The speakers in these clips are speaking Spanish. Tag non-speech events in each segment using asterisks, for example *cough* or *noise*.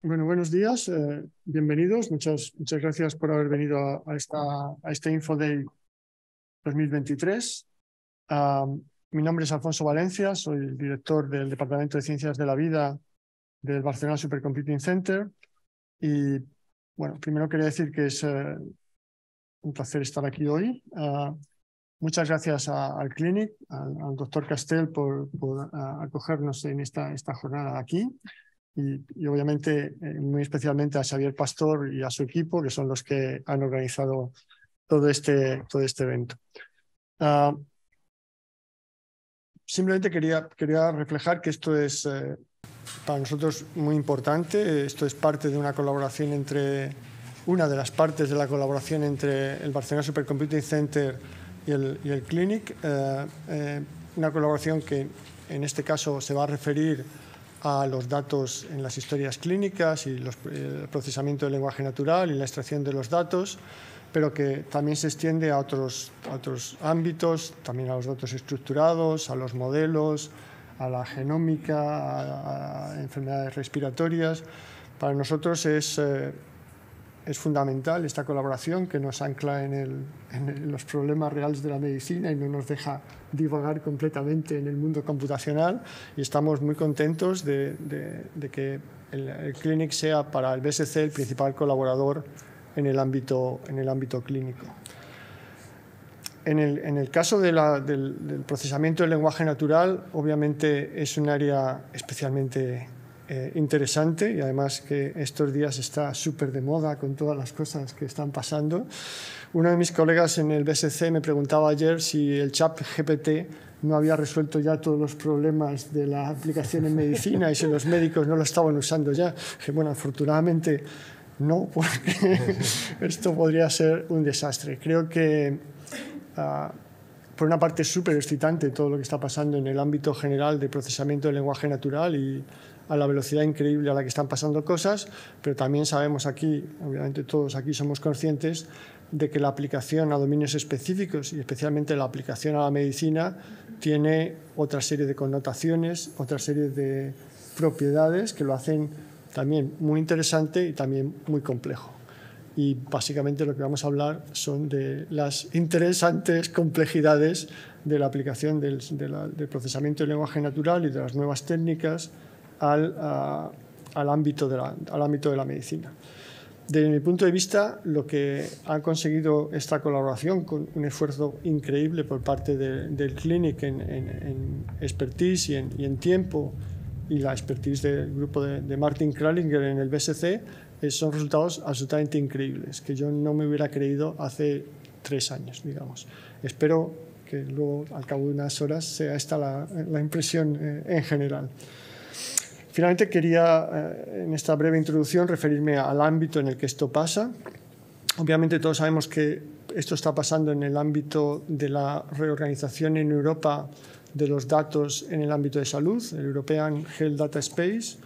Bueno, buenos días, eh, bienvenidos. Muchas, muchas gracias por haber venido a, esta, a este InfoDay 2023. mi nombre es Alfonso Valencia, soy el director del Departamento de Ciencias de la Vida del Barcelona Supercomputing Center. Y bueno, primero quería decir que es eh, un placer estar aquí hoy. Ah, muchas gracias al Clinic, al, doctor Castell por, por ah, acogernos en esta, esta jornada aquí y, obviamente eh, muy especialmente a Xavier Pastor y a su equipo, que son los que han organizado todo este, todo este evento. Ah, simplemente quería, quería reflejar que esto es eh, para nosotros muy importante, esto es parte de una colaboración entre, una de las partes de la colaboración entre el Barcelona Supercomputing Center y el, Clinic, eh, una colaboración que en este caso se va a referir a los datos en las historias clínicas y eh, el procesamiento del lenguaje natural y la extracción de los datos, pero que también se extiende a otros, otros ámbitos, también a los datos estructurados, a los modelos, a la genómica, a, enfermedades respiratorias. Para nosotros es... Eh, es fundamental esta colaboración que nos ancla en, los problemas reales de la medicina y no nos deja divagar completamente en el mundo computacional y estamos muy contentos de, que el, Clinic sea para el BSC el principal colaborador en el ámbito, en el ámbito clínico. En el, caso del, del, procesamiento del lenguaje natural, obviamente es un área especialmente eh, interesante y además que estos días está súper de moda con todas las cosas que están pasando. Uno de mis colegas en el BSC me preguntaba ayer si el chat GPT no había resuelto ya todos los problemas de la aplicación en medicina y si los médicos no lo estaban usando ya. Que bueno, afortunadamente no, porque *laughs* esto podría ser un desastre. Creo que, ah, por una parte, es súper excitante todo lo que está pasando en el ámbito general de procesamiento del lenguaje natural y a la velocidad increíble a la que están pasando cosas, pero también sabemos aquí, obviamente todos aquí somos conscientes, de que la aplicación a dominios específicos y especialmente la aplicación a la medicina tiene otra serie de connotaciones, otra serie de propiedades que lo hacen también muy interesante y también muy complejo. Y básicamente lo que vamos a hablar son de las interesantes complejidades de la aplicación del, del procesamiento del lenguaje natural y de las nuevas técnicas al, al, ámbito de la, al ámbito de la medicina. Desde mi punto de vista, lo que ha conseguido esta colaboración con un esfuerzo increíble por parte del Clinic en, en, expertise y en, tiempo y la expertise del grupo de, de Martin Kralinger en el BSC eh, son resultados absolutamente increíbles que yo no me hubiera creído hace tres años, digamos. Espero que luego, al cabo de unas horas, sea esta la, la impresión eh, en general. Finalmente quería, eh, en esta breve introducción, referirme al ámbito en el que esto pasa. Obviamente todos sabemos que esto está pasando en el ámbito de la reorganización en Europa de los datos en el ámbito de salud, el European Health Data Space,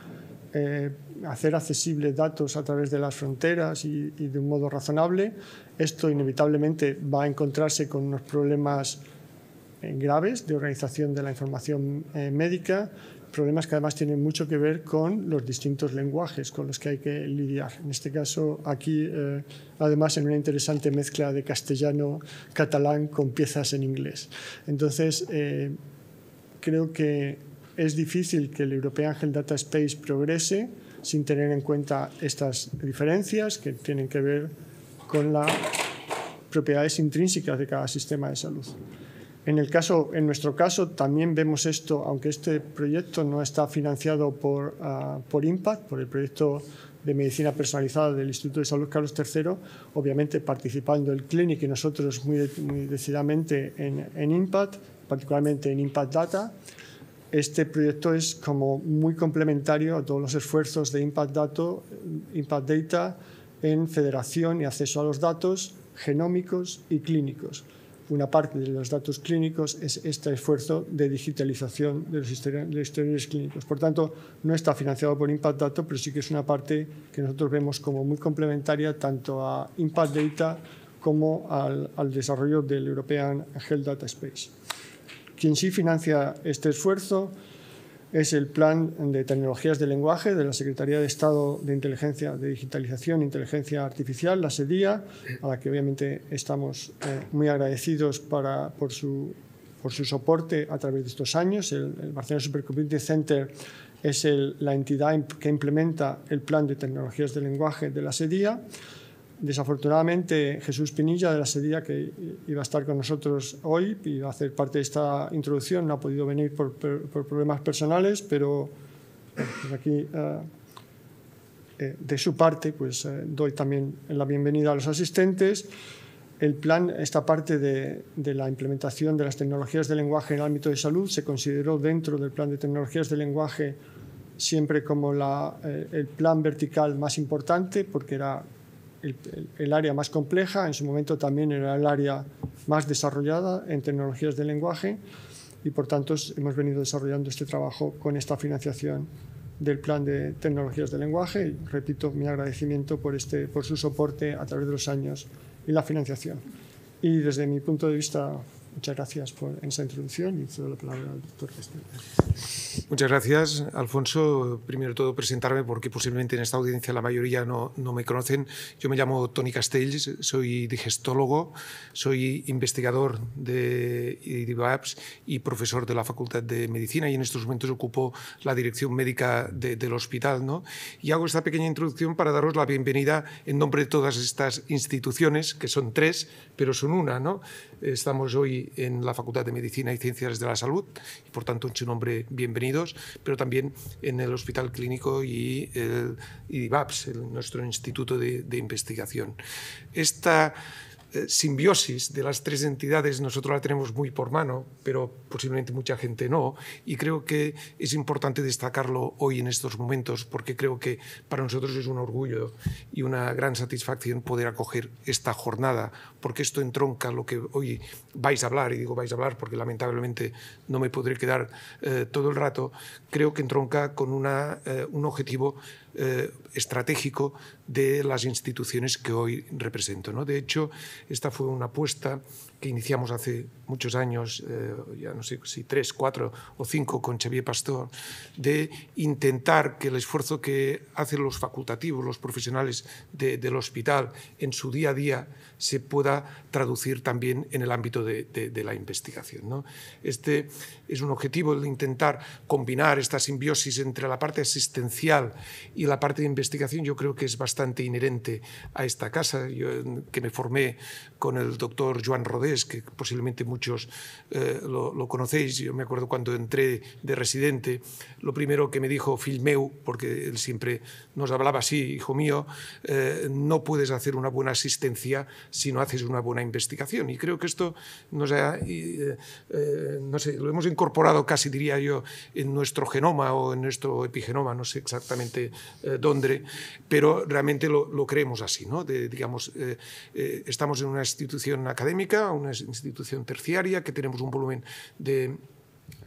eh, hacer accesibles datos a través de las fronteras y, de un modo razonable. Esto inevitablemente va a encontrarse con unos problemas eh, graves de organización de la información médica, problemas que además tienen mucho que ver con los distintos lenguajes con los que hay que lidiar. En este caso, aquí, eh, además, en una interesante mezcla de castellano-catalán con piezas en inglés. Entonces, eh, creo que es difícil que el European Angel Data Space progrese sin tener en cuenta estas diferencias que tienen que ver con las propiedades intrínsecas de cada sistema de salud. En, el caso, en nuestro caso también vemos esto, aunque este proyecto no está financiado por, ah, por IMPACT, por el proyecto de medicina personalizada del Instituto de Salud Carlos III, obviamente participando el Clinic y nosotros muy, decididamente en, en IMPACT, particularmente en IMPACT Data. Este proyecto es como muy complementario a todos los esfuerzos de Impact, Impact Data en federación y acceso a los datos genómicos y clínicos una parte de los datos clínicos es este esfuerzo de digitalización de los, clínicos. Por tanto, no está financiado por Impact Data, pero sí que es una parte que nosotros vemos como muy complementaria tanto a Impact Data como al, al desarrollo del European Health Data Space. Quien sí financia este esfuerzo es el Plan de Tecnologías de Lenguaje de la Secretaría de Estado de Inteligencia, de Digitalización e Inteligencia Artificial, la SEDIA, a la que obviamente estamos eh, muy agradecidos por, su, soporte a través de estos años. El, Barcelona Supercomputing Center es la entidad que implementa el Plan de Tecnologías de Lenguaje de la SEDIA. Desafortunadamente, Jesús Pinilla de la Sevilla, que iba a estar con nosotros hoy y a hacer parte de esta introducción, no ha podido venir por, problemas personales, pero pues aquí eh, eh, de su parte pues, eh, doy también la bienvenida a los asistentes. El plan, esta parte de, la implementación de las tecnologías de lenguaje en el ámbito de salud se consideró dentro del plan de tecnologías de lenguaje siempre como el plan vertical más importante porque era el, área más compleja, en su momento también era el área más desarrollada en tecnologías del lenguaje y por tanto hemos venido desarrollando este trabajo con esta financiación del plan de tecnologías del lenguaje. repito, mi agradecimiento por, este, por su soporte a través de los años y la financiación. Y desde mi punto de vista Muchas gracias por esa introducción y cedo la palabra al doctor Muchas gracias, Alfonso. Primero todo, presentarme porque posiblemente en esta audiencia la mayoría no, me conocen. Yo me llamo Tony Castells, soy digestólogo, soy investigador de IDIVAPS y profesor de la Facultad de Medicina y en estos momentos ocupo la dirección médica del hospital. ¿no? Y hago esta pequeña introducción para daros la bienvenida en nombre de todas estas instituciones, que son tres, pero son una. ¿no? Estamos hoy en la Facultad de Medicina y Ciencias de la Salud, y por tanto, en su nombre, bienvenidos, pero también en el Hospital Clínico y, el, y nuestro instituto de, de investigación. Esta eh, simbiosis de las tres entidades nosotros la tenemos muy por mano, pero posiblemente mucha gente no, y creo que es importante destacarlo hoy en estos momentos, porque creo que para nosotros es un orgullo y una gran satisfacción poder acoger esta jornada, porque esto entronca lo que hoy vais a hablar, y digo vais a hablar porque lamentablemente no me podré quedar eh, todo el rato, creo que entronca con una, eh, un objetivo eh, estratégico de las instituciones que hoy represento. ¿no? De hecho, esta fue una apuesta que iniciamos hace muchos años, eh, ya no sé si tres, cuatro o cinco con Xavier Pastor, de intentar que el esfuerzo que hacen los facultativos, los profesionales del hospital en su día a día se pueda traducir también en el ámbito de, la investigación. ¿no? Este es un objetivo de intentar combinar esta simbiosis entre la parte asistencial y la parte de investigación, yo creo que es bastante inherente a esta casa, yo, que me formé con el doctor Joan Rodés, que posiblemente muchos muchos eh, lo, conocéis, yo me acuerdo cuando entré de residente, lo primero que me dijo Filmeu, porque él siempre nos hablaba así, hijo mío, eh, no puedes hacer una buena asistencia si no haces una buena investigación. Y creo que esto eh, no sé, lo hemos incorporado casi, diría yo, en nuestro genoma o en nuestro epigenoma, no sé exactamente dónde, pero realmente lo, creemos así, ¿no? digamos, estamos en una institución académica, una institución terciaria, que tenemos un volumen de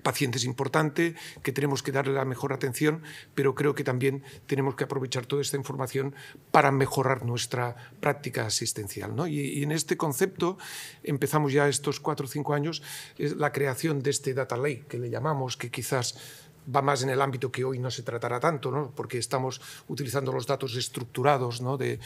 pacientes importante, que tenemos que darle la mejor atención, pero creo que también tenemos que aprovechar toda esta información para mejorar nuestra práctica asistencial. Y, en este concepto empezamos ya estos cuatro o cinco años la creación de este Data Lake, que le llamamos, que quizás va más en el ámbito que hoy no se tratará tanto, ¿no? porque estamos utilizando los datos estructurados de,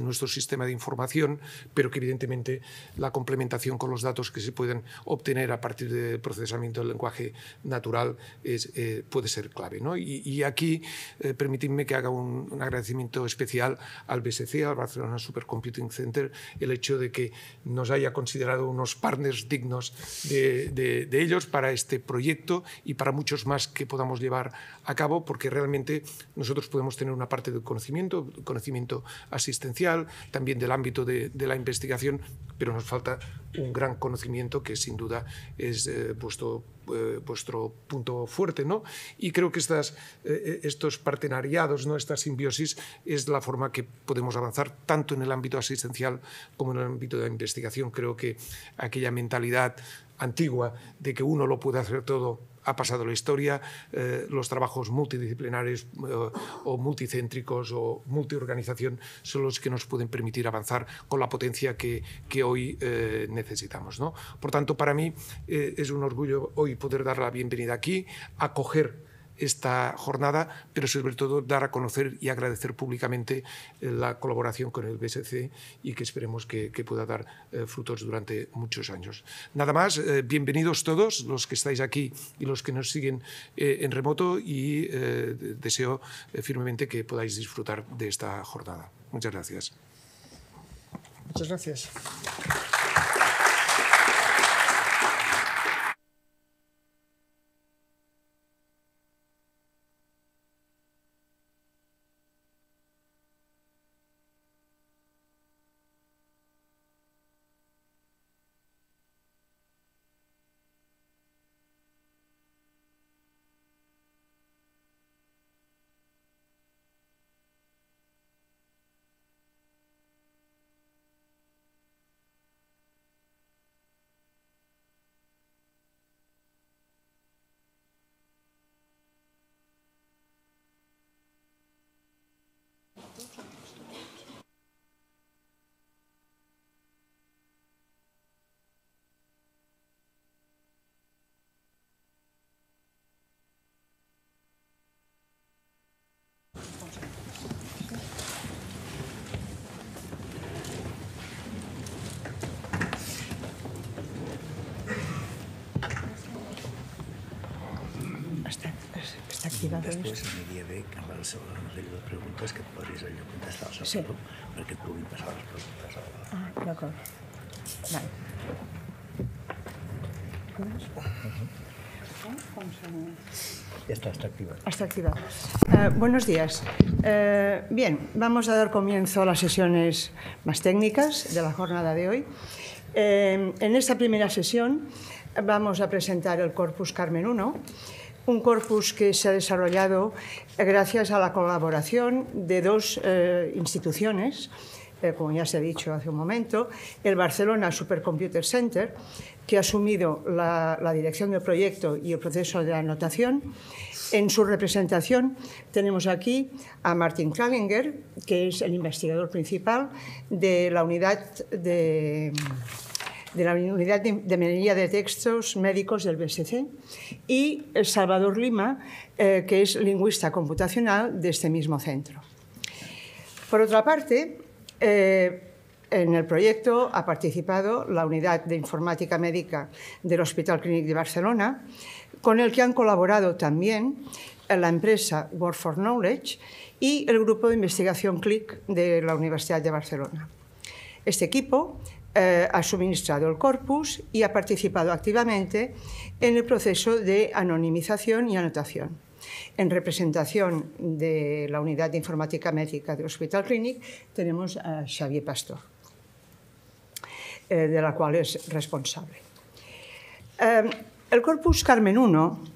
nuestro sistema de información, pero que evidentemente la complementación con los datos que se pueden obtener a partir del procesamiento del lenguaje natural es, eh, puede ser clave. ¿no? Y, aquí eh, permitidme que haga un, agradecimiento especial al BSC, al Barcelona Supercomputing Center, el hecho de que nos haya considerado unos partners dignos de, de ellos para este proyecto y para muchos más que podamos llevar a cabo, porque realmente nosotros podemos tener una parte del conocimiento, conocimiento asistencial, también del ámbito de, la investigación, pero nos falta un gran conocimiento que sin duda es eh, vuestro, eh, vuestro punto fuerte. ¿no? Y creo que estas, eh, estos partenariados, ¿no? esta simbiosis, es la forma que podemos avanzar tanto en el ámbito asistencial como en el ámbito de la investigación. Creo que aquella mentalidad antigua de que uno lo puede hacer todo ha pasado la historia, eh, los trabajos multidisciplinares eh, o multicéntricos o multiorganización son los que nos pueden permitir avanzar con la potencia que, hoy eh, necesitamos. ¿no? Por tanto, para mí es un orgullo hoy poder dar la bienvenida aquí, acoger esta jornada, pero sobre todo dar a conocer y agradecer públicamente eh, la colaboración con el BSC y que esperemos que, pueda dar eh, frutos durante muchos años. Nada más, eh, bienvenidos todos los que estáis aquí y los que nos siguen en remoto y deseo firmemente que podáis disfrutar de esta jornada. Muchas gracias. Muchas gracias. Després aniria bé que abans ah, de les preguntes que et posis allò contestar al sí. perquè et puguin passar les preguntes a la... Ah, d'acord. Vale. Ya está, está activado. Está activado. Eh, buenos días. Eh, bien, vamos a dar comienzo a las sesiones más técnicas de la jornada de hoy. Eh, en esta primera sesión vamos a presentar el Corpus Carmen I un corpus que se ha desarrollado gracias a la colaboración de dos eh, instituciones, eh, como ya se ha dicho hace un momento, el Barcelona Supercomputer Center, que ha asumido la, la dirección del proyecto y el proceso de anotación. En su representación tenemos aquí a Martin Kallinger, que es el investigador principal de la unidad de de la Unidad de Minería de Textos Médicos del BSC, y Salvador Lima, eh, que es lingüista computacional de este mismo centro. Por otra parte, eh, en el proyecto ha participado la Unidad de Informática Médica del Hospital Clínic de Barcelona, con el que han colaborado también la empresa Word for Knowledge y el grupo de investigación CLIC de la Universidad de Barcelona. Este equipo eh, ha suministrado el corpus y ha participado activamente en el proceso de anonimización y anotación. En representación de la Unidad de Informática Médica del Hospital Clinic tenemos a Xavier Pastor, eh, de la cual es responsable. Eh, el corpus Carmen I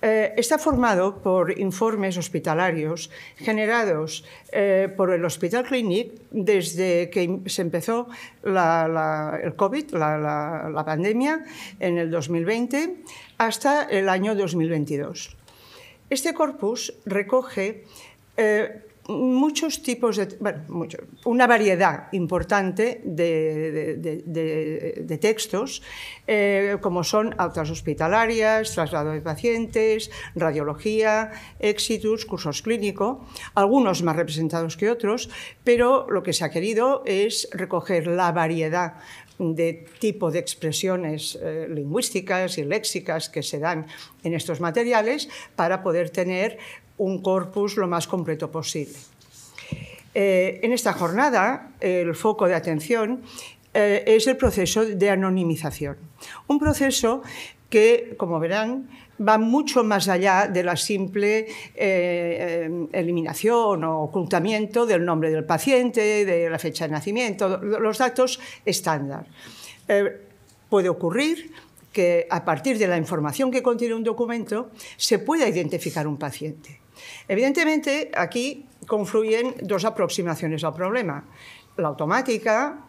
eh, está formado por informes hospitalarios generados eh, por el Hospital Clinic desde que se empezó la, el COVID, la, pandemia, en el 2020 hasta el año 2022. Este corpus recoge eh, muchos tipos de, bueno, una variedad importante de, textos, eh, como son altas hospitalarias, traslado de pacientes, radiología, éxitus, cursos clínicos, algunos más representados que otros, pero lo que se ha querido es recoger la variedad de tipo de expresiones eh, lingüísticas y léxicas que se dan en estos materiales para poder tener un corpus lo más completo posible. Eh, en esta jornada, el foco de atención eh, es el proceso de anonimización. Un proceso que, como verán, va mucho más allá de la simple eh, eliminación o ocultamiento del nombre del paciente, de la fecha de nacimiento, los datos estándar. puede ocurrir que a partir de la información que contiene un documento se pueda identificar un paciente. Evidentemente, aquí confluyen dos aproximaciones al problema. La automática,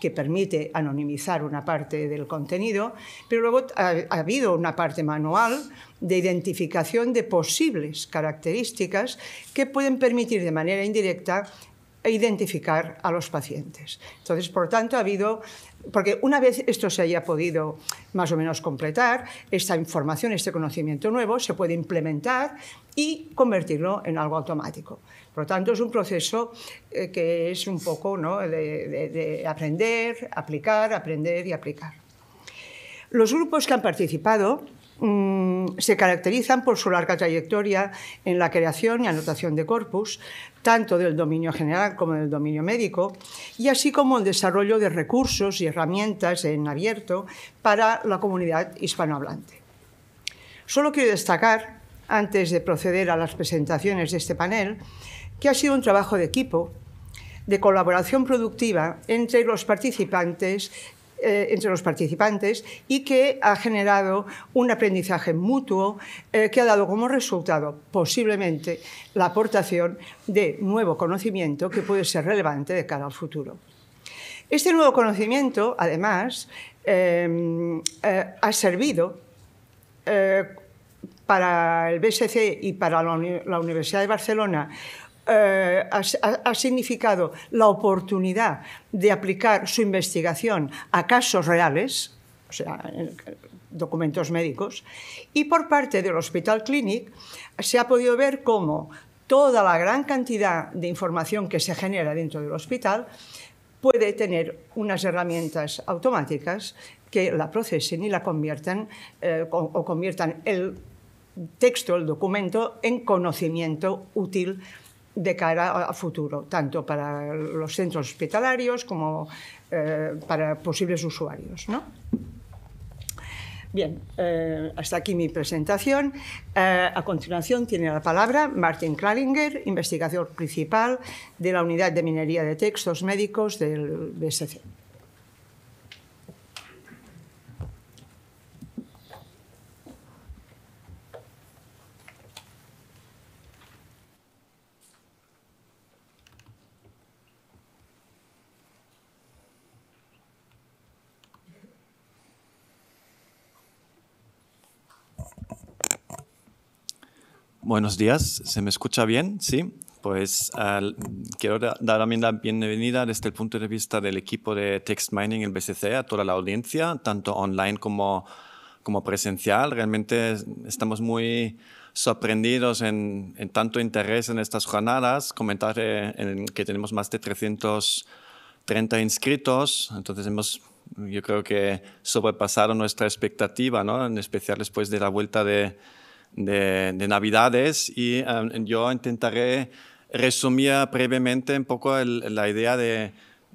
que permite anonimizar una parte del contenido, pero luego ha, habido una parte manual de identificación de posibles características que pueden permitir de manera indirecta identificar a los pacientes. Entonces, por tanto, ha habido porque una vez esto se haya podido más o menos completar, esta información, este conocimiento nuevo se puede implementar y convertirlo en algo automático. Por lo tanto, es un proceso eh, que es un poco ¿no? de aprender, aplicar, aprender y aplicar. Los grupos que han participado Mm, se caracterizan por su larga trayectoria en la creación y anotación de corpus, tanto del dominio general como del dominio médico, y así como el desarrollo de recursos y herramientas en abierto para la comunidad hispanohablante. Solo quiero destacar, antes de proceder a las presentaciones de este panel, que ha sido un trabajo de equipo de colaboración productiva entre los participantes eh, entre los participantes y que ha generado un aprendizaje mutuo eh, que ha dado como resultado posiblemente la aportación de nuevo conocimiento que puede ser relevante de cara al futuro. Este nuevo conocimiento, además, em, eh, ha servido para el BSC y para la, Universidad de Barcelona eh, ha, significado la oportunidad de aplicar su investigación a casos reales, o sea, documentos médicos, y por parte del Hospital Clinic se ha podido ver cómo toda la gran cantidad de información que se genera dentro del hospital puede tener unas herramientas automáticas que la procesen y la conviertan eh, o, o conviertan el texto, el documento, en conocimiento útil de cara a futuro, tanto para los centros hospitalarios como eh, para posibles usuarios. ¿no? Bien, eh, hasta aquí mi presentación. Eh, a continuación tiene la palabra Martin Kralinger, investigador principal de la Unidad de Minería de Textos Médicos del BSC. Buenos días, ¿se me escucha bien? Sí. Pues quiero dar también la bienvenida desde el punto de vista del equipo de Text Mining, en BCC, a toda la audiencia, tanto online como, como presencial. Realmente estamos muy sorprendidos en, tanto interés en estas jornadas. Comentar eh, que tenemos más de 330 inscritos, entonces hemos, yo creo que sobrepasaron nuestra expectativa, ¿no? en especial después de la vuelta de de, Navidades y em, yo intentaré resumir brevemente un poco la idea de,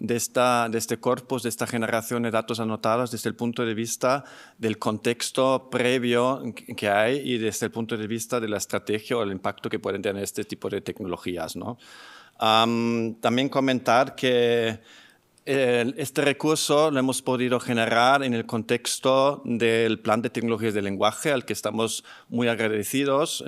esta, de este corpus, de esta generación de datos anotados desde el punto de vista del contexto previo que hay y desde el punto de vista de la estrategia o el impacto que pueden tener este tipo de tecnologías. ¿no? también comentar que este recurso lo hemos podido generar en el contexto del plan de tecnologías del lenguaje, al que estamos muy agradecidos.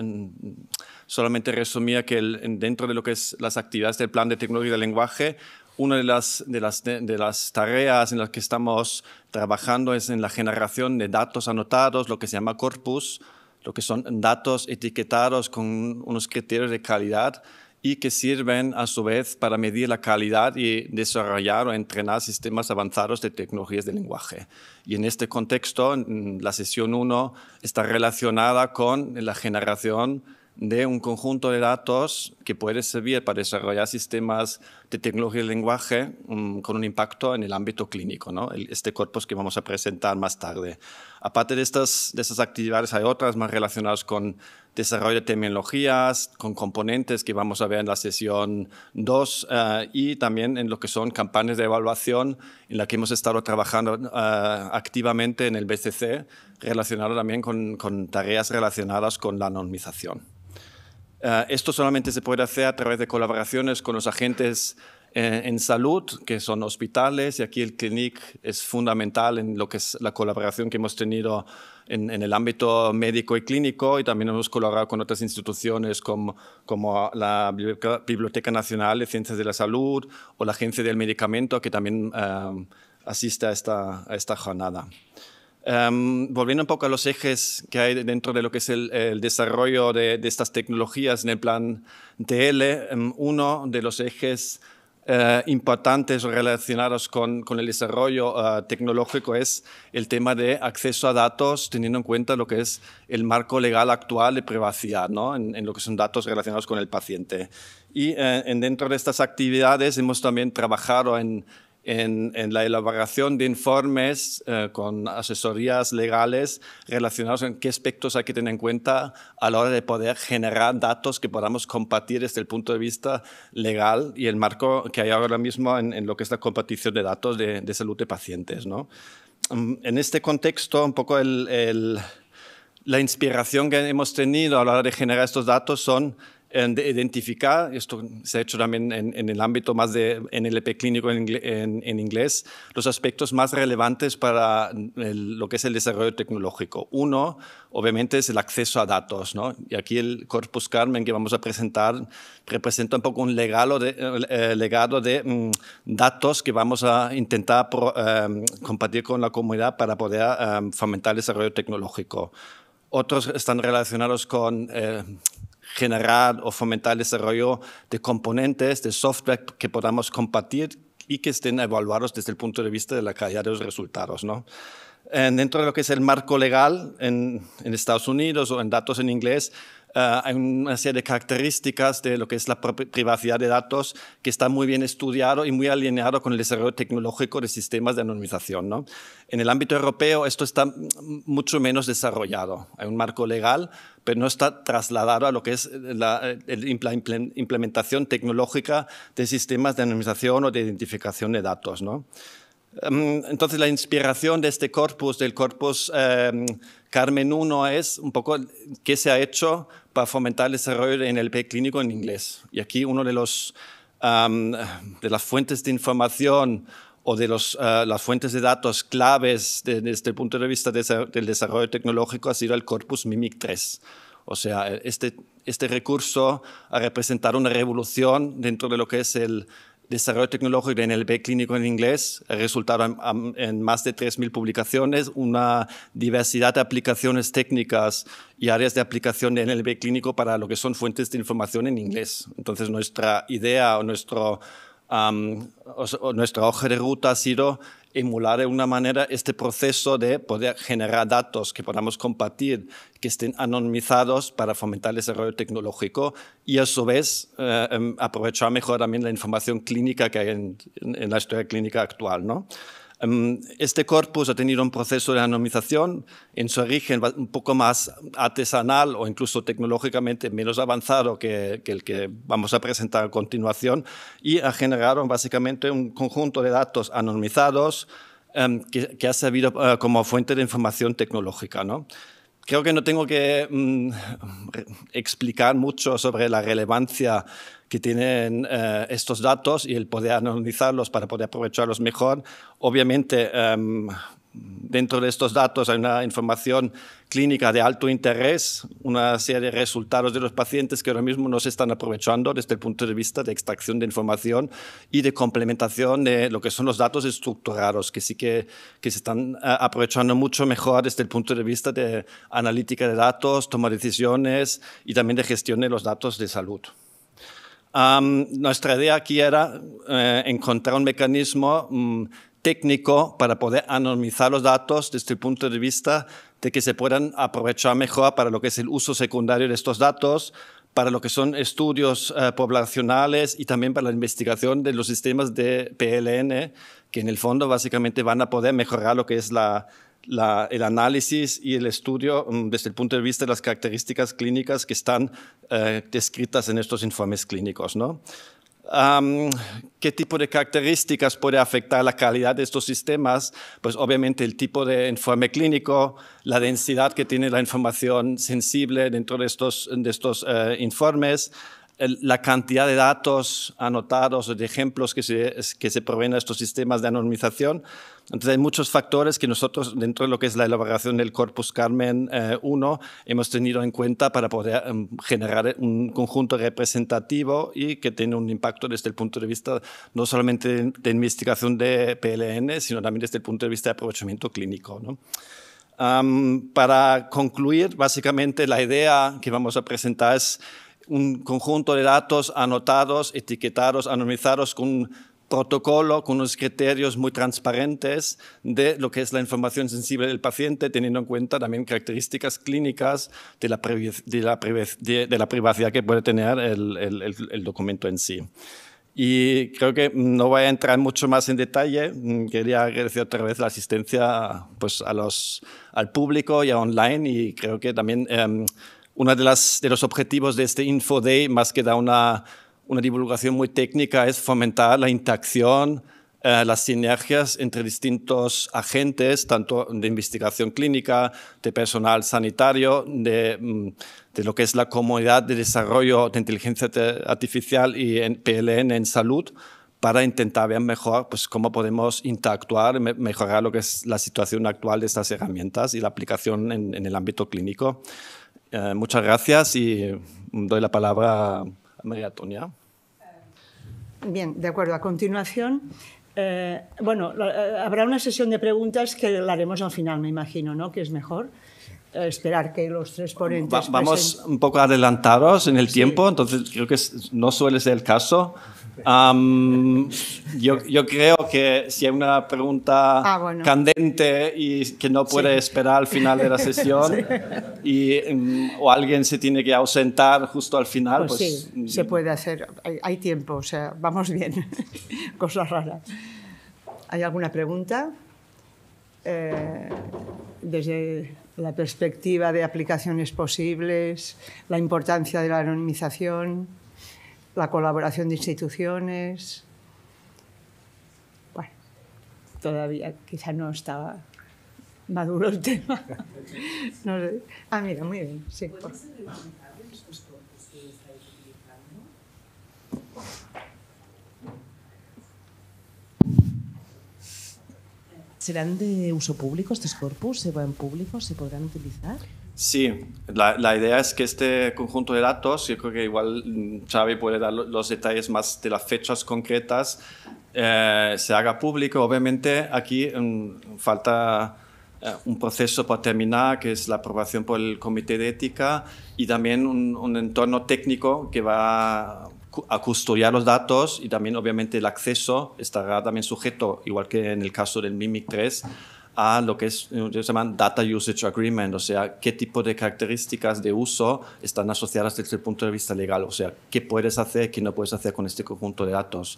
Solamente resumía que dentro de lo que es las actividades del plan de Tecnologías del lenguaje, una de las, de las, de las tareas en las que estamos trabajando es en la generación de datos anotados, lo que se llama corpus, lo que son datos etiquetados con unos criterios de calidad y que sirven a su vez para medir la calidad y desarrollar o entrenar sistemas avanzados de tecnologías de lenguaje. Y en este contexto, la sesión 1 está relacionada con la generación de un conjunto de datos que puede servir para desarrollar sistemas de tecnología de lenguaje mm, con un impacto en el ámbito clínico, este corpus que vamos a presentar más tarde. Aparte de estas, estas actividades hay otras más relacionadas con desarrollo de tecnologías, con componentes que vamos a ver en la sesión 2 eh, y también en lo que son campañas de evaluación en la que hemos estado trabajando eh, activamente en el BCC, relacionado también con, tareas relacionadas con la anonimización. Eh, esto solamente se puede hacer a través de colaboraciones con los agentes eh, en salud, que son hospitales, y aquí el Clinic es fundamental en lo que es la colaboración que hemos tenido en, el ámbito médico y clínico, y también hemos colaborado con otras instituciones como, como la Biblioteca, Nacional de Ciencias de la Salud o la Agencia del Medicamento, que también eh, asiste a esta, a esta jornada. Em, volviendo un poco a los ejes que hay dentro de lo que es el, desarrollo de, estas tecnologías en el plan TL, em, uno de los ejes eh, importantes relacionados con, el desarrollo eh, tecnológico es el tema de acceso a datos, teniendo en cuenta lo que es el marco legal actual de privacidad, ¿no? en, lo que son datos relacionados con el paciente. Y eh, dentro de estas actividades hemos también trabajado en en, la elaboración de informes eh, con asesorías legales relacionados en qué aspectos hay que tener en cuenta a la hora de poder generar datos que podamos compartir desde el punto de vista legal y el marco que hay ahora mismo en, lo que es la compartición de datos de, salud de pacientes. ¿no? Mm, en este contexto, un poco el, la inspiración que hemos tenido a la hora de generar estos datos son de identificar, esto se ha hecho también en, el ámbito más de NLP clínico en, en, inglés, los aspectos más relevantes para lo que es el desarrollo tecnológico. Uno, obviamente, es el acceso a datos. ¿no? Y aquí el Corpus Carmen que vamos a presentar representa un poco un eh, legado de, legado mm, de datos que vamos a intentar em, compartir con la comunidad para poder em, fomentar el desarrollo tecnológico. Otros están relacionados con... Eh, generar o fomentar el desarrollo de componentes, de software que podamos compartir y que estén evaluados desde el punto de vista de la calidad de los resultados. ¿no? dentro de lo que es el marco legal en, Estados Unidos o en datos en inglés, eh, hay una serie de características de lo que es la privacidad de datos que está muy bien estudiado y muy alineado con el desarrollo tecnológico de sistemas de anonimización. ¿no? En el ámbito europeo esto está mucho menos desarrollado. Hay un marco legal, no está trasladado a lo que es eh, la, eh, implementación tecnológica de sistemas de anonimización o de identificación de datos. Mm, entonces, la inspiración de este corpus, del corpus em, Carmen 1, es un poco qué se ha hecho para fomentar el desarrollo en el clínico en inglés. Y aquí uno de los de las fuentes de información o de los, ah, las fuentes de datos claves desde el este punto de vista del desarrollo tecnológico ha sido el corpus MIMIC 3. O sea, este, este recurso ha representado una revolución dentro de lo que es el desarrollo tecnológico en el B clínico en inglés, ha resultado en, más de 3.000 publicaciones, una diversidad de aplicaciones técnicas y áreas de aplicación en el clínico para lo que son fuentes de información en inglés. Entonces, nuestra idea o nuestro nuestra hoja de ruta ha sido emular de una manera este proceso de poder generar datos que podamos compartir, que estén anonimizados para fomentar el desarrollo tecnológico y a su vez eh, em, aprovechar mejor también la información clínica que hay en, la historia clínica actual. ¿no? Em, este corpus ha tenido un proceso de anonimización en su origen un poco más artesanal o incluso tecnológicamente menos avanzado que, el que vamos a presentar a continuación y ha generado básicamente un conjunto de datos anonimizados em, que, que, ha servido eh, como fuente de información tecnológica. ¿no? creo que no tengo que mm, explicar mucho sobre la relevancia que tienen eh, estos datos y el poder analizarlos para poder aprovecharlos mejor. Obviamente, em, Dentro de estos datos hay una información clínica de alto interés, una serie de resultados de los pacientes que ahora mismo no se están aprovechando desde el punto de vista de extracción de información y de complementación de lo que son los datos estructurados, que sí que, que se están eh, aprovechando mucho mejor desde el punto de vista de analítica de datos, toma de decisiones y también de gestión de los datos de salud. nuestra idea aquí era eh, encontrar un mecanismo mm, técnico para poder anonimizar los datos desde el punto de vista de que se puedan aprovechar mejor para lo que es el uso secundario de estos datos, para lo que son estudios eh, poblacionales y también para la investigación de los sistemas de PLN, que en el fondo básicamente van a poder mejorar lo que es la, el análisis y el estudio mm, desde el punto de vista de las características clínicas que están eh, descritas en estos informes clínicos. ¿no? ¿Qué tipo de características puede afectar la calidad de estos sistemas? Pues obviamente el tipo de informe clínico, la densidad que tiene la información sensible dentro de estos, de estos eh, informes, la cantidad de datos anotados o de ejemplos que se, que se proveen a estos sistemas de anonimización. Entonces hay muchos factores que nosotros dentro de lo que es la elaboración del Corpus Carmen 1 eh, hemos tenido en cuenta para poder em, generar eh, un conjunto representativo y que tiene un impacto desde el punto de vista no solamente de, investigación de PLN, sino también desde el punto de vista de aprovechamiento clínico. para concluir, básicamente la idea que vamos a presentar es un conjunto de datos anotados, etiquetados, anonimizados con protocolo con unos criterios muy transparentes de lo que es la información sensible del paciente, teniendo en cuenta también características clínicas de la, privacidad que puede tener el, documento en sí. Y creo que no voy a entrar mucho más en detalle. Quería agradecer otra vez la asistencia pues, a los, al público y a online. Y creo que también una em, uno de, de los objetivos de este Info Day, más que da una una divulgación muy técnica es fomentar la interacción, eh, las sinergias entre distintos agentes, tanto de investigación clínica, de personal sanitario, de, mm, de lo que es la comunidad de desarrollo de inteligencia artificial y en PLN en salud, para intentar ver mejor pues, cómo podemos interactuar, mejorar lo que es la situación actual de estas herramientas y la aplicación en, el ámbito clínico. Eh, muchas gracias y doy la palabra a María Antonia. Bien, de acuerdo. A continuación, eh, bueno, eh, habrá una sesión de preguntas que la haremos al final, me imagino, ¿no? Que es mejor eh, esperar que los tres ponentes. vamos un poco adelantados en el tiempo, entonces creo que no suele ser el caso. *laughs* yo, creo que si hay una pregunta ah, candente y que no puede esperar al final de la *laughs* sesión y, mm, o alguien se tiene que ausentar justo al final, pues, pues mm, se puede hacer. Hay, tiempo, o sea, vamos bien. *laughs* Cosas raras. ¿Hay alguna pregunta? Eh, desde la perspectiva de aplicaciones posibles, la importancia de la anonimización la colaboración de instituciones. Bueno, todavía quizá no estaba maduro el tema. *laughs* Ah, mira, muy bien. ¿Serán de uso público estos corpus? ¿Se van públicos? ¿Se podrán utilizar? Sí, la, idea es que este conjunto de datos, yo creo que igual mm, Xavi puede dar los detalles más de las fechas concretas, eh, se haga público. Obviamente aquí mm, falta eh, un proceso para terminar, que es la aprobación por el Comité de Ética y también un, un entorno técnico que va a custodiar los datos y también obviamente el acceso estará también sujeto, igual que en el caso del Mimic 3 a lo que es, eh, se llaman Data Usage Agreement, o sea, qué tipo de características de uso están asociadas desde el punto de vista legal, o sea, qué puedes hacer, qué no puedes hacer con este conjunto de datos.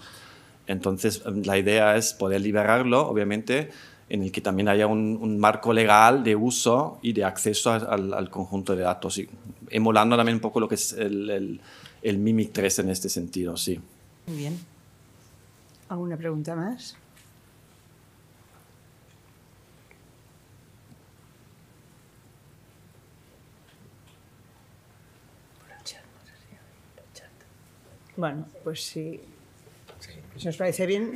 Entonces, em, la idea es poder liberarlo, obviamente, en el que también haya un, marco legal de uso y de acceso al, conjunto de datos, y emulando también un poco lo que es el, el, el Mimic 3 en este sentido, sí. Muy bien. ¿Alguna pregunta más? Bueno, pues sí. Si nos parece bien.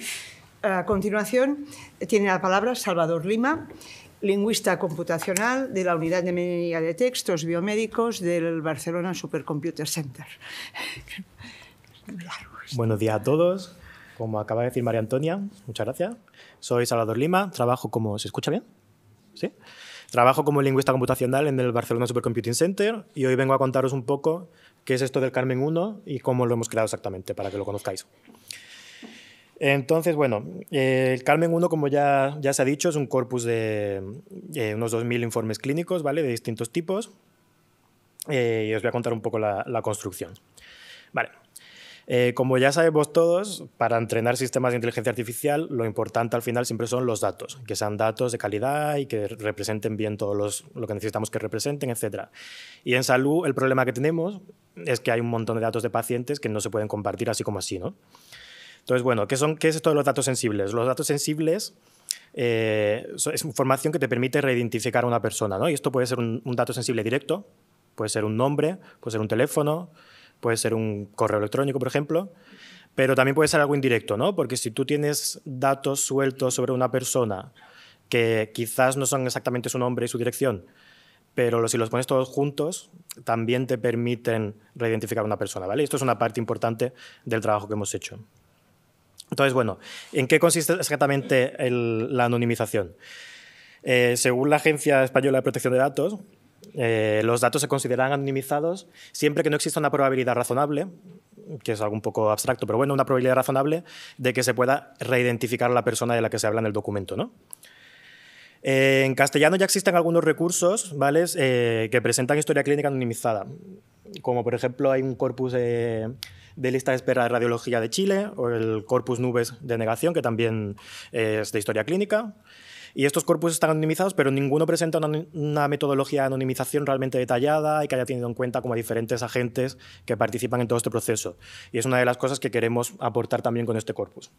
A continuación, tiene la palabra Salvador Lima, lingüista computacional de la Unidad de Medicina de Textos Biomédicos del Barcelona Supercomputer Center. Buenos días a todos. Como acaba de decir María Antonia, muchas gracias. Soy Salvador Lima, trabajo como... ¿Se escucha bien? ¿Sí? Trabajo como lingüista computacional en el Barcelona Supercomputing Center y hoy vengo a contaros un poco qué es esto del Carmen 1 y cómo lo hemos creado exactamente para que lo conozcáis. Entonces, bueno, eh, el Carmen 1, como ya, ya se ha dicho, es un corpus de unos 2.000 informes clínicos, ¿vale? De distintos tipos. Eh, y os voy a contar un poco la, la construcción. Vale, eh, como ya sabemos todos, para entrenar sistemas de inteligencia artificial, lo importante al final siempre son los datos, que sean datos de calidad y que representen bien todo lo que necesitamos que representen, etc. Y en salud, el problema que tenemos es que hay un montón de datos de pacientes que no se pueden compartir así como así, ¿no? Entonces, bueno, ¿qué, son, qué es esto de los datos sensibles? Los datos sensibles eh, es información que te permite reidentificar a una persona, ¿no? Y esto puede ser un dato sensible directo, puede ser un nombre, puede ser un teléfono, Puede ser un correo electrónico, por ejemplo, pero también puede ser algo indirecto, ¿no? Porque si tú tienes datos sueltos sobre una persona que quizás no son exactamente su nombre y su dirección, pero si los pones todos juntos, también te permiten reidentificar a una persona, ¿vale? Esto es una parte importante del trabajo que hemos hecho. Entonces, bueno, ¿en qué consiste exactamente la anonimización? Eh, según la Agencia Española de Protección de Datos, eh, los datos se consideran anonimizados siempre que no exista una probabilidad razonable, que es algo un poco abstracto, pero bueno, una probabilidad razonable de que se pueda reidentificar a la persona de la que se habla en el documento. ¿no? Eh, en castellano ya existen algunos recursos eh, que presentan historia clínica anonimizada, como por ejemplo hay un corpus de, de lista de espera de radiología de Chile o el corpus nubes de negación, que también es de historia clínica. Y estos corpus están anonimizados, pero ninguno presenta una, metodología de anonimización realmente detallada y que haya tenido en cuenta como diferentes agentes que participan en todo este proceso. Y es una de las cosas que queremos aportar también con este corpus.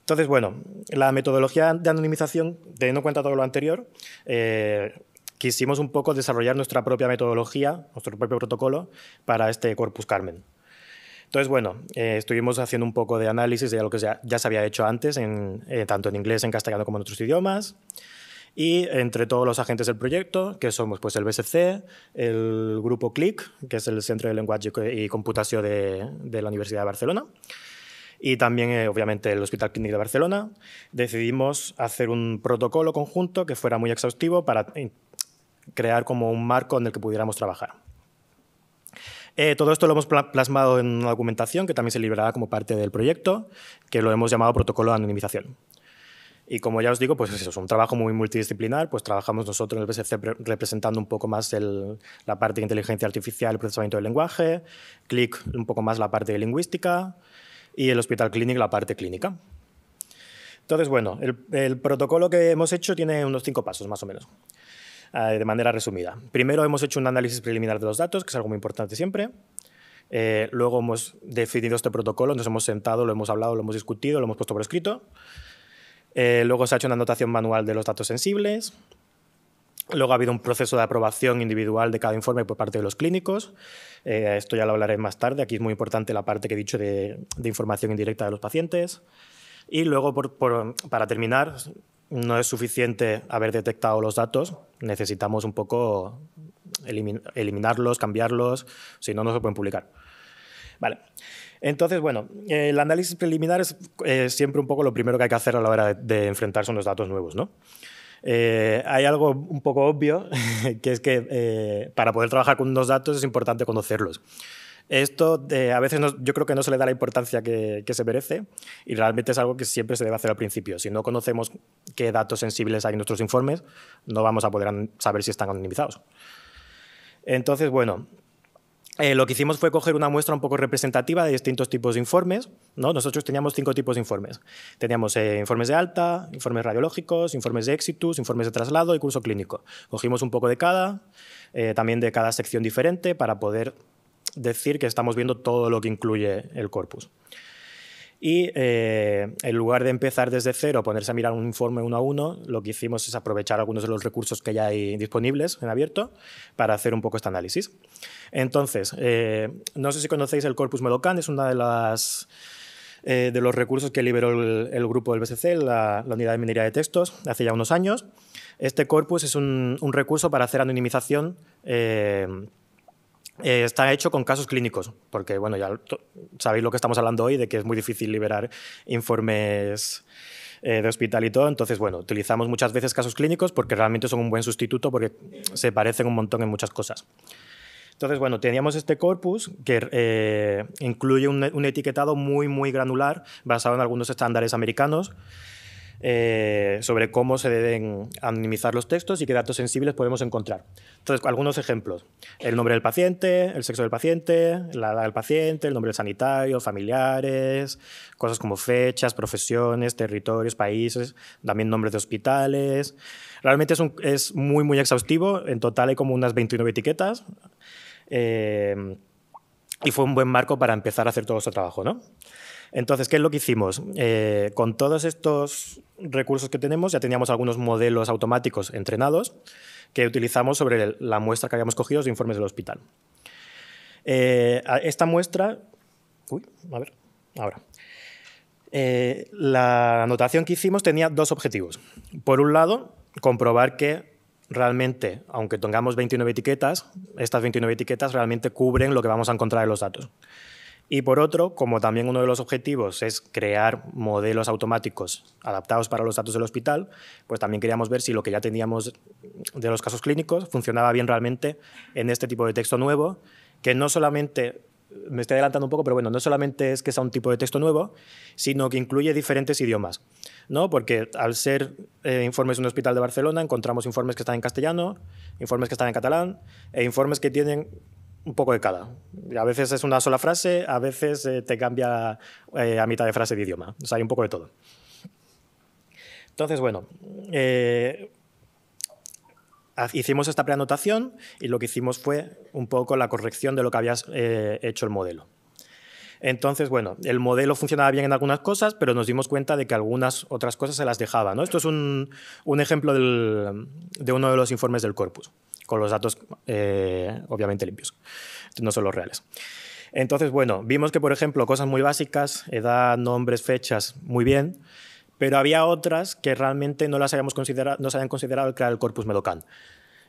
Entonces, bueno, la metodología de anonimización, teniendo en cuenta todo lo anterior, eh, quisimos un poco desarrollar nuestra propia metodología, nuestro propio protocolo para este Corpus Carmen. Entonces, bueno, eh, estuvimos haciendo un poco de análisis de lo que ya, se había hecho antes, eh, tanto en inglés, en castellano como en otros idiomas. Y entre todos los agentes del proyecto, que somos pues, el BSC, el grupo CLIC, que es el Centro de Lenguaje y Computación de, la Universidad de Barcelona, y también, eh, obviamente, el Hospital Clínico de Barcelona, decidimos hacer un protocolo conjunto que fuera muy exhaustivo para crear como un marco en el que pudiéramos trabajar. Eh, todo esto lo hemos plasmado en una documentación que también se liberará como parte del proyecto, que lo hemos llamado protocolo de anonimización. Y como ya os digo, pues eso, es un trabajo muy multidisciplinar, pues trabajamos nosotros en el BSC representando un poco más la parte de inteligencia artificial, el procesamiento del lenguaje, CLIC un poco más la parte de lingüística y el Hospital Clinic la parte clínica. Entonces, bueno, el protocolo que hemos hecho tiene unos cinco pasos más o menos. Eh, de manera resumida. Primero hemos hecho un análisis preliminar de los datos, que es algo muy importante siempre. Eh, luego hemos definido este protocolo, nos hemos sentado, lo hemos hablado, lo hemos discutido, lo hemos puesto por escrito. Eh, luego se ha hecho una anotación manual de los datos sensibles. Luego ha habido un proceso de aprobación individual de cada informe por parte de los clínicos. esto ya lo hablaré más tarde. Aquí es muy importante la parte que he dicho de, información indirecta de los pacientes. Y luego, para terminar, no es suficiente haber detectado los datos, necesitamos un poco eliminarlos, cambiarlos, si no, no se pueden publicar. Vale. Entonces, bueno, el análisis preliminar es eh, siempre un poco lo primero que hay que hacer a la hora de, enfrentarse a unos datos nuevos, ¿no? Eh, hay algo un poco obvio, *laughs* que es que eh, para poder trabajar con unos datos es importante conocerlos. Esto eh, a veces yo creo que no se le da la importancia que, se merece y realmente es algo que siempre se debe hacer al principio. Si no conocemos qué datos sensibles hay en nuestros informes, no vamos a poder saber si están anonimizados. Entonces, bueno, eh, lo que hicimos fue coger una muestra un poco representativa de distintos tipos de informes. ¿no? Nosotros teníamos cinco tipos de informes. Teníamos eh, informes de alta, informes radiológicos, informes de éxitos, informes de traslado y curso clínico. Cogimos un poco de cada, también de cada sección diferente para poder decir que estamos viendo todo lo que incluye el corpus. Y eh, en lugar de empezar desde cero, ponerse a mirar un informe uno a uno, lo que hicimos es aprovechar algunos de los recursos que ya hay disponibles en abierto para hacer un poco este análisis. Entonces, eh, no sé si conocéis el Corpus Melocan, es una de eh, de los recursos que liberó el, grupo del BCC, la, unidad de minería de textos, hace ya unos años. Este corpus es un, un recurso para hacer anonimización eh, está hecho con casos clínicos, porque bueno, ya sabéis lo que estamos hablando hoy, de que es muy difícil liberar informes eh, de hospital y todo, entonces bueno, utilizamos muchas veces casos clínicos porque realmente son un buen sustituto porque se parecen un montón en muchas cosas. Entonces, bueno, teníamos este corpus que eh, incluye un, un, etiquetado muy, muy granular basado en algunos estándares americanos eh, sobre cómo se deben anonimizar los textos y qué datos sensibles podemos encontrar. Entonces, algunos ejemplos. El nombre del paciente, el sexo del paciente, la edad del paciente, el nombre del sanitario, familiares, cosas como fechas, profesiones, territorios, países, también nombres de hospitales. Realmente es, muy, muy exhaustivo. En total hay como unas 29 etiquetas. Eh, y fue un buen marco para empezar a hacer todo ese trabajo, ¿no? Entonces, ¿qué es lo que hicimos? Eh, con todos estos recursos que tenemos, ya teníamos algunos modelos automáticos entrenados que utilizamos sobre la muestra que habíamos cogido de informes del hospital. Eh, esta muestra... Uy, a ver, ahora. Eh, la anotación que hicimos tenía dos objetivos. Por un lado, comprobar que realmente, aunque tengamos 29 etiquetas, estas 29 etiquetas realmente cubren lo que vamos a encontrar en los datos. Y por otro, como también uno de los objetivos es crear modelos automáticos adaptados para los datos del hospital, pues también queríamos ver si lo que ya teníamos de los casos clínicos funcionaba bien realmente en este tipo de texto nuevo, que no solamente me estoy adelantando un poco, pero bueno, no solamente es que sea un tipo de texto nuevo, sino que incluye diferentes idiomas, ¿no? Porque al ser eh, informes de un hospital de Barcelona, encontramos informes que están en castellano, informes que están en catalán, e informes que tienen un poco de cada. A veces es una sola frase, a veces eh, te cambia eh, a mitad de frase de idioma. O sea, hay un poco de todo. Entonces, bueno, eh, hicimos esta preanotación y lo que hicimos fue un poco la corrección de lo que había hecho el modelo. Entonces, bueno, el modelo funcionaba bien en algunas cosas, pero nos dimos cuenta de que algunas otras cosas se las dejaba. Esto es un, ejemplo de uno de los informes del corpus con los datos eh, obviamente limpios, no son los reales. Entonces, bueno, vimos que, por ejemplo, cosas muy básicas, edad, nombres, fechas, muy bien, pero había otras que realmente no las habíamos considerado, no se habían considerado crear el corpus medocan,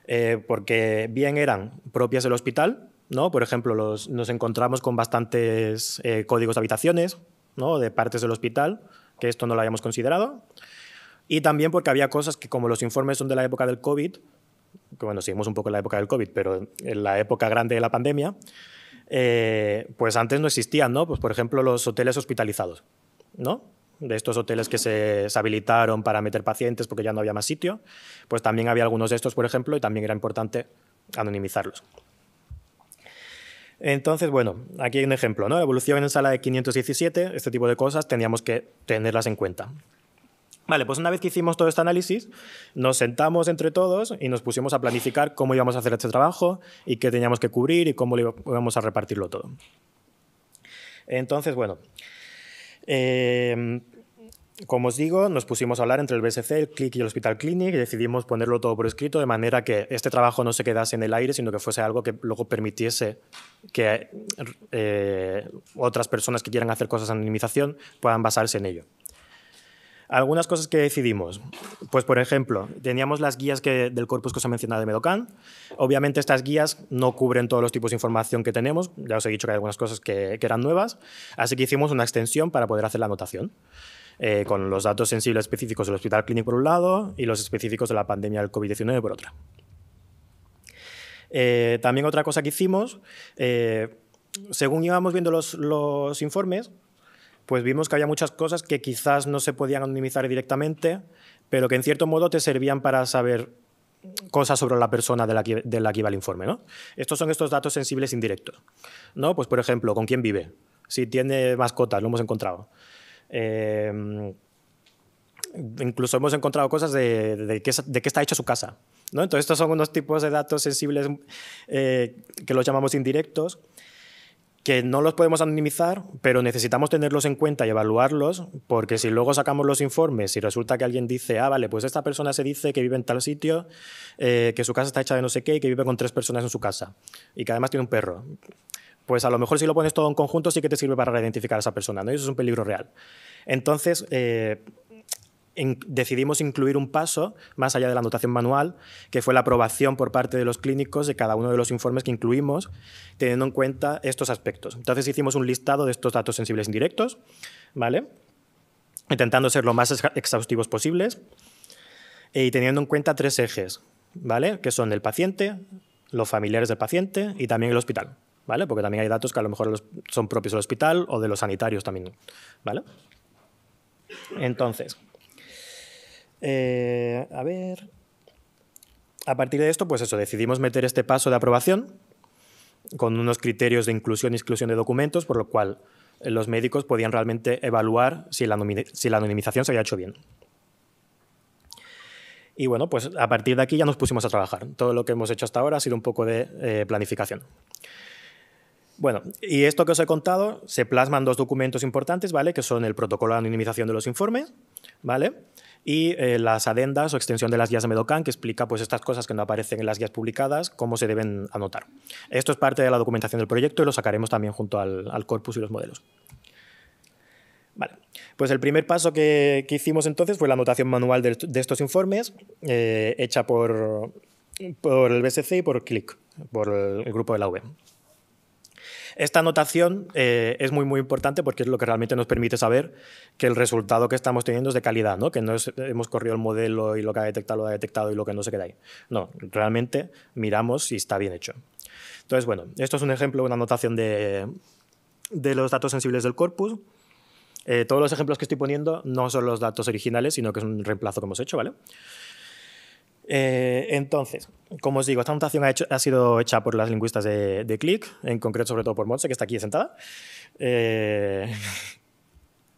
eh, porque bien eran propias del hospital, ¿no? Por ejemplo, nos encontramos con bastantes eh, códigos de habitaciones, De partes del hospital, que esto no lo habíamos considerado, y también porque había cosas que, como los informes son de la época del COVID, bueno, seguimos un poco en la época del COVID, pero en la época grande de la pandemia, eh, pues antes no existían, ¿no? Pues por ejemplo, los hoteles hospitalizados, ¿no? De estos hoteles que se, habilitaron para meter pacientes porque ya no había más sitio, pues también había algunos de estos, por ejemplo, y también era importante anonimizarlos. Entonces, bueno, aquí hay un ejemplo, ¿no? evolución en sala de 517, este tipo de cosas, teníamos que tenerlas en cuenta. Vale, pues una vez que hicimos todo este análisis, nos sentamos entre todos y nos pusimos a planificar cómo íbamos a hacer este trabajo y qué teníamos que cubrir y cómo íbamos a repartirlo todo. Entonces, bueno, eh, como os digo, nos pusimos a hablar entre el BSC, el CLIC y el Hospital Clinic y decidimos ponerlo todo por escrito de manera que este trabajo no se quedase en el aire, sino que fuese algo que luego permitiese que eh, otras personas que quieran hacer cosas de anonimización puedan basarse en ello. Algunas cosas que decidimos. Pues, por ejemplo, teníamos las guías del corpus que os he mencionado de Medocan. Obviamente, estas guías no cubren todos los tipos de información que tenemos. Ya os he dicho que hay algunas cosas que, eran nuevas. Así que hicimos una extensión para poder hacer la anotación. Eh, con los datos sensibles específicos del hospital clínico por un lado y los específicos de la pandemia del COVID-19 por otra. Eh, también otra cosa que hicimos, eh, según íbamos viendo los informes, pues vimos que había muchas cosas que quizás no se podían anonimizar directamente, pero que en cierto modo te servían para saber cosas sobre la persona de la, que, iba el informe. ¿no? Estos son estos datos sensibles indirectos. ¿no? Pues, por ejemplo, con quién vive, si tiene mascotas, lo hemos encontrado. Eh, incluso hemos encontrado cosas de, qué, está hecha su casa. ¿no? Entonces, estos son unos tipos de datos sensibles eh, que los llamamos indirectos que no los podemos anonimizar, pero necesitamos tenerlos en cuenta y evaluarlos, porque si luego sacamos los informes y resulta que alguien dice, ah, vale, pues esta persona se dice que vive en tal sitio, eh, que su casa está hecha de no sé qué y que vive con tres personas en su casa y que además tiene un perro, pues a lo mejor si lo pones todo en conjunto sí que te sirve para identificar a esa persona, ¿no? Y eso es un peligro real. Entonces, eh, decidimos incluir un paso más allá de la anotación manual, que fue la aprobación por parte de los clínicos de cada uno de los informes que incluimos, teniendo en cuenta estos aspectos. Entonces hicimos un listado de estos datos sensibles e indirectos, ¿vale? intentando ser lo más exhaustivos posibles e, y teniendo en cuenta tres ejes, ¿vale? que son el paciente, los familiares del paciente y también el hospital. ¿Vale? Porque también hay datos que a lo mejor son propios del hospital o de los sanitarios también, ¿vale? Entonces, eh, a ver. A partir de esto, pues eso, decidimos meter este paso de aprobación con unos criterios de inclusión y exclusión de documentos, por lo cual eh, los médicos podían realmente evaluar si la, anonimización se había hecho bien. Y bueno, pues a partir de aquí ya nos pusimos a trabajar. Todo lo que hemos hecho hasta ahora ha sido un poco de eh, planificación. Bueno, y esto que os he contado se plasman dos documentos importantes, ¿vale? Que son el protocolo de anonimización de los informes, ¿vale? y eh, las adendas o extensión de las guías de Medocan, que explica pues, estas cosas que no aparecen en las guías publicadas, cómo se deben anotar. Esto es parte de la documentación del proyecto y lo sacaremos también junto al, corpus y los modelos. Pues el primer paso que, hicimos entonces fue la anotación manual de, estos informes, eh, hecha por, el BSC y por CLIC, por el, grupo de la V. Esta anotación eh, es muy, muy importante porque es lo que realmente nos permite saber que el resultado que estamos teniendo es de calidad, ¿no? que no hemos corrido el modelo y lo que ha detectado lo ha detectado y lo que no se queda ahí. No, realmente miramos si está bien hecho. Entonces, bueno, esto es un ejemplo, una anotación de, los datos sensibles del corpus. Eh, todos los ejemplos que estoy poniendo no son los datos originales, sino que es un reemplazo que hemos hecho, ¿vale? Eh, entonces, como os digo, esta anotación ha, sido hecha por las lingüistas de, CLIC, en concreto sobre todo por Montse, que está aquí sentada. Eh,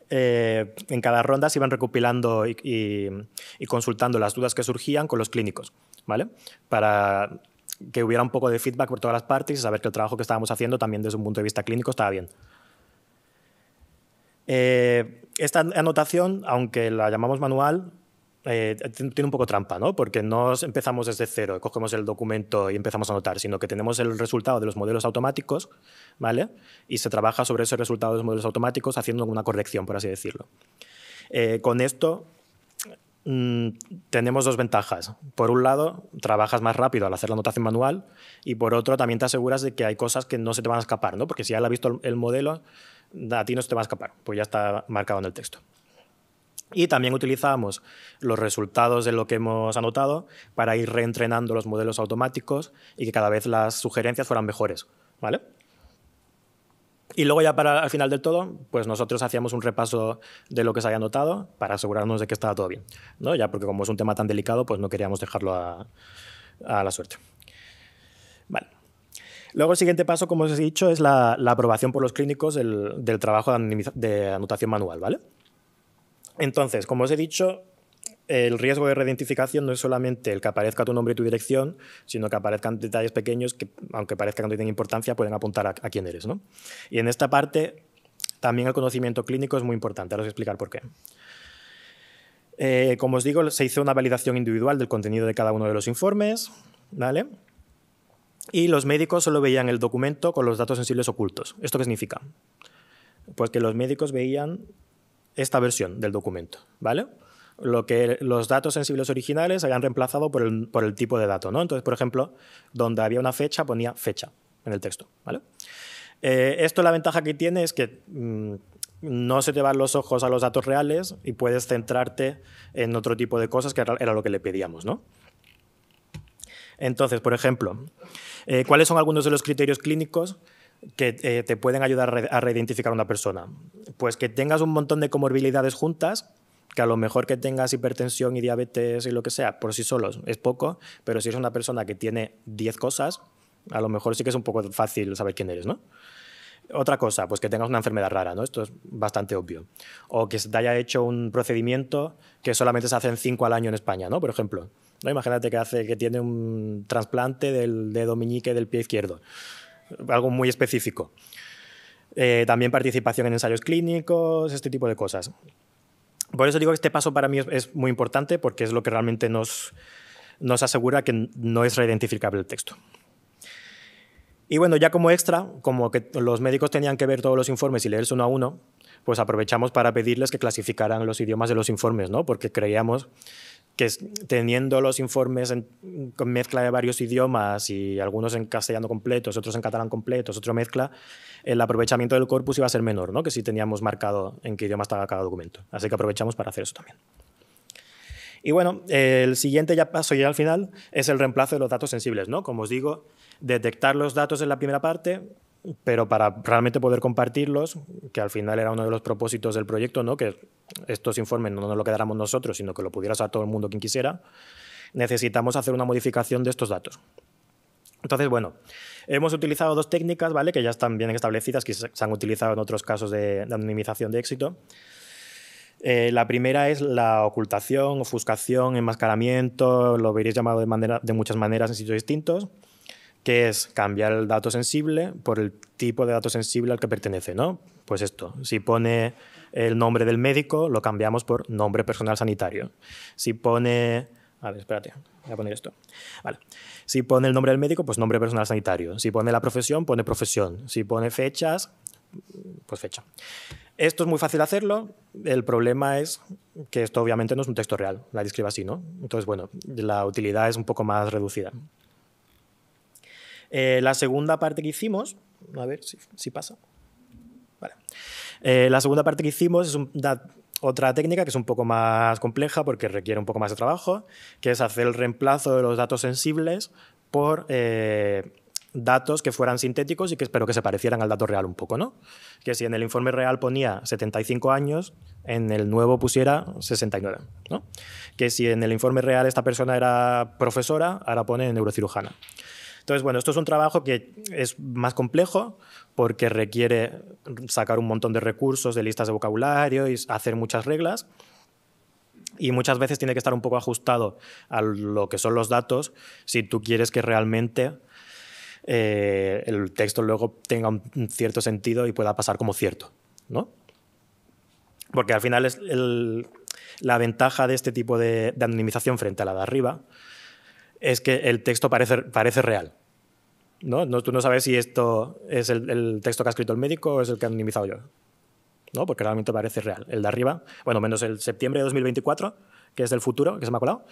eh, en cada ronda se iban recopilando y, consultando las dudas que surgían con los clínicos, ¿vale? Para que hubiera un poco de feedback por todas las partes y saber que el trabajo que estábamos haciendo también desde un punto de vista clínico estaba bien. esta anotación, aunque la llamamos manual, eh, tiene un poco trampa, Porque no empezamos desde cero, cogemos el documento y empezamos a anotar, sino que tenemos el resultado de los modelos automáticos, ¿vale? Y se trabaja sobre ese resultado de los modelos automáticos haciendo una corrección, por así decirlo. Eh, con esto mm, tenemos dos ventajas. Por un lado, trabajas más rápido al hacer la notación manual y por otro, también te aseguras de que hay cosas que no se te van a escapar, Porque si ya la ha visto el modelo, a ti no se te va a escapar, pues ya está marcado en el texto. Y también utilizamos los resultados de lo que hemos anotado para ir reentrenando los modelos automáticos y que cada vez las sugerencias fueran mejores. ¿vale? Y luego ya para al final del todo, pues nosotros hacíamos un repaso de lo que se había anotado para asegurarnos de que estaba todo bien. ¿no? Ya porque como es un tema tan delicado, pues no queríamos dejarlo a, la suerte. Vale. Luego el siguiente paso, como os he dicho, es la, aprobación por los clínicos del, trabajo de anotación manual. ¿vale? Entonces, como os he dicho, el riesgo de reidentificación no es solamente el que aparezca tu nombre y tu dirección, sino que aparezcan detalles pequeños que, aunque parezcan que no tienen importancia, pueden apuntar a, quién eres. ¿no? Y en esta parte, también el conocimiento clínico es muy importante. Ahora os voy a explicar por qué. Eh, como os digo, se hizo una validación individual del contenido de cada uno de los informes, ¿vale? Y los médicos solo veían el documento con los datos sensibles ocultos. ¿Esto qué significa? Pues que los médicos veían esta versión del documento, ¿vale? Lo que los datos sensibles originales hayan reemplazado por el, tipo de dato, ¿no? Entonces, por ejemplo, donde había una fecha ponía fecha en el texto, ¿vale? Eh, esto la ventaja que tiene es que mm, no se te van los ojos a los datos reales y puedes centrarte en otro tipo de cosas que era lo que le pedíamos, Entonces, por ejemplo, eh, ¿cuáles son algunos de los criterios clínicos que eh, te pueden ayudar a, reidentificar a una persona. Pues que tengas un montón de comorbilidades juntas, que a lo mejor que tengas hipertensión y diabetes y lo que sea, por sí solos es poco, pero si eres una persona que tiene 10 cosas, a lo mejor sí que es un poco fácil saber quién eres, ¿no? Otra cosa, pues que tengas una enfermedad rara, ¿no? Esto es bastante obvio. O que se te haya hecho un procedimiento que solamente se hacen cinco al año en España, ¿no? Por ejemplo. ¿no? Imagínate que, hace, que tiene un trasplante del dedo meñique del pie izquierdo algo muy específico. Eh, también participación en ensayos clínicos, este tipo de cosas. Por eso digo que este paso para mí es, muy importante porque es lo que realmente nos, asegura que no es reidentificable el texto. Y bueno, ya como extra, como que los médicos tenían que ver todos los informes y leerse uno a uno, pues aprovechamos para pedirles que clasificaran los idiomas de los informes, ¿no? Porque creíamos que teniendo los informes en, con mezcla de varios idiomas y algunos en castellano completos, otros en catalán completos, otro mezcla, el aprovechamiento del corpus iba a ser menor, ¿no? que si teníamos marcado en qué idioma estaba cada documento. Así que aprovechamos para hacer eso también. Y bueno, el siguiente ya paso ya al final es el reemplazo de los datos sensibles, ¿no? Como os digo, detectar los datos en la primera parte, pero para realmente poder compartirlos, que al final era uno de los propósitos del proyecto, ¿no? que estos informes no nos lo quedáramos nosotros, sino que lo pudiera usar todo el mundo quien quisiera, necesitamos hacer una modificación de estos datos. Entonces, bueno, hemos utilizado dos técnicas, ¿vale? Que ya están bien establecidas, que se han utilizado en otros casos de, anonimización de éxito. Eh, la primera es la ocultación, ofuscación, enmascaramiento, lo veréis llamado de, de muchas maneras en sitios distintos que es cambiar el dato sensible por el tipo de dato sensible al que pertenece, ¿no? Pues esto, si pone el nombre del médico, lo cambiamos por nombre personal sanitario. Si pone... A ver, espérate, voy a poner esto. Si pone el nombre del médico, pues nombre personal sanitario. Si pone la profesión, pone profesión. Si pone fechas, pues fecha. Esto es muy fácil hacerlo. El problema es que esto obviamente no es un texto real. La describe así, ¿no? Entonces, bueno, la utilidad es un poco más reducida. Eh, la segunda parte que hicimos, a ver si, pasa. Eh, la segunda parte que hicimos es otra técnica que es un poco más compleja porque requiere un poco más de trabajo, que es hacer el reemplazo de los datos sensibles por eh, datos que fueran sintéticos y que espero que se parecieran al dato real un poco, ¿no? Que si en el informe real ponía 75 años, en el nuevo pusiera 69, ¿no? Que si en el informe real esta persona era profesora, ahora pone neurocirujana. Entonces, bueno, esto es un trabajo que es más complejo porque requiere sacar un montón de recursos, de listas de vocabulario y hacer muchas reglas y muchas veces tiene que estar un poco ajustado a lo que son los datos si tú quieres que realmente eh, el texto luego tenga un cierto sentido y pueda pasar como cierto, ¿no? Porque al final es la ventaja de este tipo de, de anonimización frente a la de arriba es que el texto parece, real. ¿no? tú no sabes si esto es el, texto que ha escrito el médico o es el que han minimizado yo. ¿no? Porque realmente parece real. El de arriba, bueno, menos el septiembre de 2024, que es del futuro, que se me ha colado,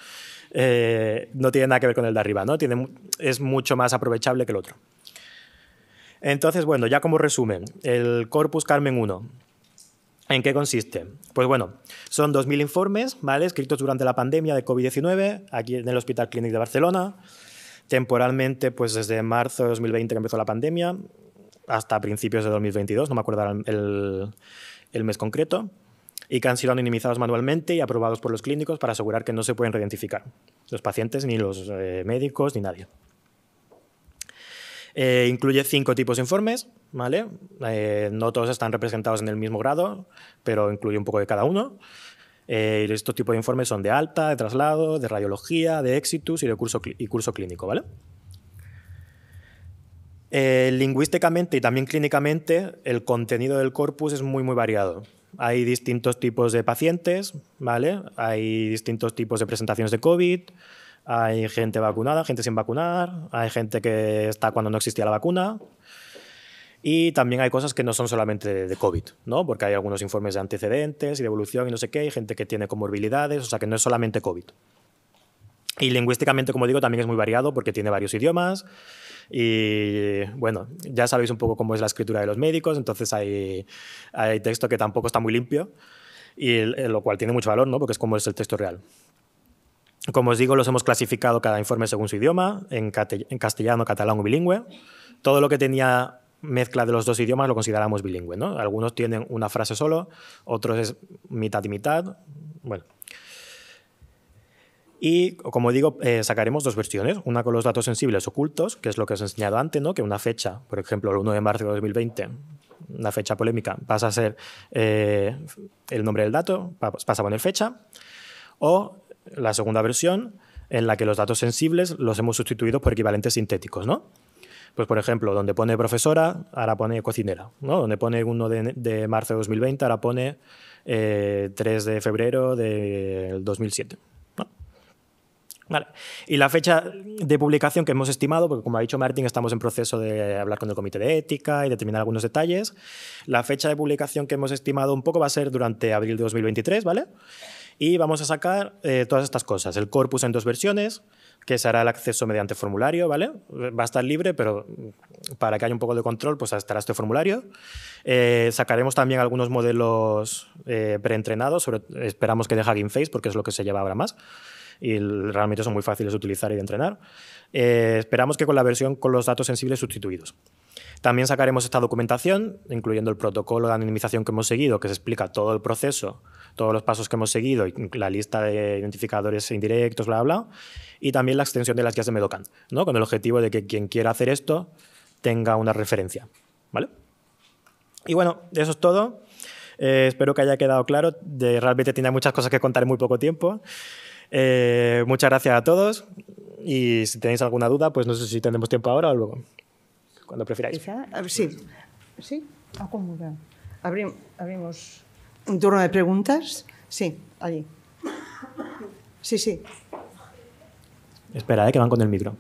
eh, no tiene nada que ver con el de arriba. ¿no? Tiene, es mucho más aprovechable que el otro. Entonces, bueno, ya como resumen, el Corpus Carmen 1 ¿En qué consiste? Pues bueno, son 2.000 informes, ¿vale? Escritos durante la pandemia de COVID-19, aquí en el Hospital Clínic de Barcelona, temporalmente, pues desde marzo de 2020 que empezó la pandemia, hasta principios de 2022, no me acuerdo el, mes concreto, y que han sido anonimizados manualmente y aprobados por los clínicos para asegurar que no se pueden reidentificar los pacientes, ni los eh, médicos, ni nadie. Eh, incluye cinco tipos de informes, ¿vale? Eh, no todos están representados en el mismo grado, pero incluye un poco de cada uno. Eh, estos tipos de informes son de alta, de traslado, de radiología, de éxitos y de curso, y curso clínico, ¿vale? lingüísticamente y también clínicamente, el contenido del corpus es muy, muy variado hay distintos tipos de pacientes, ¿vale? Hay distintos tipos de presentaciones de COVID, hay gente vacunada, gente sin vacunar, hay gente que está cuando no existía la vacuna. Y también hay cosas que no son solamente de COVID, ¿no? Porque hay algunos informes de antecedentes y de evolución y no sé qué, hay gente que tiene comorbilidades, o sea que no es solamente COVID. Y lingüísticamente, como digo, también es muy variado porque tiene varios idiomas. Y bueno, ya sabéis un poco cómo es la escritura de los médicos, entonces hay, hay texto que tampoco está muy limpio, y lo cual tiene mucho valor, ¿no? Porque es como es el texto real. Como os digo, los hemos clasificado cada informe según su idioma, en, castellano, catalán o bilingüe. Todo lo que tenía mezcla de los dos idiomas lo consideramos bilingüe. Algunos tienen una frase solo, otros es mitad y mitad. Bueno. Y como digo, eh, sacaremos dos versiones, una con los datos sensibles ocultos, que es lo que os he enseñado antes, ¿no? que una fecha, por ejemplo, el 1 de marzo de 2020, una fecha polémica, pasa a ser eh, el nombre del dato, pasa a poner fecha, o la segunda versión, en la que los datos sensibles los hemos sustituido por equivalentes sintéticos, ¿no? Pues, por ejemplo, donde pone profesora, ahora pone cocinera, ¿no? Donde pone uno de, marzo de 2020, ahora pone 3 eh, de febrero del 2007. Y la fecha de publicación que hemos estimado, porque como ha dicho Martín, estamos en proceso de hablar con el comité de ética y determinar algunos detalles. La fecha de publicación que hemos estimado un poco va a ser durante abril de 2023, ¿vale? Y vamos a sacar eh, todas estas cosas. El corpus en dos versiones, que será el acceso mediante formulario, ¿vale? Va a estar libre, pero mm, para que haya un poco de control, pues estará este formulario. Eh, sacaremos también algunos modelos eh, preentrenados, esperamos que de Hugging Face, porque es lo que se lleva ahora más. Y realmente son muy fáciles de utilizar y de entrenar. esperamos que con la versión con los datos sensibles sustituidos. También sacaremos esta documentación, incluyendo el protocolo de anonimización que hemos seguido, que se explica todo el proceso todos los pasos que hemos seguido, la lista de identificadores indirectos, bla, bla, y también la extensión de las guías de Medocan, ¿no? con el objetivo de que quien quiera hacer esto tenga una referencia. ¿vale? Y bueno, eso es todo. Eh, espero que haya quedado claro. De, realmente tiene muchas cosas que contar en muy poco tiempo. Eh, muchas gracias a todos. Y si tenéis alguna duda, pues no sé si tenemos tiempo ahora o luego. Cuando prefiráis. sí. Sí, ah, abrimos. ¿Un turno de preguntas? Sí, allí. Sí, sí. Espera, eh, que van con el micro.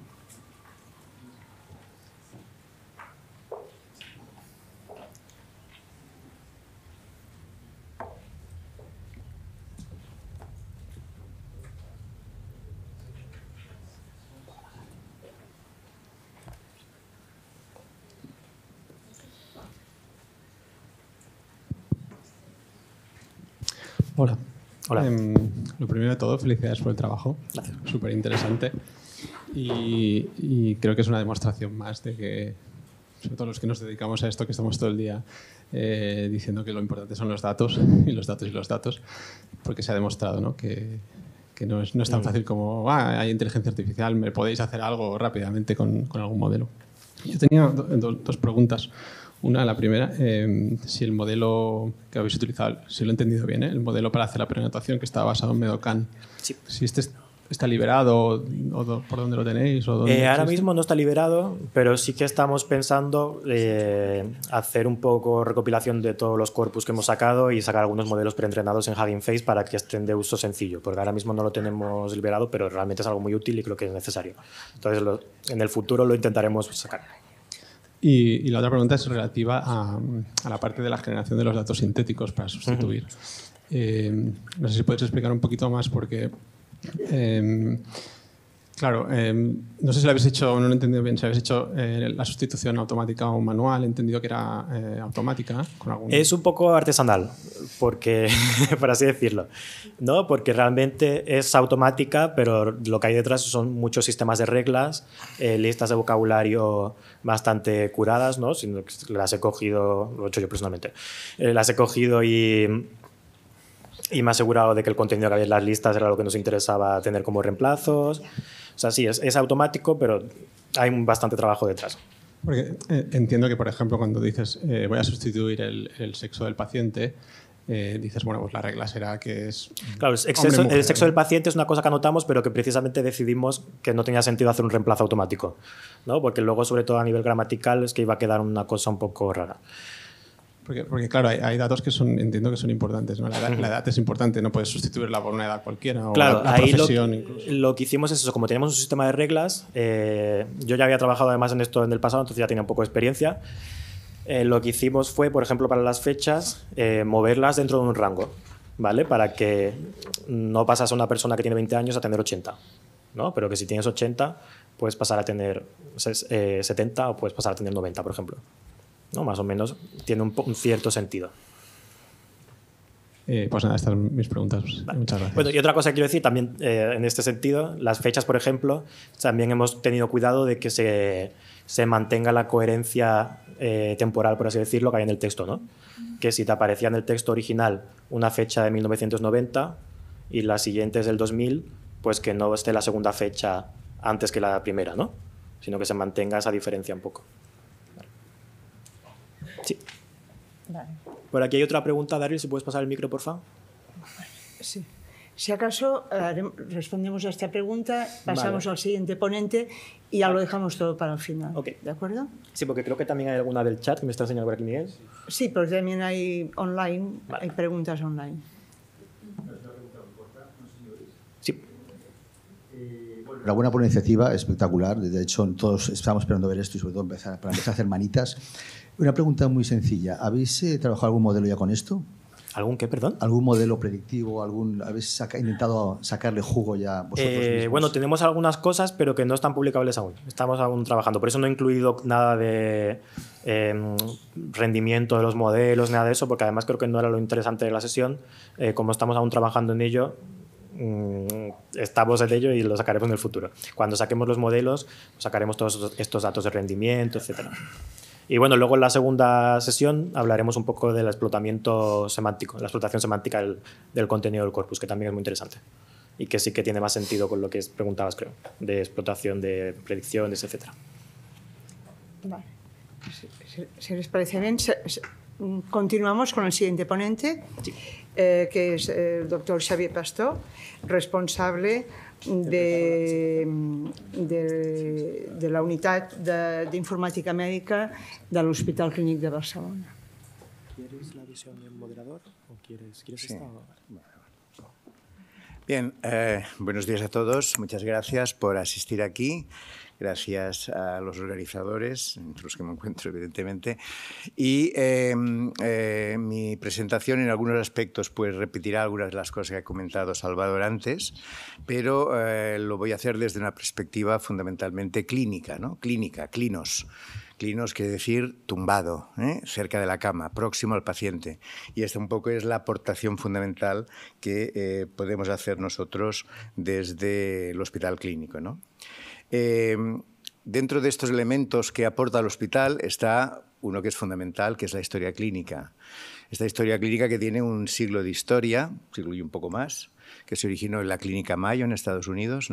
Em, lo primero de todo, felicidades por el trabajo. Gracias. Súper interesante. Y, creo que es una demostración más de que, sobre todo los que nos dedicamos a esto, que estamos todo el día eh, diciendo que lo importante son los datos *laughs* y los datos y los datos, porque se ha demostrado ¿no? que, no, es, no es, tan mm. fácil como, ah, hay inteligencia artificial, me podéis hacer algo rápidamente con, algún modelo. Yo tenía dos preguntas. Una, la primera, em, si el modelo que habéis utilizado, si lo he entendido bien, ¿eh? el modelo para hacer la prenotación que está basado en Medocan, si este está liberado o, por dónde lo tenéis. Eh, ahora mismo no está liberado, pero sí que estamos pensando eh, hacer un poco recopilación de todos los corpus que hemos sacado y sacar algunos modelos preentrenados en Hugging Face para que estén de uso sencillo, porque ahora mismo no lo tenemos liberado, pero realmente es algo muy útil y creo que es necesario. Entonces, en el futuro lo intentaremos sacar. Y, la otra pregunta es relativa a, la parte de la generación de los datos sintéticos para sustituir. Eh, no sé si puedes explicar un poquito más porque... Eh, Claro, em, no sé si lo habéis hecho, no lo he entendido bien, si habéis hecho eh, la sustitución automática o manual, he entendido que era eh, automática. Es un poco artesanal, porque, *laughs* por así decirlo, ¿no? porque realmente es automática, pero lo que hay detrás son muchos sistemas de reglas, eh, listas de vocabulario bastante curadas, ¿no? las he cogido, lo he hecho yo personalmente, las he cogido y y me ha asegurado de que el contenido que había en las listas era lo que nos interesaba tener como reemplazos. O sea, sí, es, es, automático, pero hay bastante trabajo detrás. Porque eh, entiendo que, por ejemplo, cuando dices eh, voy a sustituir el, sexo del paciente, eh, dices, bueno, pues la regla será que es... Claro, el sexo, del paciente es una cosa que anotamos, pero que precisamente decidimos que no tenía sentido hacer un reemplazo automático, ¿no? Porque luego, sobre todo a nivel gramatical, es que iba a quedar una cosa un poco rara. Porque, claro, hay, datos que son, entiendo que son importantes. La, edad, es importante, no puedes sustituirla por una edad cualquiera. O la, ahí lo, incluso. lo, que hicimos es eso. Como teníamos un sistema de reglas, eh, yo ya había trabajado además en esto en el pasado, entonces ya tenía un poco de experiencia. Eh, lo que hicimos fue, por ejemplo, para las fechas, eh, moverlas dentro de un rango, ¿vale? Para que no pasas a una persona que tiene 20 años a tener 80, ¿no? Pero que si tienes 80, puedes pasar a tener 70 o puedes pasar a tener 90, por ejemplo. ¿no? Más o menos tiene un, cierto sentido. Eh, pues nada, estas son mis preguntas. Muchas gracias. Bueno, y otra cosa que quiero decir también eh, en este sentido, las fechas, por ejemplo, también hemos tenido cuidado de que se, se mantenga la coherencia eh, temporal, por así decirlo, que hay en el texto, ¿no? Que si te aparecía en el texto original una fecha de 1990 y la siguiente es del 2000, pues que no esté la segunda fecha antes que la primera, ¿no? Sino que se mantenga esa diferencia un poco. Sí. Por aquí hay otra pregunta, Darío, si puedes pasar el micro, por favor. Sí. Si acaso respondemos a esta pregunta, pasamos al siguiente ponente y ya lo dejamos todo para el final. ¿De acuerdo? Sí, porque creo que también hay alguna del chat que me está enseñando por aquí Miguel. Sí, pero también hay online, hay preguntas online. Sí. Eh, la buena por iniciativa, espectacular. De hecho, todos estamos esperando ver esto y sobre todo para empezar a hacer manitas. Una pregunta muy sencilla. ¿Habéis eh, trabajado algún modelo ya con esto? ¿Algún qué, perdón? ¿Algún modelo predictivo? Algún, ¿Habéis intentado sacarle jugo ya vosotros eh, Bueno, tenemos algunas cosas, pero que no están publicables aún. Estamos aún trabajando. Por eso no he incluido nada de em, rendimiento de los modelos, nada de eso, porque además creo que no era lo interesante de la sesión. Eh, como estamos aún trabajando en ello, mm, estamos en ello y lo sacaremos en el futuro. Cuando saquemos los modelos, sacaremos todos estos datos de rendimiento, etcétera. Y bueno, luego en la segunda sesión hablaremos un poco del explotamiento semántico, la explotación semántica del, contenido del corpus, que también es muy interesante y que sí que tiene más sentido con lo que preguntabas, creo, de explotación, de predicciones, etc. Vale. Si, les parece bien, continuamos con el siguiente ponente, eh, que es el eh, doctor Xavier Pastor, responsable de, de, de la unitat d'informàtica mèdica de l'Hospital Clínic de Barcelona. ¿Quieres la visión del moderador o quieres, quieres sí. Bien, eh, buenos días a todos. Muchas gracias por asistir aquí gracias a los organizadores, entre los que me encuentro evidentemente. Y em, eh, mi presentación en algunos aspectos pues repetirá algunas de las cosas que ha comentado Salvador antes, pero eh, lo voy a hacer desde una perspectiva fundamentalmente clínica, ¿no? Clínica, clinos. Clinos quiere decir tumbado, ¿eh? cerca de la cama, próximo al paciente. Y esta un poco es la aportación fundamental que podemos hacer nosotros desde el hospital clínico. ¿no? Eh, dentro de estos elementos que aporta el hospital está uno que es fundamental, que es la historia clínica. Esta historia clínica que tiene un siglo de historia, siglo y un poco más, que se originó en la Clínica Mayo en Estados Unidos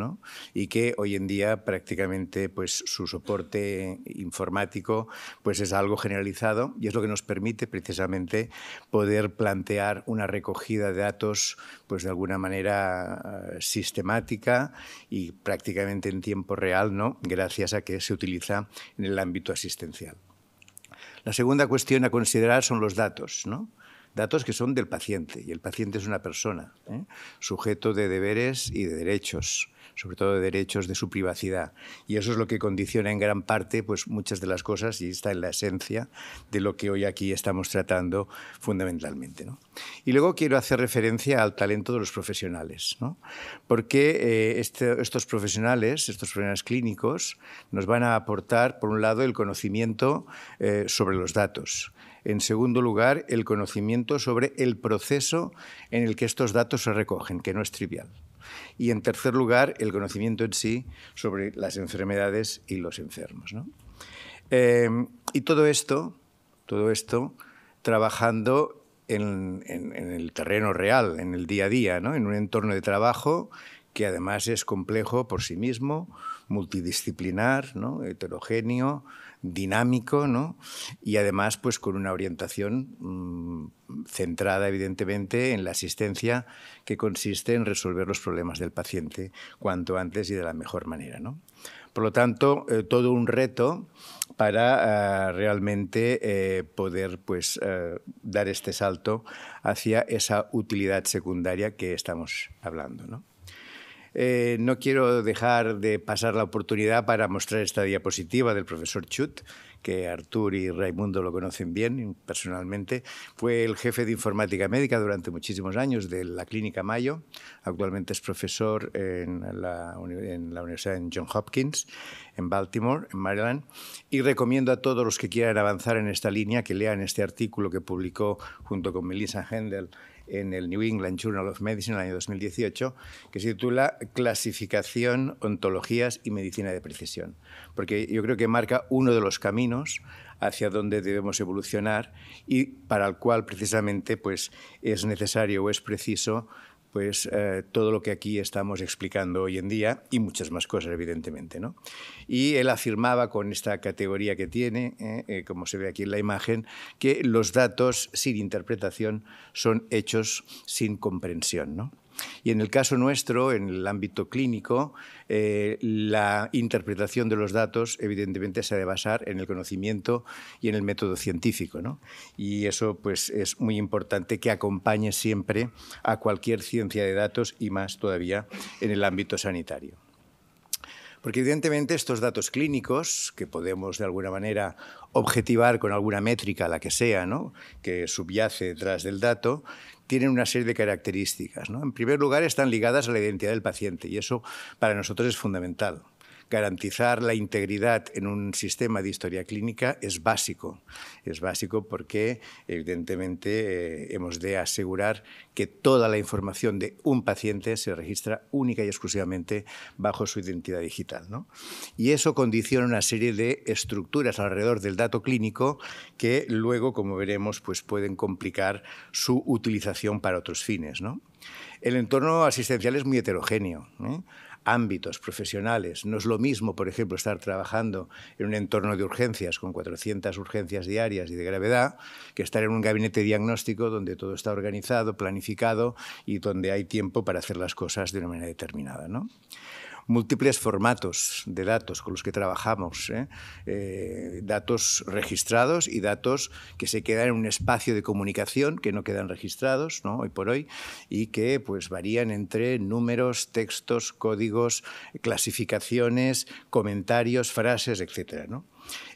y que hoy en día prácticamente pues, su soporte informático pues, es algo generalizado y es lo que nos permite precisamente poder plantear una recogida de datos pues, de alguna manera eh, sistemática y prácticamente en tiempo real, gracias a que se utiliza en el ámbito asistencial. La segunda cuestión a considerar son los datos. Datos que son del paciente, y el paciente es una persona, ¿eh? sujeto de deberes y de derechos, sobre todo de derechos de su privacidad. Y eso es lo que condiciona en gran parte pues, muchas de las cosas y está en la esencia de lo que hoy aquí estamos tratando fundamentalmente. Y luego quiero hacer referencia al talento de los profesionales, porque eh, este, estos profesionales, estos profesionales clínicos, nos van a aportar, por un lado, el conocimiento eh, sobre los datos en segundo lugar, el conocimiento sobre el proceso en el que estos datos se recogen, que no es trivial. Y en tercer lugar, el conocimiento en sí sobre las enfermedades y los enfermos. Em, y todo esto, todo esto trabajando en, el terreno real, en el día a día, en un entorno de trabajo que además es complejo por sí mismo, multidisciplinar, heterogéneo, dinámico, ¿no? Y además, pues con una orientación mm, centrada, evidentemente, en la asistencia que consiste en resolver los problemas del paciente cuanto antes y de la mejor manera, ¿no? Por lo tanto, eh, todo un reto para eh, realmente eh, poder pues, dar este salto hacia esa utilidad secundaria que estamos hablando. ¿no? Eh, no quiero dejar de pasar la oportunidad para mostrar esta diapositiva del profesor Chut, que Artur y Raimundo lo conocen bien personalmente. Fue el jefe de informática médica durante muchísimos años de la Clínica Mayo. Actualmente es profesor en la, Universidad de John Hopkins, en Baltimore, en Maryland. Y recomiendo a todos los que quieran avanzar en esta línea que lean este artículo que publicó junto con Melissa Hendel en el New England Journal of Medicine en el año 2018, que se titula Clasificación, Ontologías y Medicina de Precisión, porque yo creo que marca uno de los caminos hacia donde debemos evolucionar y para el cual precisamente pues, es necesario o es preciso pues eh, todo lo que aquí estamos explicando hoy en día y muchas más cosas, evidentemente. ¿no? Y él afirmaba con esta categoría que tiene, eh, eh, como se ve aquí en la imagen, que los datos sin interpretación son hechos sin comprensión. ¿no? Y en el caso nuestro, en el ámbito clínico, eh, la interpretación de los datos evidentemente se ha de basar en el conocimiento y en el método científico. Y eso pues, es muy importante que acompañe siempre a cualquier ciencia de datos y más todavía en el ámbito sanitario. Porque evidentemente estos datos clínicos, que podemos de alguna manera objetivar con alguna métrica, la que sea, ¿no? que subyace detrás del dato, tienen una serie de características. En primer lugar, están ligadas a la identidad del paciente y eso para nosotros es fundamental garantizar la integridad en un sistema de historia clínica es básico. Es básico porque, evidentemente, eh, hemos de asegurar que toda la información de un paciente se registra única y exclusivamente bajo su identidad digital. Y eso condiciona una serie de estructuras alrededor del dato clínico que luego, como veremos, pues pueden complicar su utilización para otros fines. El entorno asistencial es muy heterogéneo. ¿eh? ámbitos profesionales. No es lo mismo, por ejemplo, estar trabajando en un entorno de urgencias con 400 urgencias diarias y de gravedad que estar en un gabinete diagnóstico donde todo está organizado, planificado y donde hay tiempo para hacer las cosas de una manera determinada. ¿no? múltiples formatos de datos con los que trabajamos, ¿eh? Eh, datos registrados y datos que se quedan en un espacio de comunicación que no quedan registrados hoy por hoy y que pues, varían entre números, textos, códigos, clasificaciones, comentarios, frases, etc.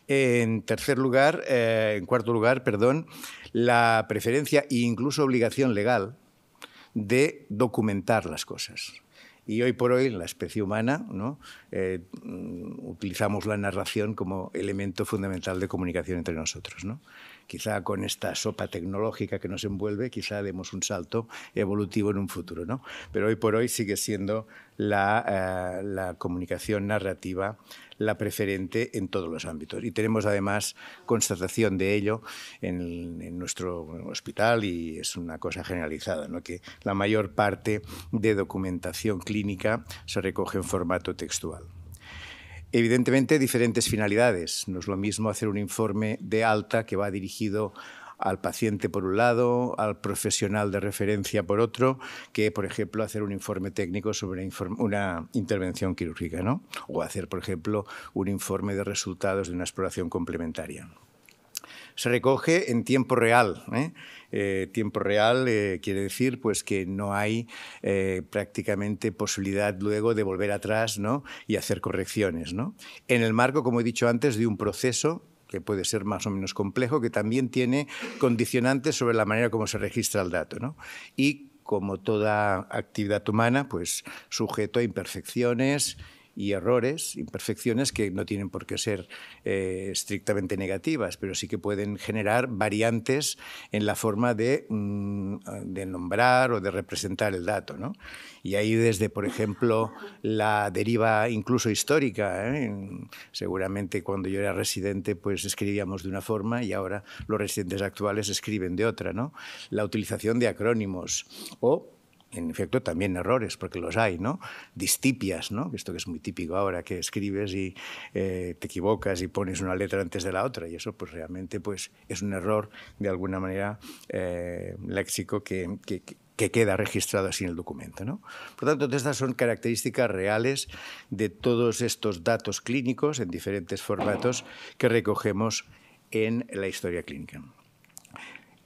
En tercer lugar, eh, en cuarto lugar, perdón, la preferencia e incluso obligación legal de documentar las cosas. Y hoy por hoy, en la especie humana, ¿no? Eh, mm, utilizamos la narración como elemento fundamental de comunicación entre nosotros. Quizá con esta sopa tecnológica que nos envuelve, quizá demos un salto evolutivo en un futuro. Pero hoy por hoy sigue siendo la eh, comunicación narrativa la preferente en todos los ámbitos. Y tenemos además constatación de ello en, nuestro hospital y es una cosa generalizada, ¿no? que la mayor parte de documentación clínica se recoge en formato textual. Evidentemente, diferentes finalidades. No es lo mismo hacer un informe de alta que va dirigido al paciente por un lado, al profesional de referencia por otro, que, por ejemplo, hacer un informe técnico sobre una intervención quirúrgica, ¿no? O hacer, por ejemplo, un informe de resultados de una exploración complementaria se recoge en tiempo real. ¿eh? Eh, tiempo real eh, quiere decir pues, que no hay prácticamente posibilidad luego de volver atrás y hacer correcciones. ¿no? En el marco, como he dicho antes, de un proceso que puede ser más o menos complejo, que también tiene condicionantes sobre la manera como se registra el dato. Y como toda actividad humana, pues sujeto a imperfecciones y errores, imperfecciones que no tienen por qué ser eh, estrictamente negativas, pero sí que pueden generar variantes en la forma de, mm, nombrar o de representar el dato. Y ahí desde, por ejemplo, la deriva incluso histórica. ¿eh? Seguramente cuando yo era residente pues escribíamos de una forma y ahora los residentes actuales escriben de otra. ¿no? La utilización de acrónimos o en efecto, también errores, porque los hay, ¿no? Distipias, ¿no? Esto que es muy típico ahora, que escribes y eh, te equivocas y pones una letra antes de la otra, y eso pues realmente pues, es un error, de alguna manera, eh, léxico que, queda registrado así en el documento. ¿no? Por tanto, estas son características reales de todos estos datos clínicos en diferentes formatos que recogemos en la historia clínica.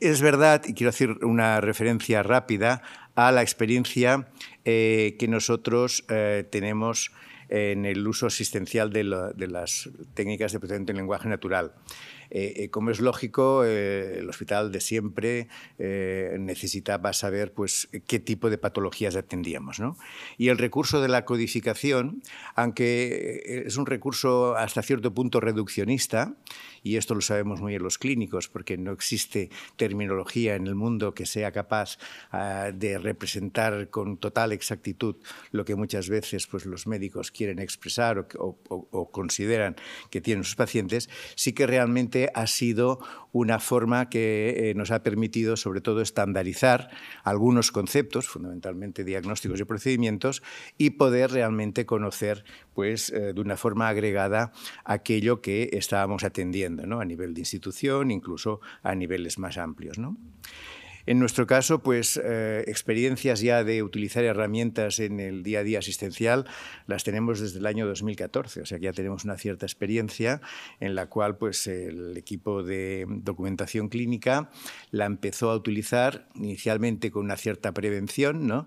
Es verdad, y quiero hacer una referencia rápida a la experiencia eh, que nosotros eh, tenemos en el uso asistencial de, de las técnicas de procedimiento en lenguaje natural. Eh, eh, como es lógico, eh, el hospital de siempre necesitaba saber pues, qué tipo de patologías atendíamos. ¿no? Y el recurso de la codificación, aunque es un recurso hasta cierto punto reduccionista, y esto lo sabemos muy en los clínicos, porque no existe terminología en el mundo que sea capaz ah, de representar con total exactitud lo que muchas veces pues, los médicos quieren expresar o, o consideran que tienen sus pacientes, sí que realmente ha sido una forma que eh, nos ha permitido sobre todo estandarizar algunos conceptos, fundamentalmente diagnósticos y procedimientos, y poder realmente conocer pues, eh, de una forma agregada aquello que estábamos atendiendo ¿no? a nivel de institución, incluso a niveles más amplios. ¿no? En nuestro caso, pues eh, experiencias ya de utilizar herramientas en el día a día asistencial las tenemos desde el año 2014, o sea que ya tenemos una cierta experiencia en la cual pues el equipo de documentación clínica la empezó a utilizar inicialmente con una cierta prevención, ¿no?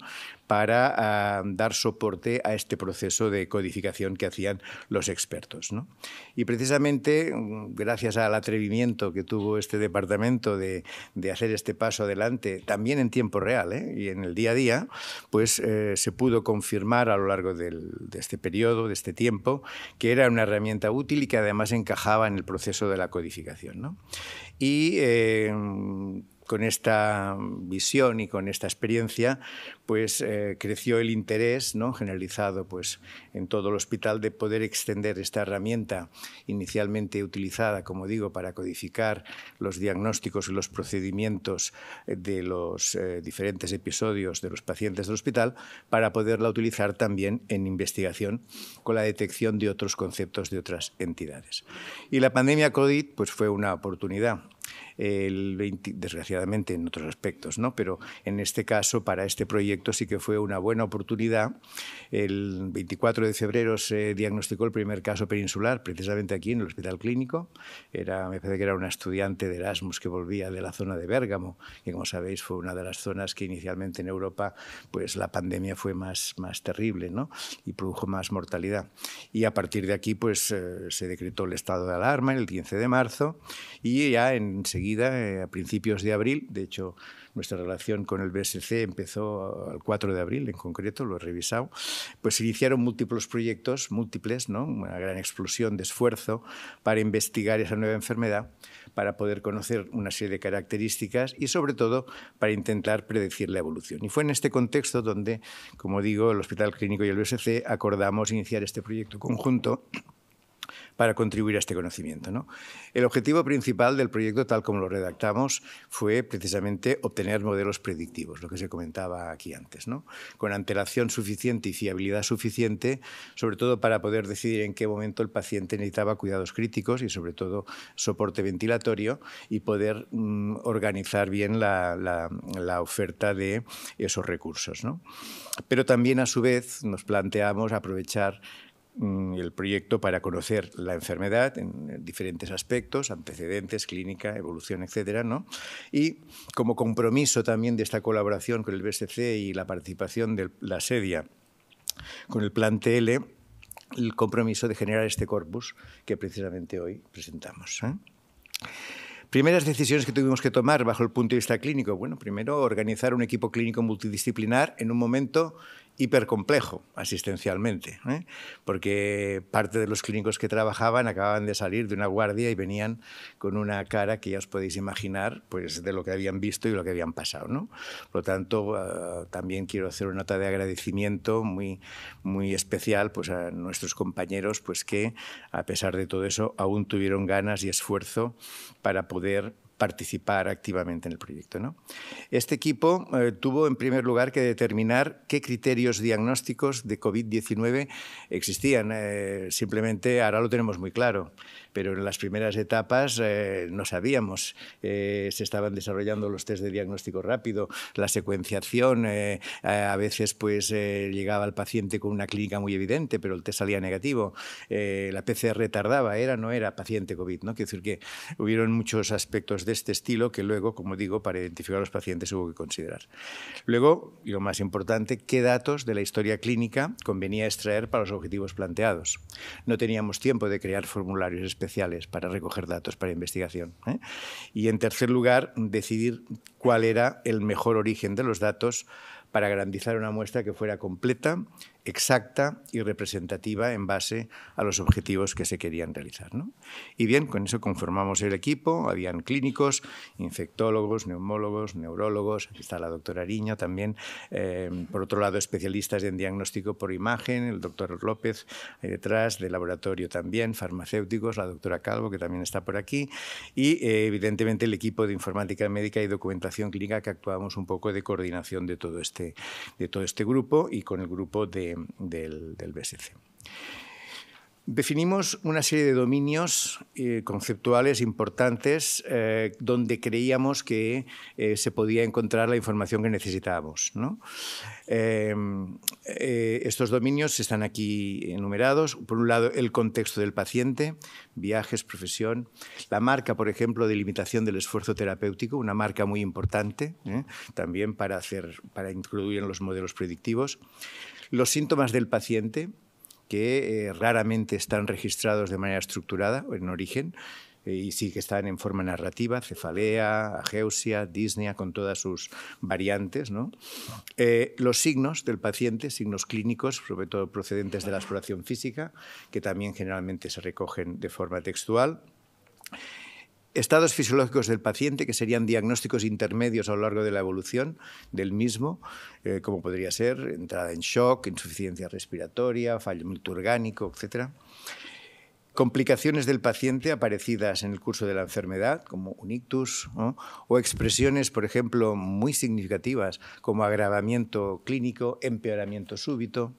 para ah, dar soporte a este proceso de codificación que hacían los expertos. ¿no? Y precisamente mm, gracias al atrevimiento que tuvo este departamento de, hacer este paso adelante, también en tiempo real ¿eh? y en el día a día, pues eh, se pudo confirmar a lo largo de este periodo, de este tiempo, que era una herramienta útil y que además encajaba en el proceso de la codificación. ¿no? Y eh, con esta mm, visión y con esta experiencia, pues eh, creció el interés ¿no? generalizado pues, en todo el hospital de poder extender esta herramienta inicialmente utilizada, como digo, para codificar los diagnósticos y los procedimientos eh, de los eh, diferentes episodios de los pacientes del hospital, para poderla utilizar también en investigación con la detección de otros conceptos de otras entidades. Y la pandemia COVID pues, fue una oportunidad desgraciadamente en otros aspectos, ¿no? pero en este caso, para este proyecto sí que fue una buena oportunidad. El 24 de febrero se diagnosticó el primer caso peninsular, precisamente aquí en el Hospital Clínico. Era, me parece que era una estudiante de Erasmus que volvía de la zona de Bérgamo, que como sabéis fue una de las zonas que inicialmente en Europa pues, la pandemia fue más, más terrible ¿no? y produjo más mortalidad. Y a partir de aquí pues, eh, se decretó el estado de alarma el 15 de marzo y ya enseguida eh, a principios de abril. De hecho, nuestra relación con el BSC empezó el 4 de abril en concreto, lo he revisado. Pues iniciaron múltiples proyectos, múltiples, ¿no? una gran explosión de esfuerzo para investigar esa nueva enfermedad, para poder conocer una serie de características y sobre todo para intentar predecir la evolución. Y fue en este contexto donde, como digo, el Hospital Clínico y el BSC acordamos iniciar este proyecto conjunto para contribuir a este conocimiento. ¿no? El objetivo principal del proyecto, tal como lo redactamos, fue precisamente obtener modelos predictivos, lo que se comentaba aquí antes, ¿no? con antelación suficiente y fiabilidad suficiente, sobre todo para poder decidir en qué momento el paciente necesitaba cuidados críticos y sobre todo soporte ventilatorio y poder mm, organizar bien la, oferta de esos recursos. ¿no? Pero también a su vez nos planteamos aprovechar Mm, el proyecto para conocer la enfermedad en diferentes aspectos, antecedentes, clínica, evolución, etcétera, Y como compromiso también de esta colaboración con el BSC y la participación de la SEDIA con el plan TL, el compromiso de generar este corpus que precisamente hoy presentamos. ¿eh? Primeras decisiones que tuvimos que tomar bajo el punto de vista clínico. Bueno, primero organizar un equipo clínico multidisciplinar en un momento hipercomplejo asistencialmente, ¿eh? porque parte de los clínicos que trabajaban acababan de salir de una guardia y venían con una cara que ya os podéis imaginar pues, de lo que habían visto y lo que habían pasado. ¿no? Por lo tanto, eh, también quiero hacer una nota de agradecimiento muy, muy especial pues, a nuestros compañeros pues, que, a pesar de todo eso, aún tuvieron ganas y esfuerzo para poder participar activamente en el proyecto. ¿no? Este equipo eh, tuvo en primer lugar que determinar qué criterios diagnósticos de COVID-19 existían. Eh, simplemente ahora lo tenemos muy claro, pero en las primeras etapas eh, no sabíamos. se estaban desarrollando los test de diagnóstico rápido, la secuenciación, a veces pues llegaba el paciente con una clínica muy evidente, pero el test salía negativo, la PCR tardaba, era no era paciente COVID. ¿no? Quiero decir que hubieron muchos aspectos de este estilo que luego, como digo, para identificar a los pacientes hubo que considerar. Luego, y lo más importante, qué datos de la historia clínica convenía extraer para los objetivos planteados. No teníamos tiempo de crear formularios especiales para recoger datos para investigación. ¿eh? Y en tercer lugar, decidir cuál era el mejor origen de los datos para garantizar una muestra que fuera completa, exacta y representativa en base a los objetivos que se querían realizar. Y bien, con eso conformamos el equipo, habían clínicos, infectólogos, neumólogos, neurólogos, aquí está la doctora Ariño también, em, por otro lado especialistas en diagnóstico por imagen, el doctor López ahí detrás, de laboratorio también, farmacéuticos, la doctora Calvo que también está por aquí, y eh, evidentemente el equipo de informática médica y documentación clínica que actuamos un poco de coordinación de todo este, de todo este grupo y con el grupo de del, BSC. Definimos una serie de dominios eh, conceptuales importantes eh, donde creíamos que eh, se podía encontrar la información que necesitábamos. estos dominios están aquí enumerados. Por un lado, el contexto del paciente, viajes, profesión, la marca, por ejemplo, de limitación del esfuerzo terapéutico, una marca muy importante también para, hacer, para incluir en los modelos predictivos, los síntomas del paciente, que eh, raramente están registrados de manera estructurada en origen, eh, y sí que están en forma narrativa, cefalea, ageusia, disnea, con todas sus variantes. ¿no? Eh, los signos del paciente, signos clínicos, sobre todo procedentes de la exploración física, que también generalmente se recogen de forma textual estados fisiológicos del paciente, que serían diagnósticos intermedios a lo largo de la evolución del mismo, eh, como podría ser entrada en shock, insuficiencia respiratoria, fallo orgánico, etc. Complicaciones del paciente aparecidas en el curso de la enfermedad, como un ictus, o expresiones, por ejemplo, muy significativas, como agravamiento clínico, empeoramiento súbito,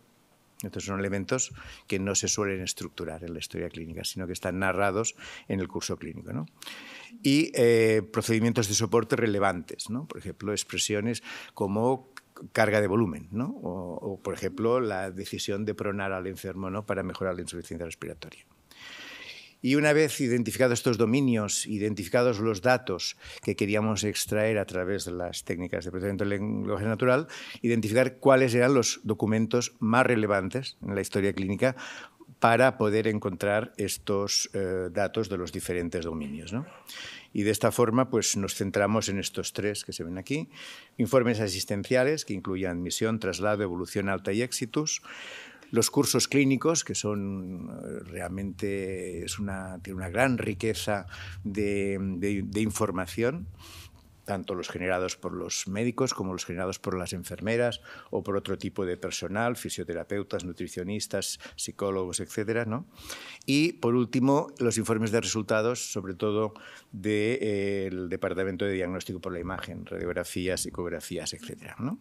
estos son elementos que no se suelen estructurar en la historia clínica, sino que están narrados en el curso clínico. Y eh, procedimientos de soporte relevantes, por ejemplo, expresiones como carga de volumen, o, por ejemplo, la decisión de pronar al enfermo ¿no? para mejorar la insuficiencia respiratoria. Y una vez identificados estos dominios, identificados los datos que queríamos extraer a través de las técnicas de procesamiento del lenguaje natural, identificar cuáles eran los documentos más relevantes en la historia clínica para poder encontrar estos eh, datos de los diferentes dominios. Y de esta forma pues, nos centramos en estos tres que se ven aquí. Informes asistenciales que incluyen admisión, traslado, evolución alta y éxitos. Los cursos clínicos, que son eh, realmente, es una, tiene una gran riqueza de, información tanto los generados por los médicos como los generados por las enfermeras o por otro tipo de personal, fisioterapeutas, nutricionistas, psicólogos, etcétera, ¿no? Y por último, los informes de resultados, sobre todo del eh, Departamento de Diagnóstico por la Imagen, radiografías, ecografías, etcétera, ¿no?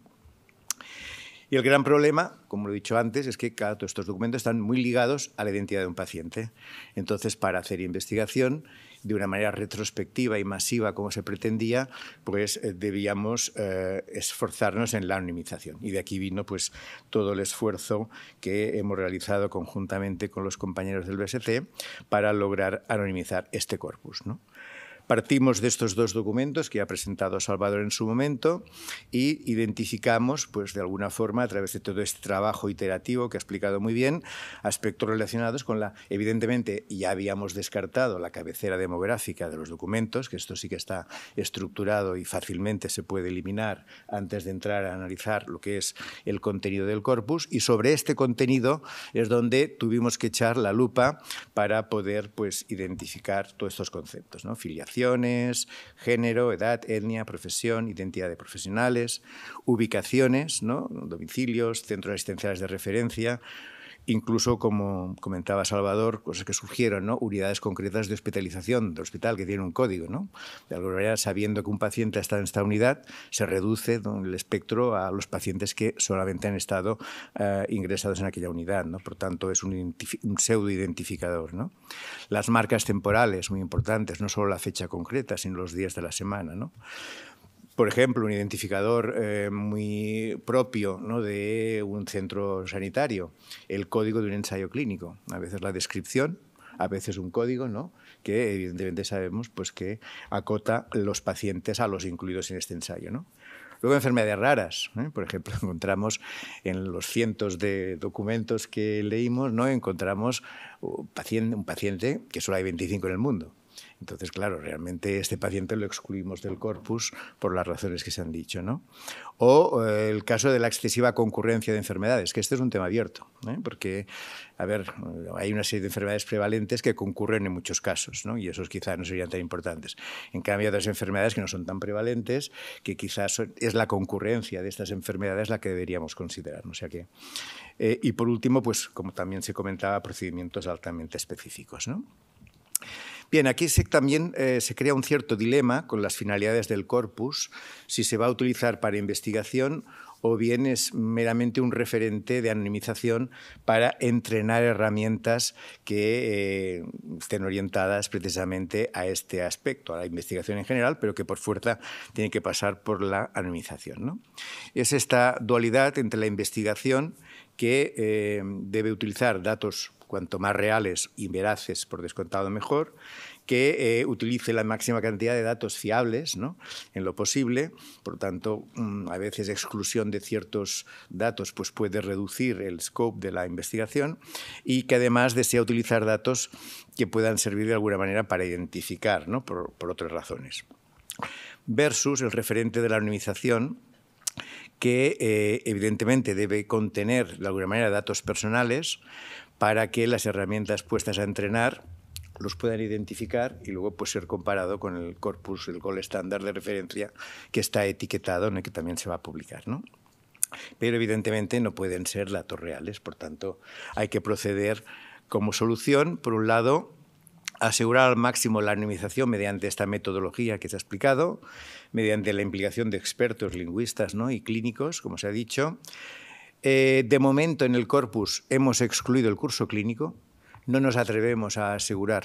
Y el gran problema, como lo he dicho antes, es que todos estos documentos están muy ligados a la identidad de un paciente. Entonces, para hacer investigación de una manera retrospectiva y masiva como se pretendía, pues eh, debíamos eh, esforzarnos en la anonimización. Y de aquí vino pues todo el esfuerzo que hemos realizado conjuntamente con los compañeros del BSC para lograr anonimizar este corpus. ¿no? Partimos de estos dos documentos que ha presentado Salvador en su momento y identificamos, pues de alguna forma, a través de todo este trabajo iterativo que ha explicado muy bien, aspectos relacionados con la, evidentemente, ya habíamos descartado la cabecera demográfica de los documentos, que esto sí que está estructurado y fácilmente se puede eliminar antes de entrar a analizar lo que es el contenido del corpus, y sobre este contenido es donde tuvimos que echar la lupa para poder pues, identificar todos estos conceptos, ¿no? filiación género, edad, etnia, profesión, identidad de profesionales, ubicaciones, domicilios, centros asistenciales de referencia, incluso, como comentaba Salvador, cosas que surgieron, ¿no? unidades concretas de hospitalización, de hospital que tiene un código. ¿no? De alguna manera, sabiendo que un paciente ha estado en esta unidad, se reduce el espectro a los pacientes que solamente han estado eh, ingresados en aquella unidad. ¿no? Por tanto, es un, un pseudo-identificador. ¿no? Las marcas temporales, muy importantes, no solo la fecha concreta, sino los días de la semana. ¿no? por ejemplo, un identificador eh, muy propio de un centro sanitario, el código de un ensayo clínico, a veces la descripción, a veces un código, ¿no? que evidentemente sabemos pues, que acota los pacientes a los incluidos en este ensayo. ¿no? Luego enfermedades raras, ¿eh? por ejemplo, *laughs* encontramos en los cientos de documentos que leímos, ¿no? encontramos uh, paciente, un paciente que solo hay 25 en el mundo. Entonces, claro, realmente este paciente lo excluimos del corpus por las razones que se han dicho. O eh, el caso de la excesiva concurrencia de enfermedades, que este es un tema abierto, ¿eh? porque, a ver, hay una serie de enfermedades prevalentes que concurren en muchos casos, y esos quizás no serían tan importantes. En cambio, hay otras enfermedades que no son tan prevalentes, que quizás es la concurrencia de estas enfermedades la que deberíamos considerar. ¿no? sea eh, y por último, pues como también se comentaba, procedimientos altamente específicos. ¿no? Bien, aquí también eh, se crea un cierto dilema con las finalidades del corpus, si se va a utilizar para investigación o bien es meramente un referente de anonimización para entrenar herramientas que eh, estén orientadas precisamente a este aspecto, a la investigación en general, pero que por fuerza tiene que pasar por la anonimización. Es esta dualidad entre la investigación que eh, debe utilizar datos cuanto más reales y veraces, por descontado, mejor, que eh, utilice la máxima cantidad de datos fiables ¿no? en lo posible. Por tanto, mm, a veces exclusión de ciertos datos pues puede reducir el scope de la investigación y que además desea utilizar datos que puedan servir de alguna manera para identificar, ¿no? por, por otras razones. Versus el referente de la anonimización, que eh, evidentemente debe contener de alguna manera datos personales, para que las herramientas puestas a entrenar los puedan identificar y luego pues, ser comparado con el corpus, el gol estándar de referencia que está etiquetado en el que también se va a publicar. ¿no? Pero evidentemente no pueden ser datos reales, por tanto hay que proceder como solución, por un lado, asegurar al máximo la anonimización mediante esta metodología que se ha explicado, mediante la implicación de expertos lingüistas ¿no? y clínicos, como se ha dicho, eh, de momento en el corpus hemos excluido el curso clínico. No nos atrevemos a asegurar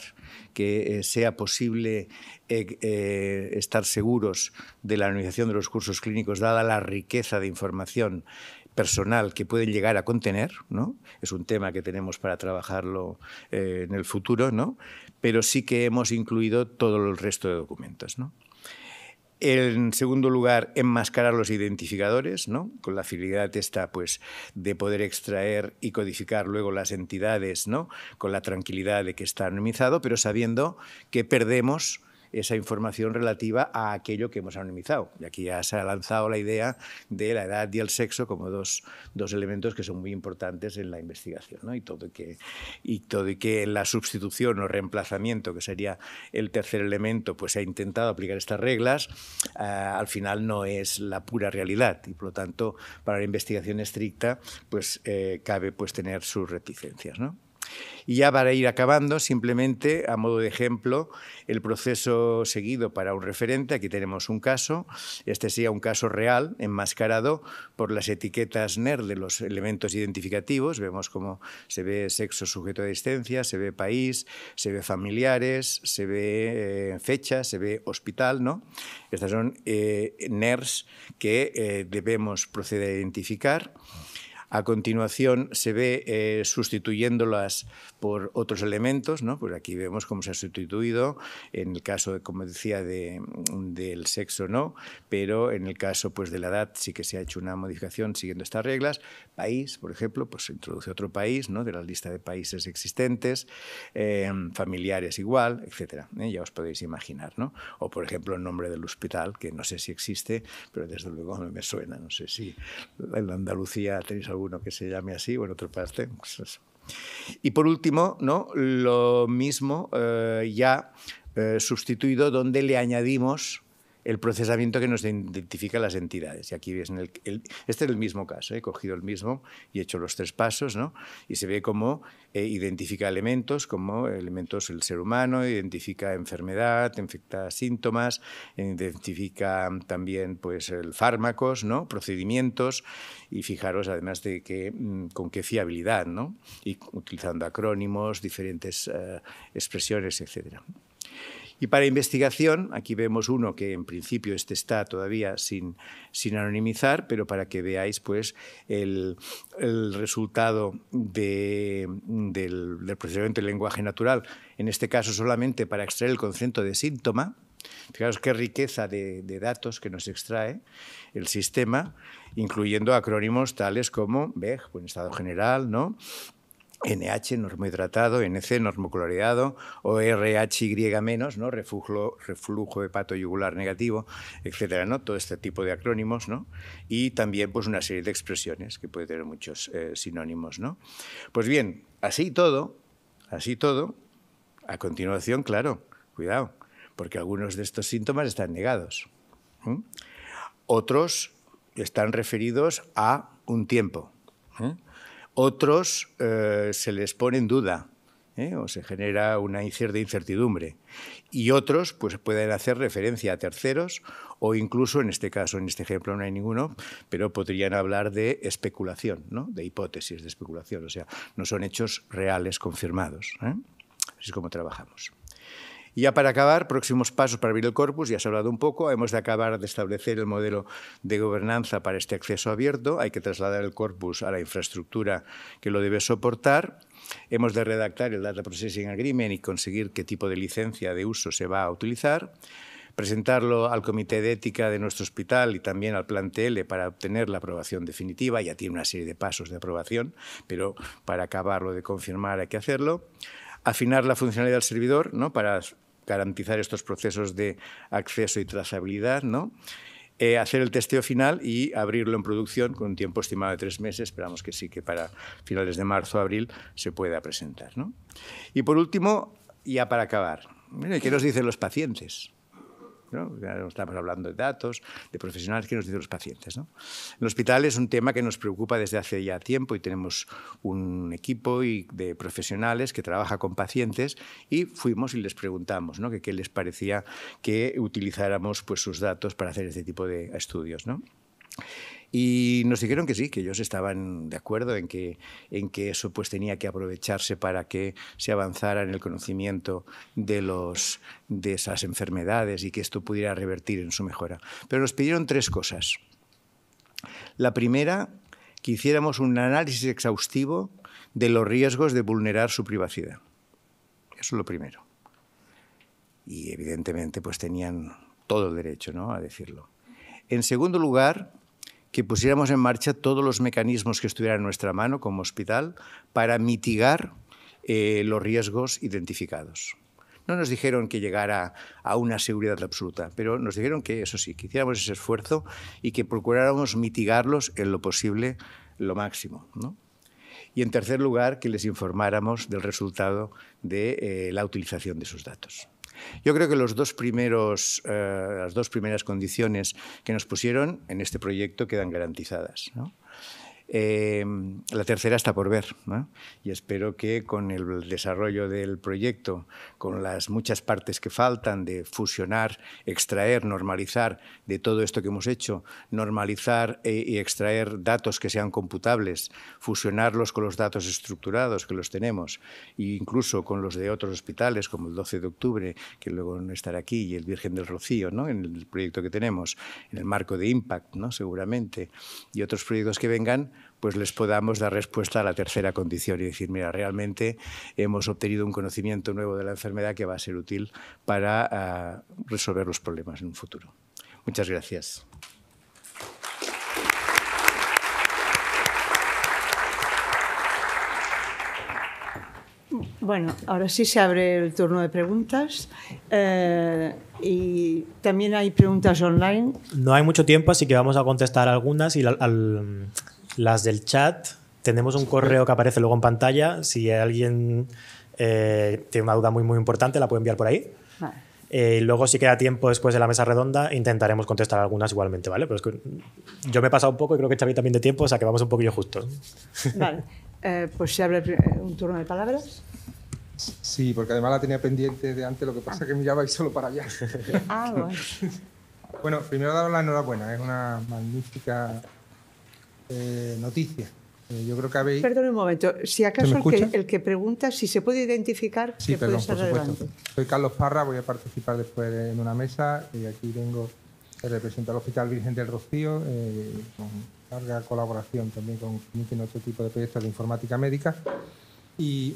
que eh, sea posible eh, estar seguros de la anonimización de los cursos clínicos, dada la riqueza de información personal que pueden llegar a contener, ¿no? Es un tema que tenemos para trabajarlo en el futuro, ¿no? Pero sí que hemos incluido todo el resto de documentos, ¿no? En segundo lugar, enmascarar los identificadores, ¿no? con la facilidad esta pues, de poder extraer y codificar luego las entidades, ¿no? con la tranquilidad de que está anonimizado, pero sabiendo que perdemos esa información relativa a aquello que hemos anonimizado. Y aquí ya se ha lanzado la idea de la edad y el sexo como dos, elementos que son muy importantes en la investigación. Y, todo y que, todo y que la sustitución o reemplazamiento, que sería el tercer elemento, pues se ha intentado aplicar estas reglas, eh, al final no es la pura realidad. Y por lo tanto, para la investigación estricta, pues eh, cabe pues, tener sus reticencias. ¿no? Y ya para ir acabando, simplemente a modo de ejemplo, el proceso seguido para un referente, aquí tenemos un caso, este sería un caso real, enmascarado por las etiquetas NER de los elementos identificativos, vemos cómo se ve sexo sujeto a distancia, se ve país, se ve familiares, se ve eh, fecha, se ve hospital, ¿no? Estas son eh, NERs que eh, debemos proceder a identificar. A continuación se ve eh, sustituyéndolas por otros elementos, ¿no? Pues aquí vemos cómo se ha sustituido, en el caso, como decía, de, mm, del sexo no, pero en el caso pues, de la edad sí que se ha hecho una modificación siguiendo estas reglas. País, por ejemplo, pues se introduce otro país, ¿no? De la lista de países existentes, em, familiares igual, etcétera. ¿eh? Ya os podéis imaginar, ¿no? O, por ejemplo, el nombre del hospital, que no sé si existe, pero desde luego me suena, no sé si en Andalucía tenéis alguno que se llame así o en otra parte, pues, y por último, ¿no? lo mismo eh, ya eh, sustituido donde le añadimos el procesamiento que nos identifica las entidades. Y aquí ves, este es el mismo caso, he cogido el mismo y he hecho los tres pasos, ¿no? Y se ve cómo eh, identifica elementos, como elementos el ser humano, identifica enfermedad, infecta síntomas, identifica también pues, fármacos, ¿no? procedimientos, y fijaros además de mm, con qué fiabilidad, ¿no? Y utilizando acrónimos, diferentes eh, expresiones, etcétera. Y para investigación, aquí vemos uno que en principio este está todavía sin, sin anonimizar, pero para que veáis pues, el, resultado del, del procedimiento del lenguaje natural, en este caso solamente para extraer el concepto de síntoma, fijaros qué riqueza de, datos que nos extrae el sistema, incluyendo acrónimos tales como BEG, en estado general, ¿no? NH normohidratado, NC normocoloreado, o RHY menos, ¿no? Refuglo, reflujo yugular negativo, etcétera, ¿no? Todo este tipo de acrónimos, ¿no? Y también pues una serie de expresiones que puede tener muchos eh, sinónimos, ¿no? Pues bien, así todo, así todo, a continuación, claro, cuidado, porque algunos de estos síntomas están negados. Otros están referidos a un tiempo. Otros eh, se les pone en duda ¿eh? o se genera una incertidumbre. Y otros pues, pueden hacer referencia a terceros o incluso, en este caso, en este ejemplo no hay ninguno, pero podrían hablar de especulación, ¿no? de hipótesis de especulación. O sea, no son hechos reales confirmados. ¿eh? Así es como trabajamos. Y ya para acabar, próximos pasos para abrir el corpus, ya se ha hablado un poco, hemos de acabar de establecer el modelo de gobernanza para este acceso abierto, hay que trasladar el corpus a la infraestructura que lo debe soportar, hemos de redactar el Data Processing Agreement y conseguir qué tipo de licencia de uso se va a utilizar presentarlo al comité de ética de nuestro hospital y también al plan TL para obtener la aprobación definitiva. Ya tiene una serie de pasos de aprobación, pero para acabarlo de confirmar hay que hacerlo. Afinar la funcionalidad del servidor ¿no? para garantizar estos procesos de acceso y trazabilidad, ¿no? Eh, hacer el testeo final y abrirlo en producción con un tiempo estimado de tres meses. Esperamos que sí, que para finales de marzo, o abril se pueda presentar. Y por último, ya para acabar, ¿eh? ¿qué nos dicen los pacientes? estamos hablando de datos, de profesionales que nos dicen los pacientes. ¿no? El hospital es un tema que nos preocupa desde hace ya tiempo y tenemos un equipo y de profesionales que trabaja con pacientes y fuimos y les preguntamos que qué les parecía que utilizáramos pues, sus datos para hacer este tipo de estudios. ¿no? Y nos dijeron que sí, que ellos estaban de acuerdo en que, en eso pues tenía que aprovecharse para que se avanzara en el conocimiento de, los, de esas enfermedades y que esto pudiera revertir en su mejora. Pero nos pidieron tres cosas. La primera, que hiciéramos un análisis exhaustivo de los riesgos de vulnerar su privacidad. Eso es lo primero. Y evidentemente pues tenían todo el derecho ¿no? a decirlo. En segundo lugar, que pusiéramos en marcha todos los mecanismos que estuvieran en nuestra mano como hospital para mitigar eh, los riesgos identificados. No nos dijeron que llegara a una seguridad absoluta, pero nos dijeron que eso sí, que hiciéramos ese esfuerzo y que procuráramos mitigarlos en lo posible, lo máximo. Y en tercer lugar, que les informáramos del resultado de eh, la utilización de sus datos. Yo creo que eh, las dos primeras condiciones que nos pusieron en este proyecto quedan garantizadas. ¿no? Em, la tercera está por ver y espero que con el desarrollo del proyecto, con las muchas partes que faltan de fusionar, extraer, normalizar de todo esto que hemos hecho, normalizar eh, y extraer datos que sean computables, fusionarlos con los datos estructurados que los tenemos e incluso con los de otros hospitales como el 12 de octubre, que luego no estará aquí, y el Virgen del Rocío, ¿no? en el proyecto que tenemos, en el marco de Impact, ¿no? seguramente, y otros proyectos que vengan, pues les podamos dar respuesta a la tercera condición y decir, mira, realmente hemos obtenido un conocimiento nuevo de la enfermedad que va a ser útil para ah, resolver los problemas en un futuro. Muchas gracias. Bueno, ahora sí se abre el turno de preguntas. Eh, y también hay preguntas online. No hay mucho tiempo, así que vamos a contestar algunas y al las del chat, tenemos un correo que aparece luego en pantalla. Si alguien eh, tiene una duda muy, muy importante, la puede enviar por ahí. Eh, luego, si queda tiempo después de la mesa redonda, intentaremos contestar algunas igualmente, ¿vale? Pero es que yo me he pasado un poco y creo que Xavi también de tiempo, o sea que vamos un poquillo justo Vale. *laughs* Eh, pues se abre un turno de palabras. Sí, porque además la tenía pendiente de antes, lo que pasa es que mirabais solo para allá. bueno. Ah, *laughs* bueno, primero daros la enhorabuena, es una magnífica ...noticias. Eh, noticia. Eh, yo creo que habéis... Perdón un momento. Si acaso el que, pregunta si se puede identificar, sí, que perdón, puede ser por relevante. Soy Carlos Parra, voy a participar después en una mesa y aquí vengo, Representa al Hospital Virgen del Rocío, eh, con larga colaboración también con, en otro tipo de proyectos de informática médica. Y,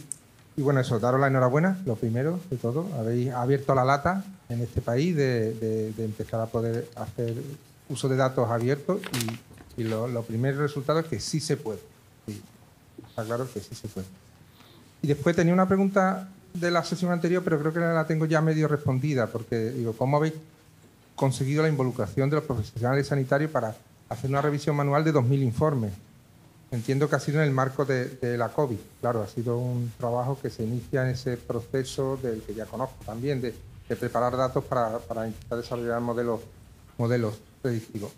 bueno, eso, daros la enhorabuena, lo primero de todo. Habéis abierto la lata en este país de, de empezar a poder hacer uso de datos abiertos y y lo, lo primer resultado es que sí se puede. Está claro que sí se puede. Y después tenía una pregunta de la sesión anterior, pero creo que la tengo ya medio respondida, porque digo, ¿cómo habéis conseguido la involucración de los profesionales sanitarios para hacer una revisión manual de 2.000 informes? Entiendo que ha sido en el marco de, la COVID. Claro, ha sido un trabajo que se inicia en ese proceso del que ya conozco también, de, preparar datos para, intentar desarrollar modelos, modelos predictivos.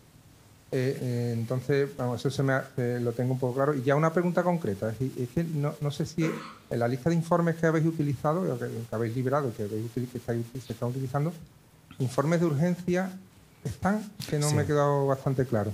Eh, eh, entonces, vamos, eso se me, eh, lo tengo un poco claro. Y ya una pregunta concreta. Es, que no, sé si en la lista de informes que habéis utilizado, que, habéis liberado, que, se están utilizando, informes de urgencia están, que no me he quedado bastante claro.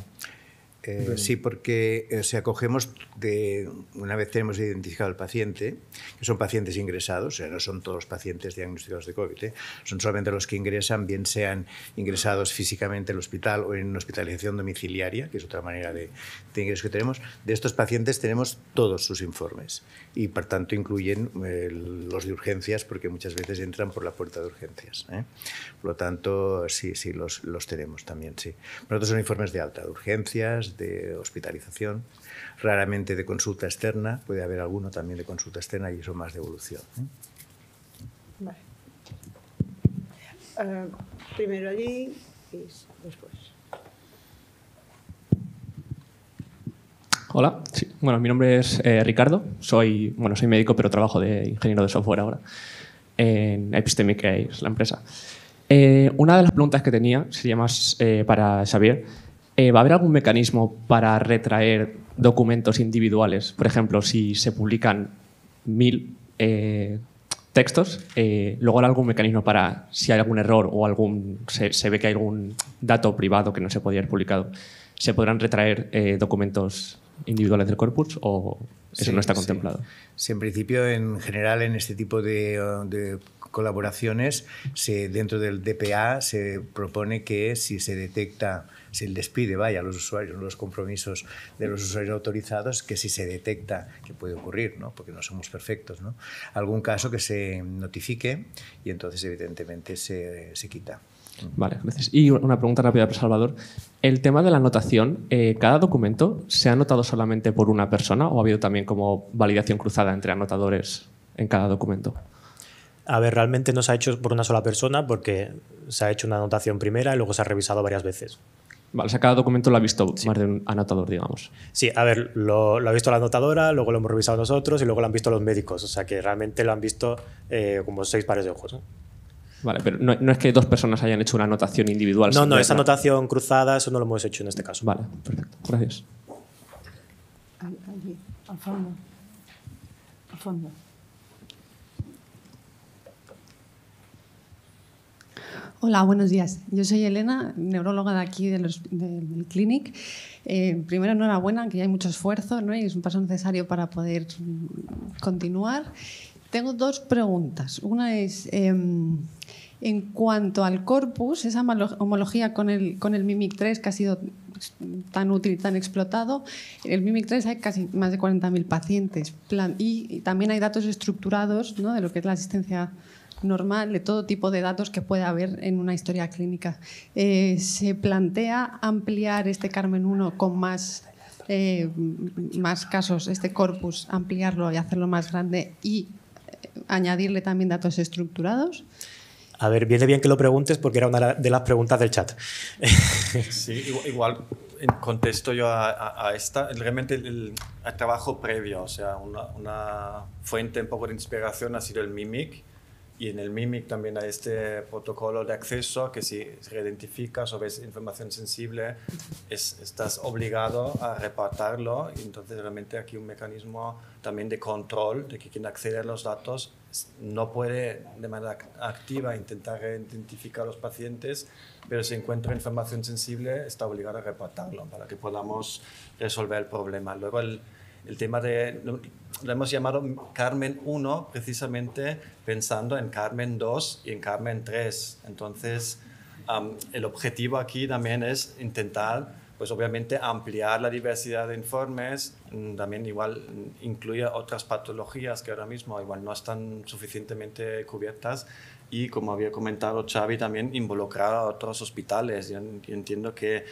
Eh, sí, porque eh, si acogemos de, una vez tenemos identificado al paciente, que son pacientes ingresados, no son todos pacientes diagnosticados de COVID, ¿eh? son solamente los que ingresan, bien sean ingresados físicamente en el hospital o en hospitalización domiciliaria, que es otra manera de, ingresos ingreso que tenemos. De estos pacientes tenemos todos sus informes y, por tanto, incluyen los de urgencias, porque muchas veces entran por la puerta de urgencias. Por lo tanto, sí, sí, los, los tenemos también, sí. Nosotros son informes de alta, de urgencias, de hospitalización, raramente de consulta externa, puede haber alguno también de consulta externa y eso más de evolución. ¿eh? Eh, primero allí y después. Hola, bueno, mi nombre es eh, Ricardo, soy, bueno, soy médico pero trabajo de ingeniero de software ahora en Epistemic, que es la empresa. una de las preguntas que tenía sería más para Xavier. Eh, ¿Va a haber algún mecanismo para retraer documentos individuales? Por ejemplo, si se publican mil eh, textos, eh, luego algún mecanismo para si hay algún error o algún se, ve que hay algún dato privado que no se podía haber publicado, ¿se podrán retraer documentos individuales del corpus o eso no está contemplado? Sí. en principio, en general, en este tipo de colaboraciones, se, dentro del DPA se propone que si se detecta, si el despide vaya, a los usuarios, los compromisos de los usuarios autorizados, que si se detecta, que puede ocurrir, ¿no? porque no somos perfectos, ¿no? algún caso que se notifique y entonces evidentemente se, quita. Vale, Y una pregunta rápida para Salvador. El tema de la anotación, eh, ¿cada documento se ha anotado solamente por una persona o ha habido también como validación cruzada entre anotadores en cada documento? A ver, realmente no se ha hecho por una sola persona porque se ha hecho una anotación primera y luego se ha revisado varias veces. Vale, o sea, cada documento lo ha visto más de un anotador, digamos. Sí, a ver, lo, ha visto la anotadora, luego lo hemos revisado nosotros y luego lo han visto los médicos. O sea, que realmente lo han visto eh, como seis pares de ojos. Vale, pero no, es que dos personas hayan hecho una anotación individual. No, no, esa anotación cruzada, eso no lo hemos hecho en este caso. Vale, perfecto. Gracias. al fondo. fondo. Hola, buenos días. Yo soy Elena, neuróloga de aquí del, del Clinic. Eh, primero, enhorabuena, que ya hay mucho esfuerzo ¿no? y es un paso necesario para poder continuar. Tengo dos preguntas. Una es, em, en cuanto al corpus, esa homología con el, Mimic 3 que ha sido tan útil y tan explotado. En el Mimic 3 hay casi más de 40.000 pacientes y, y, también hay datos estructurados ¿no? de lo que es la asistencia normal, de todo tipo de datos que puede haber en una historia clínica. Eh, ¿Se plantea ampliar este Carmen 1 con más, eh, más casos, este corpus, ampliarlo y hacerlo más grande y eh, añadirle también datos estructurados? A ver, viene bien que lo preguntes porque era una de las preguntas del chat. *laughs* sí, igual, contesto yo a, esta. Realmente el, trabajo previo, o sea, una, una fuente un poco de inspiración ha sido el Mimic y en el MIMIC también hay este protocolo de acceso que si reidentificas sobre ves información sensible, es, estás obligado a repartirlo. entonces realmente aquí un mecanismo también de control de que quien accede a los datos no puede de manera activa intentar identificar a los pacientes, pero si encuentra información sensible está obligado a repartirlo para que podamos resolver el problema. Luego el, el tema de, lo hemos llamado Carmen 1 precisamente pensando en Carmen 2 y en Carmen 3. Entonces, el objetivo aquí también es intentar, pues obviamente, ampliar la diversidad de informes, mm, también igual incluye otras patologías que ahora mismo igual no están suficientemente cubiertas y, como había comentado Xavi, también involucrar a otros hospitales. yo entiendo que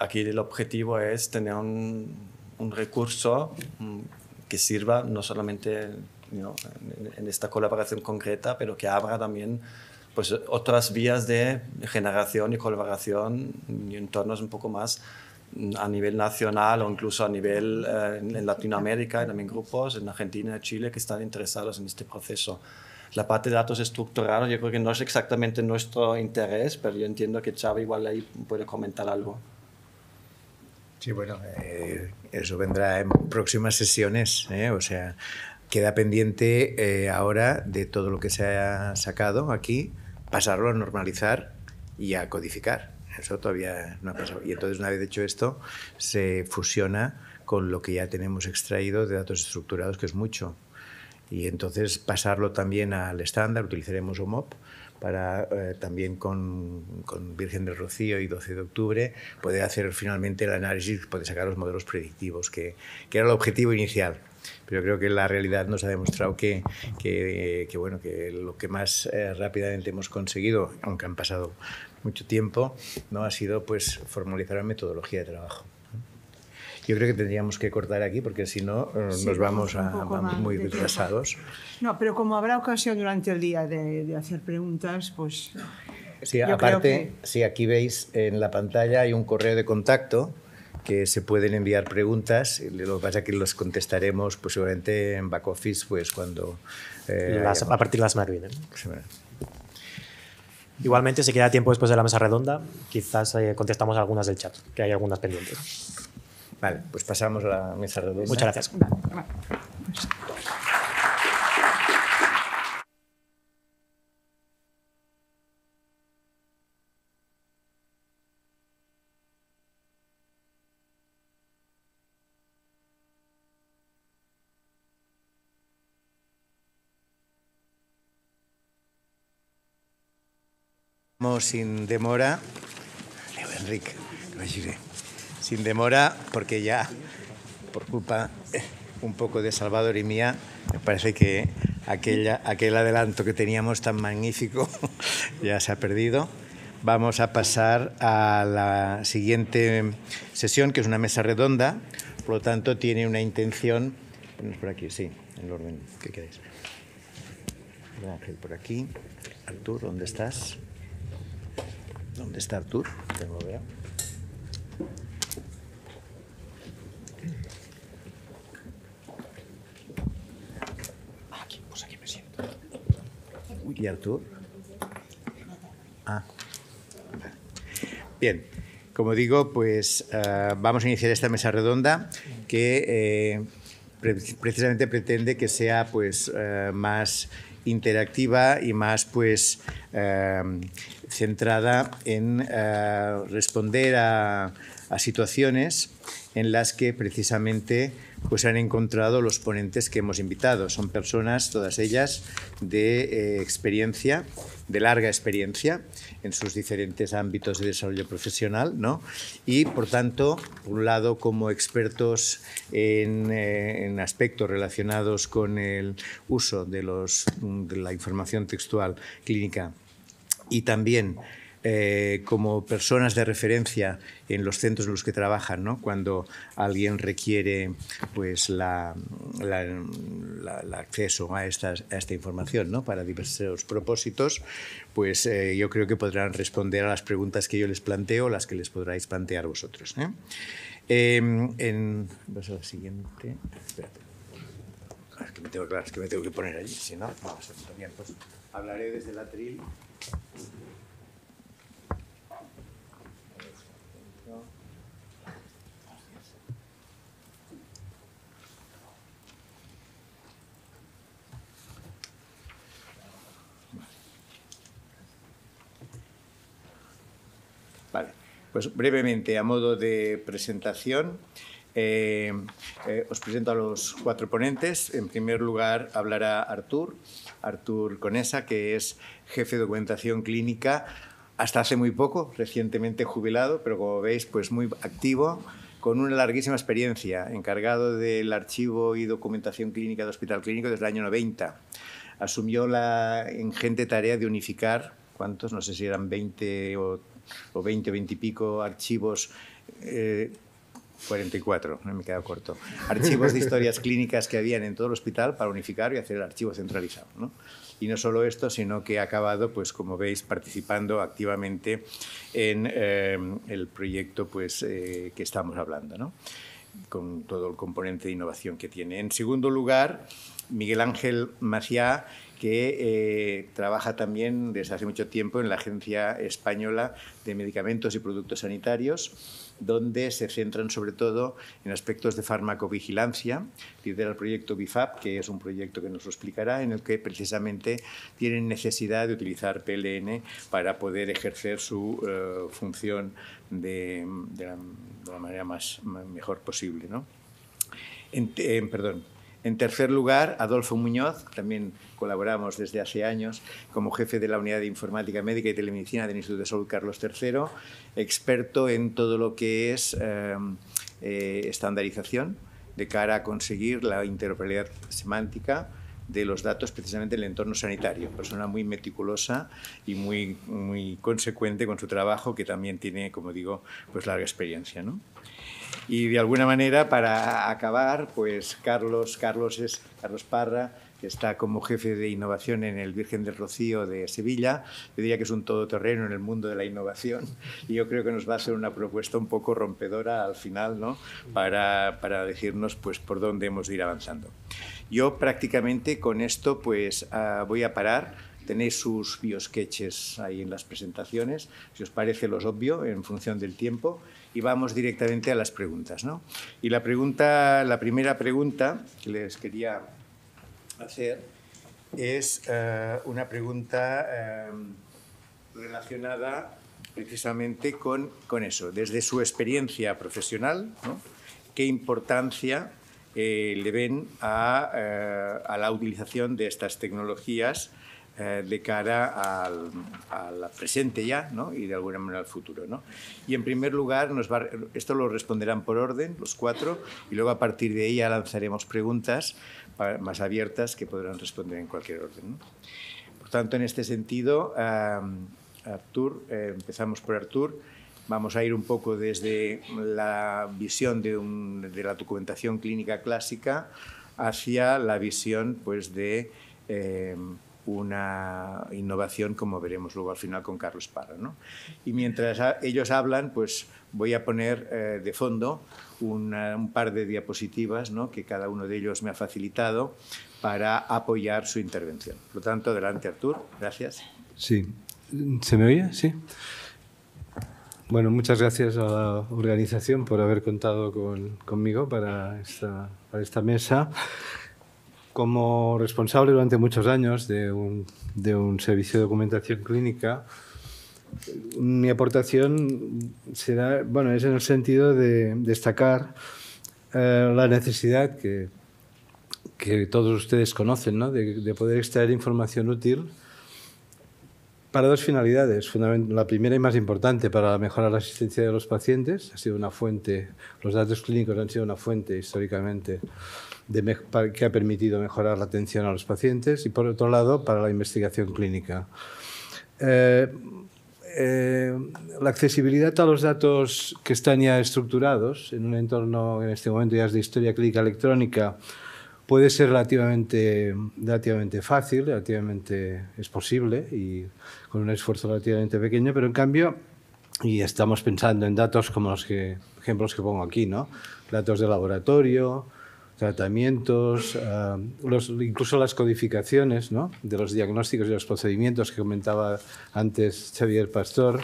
aquí el objetivo es tener un un recurso mm, que sirva no solamente en, esta colaboración concreta, pero que abra también pues, otras vías de generación y colaboración y entornos un poco más mm, a nivel nacional o incluso a nivel eh, en Latinoamérica, y también grupos en Argentina y Chile que están interesados en este proceso. La parte de datos estructurados yo creo que no es exactamente nuestro interés, pero yo entiendo que Chava igual ahí puede comentar algo. Sí, bueno, eh, eso vendrá en próximas sesiones, ¿eh? o sea, queda pendiente eh, ahora de todo lo que se ha sacado aquí, pasarlo a normalizar y a codificar. Eso todavía no ha pasado. Y entonces, una vez hecho esto, se fusiona con lo que ya tenemos extraído de datos estructurados, que es mucho. Y entonces pasarlo también al estándar, utilizaremos OMOP para eh, también con, Virgen del Rocío y 12 de octubre, poder hacer finalmente el análisis, poder sacar los modelos predictivos, que, que era el objetivo inicial pero creo que la realidad nos ha demostrado que, bueno, que lo que más eh, rápidamente hemos conseguido, aunque han pasado mucho tiempo, no ha sido pues formalizar la metodología de trabajo. Yo creo que tendríamos que cortar aquí porque si no eh, nos vamos, a, muy retrasados. No, pero como habrá ocasión durante el día de, hacer preguntas, pues... Sí, aparte, que... sí, aquí veis en la pantalla hay un correo de contacto que se pueden enviar preguntas, lo que pasa es que los contestaremos pues, seguramente en back office pues, cuando... Eh, a partir de la semana Igualmente, si queda tiempo después de la mesa redonda, quizás eh, contestamos algunas del chat, que hay algunas pendientes. Vale, pues pasamos a la mesa redonda. Muchas gracias. Vamos sin demora. Leo Enrique, lo sin demora, porque ya, por culpa un poco de Salvador y mía, me parece que aquel adelanto que teníamos tan magnífico *laughs* ya se ha perdido. Vamos a pasar a la siguiente sesión, que es una mesa redonda, por lo tanto tiene una intención, por aquí, sí, en el orden que queráis. Ángel por aquí, Artur, ¿dónde estás? ¿Dónde está Artur? veo. ¿Y Artur? Ah. Bien. Como digo, pues ah, vamos a iniciar esta mesa redonda que eh, precisamente pretende que sea pues ah, más interactiva y más pues centrada en responder a situaciones en las que precisamente pues han encontrado los ponentes que hemos invitado. Son personas, todas ellas, de eh, experiencia, de larga experiencia en sus diferentes ámbitos de desarrollo profesional, ¿no? Y, por tanto, por un lado, como expertos en, eh, en aspectos relacionados con el uso de, los, de la información textual clínica y también eh, como personas de referencia en los centros en los que trabajan, cuando alguien requiere pues, el acceso a, esta información para diversos propósitos, pues eh, yo creo que podrán responder a las preguntas que yo les planteo, las que les podráis plantear vosotros. ¿eh? Em, en, a la siguiente. Espérate. Ah, es que, me tengo, que poner allí, si no, pues, hablaré desde el atril. Pues brevemente, a modo de presentación, eh, eh, os presento a los cuatro ponentes. En primer lugar, hablará Artur, Artur Conesa, que es jefe de documentación clínica hasta hace muy poco, recientemente jubilado, pero como veis, pues muy activo, con una larguísima experiencia, encargado del archivo y documentación clínica de Hospital Clínico desde el año 90. Asumió la ingente tarea de unificar, ¿cuántos? No sé si eran 20 o o 20, 20 y pico archivos. Eh, 44, me he quedado corto. Archivos de historias clínicas que habían en todo el hospital para unificar y hacer el archivo centralizado. ¿no? Y no solo esto, sino que ha acabado, pues como veis, participando activamente en eh, el proyecto pues, eh, que estamos hablando, ¿no? con todo el componente de innovación que tiene. En segundo lugar, Miguel Ángel Maciá que eh, trabaja también desde hace mucho tiempo en la Agencia Española de Medicamentos y Productos Sanitarios, donde se centran sobre todo en aspectos de farmacovigilancia. Lidera el proyecto BIFAP, que es un proyecto que nos lo explicará, en el que precisamente tienen necesidad de utilizar PLN para poder ejercer su eh, función de, la, manera más mejor posible. Eh, perdón, en tercer lugar, Adolfo Muñoz, también colaboramos desde hace años como jefe de la Unidad de Informática Médica y Telemedicina del Instituto de Salud Carlos III, experto en todo lo que es eh, eh, estandarización de cara a conseguir la interoperabilidad semántica de los datos precisamente en el entorno sanitario. Persona muy meticulosa y muy, muy consecuente con su trabajo que también tiene, como digo, pues larga experiencia. Y de alguna manera, para acabar, pues Carlos, Carlos es Carlos Parra, que está como jefe de innovación en el Virgen del Rocío de Sevilla. Yo diría que es un todoterreno en el mundo de la innovación y yo creo que nos va a hacer una propuesta un poco rompedora al final, ¿no? Para, decirnos pues, por dónde hemos de ir avanzando. Yo prácticamente con esto pues ah, voy a parar Tenéis sus biosketches ahí en las presentaciones, si os parece los obvio, en función del tiempo, y vamos directamente a las preguntas. Y la, pregunta, la primera pregunta que les quería hacer es eh, una pregunta eh, relacionada precisamente con, eso, desde su experiencia profesional, qué importancia eh, le ven a, la utilización de estas tecnologías eh, de cara al, presente ya ¿no? y de alguna manera al futuro. ¿no? Y en primer lugar, nos esto lo responderán por orden, los cuatro, y luego a partir de ella lanzaremos preguntas más abiertas que podrán responder en cualquier orden. Por tanto, en este sentido, Artur, eh, empezamos por Artur. Vamos a ir un poco desde la visión de, la documentación clínica clásica hacia la visión pues, de eh, una innovación, como veremos luego al final con Carlos Parra. ¿no? Y mientras ellos hablan, pues voy a poner eh, de fondo un par de diapositivas ¿no? que cada uno de ellos me ha facilitado para apoyar su intervención. Por lo tanto, adelante Artur, gracias. Sí, ¿se me oye? Sí. Bueno, muchas gracias a la organización por haber contado con, conmigo para esta, para esta mesa como responsable durante muchos años de un, de un servicio de documentación clínica, mi aportación será, bueno, es en el sentido de destacar eh, la necesidad que, que, todos ustedes conocen, ¿no? de, poder extraer información útil para dos finalidades. La primera y más importante, para mejorar la asistencia de los pacientes. Ha sido una fuente, los datos clínicos han sido una fuente históricamente que ha permitido mejorar la atención a los pacientes y, por otro lado, para la investigación clínica. Eh, eh, la accesibilidad a los datos que están ya estructurados en un entorno en este momento ya es de historia clínica electrónica puede ser relativamente, fácil, relativamente es posible y con un esfuerzo relativamente pequeño, pero en cambio, y estamos pensando en datos como los que, ejemplos que pongo aquí, ¿no? datos de laboratorio, tratamientos, ah, incluso las codificaciones de los diagnósticos y los procedimientos que comentaba antes Xavier Pastor.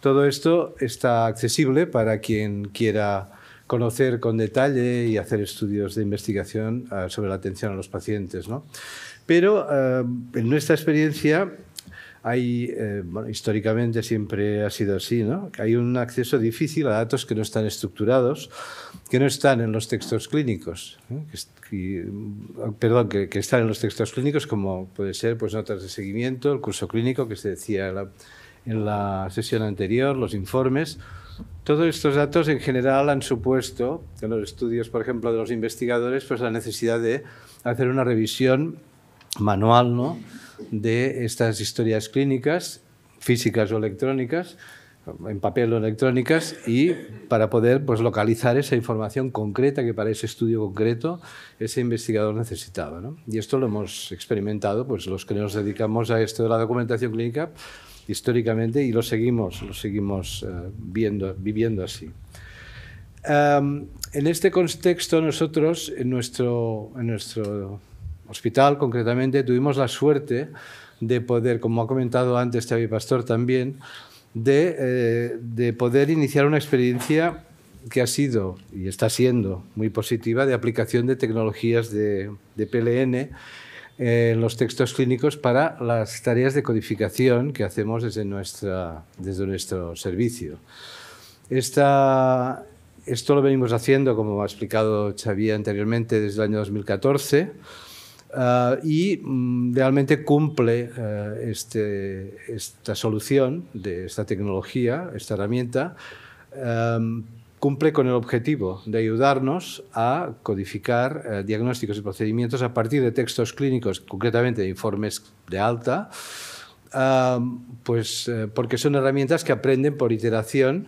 Todo esto está accesible para quien quiera conocer con detalle y hacer estudios de investigación ah, sobre la atención a los pacientes. Pero ah, en nuestra experiencia hay, eh, históricamente siempre ha sido así, ¿no? hay un acceso difícil a datos que no están estructurados, que no están en los textos clínicos, ¿eh? que, mm, perdón, que, están en los textos clínicos como puede ser pues, notas de seguimiento, el curso clínico que se decía en la, sesión anterior, los informes. Todos estos datos en general han supuesto, en los estudios, por ejemplo, de los investigadores, pues la necesidad de hacer una revisión manual, ¿no? de estas historias clínicas, físicas o electrónicas, en papel o electrónicas, y para poder pues, localizar esa información concreta que para ese estudio concreto ese investigador necesitaba. ¿no? Y esto lo hemos experimentado, pues los que nos dedicamos a esto de la documentación clínica históricamente y lo seguimos, lo seguimos eh, viendo, viviendo así. en este contexto nosotros, en nuestro, en nuestro hospital concretamente, tuvimos la suerte de poder, como ha comentado antes Xavier Pastor también, eh, de, poder iniciar una experiencia que ha sido y está siendo muy positiva de aplicación de tecnologías de, PLN eh, en los textos clínicos para las tareas de codificación que hacemos desde, nuestra, desde nuestro servicio. esto lo venimos haciendo, como ha explicado Xavier anteriormente, desde el año 2014 Ah, y mm, realmente cumple eh, este, esta solución de esta tecnología, esta herramienta, em, cumple con el objetivo de ayudarnos a codificar eh, diagnósticos y procedimientos a partir de textos clínicos, concretamente de informes de alta, em, pues eh, porque son herramientas que aprenden por iteración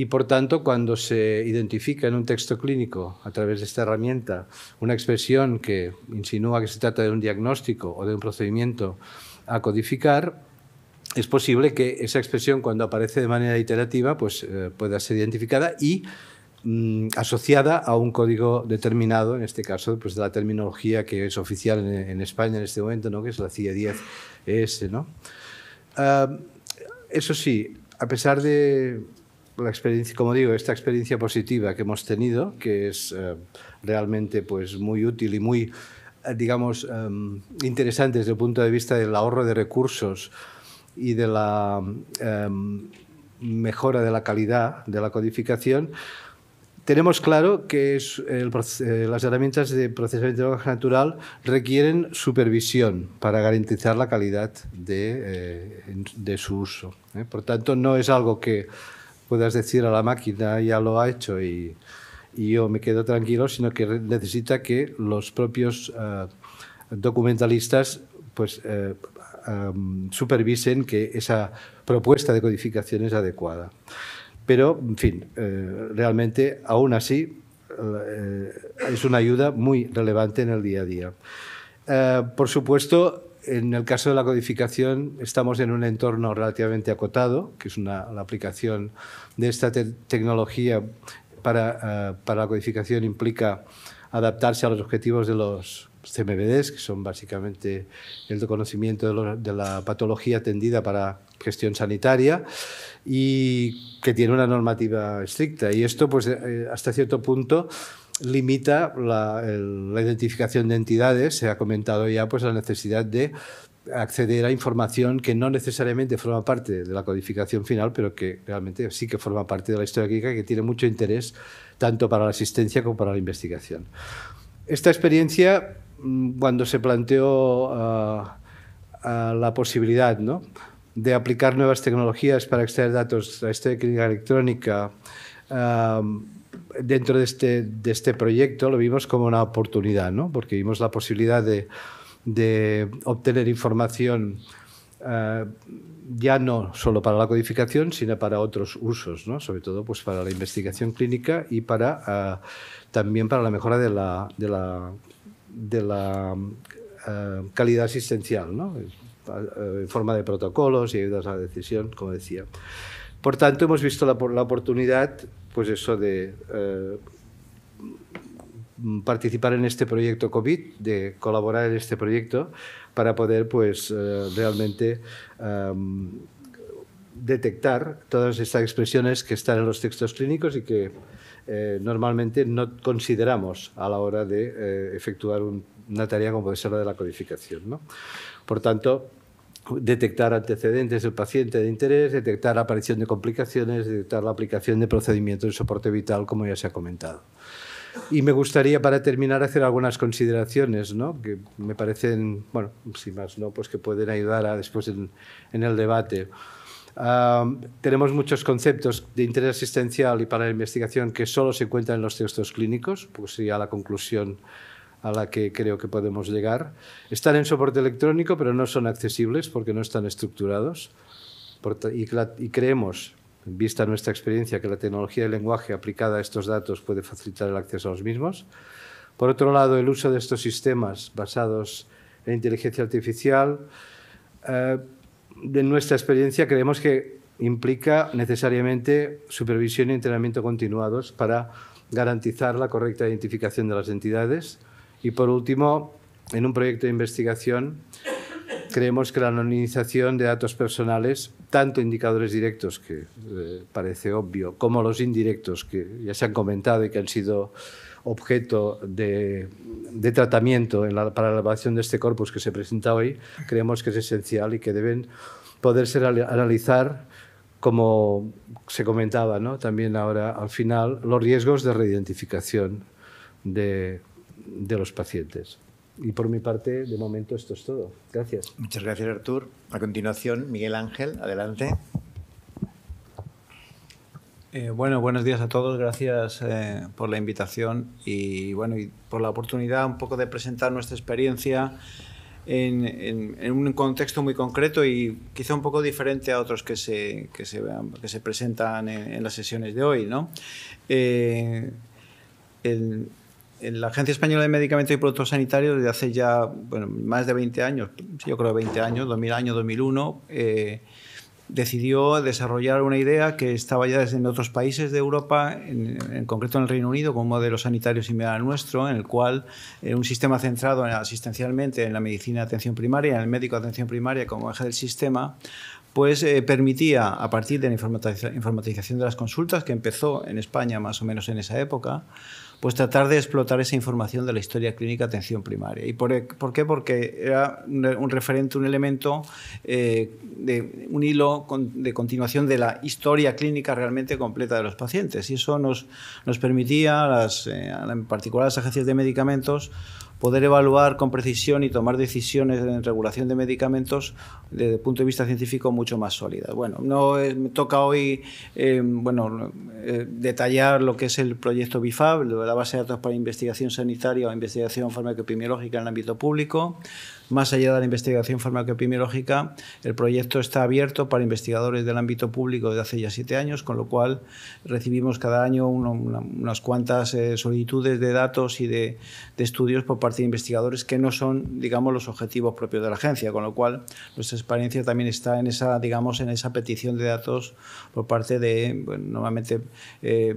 y por tanto, cuando se identifica en un texto clínico, a través de esta herramienta, una expresión que insinúa que se trata de un diagnóstico o de un procedimiento a codificar, es posible que esa expresión, cuando aparece de manera iterativa, pues, eh, pueda ser identificada y mm, asociada a un código determinado, en este caso, pues, de la terminología que es oficial en, España en este momento, ¿no? que es la CIE 10 ES. ¿no? Ah, eso sí, a pesar de la experiencia, como digo, esta experiencia positiva que hemos tenido, que es eh, realmente pues, muy útil y muy, eh, digamos, em, interesante desde el punto de vista del ahorro de recursos y de la em, mejora de la calidad de la codificación, tenemos claro que es eh, las herramientas de procesamiento natural requieren supervisión para garantizar la calidad de, de su uso. Por tanto, no es algo que puedas decir a la máquina ya lo ha hecho y, yo me quedo tranquilo, sino que necesita que los propios eh, documentalistas pues eh, supervisen que esa propuesta de codificación es adecuada. Pero, en fin, eh, realmente, aún así, es una ayuda muy relevante en el día a día. por supuesto, en el caso de la codificación estamos en un entorno relativamente acotado, que es una, la aplicación de esta tecnología para, eh, para, la codificación implica adaptarse a los objetivos de los CMBDs, que son básicamente el conocimiento de, la patología atendida para gestión sanitaria y que tiene una normativa estricta. Y esto, pues, eh, hasta cierto punto, limita la, identificación de entidades, se ha comentado ya pues, la necesidad de acceder a información que no necesariamente forma parte de la codificación final, pero que realmente sí que forma parte de la historia clínica, que tiene mucho interés tanto para la asistencia como para la investigación. Esta experiencia, mm, cuando se planteó ah, la posibilidad de aplicar nuevas tecnologías para extraer datos a la historia clínica electrónica, ah, dentro este, de este, proyecto lo vimos como una oportunidad, porque vimos la posibilidad de, obtener información eh, ya no solo para la codificación, sino para otros usos, sobre todo pues, para la investigación clínica y para, eh, también para la mejora de la, eh, calidad asistencial, en forma de protocolos y ayudas a la decisión, como decía. Por tanto, hemos visto la oportunidad pues eso de eh, participar en este proyecto COVID, de colaborar en este proyecto para poder pues eh, realmente eh, detectar todas estas expresiones que están en los textos clínicos y que normalmente no consideramos a la hora de efectuar una tarea como puede ser la de la codificación. Por tanto, detectar antecedentes del paciente de interés, detectar aparición de complicaciones, detectar la aplicación de procedimientos de soporte vital, como ya se ha comentado. Y me gustaría, para terminar, hacer algunas consideraciones ¿no? que me parecen, bueno, si más no, pues que pueden ayudar a, después en, el debate. Ah, tenemos muchos conceptos de interés asistencial y para la investigación que solo se encuentran en los textos clínicos, pues a la conclusión a la que creo que podemos llegar. Están en soporte electrónico, pero no son accesibles porque no están estructurados. Y creemos, en vista nuestra experiencia, que la tecnología de lenguaje aplicada a estos datos puede facilitar el acceso a los mismos. Por otro lado, el uso de estos sistemas basados en inteligencia artificial, de eh, nuestra experiencia creemos que implica necesariamente supervisión y entrenamiento continuados para garantizar la correcta identificación de las entidades, y por último, en un proyecto de investigación creemos que la anonimización de datos personales, tanto indicadores directos, que eh, parece obvio, como los indirectos, que ya se han comentado y que han sido objeto de, tratamiento para la elaboración de este corpus que se presenta hoy, creemos que es esencial y que deben poderse analizar, como se comentaba ¿no? también ahora al final, los riesgos de reidentificación de de los pacientes. Y por mi parte, de momento, esto es todo. Gracias. Muchas gracias, Artur. A continuación, Miguel Ángel, adelante. Eh, bueno, buenos días a todos. Gracias eh, por la invitación y, bueno, y por la oportunidad un poco de presentar nuestra experiencia en, un contexto muy concreto y quizá un poco diferente a otros que se, que se, que se presentan en, las sesiones de hoy. ¿no? Eh, el, la Agencia Española de Medicamentos y Productos Sanitarios desde hace ya más de 20 años, yo creo 20 años, 2000 años, 2001, decidió desarrollar una idea que estaba ya desde en otros países de Europa, en, concreto en el Reino Unido, con un modelo sanitario similar al nuestro, en el cual eh, un sistema centrado asistencialmente en la medicina de atención primaria, en el médico de atención primaria como eje del sistema, pues eh, permitía, a partir de la informatización de las consultas, que empezó en España más o menos en esa época, pues tratar de explotar esa información de la historia clínica atención primaria. ¿Y e, por, qué? Porque era un referente, un elemento, eh, de, un hilo de continuación de la historia clínica realmente completa de los pacientes. Y eso nos, nos permitía, eh, en particular a las agencias de medicamentos, poder evaluar con precisión y tomar decisiones en regulación de medicamentos desde el punto de vista científico mucho más sólidas. Bueno, no eh, me toca hoy eh, bueno, eh, detallar lo que es el proyecto BIFAB, la base de datos para investigación sanitaria o investigación farmacoepidemiológica en el ámbito público. Más allá de la investigación farmacoepidemiológica, el proyecto está abierto para investigadores del ámbito público desde hace ya siete años, con lo cual recibimos cada año unas cuantas eh, solicitudes de datos y de, estudios por parte de investigadores que no son, digamos, los objetivos propios de la agencia, con lo cual nuestra experiencia también está en esa, digamos, en esa petición de datos por parte de, normalmente, eh,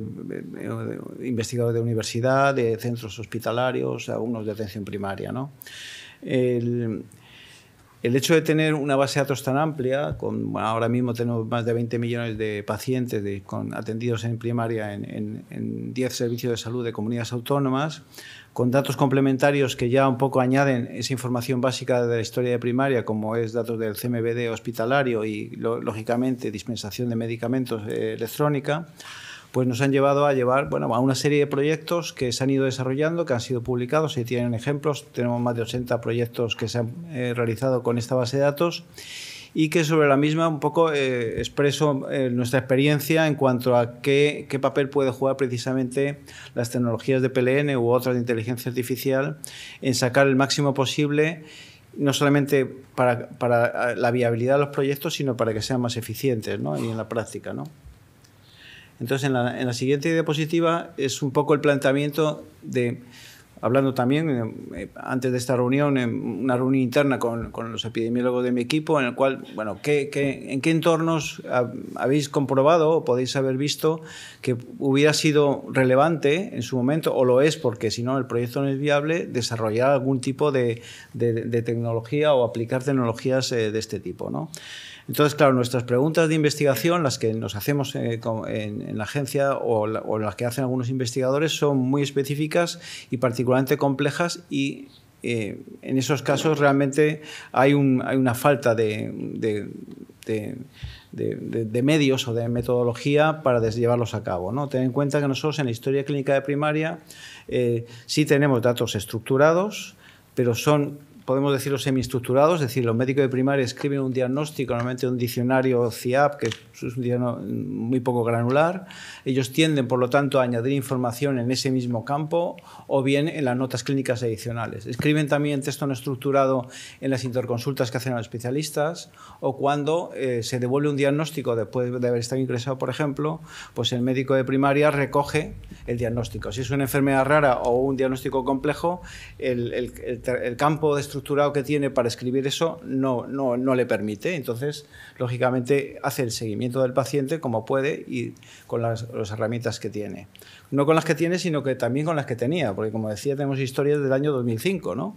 eh, investigadores de universidad, de centros hospitalarios, algunos de atención primaria, ¿no? el, hecho de tener una base de datos tan amplia, con, ahora mismo tenemos más de 20 millones de pacientes atendidos en primaria en, en, 10 servicios de salud de comunidades autónomas, con datos complementarios que ya un poco añaden esa información básica de la historia de primaria, como es datos del CMBD hospitalario y, lógicamente, dispensación de medicamentos eh, electrónica pues nos han llevado a llevar bueno, a una serie de proyectos que se han ido desarrollando, que han sido publicados, y tienen ejemplos, tenemos más de 80 proyectos que se han eh, realizado con esta base de datos y que sobre la misma un poco eh, expreso eh, nuestra experiencia en cuanto a qué, papel puede jugar precisamente las tecnologías de PLN u otras de inteligencia artificial en sacar el máximo posible no solamente para, la viabilidad de los proyectos, sino para que sean más eficientes ¿no? y en la práctica. ¿no? Entonces, en la, siguiente diapositiva es un poco el planteamiento de hablando también eh, eh, antes de esta reunión, en una reunión interna con, los epidemiólogos de mi equipo, en el cual, bueno, ¿qué, en qué entornos habéis comprobado o podéis haber visto que hubiera sido relevante en su momento, o lo es porque si no el proyecto no es viable, desarrollar algún tipo de, tecnología o aplicar tecnologías eh, de este tipo, ¿no? Entonces, claro, nuestras preguntas de investigación, las que nos hacemos eh, en, la agencia o, las que hacen algunos investigadores, son muy específicas y particularmente complejas y eh, en esos casos realmente hay, una falta de, medios o de metodología para llevarlos a cabo. ¿no? Ten en cuenta que nosotros en la historia clínica de primaria eh, sí tenemos datos estructurados, pero son podemos decirlo, semiestructurados, es decir, los médicos de primaria escriben un diagnóstico, normalmente un diccionario CIAP, que es un día muy poco granular. Ellos tienden, por lo tanto, a añadir información en ese mismo campo o bien en las notas clínicas adicionales. Escriben también texto no estructurado en las interconsultas que hacen a los especialistas o cuando eh, se devuelve un diagnóstico después de haber estado ingresado, por ejemplo, pues el médico de primaria recoge el diagnóstico. Si es una enfermedad rara o un diagnóstico complejo, el, el campo de estructurado que tiene para escribir eso no, no, no le permite. Entonces, lógicamente, hace el seguimiento del paciente como puede y con las, herramientas que tiene. No con las que tiene, sino que también con las que tenía, porque como decía, tenemos historias del año 2005, ¿no?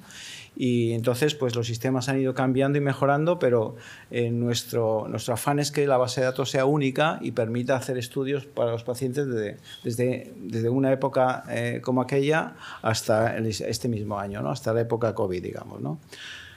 Y entonces, pues los sistemas han ido cambiando y mejorando, pero eh, nuestro, nuestro afán es que la base de datos sea única y permita hacer estudios para los pacientes desde, desde una época eh, como aquella hasta este mismo año, ¿no? Hasta la época COVID, digamos, ¿no?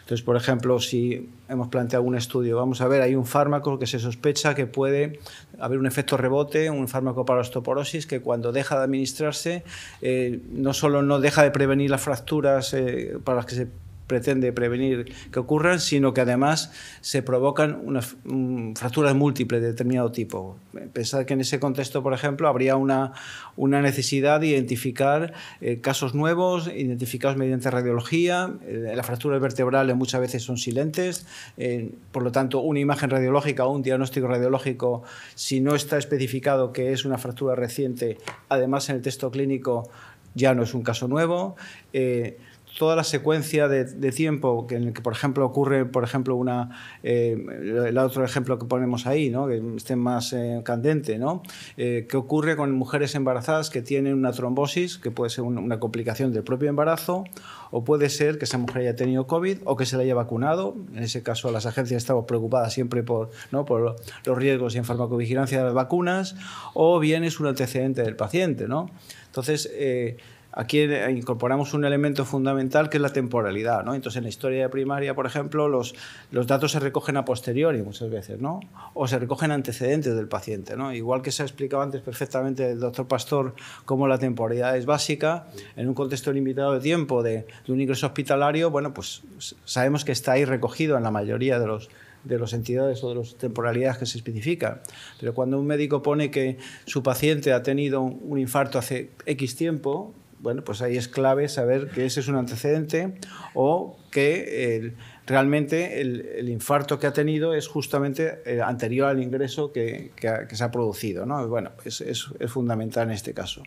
Entonces, por ejemplo, si hemos planteado un estudio, vamos a ver, hay un fármaco que se sospecha que puede haber un efecto rebote, un fármaco para la osteoporosis, que cuando deja de administrarse, eh, no solo no deja de prevenir las fracturas eh, para las que se pretende prevenir que ocurran, sino que además se provocan unas mm, fracturas múltiples de determinado tipo. Pensad que en ese contexto, por ejemplo, habría una, una necesidad de identificar eh, casos nuevos, identificados mediante radiología, eh, las fracturas vertebrales muchas veces son silentes, eh, por lo tanto, una imagen radiológica o un diagnóstico radiológico, si no está especificado que es una fractura reciente, además en el texto clínico ya no es un caso nuevo toda la secuencia de, tiempo que en el que, por ejemplo, ocurre, por ejemplo, una, eh, el otro ejemplo que ponemos ahí, ¿no? que esté más eh, candente, ¿no? Eh, ¿Qué ocurre con mujeres embarazadas que tienen una trombosis, que puede ser una, complicación del propio embarazo, o puede ser que esa mujer haya tenido COVID o que se la haya vacunado? En ese caso, las agencias estamos preocupadas siempre por, ¿no? por los riesgos y en farmacovigilancia de las vacunas, o bien es un antecedente del paciente, ¿no? Entonces, aquí eh, incorporamos un elemento fundamental que es la temporalidad. ¿no? Entonces, en la historia de primaria, por ejemplo, los, datos se recogen a posteriori muchas veces, ¿no? o se recogen antecedentes del paciente. ¿no? Igual que se ha explicado antes perfectamente el doctor Pastor cómo la temporalidad es básica, en un contexto limitado de tiempo de, un ingreso hospitalario, bueno, pues sabemos que está ahí recogido en la mayoría de los de las entidades o de las temporalidades que se especifican. Pero cuando un médico pone que su paciente ha tenido un infarto hace X tiempo, bueno, pues ahí es clave saber que ese es un antecedente o que realmente el, infarto que ha tenido es justamente eh, anterior al ingreso que, se ha producido. ¿no? Bueno, es, fundamental en este caso.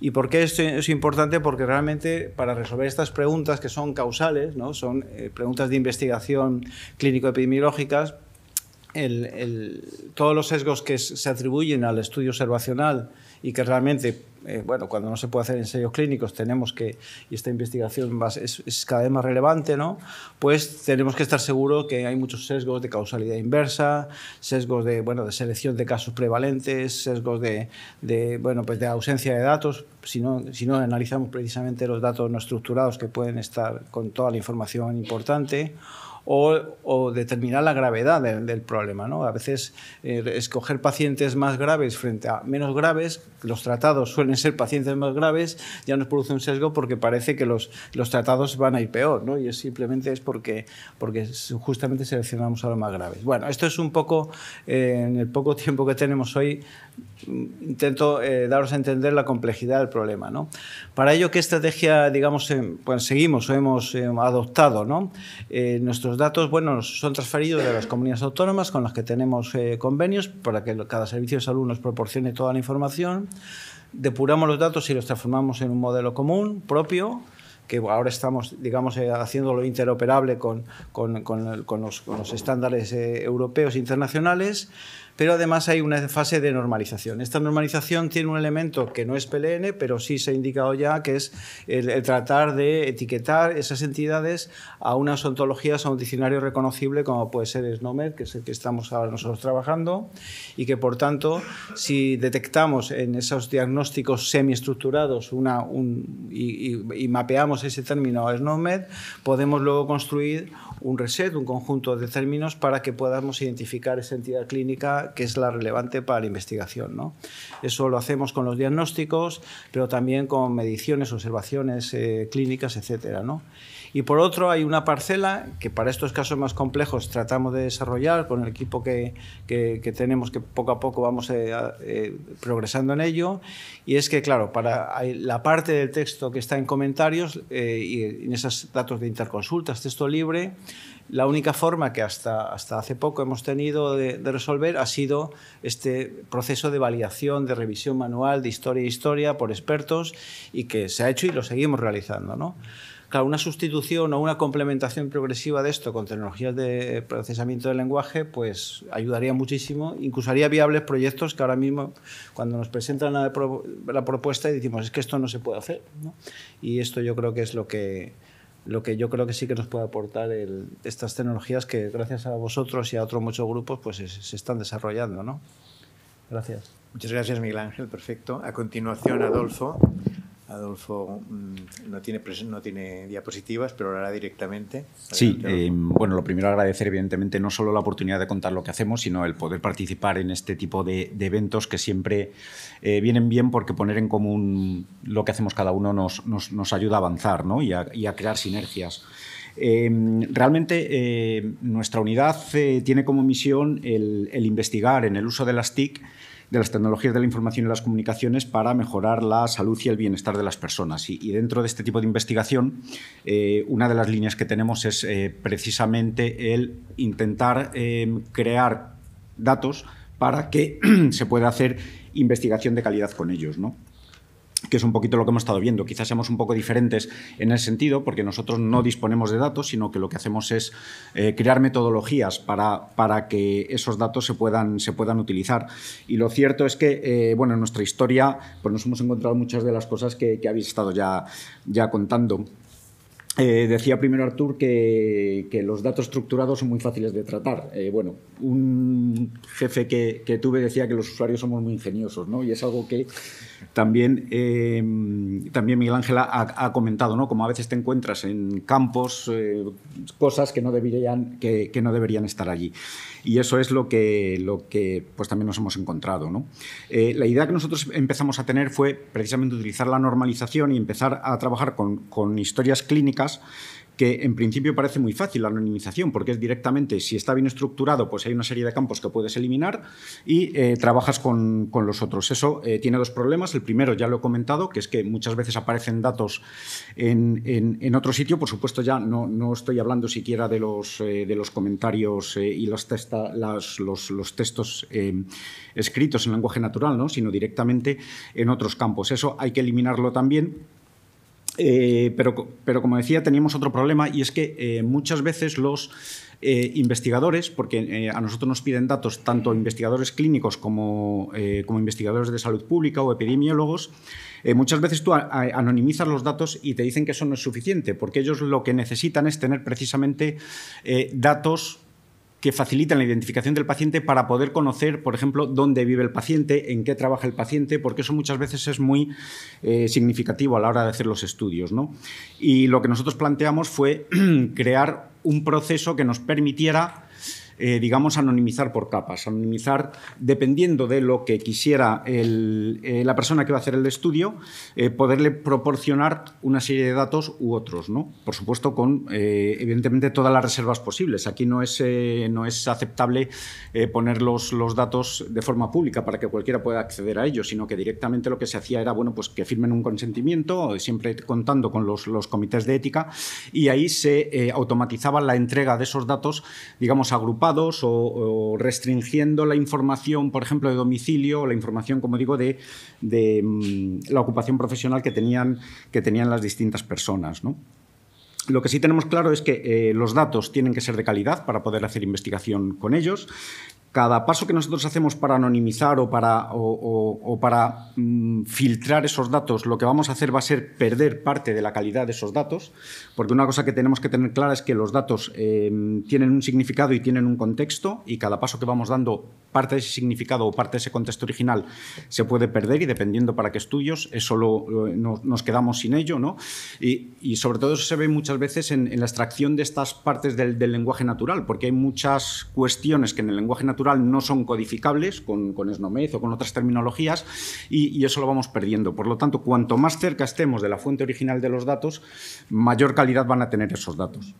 ¿Y por qué esto es importante? Porque realmente para resolver estas preguntas que son causales, son eh, preguntas de investigación clínico-epidemiológicas, todos los sesgos que se atribuyen al estudio observacional y que realmente, eh, bueno, cuando no se puede hacer ensayos clínicos, tenemos que, y esta investigación es, cada vez más relevante, ¿no? Pues tenemos que estar seguros que hay muchos sesgos de causalidad inversa, sesgos de, bueno, de selección de casos prevalentes, sesgos de, de bueno, pues de ausencia de datos, si si no analizamos precisamente los datos no estructurados que pueden estar con toda la información importante o, determinar la gravedad del problema. ¿no? A veces eh, escoger pacientes más graves frente a menos graves, los tratados suelen ser pacientes más graves, ya nos produce un sesgo porque parece que los, los tratados van a ir peor, ¿no? y simplemente es porque, porque justamente seleccionamos a los más graves. Bueno, esto es un poco, eh, en el poco tiempo que tenemos hoy, intento eh, daros a entender la complejidad del problema. ¿no? Para ello, ¿qué estrategia digamos, em, pues seguimos o hemos em, adoptado? ¿no? Eh, nuestros datos bueno, son transferidos de las comunidades autónomas con las que tenemos eh, convenios para que cada servicio de salud nos proporcione toda la información. Depuramos los datos y los transformamos en un modelo común propio que ahora estamos, digamos, haciéndolo interoperable con, los, los, estándares europeos e internacionales pero además hay una fase de normalización. Esta normalización tiene un elemento que no es PLN, pero sí se ha indicado ya, que es el, tratar de etiquetar esas entidades a unas ontologías, a un diccionario reconocible como puede ser SNOMED, que es el que estamos ahora nosotros trabajando, y que por tanto, si detectamos en esos diagnósticos semiestructurados una, y mapeamos ese término a SNOMED, podemos luego construir un reset, un conjunto de términos para que podamos identificar esa entidad clínica que es la relevante para la investigación. ¿no? Eso lo hacemos con los diagnósticos, pero también con mediciones, observaciones eh, clínicas, etcétera. Y por otro hay una parcela que para estos casos más complejos tratamos de desarrollar con el equipo que, que, tenemos, que poco a poco vamos eh, eh, progresando en ello. Y es que, claro, para la parte del texto que está en comentarios eh, y en esos datos de interconsultas, texto libre, la única forma que hasta, hasta hace poco hemos tenido de, resolver ha sido este proceso de validación, de revisión manual de historia e historia por expertos y que se ha hecho y lo seguimos realizando. ¿no? Claro, una sustitución o una complementación progresiva de esto con tecnologías de eh, procesamiento del lenguaje, pues ayudaría muchísimo, incluso haría viables proyectos que ahora mismo, cuando nos presentan la, propuesta y decimos, es que esto no se puede hacer. Y esto yo creo que es lo que, lo que yo creo que sí que nos puede aportar estas tecnologías que gracias a vosotros y a otros muchos grupos pues se, están desarrollando. Gracias. Muchas gracias, Miguel Ángel. Perfecto. A continuación, Adolfo. Adolfo mm, no tiene, no tiene diapositivas, pero hablará directamente. Sí, em, bueno, lo primero agradecer evidentemente no solo la oportunidad de contar lo que hacemos, sino el poder participar en este tipo de, eventos que siempre eh, vienen bien porque poner en común lo que hacemos cada uno nos, ayuda a avanzar y, a, crear sinergias. Em, realmente eh, nuestra unidad eh, tiene como misión el, el, investigar en el uso de las TIC de las tecnologías de la información y las comunicaciones para mejorar la salud y el bienestar de las personas. Y, dentro de este tipo de investigación, eh, una de las líneas que tenemos es eh, precisamente el intentar eh, crear datos para que *clears throat* se pueda hacer investigación de calidad con ellos. ¿no? que es un poquito lo que hemos estado viendo. Quizás seamos un poco diferentes en el sentido, porque nosotros no disponemos de datos, sino que lo que hacemos es eh, crear metodologías para, para, que esos datos se puedan, se puedan utilizar. Y lo cierto es que, eh, bueno, en nuestra historia pues nos hemos encontrado muchas de las cosas que, habéis estado ya, ya contando. Eh, decía primero Artur que, los datos estructurados son muy fáciles de tratar. Eh, bueno, un jefe que, tuve decía que los usuarios somos muy ingeniosos, ¿no? Y es algo que también, em, también Miguel Ángela ha, comentado, ¿no? Como a veces te encuentras en campos eh, cosas que no deberían, que no deberían estar allí. Y eso es lo que, lo que pues, también nos hemos encontrado. ¿no? Eh, la idea que nosotros empezamos a tener fue precisamente utilizar la normalización y empezar a trabajar con, con historias clínicas que en principio parece muy fácil la anonimización, porque es directamente, si está bien estructurado, pues hay una serie de campos que puedes eliminar y eh, trabajas con, los otros. Eso eh, tiene dos problemas. El primero, ya lo he comentado, que es que muchas veces aparecen datos en, otro sitio. Por supuesto, ya no, estoy hablando siquiera de los, eh, de los comentarios y los, los, textos escritos en lenguaje natural, ¿no? sino directamente en otros campos. Eso hay que eliminarlo también eh, pero, pero, como decía, teníamos otro problema y es que eh, muchas veces los eh, investigadores, porque a nosotros nos piden datos tanto investigadores clínicos como, como investigadores de salud pública o epidemiólogos, muchas veces tú anonimizas los datos y te dicen que eso no es suficiente, porque ellos lo que necesitan es tener precisamente datos que facilitan la identificación del paciente para poder conocer, por ejemplo, dónde vive el paciente, en qué trabaja el paciente, porque eso muchas veces es muy eh, significativo a la hora de hacer los estudios. ¿no? Y lo que nosotros planteamos fue *clears throat* crear un proceso que nos permitiera eh, digamos, anonimizar por capas, anonimizar dependiendo de lo que quisiera eh, la persona que va a hacer el estudio, eh, poderle proporcionar una serie de datos u otros, ¿no? Por supuesto, con evidentemente todas las reservas posibles. Aquí no es, no es aceptable poner los, datos de forma pública para que cualquiera pueda acceder a ellos, sino que directamente lo que se hacía era, bueno, pues que firmen un consentimiento, siempre contando con los, los comités de ética, y ahí se automatizaba la entrega de esos datos, digamos, agrupados o, restringiendo la información, por ejemplo, de domicilio o la información, como digo, de, mm, la ocupación profesional que tenían, que tenían las distintas personas. Lo que sí tenemos claro es que eh, los datos tienen que ser de calidad para poder hacer investigación con ellos, cada paso que nosotros hacemos para anonimizar o para, mm, filtrar esos datos, lo que vamos a hacer va a ser perder parte de la calidad de esos datos, porque una cosa que tenemos que tener clara es que los datos em, tienen un significado y tienen un contexto, y cada paso que vamos dando, parte de ese significado o parte de ese contexto original se puede perder, y dependiendo para qué estudios, eso nos quedamos sin ello. ¿no? Y, sobre todo eso se ve muchas veces en, la extracción de estas partes del, del lenguaje natural, porque hay muchas cuestiones que en el lenguaje natural no son codificables con, con SNOMED o con otras terminologías y, eso lo vamos perdiendo. Por lo tanto, cuanto más cerca estemos de la fuente original de los datos, mayor calidad van a tener esos datos.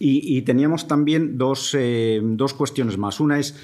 Y, teníamos también dos, eh, dos cuestiones más. Una es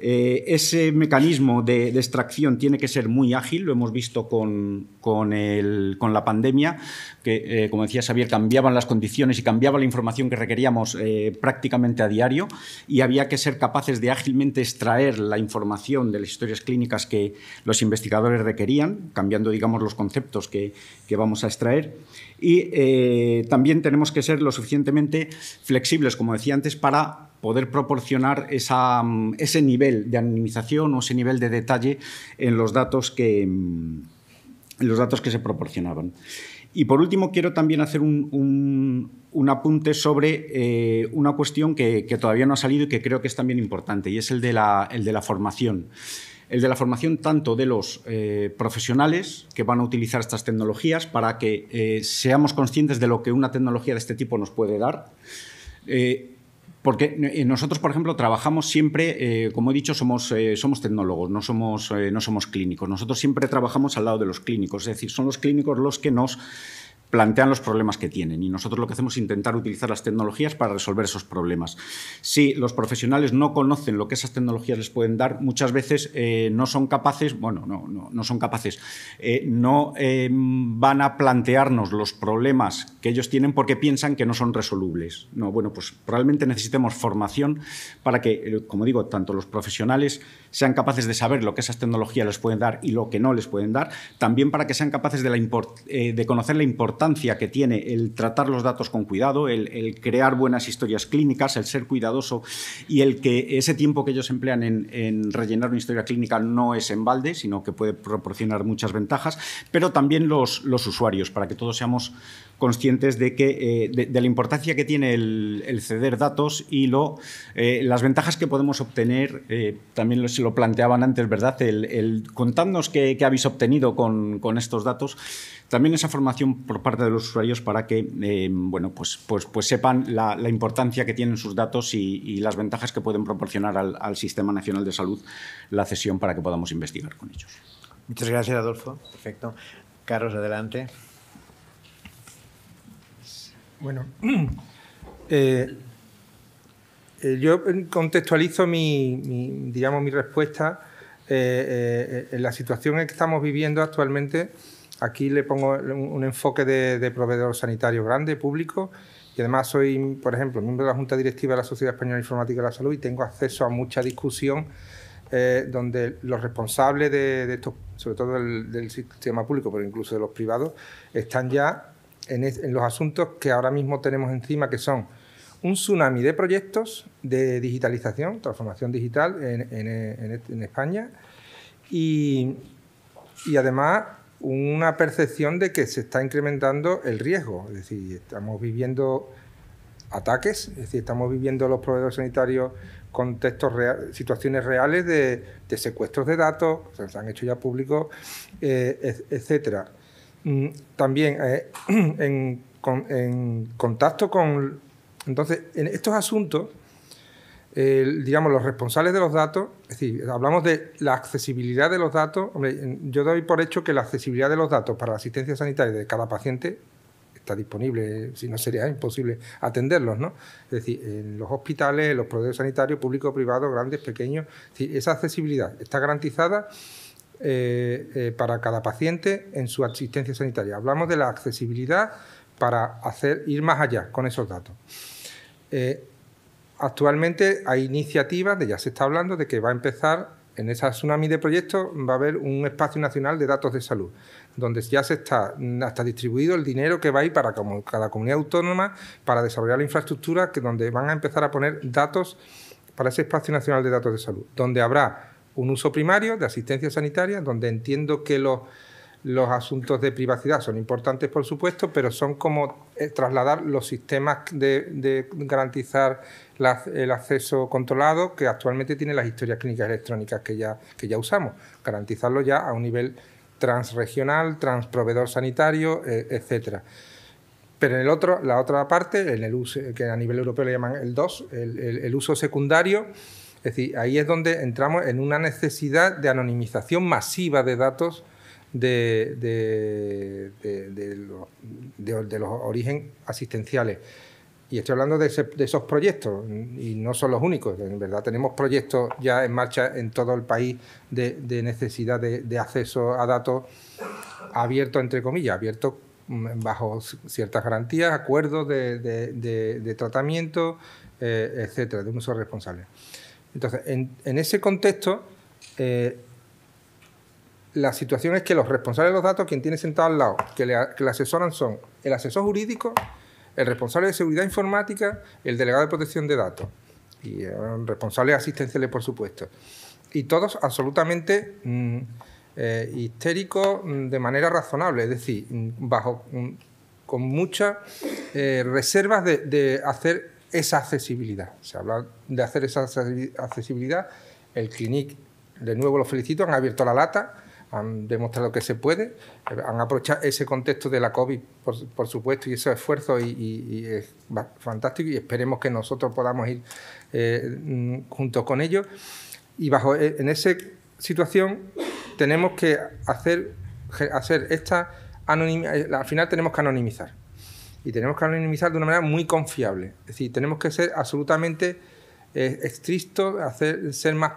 eh, ese mecanismo de, extracción tiene que ser muy ágil, lo hemos visto con, con, la pandemia, que, eh, como decía Xavier, cambiaban las condiciones y cambiaba la información que requeríamos eh, prácticamente a diario y había que ser capaces de ágilmente extraer la información de las historias clínicas que los investigadores requerían, cambiando, digamos, los conceptos que vamos a extraer. Y también tenemos que ser lo suficientemente flexibles, como decía antes, para poder proporcionar mm, ese nivel de anonimización o ese nivel de detalle en los datos que, mm, los datos que se proporcionaban. Y por último, quiero también hacer un, apunte sobre eh, una cuestión que, que, todavía no ha salido y que creo que es también importante, y es el de la, el de la formación. El de la formación tanto de los eh, profesionales que van a utilizar estas tecnologías para que eh, seamos conscientes de lo que una tecnología de este tipo nos puede dar. Porque eh, nosotros, por ejemplo, trabajamos siempre, eh, como he dicho, somos, eh, somos tecnólogos, no somos, no somos clínicos. Nosotros siempre trabajamos al lado de los clínicos, es decir, son los clínicos los que nos plantean los problemas que tienen y nosotros lo que hacemos es intentar utilizar las tecnologías para resolver esos problemas. Si los profesionales no conocen lo que esas tecnologías les pueden dar, muchas veces no son capaces, bueno, no, no, no son capaces, no van a plantearnos los problemas que ellos tienen porque piensan que no son resolubles. No, bueno, pues probablemente necesitemos formación para que, eh, como digo, tanto los profesionales sean capaces de saber lo que esas tecnologías les pueden dar y lo que no les pueden dar, también para que sean capaces de, eh, conocer la importancia que tiene el tratar los datos con cuidado, el, crear buenas historias clínicas, el ser cuidadoso y el que ese tiempo que ellos emplean en, rellenar una historia clínica no es en balde, sino que puede proporcionar muchas ventajas, pero también los usuarios, para que todos seamos conscientes de, que, eh, de, la importancia que tiene el, ceder datos y lo, eh, las ventajas que podemos obtener. Eh, también se lo planteaban antes, ¿verdad? El, contadnos qué, habéis obtenido con, estos datos. También esa formación por parte de los usuarios para que bueno, pues, pues, pues sepan la, importancia que tienen sus datos y, las ventajas que pueden proporcionar al, al Sistema Nacional de Salud la cesión para que podamos investigar con ellos. Muchas gracias, Adolfo. Perfecto. Carlos, adelante. Bueno, *clears throat* eh, eh, yo contextualizo mi, digamos, mi respuesta eh, en la situación en que estamos viviendo actualmente. Aquí le pongo un, enfoque de, proveedor sanitario grande, público, y además soy, por ejemplo, miembro de la Junta Directiva de la Sociedad Española de Informática de la Salud y tengo acceso a mucha discusión donde los responsables de, estos, sobre todo del, sistema público, pero incluso de los privados, están ya en, los asuntos que ahora mismo tenemos encima, que son un tsunami de proyectos de digitalización, transformación digital en, España y, además una percepción de que se está incrementando el riesgo, es decir, estamos viviendo ataques, es decir, estamos viviendo los proveedores sanitarios contextos situaciones reales de, secuestros de datos, se han hecho ya públicos, eh, etcétera. Mm, también eh, *clears throat* en, contacto con... Entonces, en estos asuntos, digamos, los responsables de los datos, es decir, hablamos de la accesibilidad de los datos. Hombre, yo doy por hecho que la accesibilidad de los datos para la asistencia sanitaria de cada paciente está disponible, si no sería imposible atenderlos, ¿no? Es decir, en los hospitales, en los proveedores sanitarios, público, privado, grandes, pequeños, es esa accesibilidad está garantizada eh, eh, para cada paciente en su asistencia sanitaria. Hablamos de la accesibilidad para hacer, ir más allá con esos datos. Eh, actualmente hay iniciativas, de ya se está hablando, de que va a empezar en esa tsunami de proyectos va a haber un espacio nacional de datos de salud, donde ya se está hasta distribuido el dinero que va a ir para cada comunidad autónoma para desarrollar la infraestructura, que donde van a empezar a poner datos para ese espacio nacional de datos de salud, donde habrá un uso primario de asistencia sanitaria, donde entiendo que los, asuntos de privacidad son importantes, por supuesto, pero son como eh, trasladar los sistemas de, garantizar el acceso controlado que actualmente tienen las historias clínicas electrónicas que ya, que ya usamos, garantizarlo ya a un nivel transregional, transproveedor sanitario, etc. Eh, etcétera. Pero en el otro, la otra parte, en el uso, que a nivel europeo le llaman el 2, el uso secundario, es decir, ahí es donde entramos en una necesidad de anonimización masiva de datos de, los, orígenes asistenciales. Y estoy hablando de, esos proyectos, y no son los únicos. En verdad, tenemos proyectos ya en marcha en todo el país de, necesidad de, acceso a datos abiertos, entre comillas, abiertos mm, bajo ciertas garantías, acuerdos de, tratamiento, eh, etcétera, de un uso responsable. Entonces, en, ese contexto, eh, la situación es que los responsables de los datos, quien tiene sentado al lado, que le, asesoran son el asesor jurídico, el responsable de seguridad informática, el delegado de protección de datos y eh, responsables asistenciales, por supuesto. Y todos absolutamente mm, eh, histéricos mm, de manera razonable, es decir, mm, bajo, con muchas reservas de hacer esa accesibilidad. Se habla de hacer esa accesibilidad. El Clinic, de nuevo los felicito, han abierto la lata, han demostrado que se puede, eh, han aprovechado ese contexto de la COVID, por, supuesto, y esos esfuerzos, y, es fantástico, y esperemos que nosotros podamos ir eh, mm, junto con ellos. Y bajo eh, en esa situación tenemos que hacer, hacer esta anonimidad, eh, al final tenemos que anonimizar y tenemos que anonimizar de una manera muy confiable. Es decir, tenemos que ser absolutamente eh, estrictos, hacer, ser más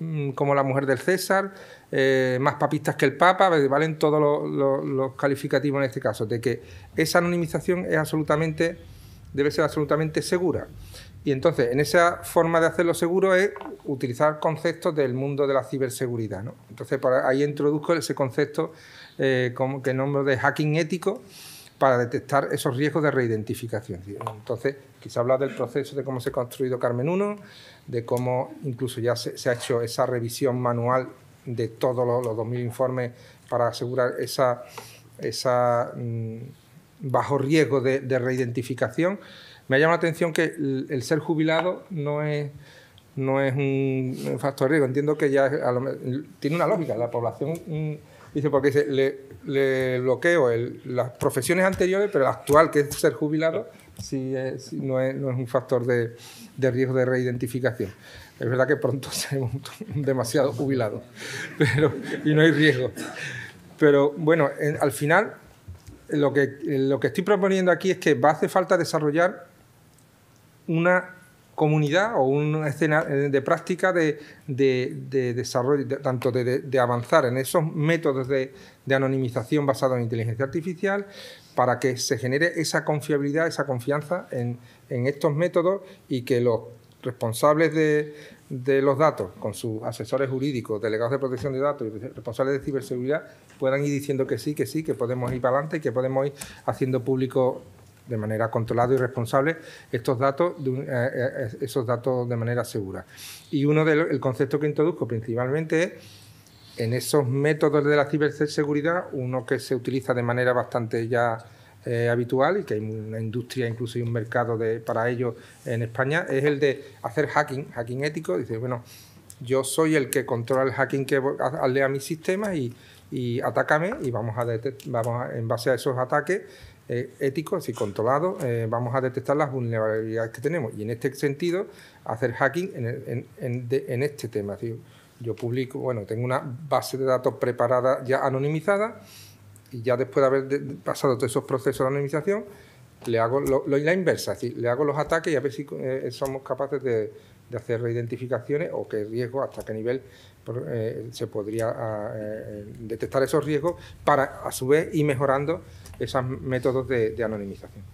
mm, como la mujer del César, eh, más papistas que el Papa, eh, valen todos los, calificativos en este caso, de que esa anonimización es absolutamente, debe ser absolutamente segura. Y entonces, en esa forma de hacerlo seguro es utilizar conceptos del mundo de la ciberseguridad. Entonces, por ahí introduzco ese concepto como que nombro de hacking ético, para detectar esos riesgos de reidentificación. Entonces, quizá hablar del proceso de cómo se ha construido Carmen 1, de cómo incluso ya se, ha hecho esa revisión manual de todos los, 2.000 informes para asegurar esa, mm, bajo riesgo de, reidentificación. Me llama la atención que el, ser jubilado no es no es un factor de riesgo. Entiendo que ya tiene una lógica. La población Dice, porque le, bloqueo las profesiones anteriores, pero la actual, que es ser jubilado, sí, no, es, un factor de, riesgo de reidentificación. Es verdad que pronto *laughs* seremos demasiado jubilados *laughs* pero, y no hay riesgo. Pero bueno, al final, lo que, lo que estoy proponiendo aquí es que va a hacer falta desarrollar una comunidad o una escena eh, de práctica de, de, desarrollo, tanto de, avanzar en esos métodos de, anonimización basados en inteligencia artificial, para que se genere esa confiabilidad, esa confianza en, en estos métodos y que los responsables de, de los datos, con sus asesores jurídicos, delegados de protección de datos y responsables de ciberseguridad, puedan ir diciendo que sí, que sí, que podemos ir para adelante y que podemos ir haciendo público de manera controlada y responsable estos datos, eh, eh, esos datos de manera segura. Y uno del concepto que introduzco principalmente es en esos métodos de la ciberseguridad, uno que se utiliza de manera bastante ya eh, habitual y que hay una industria, incluso hay un mercado para ello en España, es el de hacer hacking, hacking ético. Dice, bueno, yo soy el que controla el hacking que lea mi sistema y, y atácame y vamos a, vamos en base a esos ataques eh, éticos y controlados, eh, vamos a detectar las vulnerabilidades que tenemos. Y en este sentido, hacer hacking en, este tema. Yo publico, bueno, tengo una base de datos preparada ya anonimizada y ya después de haber pasado todos esos procesos de anonimización, le hago lo, la inversa, es decir, le hago los ataques y a ver si eh, somos capaces de, de, hacer reidentificaciones o qué riesgo, hasta qué nivel se podría ah, detectar esos riesgos para, a su vez, ir mejorando esos métodos de, anonimización.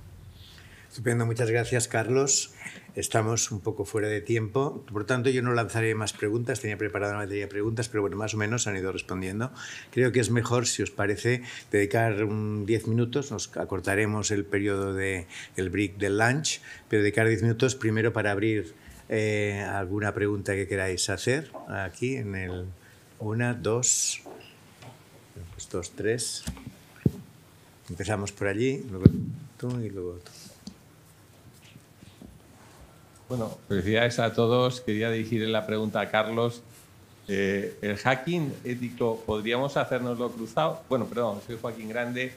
Estupendo, muchas gracias Carlos. Estamos un poco fuera de tiempo, por tanto yo no lanzaré más preguntas, tenía preparada una batería de preguntas, pero bueno, más o menos han ido respondiendo. Creo que es mejor, si os parece, dedicar 10 minutos, nos acortaremos el periodo del break del lunch, pero dedicar 10 minutos primero para abrir eh, alguna pregunta que queráis hacer aquí en el... 1, dos, pues dos, tres. Empezamos por allí, luego y luego Bueno, felicidades a todos. Quería dirigirle la pregunta a Carlos. Eh, el hacking ético, ¿podríamos hacernos lo cruzado? Bueno, perdón, soy Joaquín Grande,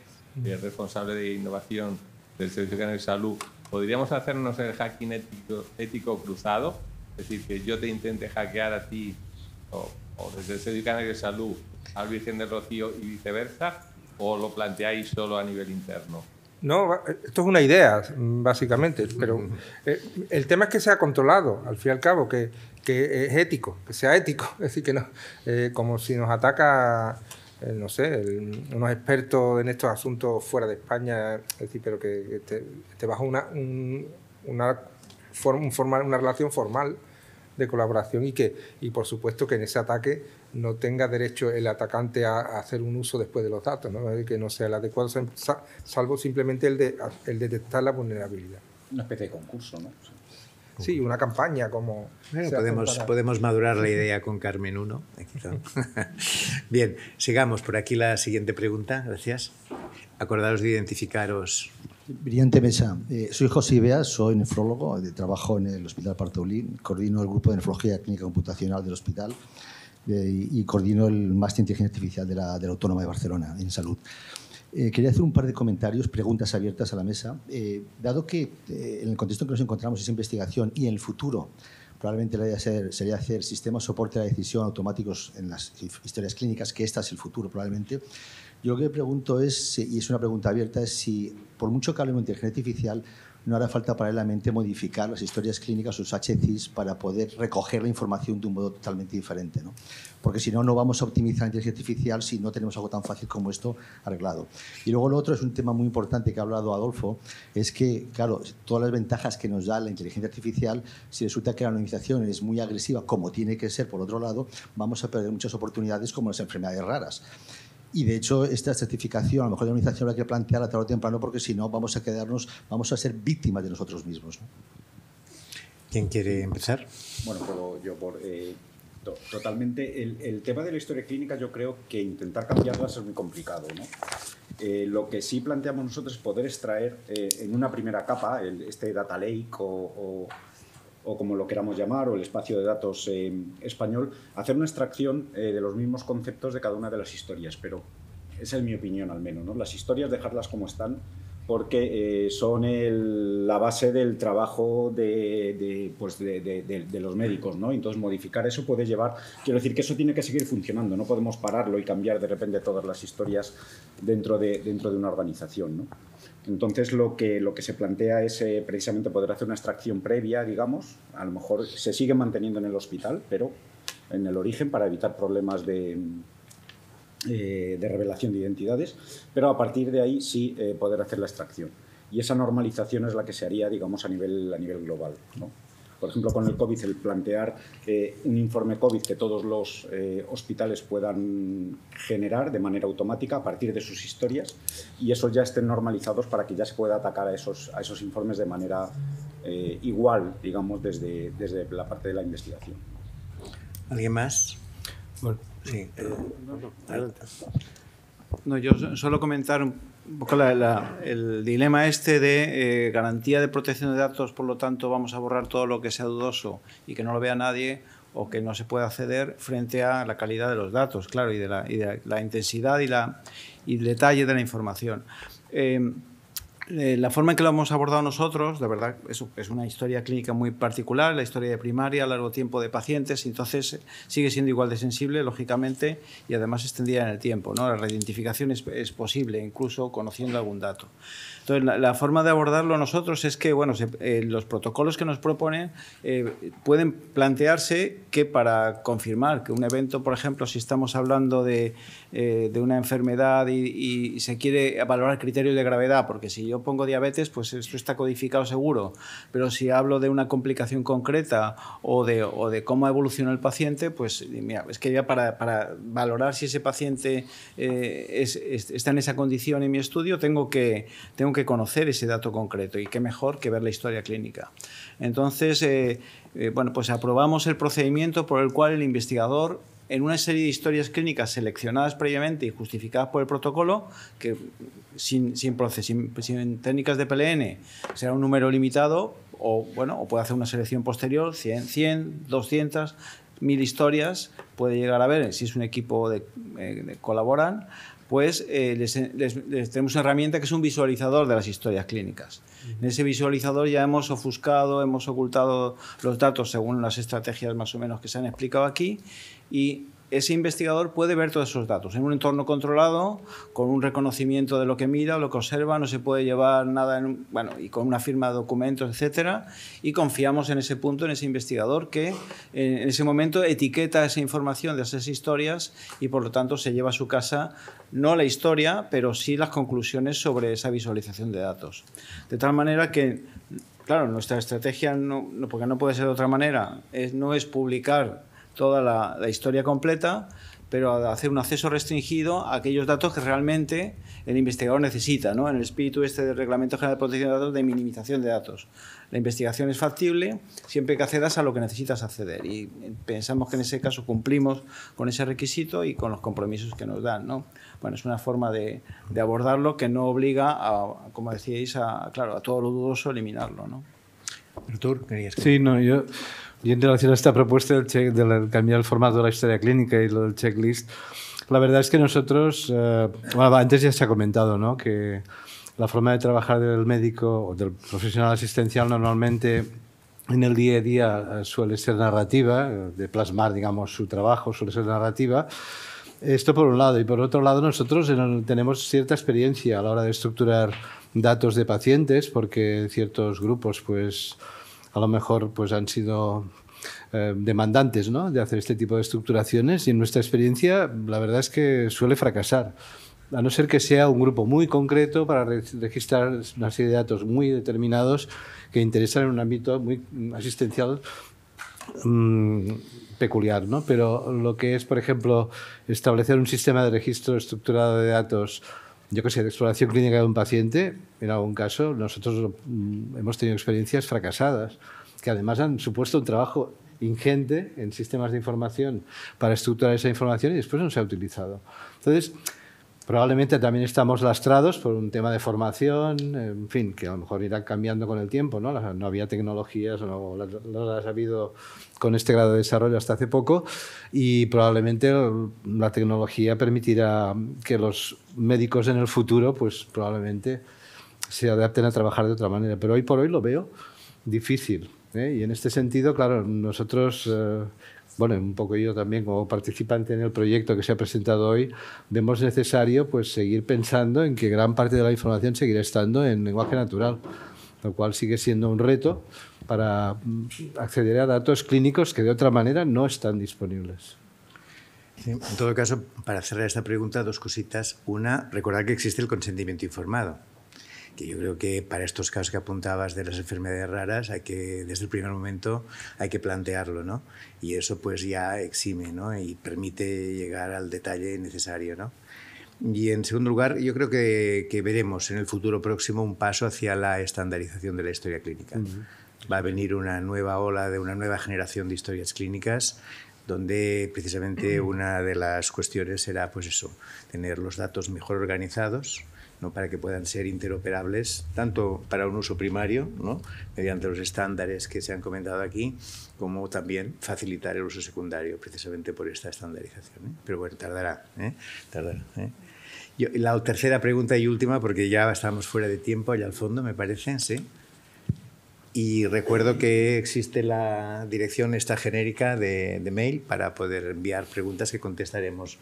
eh, responsable de innovación del Servicio Canario de Salud. ¿Podríamos hacernos el hacking ético, ético, cruzado? Es decir, que yo te intente hackear a ti o, desde el Servicio Canal de Salud al Virgen del Rocío y viceversa o lo planteáis solo a nivel interno? No, esto es una idea, básicamente, pero eh, el tema es que sea controlado, al fin y al cabo, que, es ético, que sea ético, *laughs* es decir, que no, eh, como si nos ataca, eh, no sé, unos expertos en estos asuntos fuera de España, decir, pero que, te, bajo una, una, una relación formal de colaboración y que, y por supuesto, que en ese ataque no tenga derecho el atacante a, hacer un uso después de los datos, ¿no? que no sea el adecuado, salvo simplemente el de el detectar la vulnerabilidad. Una especie de concurso, ¿no? Sí, una campaña como... podemos, podemos madurar la idea con Carmen Uno. *laughs* Bien, sigamos por aquí la siguiente pregunta. Gracias. Acordaros de identificaros Brillante Mesa, eh, soy José Ibea, soy nefrólogo, eh, trabajo en el Hospital Partaulín, coordino el grupo de nefrología clínica computacional del hospital eh, y coordino el máster de inteligencia artificial de la, Autónoma de Barcelona en salud. quería hacer un par de comentarios, preguntas abiertas a la mesa. dado que en el contexto en que nos encontramos es investigación y en el futuro probablemente la idea sería hacer sistemas de soporte a la decisión automáticos en las historias clínicas, que esta es el futuro probablemente, yo lo que pregunto es, y es una pregunta abierta, es si por mucho que hablemos de inteligencia artificial, no hará falta paralelamente modificar las historias clínicas, o sus HCIs, para poder recoger la información de un modo totalmente diferente. Porque si no, no vamos a optimizar la inteligencia artificial si no tenemos algo tan fácil como esto arreglado. Y luego lo otro es un tema muy importante que ha hablado Adolfo, es que, claro, todas las ventajas que nos da la inteligencia artificial, si resulta que la anonimización es muy agresiva, como tiene que ser por otro lado, vamos a perder muchas oportunidades como las enfermedades raras. Y de hecho, esta certificación, a lo mejor la organización habrá que plantearla tarde o temprano, porque si no, vamos a quedarnos, vamos a ser víctimas de nosotros mismos. ¿Quién quiere empezar? Bueno, puedo yo por. Eh, totalmente. El, tema de la historia clínica, yo creo que intentar cambiarla es muy complicado. Eh, lo que sí planteamos nosotros es poder extraer eh, en una primera capa este data lake o, o o como lo queramos llamar, o el espacio de datos eh, español, hacer una extracción eh, de los mismos conceptos de cada una de las historias, pero esa es mi opinión al menos. ¿no? Las historias dejarlas como están porque eh, son la base del trabajo pues, de, los médicos, ¿no? Entonces modificar eso puede llevar, quiero decir que eso tiene que seguir funcionando, no podemos pararlo y cambiar de repente todas las historias dentro de, dentro de una organización, ¿no? Entonces lo que, lo que se plantea es eh, precisamente poder hacer una extracción previa, digamos, a lo mejor se sigue manteniendo en el hospital, pero en el origen para evitar problemas de, eh, revelación de identidades, pero a partir de ahí sí eh, poder hacer la extracción. Y esa normalización es la que se haría, digamos, a nivel, a nivel global. ¿no? Por ejemplo, con el COVID, el plantear eh, un informe COVID que todos los eh, hospitales puedan generar de manera automática a partir de sus historias y eso ya estén normalizados para que ya se pueda atacar a esos, a esos informes de manera eh, igual, digamos, desde, desde la parte de la investigación. ¿Alguien más? Bueno, sí. Ah, no, yo solo comentar el dilema este de eh, garantía de protección de datos, por lo tanto vamos a borrar todo lo que sea dudoso y que no lo vea nadie o que no se pueda acceder frente a la calidad de los datos, claro, y de la, intensidad y, la, y detalle de la información. Eh, eh, la forma en que lo hemos abordado nosotros, de verdad, es, es, una historia clínica muy particular, la historia de primaria, largo tiempo de pacientes, entonces eh, sigue siendo igual de sensible, lógicamente, y además extendida en el tiempo. ¿no? La reidentificación es, posible, incluso conociendo algún dato. Entonces, la, forma de abordarlo nosotros es que bueno, eh, los protocolos que nos proponen pueden plantearse que para confirmar que un evento, por ejemplo, si estamos hablando de eh, de una enfermedad y, se quiere valorar criterios de gravedad, porque si yo pongo diabetes, pues esto está codificado seguro, pero si hablo de una complicación concreta o de, o de cómo evoluciona el paciente, pues mira, es que ya para, para valorar si ese paciente eh, está en esa condición en mi estudio, tengo que, tengo que conocer ese dato concreto y qué mejor que ver la historia clínica. Entonces, eh, bueno, pues aprobamos el procedimiento por el cual el investigador en una serie de historias clínicas seleccionadas previamente y justificadas por el protocolo, que sin, técnicas de PLN será un número limitado, o, bueno, o puede hacer una selección posterior, 100, 200, 1.000 historias, puede llegar a ver, eh, si es un equipo de, eh, colaboran, pues eh, tenemos una herramienta que es un visualizador de las historias clínicas. En ese visualizador ya hemos ofuscado, hemos ocultado los datos según las estrategias más o menos que se han explicado aquí y ese investigador puede ver todos esos datos en un entorno controlado, con un reconocimiento de lo que mira, lo que observa, no se puede llevar nada, bueno, y con una firma de documentos, etcétera, y confiamos en ese punto, en ese investigador que en ese momento etiqueta esa información de esas historias y por lo tanto se lleva a su casa no la historia, pero sí las conclusiones sobre esa visualización de datos. De tal manera que, claro, nuestra estrategia, no, porque no puede ser de otra manera, no es publicar toda la, historia completa, pero hacer un acceso restringido a aquellos datos que realmente el investigador necesita, ¿no? en el espíritu este del Reglamento General de Protección de Datos de minimización de datos. La investigación es factible siempre que accedas a lo que necesitas acceder y pensamos que en ese caso cumplimos con ese requisito y con los compromisos que nos dan. ¿no? Bueno, es una forma de, abordarlo que no obliga, a, como decíais, a, claro, a todo lo dudoso eliminarlo. ¿no? querías Sí, no, yo y en relación a esta propuesta del, del cambiar el formato de la historia clínica y lo del checklist, la verdad es que nosotros, eh, bueno, antes ya se ha comentado, ¿no? Que la forma de trabajar del médico o del profesional asistencial normalmente en el día a día eh, suele ser narrativa, eh, de plasmar, digamos, su trabajo suele ser narrativa. Esto por un lado. Y por otro lado, nosotros tenemos cierta experiencia a la hora de estructurar datos de pacientes, porque ciertos grupos, pues, a lo mejor pues han sido eh, demandantes de hacer este tipo de estructuraciones y en nuestra experiencia la verdad es que suele fracasar a no ser que sea un grupo muy concreto para registrar una serie de datos muy determinados que interesan en un ámbito muy asistencial mm, peculiar, Pero lo que es, por ejemplo, establecer un sistema de registro estructurado de datos yo que sé, de exploración clínica de un paciente, en algún caso, nosotros mm, hemos tenido experiencias fracasadas, que además han supuesto un trabajo ingente en sistemas de información para estructurar esa información y después no se ha utilizado. Entonces, Probablemente también estamos lastrados por un tema de formación, en fin, que a lo mejor irá cambiando con el tiempo, ¿no? No había tecnologías, no, las ha habido con este grado de desarrollo hasta hace poco y probablemente la tecnología permitirá que los médicos en el futuro, pues probablemente se adapten a trabajar de otra manera. Pero hoy por hoy lo veo difícil. ¿eh? Y en este sentido, claro, nosotros eh, bueno, un poco yo también como participante en el proyecto que se ha presentado hoy, vemos necesario pues seguir pensando en que gran parte de la información seguirá estando en lenguaje natural, lo cual sigue siendo un reto para mm, acceder a datos clínicos que de otra manera no están disponibles. En todo caso, para cerrar esta pregunta, dos cositas. Una, recordar que existe el consentimiento informado que yo creo que para estos casos que apuntabas de las enfermedades raras hay que desde el primer momento hay que plantearlo no y eso pues ya exime no y permite llegar al detalle necesario no y en segundo lugar, yo creo que, veremos en el futuro próximo un paso hacia la estandarización de la historia clínica. Va a venir una nueva ola de una nueva generación de historias clínicas donde precisamente *clears throat* una de las cuestiones será pues eso, tener los datos mejor organizados, ¿no? para que puedan ser interoperables, tanto para un uso primario, ¿no? mediante los estándares que se han comentado aquí, como también facilitar el uso secundario, precisamente por esta estandarización. ¿eh? Pero bueno, tardará. ¿eh? tardará ¿eh? la tercera pregunta y última, porque ya estamos fuera de tiempo, allá al fondo, me parece, sí. Y recuerdo que existe la dirección esta genérica de, mail para poder enviar preguntas que contestaremos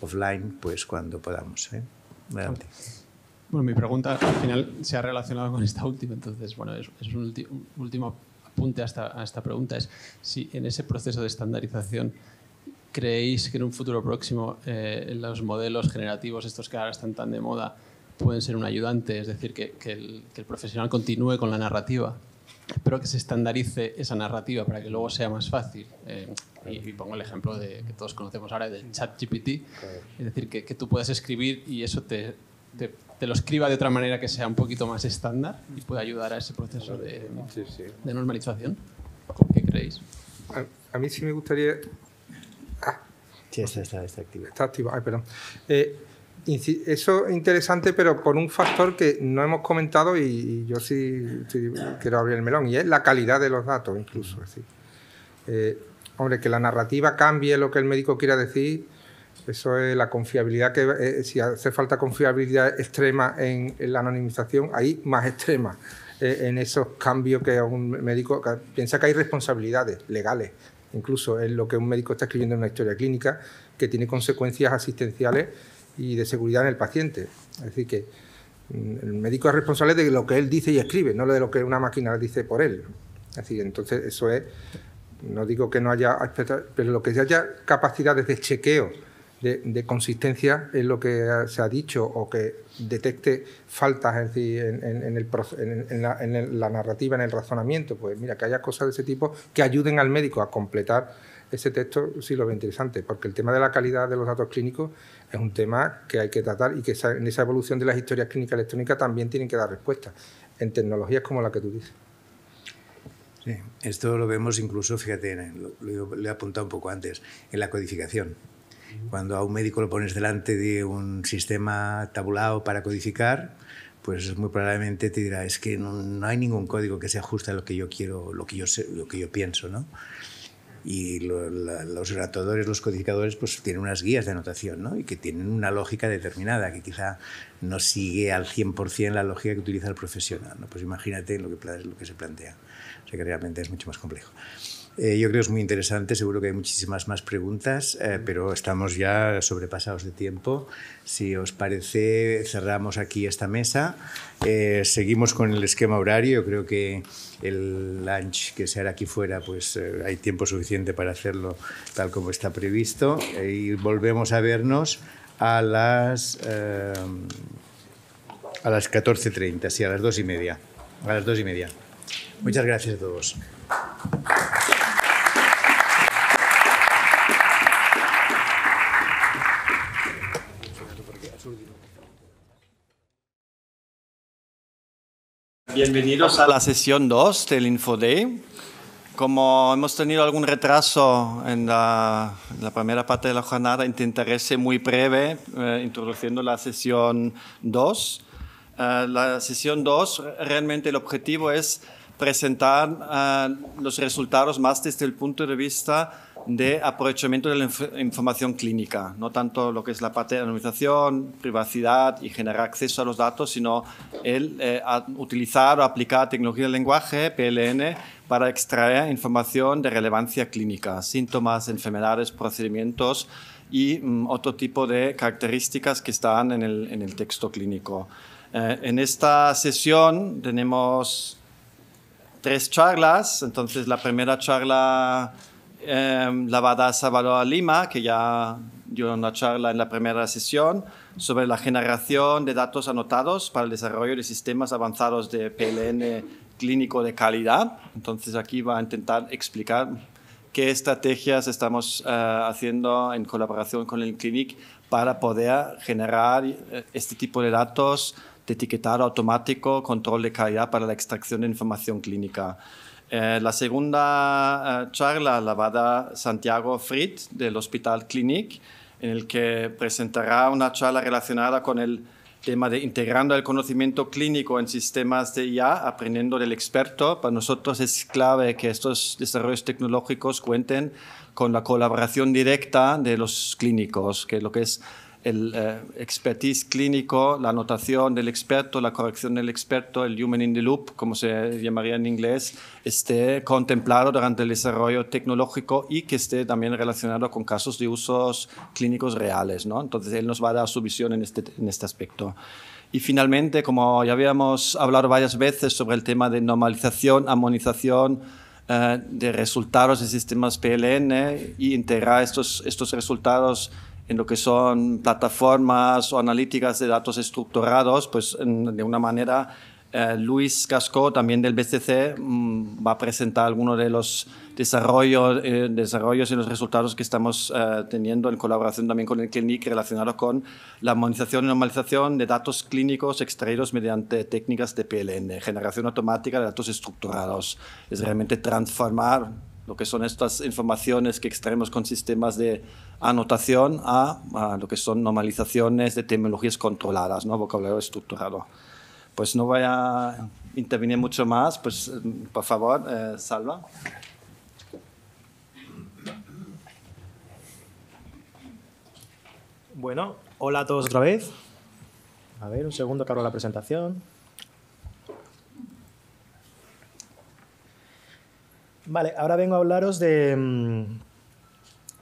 offline pues cuando podamos. Adelante. Bueno, mi pregunta al final se ha relacionado con esta última, entonces, bueno, es, un, último apunte a esta, pregunta, es si en ese proceso de estandarización creéis que en un futuro próximo eh, los modelos generativos, estos que ahora están tan de moda, pueden ser un ayudante, es decir, que, el, profesional continúe con la narrativa pero que se estandarice esa narrativa para que luego sea más fácil. Eh, y, pongo el ejemplo de, que todos conocemos ahora del chat GPT, es decir, que, tú puedas escribir y eso te te lo escriba de otra manera que sea un poquito más estándar y pueda ayudar a ese proceso de, de normalización? ¿Qué creéis? A, mí sí me gustaría... Ah. Sí, está, activo. Está activo, ay, perdón. Eh, eso es interesante, pero por un factor que no hemos comentado y, yo sí, quiero abrir el melón, y es la calidad de los datos incluso. Así. Eh, hombre, que la narrativa cambie lo que el médico quiera decir eso es la confiabilidad que, eh, si hace falta confiabilidad extrema en, la anonimización, hay más extrema eh, en esos cambios que un médico piensa que hay responsabilidades legales, incluso en lo que un médico está escribiendo en una historia clínica, que tiene consecuencias asistenciales y de seguridad en el paciente. Es decir, que mm, el médico es responsable de lo que él dice y escribe, no de lo que una máquina dice por él. Es entonces eso es, no digo que no haya, pero lo que haya capacidades de chequeo de, consistencia en lo que se ha dicho o que detecte faltas en, el, la, en, la, narrativa, en el razonamiento. Pues mira, que haya cosas de ese tipo que ayuden al médico a completar ese texto, sí lo ve interesante, porque el tema de la calidad de los datos clínicos es un tema que hay que tratar y que en esa evolución de las historias clínicas electrónicas también tienen que dar respuesta en tecnologías como la que tú dices. Sí, esto lo vemos incluso, fíjate, lo he apuntado un poco antes, en la codificación. Cuando a un médico lo pones delante de un sistema tabulado para codificar, pues muy probablemente te dirá, es que no, hay ningún código que se ajuste a lo que yo quiero, lo que yo, lo que yo pienso, ¿no? y los ratadores, los codificadores, pues tienen unas guías de anotación ¿no? y que tienen una lógica determinada, que quizá no sigue al 100% la lógica que utiliza el profesional. ¿no? Pues imagínate lo que, lo que se plantea. O sea que realmente es mucho más complejo. Eh, yo creo que es muy interesante, seguro que hay muchísimas más preguntas, eh, pero estamos ya sobrepasados de tiempo. Si os parece, cerramos aquí esta mesa. Eh, seguimos con el esquema horario, yo creo que el lunch que se hará aquí fuera, pues hay tiempo suficiente para hacerlo tal como está previsto. y volvemos a vernos a las, a las 14.30, sí, a las dos y media. A las dos y media. Muchas gracias a todos. Bienvenidos a la sesión 2 del InfoDay. Como hemos tenido algún retraso en la, primera parte de la jornada, intentaré ser muy breve eh, introduciendo la sesión 2. Eh, la sesión 2, realmente el objetivo es presentar eh, los resultados más desde el punto de vista de aprovechamiento de la información clínica, no tanto lo que es la parte privacidad y generar acceso a los datos, sino el eh, utilizar o aplicar tecnología de lenguaje, PLN, para extraer información de relevancia clínica, síntomas, enfermedades, procedimientos y mm, otro tipo de características que están en el, texto clínico. Eh, en esta sesión tenemos tres charlas, entonces la primera charla Em, la va a Lima, que ya dio una charla en la primera sesión, sobre la generación de datos anotados para el desarrollo de sistemas avanzados de PLN clínico de calidad. Entonces aquí va a intentar explicar qué estrategias estamos eh, haciendo en colaboración con el Clinic para poder generar eh, este tipo de datos de etiquetado automático, control de calidad para la extracción de información clínica. Eh, la segunda eh, charla la va a dar Santiago Frit del Hospital Clínic en el que presentará una charla relacionada con el tema de integrando el conocimiento clínico en sistemas de IA, aprendiendo del experto. Para nosotros es clave que estos desarrollos tecnológicos cuenten con la colaboración directa de los clínicos, que lo que es el eh, expertise clínico, la anotación del experto, la corrección del experto, el human in the loop, como se llamaría en inglés, esté contemplado durante el desarrollo tecnológico y que esté también relacionado con casos de usos clínicos reales. ¿no? Entonces, él nos va a dar su visión en este, en este aspecto. Y finalmente, como ya habíamos hablado varias veces sobre el tema de normalización, amonización eh, de resultados de sistemas PLN y integrar estos, estos resultados en lo que son plataformas o analíticas de datos estructurados, pues de una manera eh, Luis Casco, también del BCC, mm, va a presentar algunos de los desarrollos, eh, y los resultados que estamos eh, teniendo en colaboración también con el CLINIC relacionados con la armonización y normalización de datos clínicos extraídos mediante técnicas de PLN, generación automática de datos estructurados. Es realmente transformar lo que son estas informaciones que extraemos con sistemas de anotación a, lo que son normalizaciones de tecnologías controladas, ¿no? vocabulario estructurado. Pues no voy a intervenir mucho más, pues mm, por favor, eh, Salva. Bueno, hola a todos otra vez. A ver, un segundo que la presentación. Vale, ahora vengo a hablaros de mm,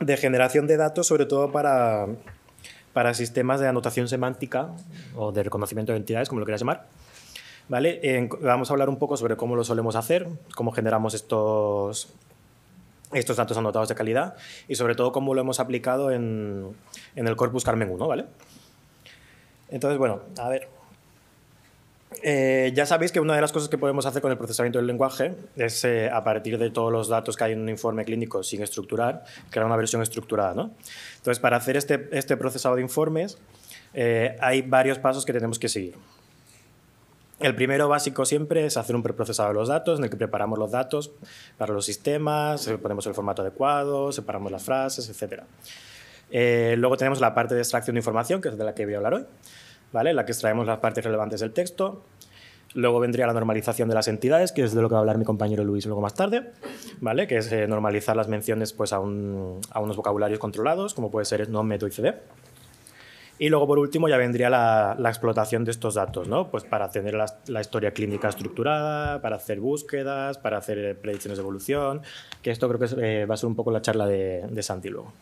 de generación de datos, sobre todo para, para sistemas de anotación semántica o de reconocimiento de entidades, como lo quieras llamar. ¿Vale? vamos a hablar un poco sobre cómo lo solemos hacer, cómo generamos estos, estos datos anotados de calidad y sobre todo cómo lo hemos aplicado en, en el Corpus Carmen 1. ¿vale? Entonces, bueno, a ver, eh, ya sabéis que una de las cosas que podemos hacer con el procesamiento del lenguaje es, eh, a partir de todos los datos que hay en un informe clínico sin estructurar, crear una versión estructurada. ¿no? Entonces, para hacer este, este procesado de informes, eh, hay varios pasos que tenemos que seguir. El primero básico siempre es hacer un preprocesado de los datos, en el que preparamos los datos para los sistemas, ponemos el formato adecuado, separamos las frases, etc. luego tenemos la parte de extracción de información, que es de la que voy a hablar hoy la que extraemos las partes relevantes del texto. Luego vendría la normalización de las entidades, que es de lo que va a hablar mi compañero Luis luego más tarde, que es eh, normalizar las menciones pues, a, unos vocabularios controlados, como puede ser no meto y cd. Y luego, por último, ya vendría la, explotación de estos datos, Pues para tener la, historia clínica estructurada, para hacer búsquedas, para hacer eh, predicciones de evolución, que esto creo que eh, va a ser un poco la charla de, de Santi luego.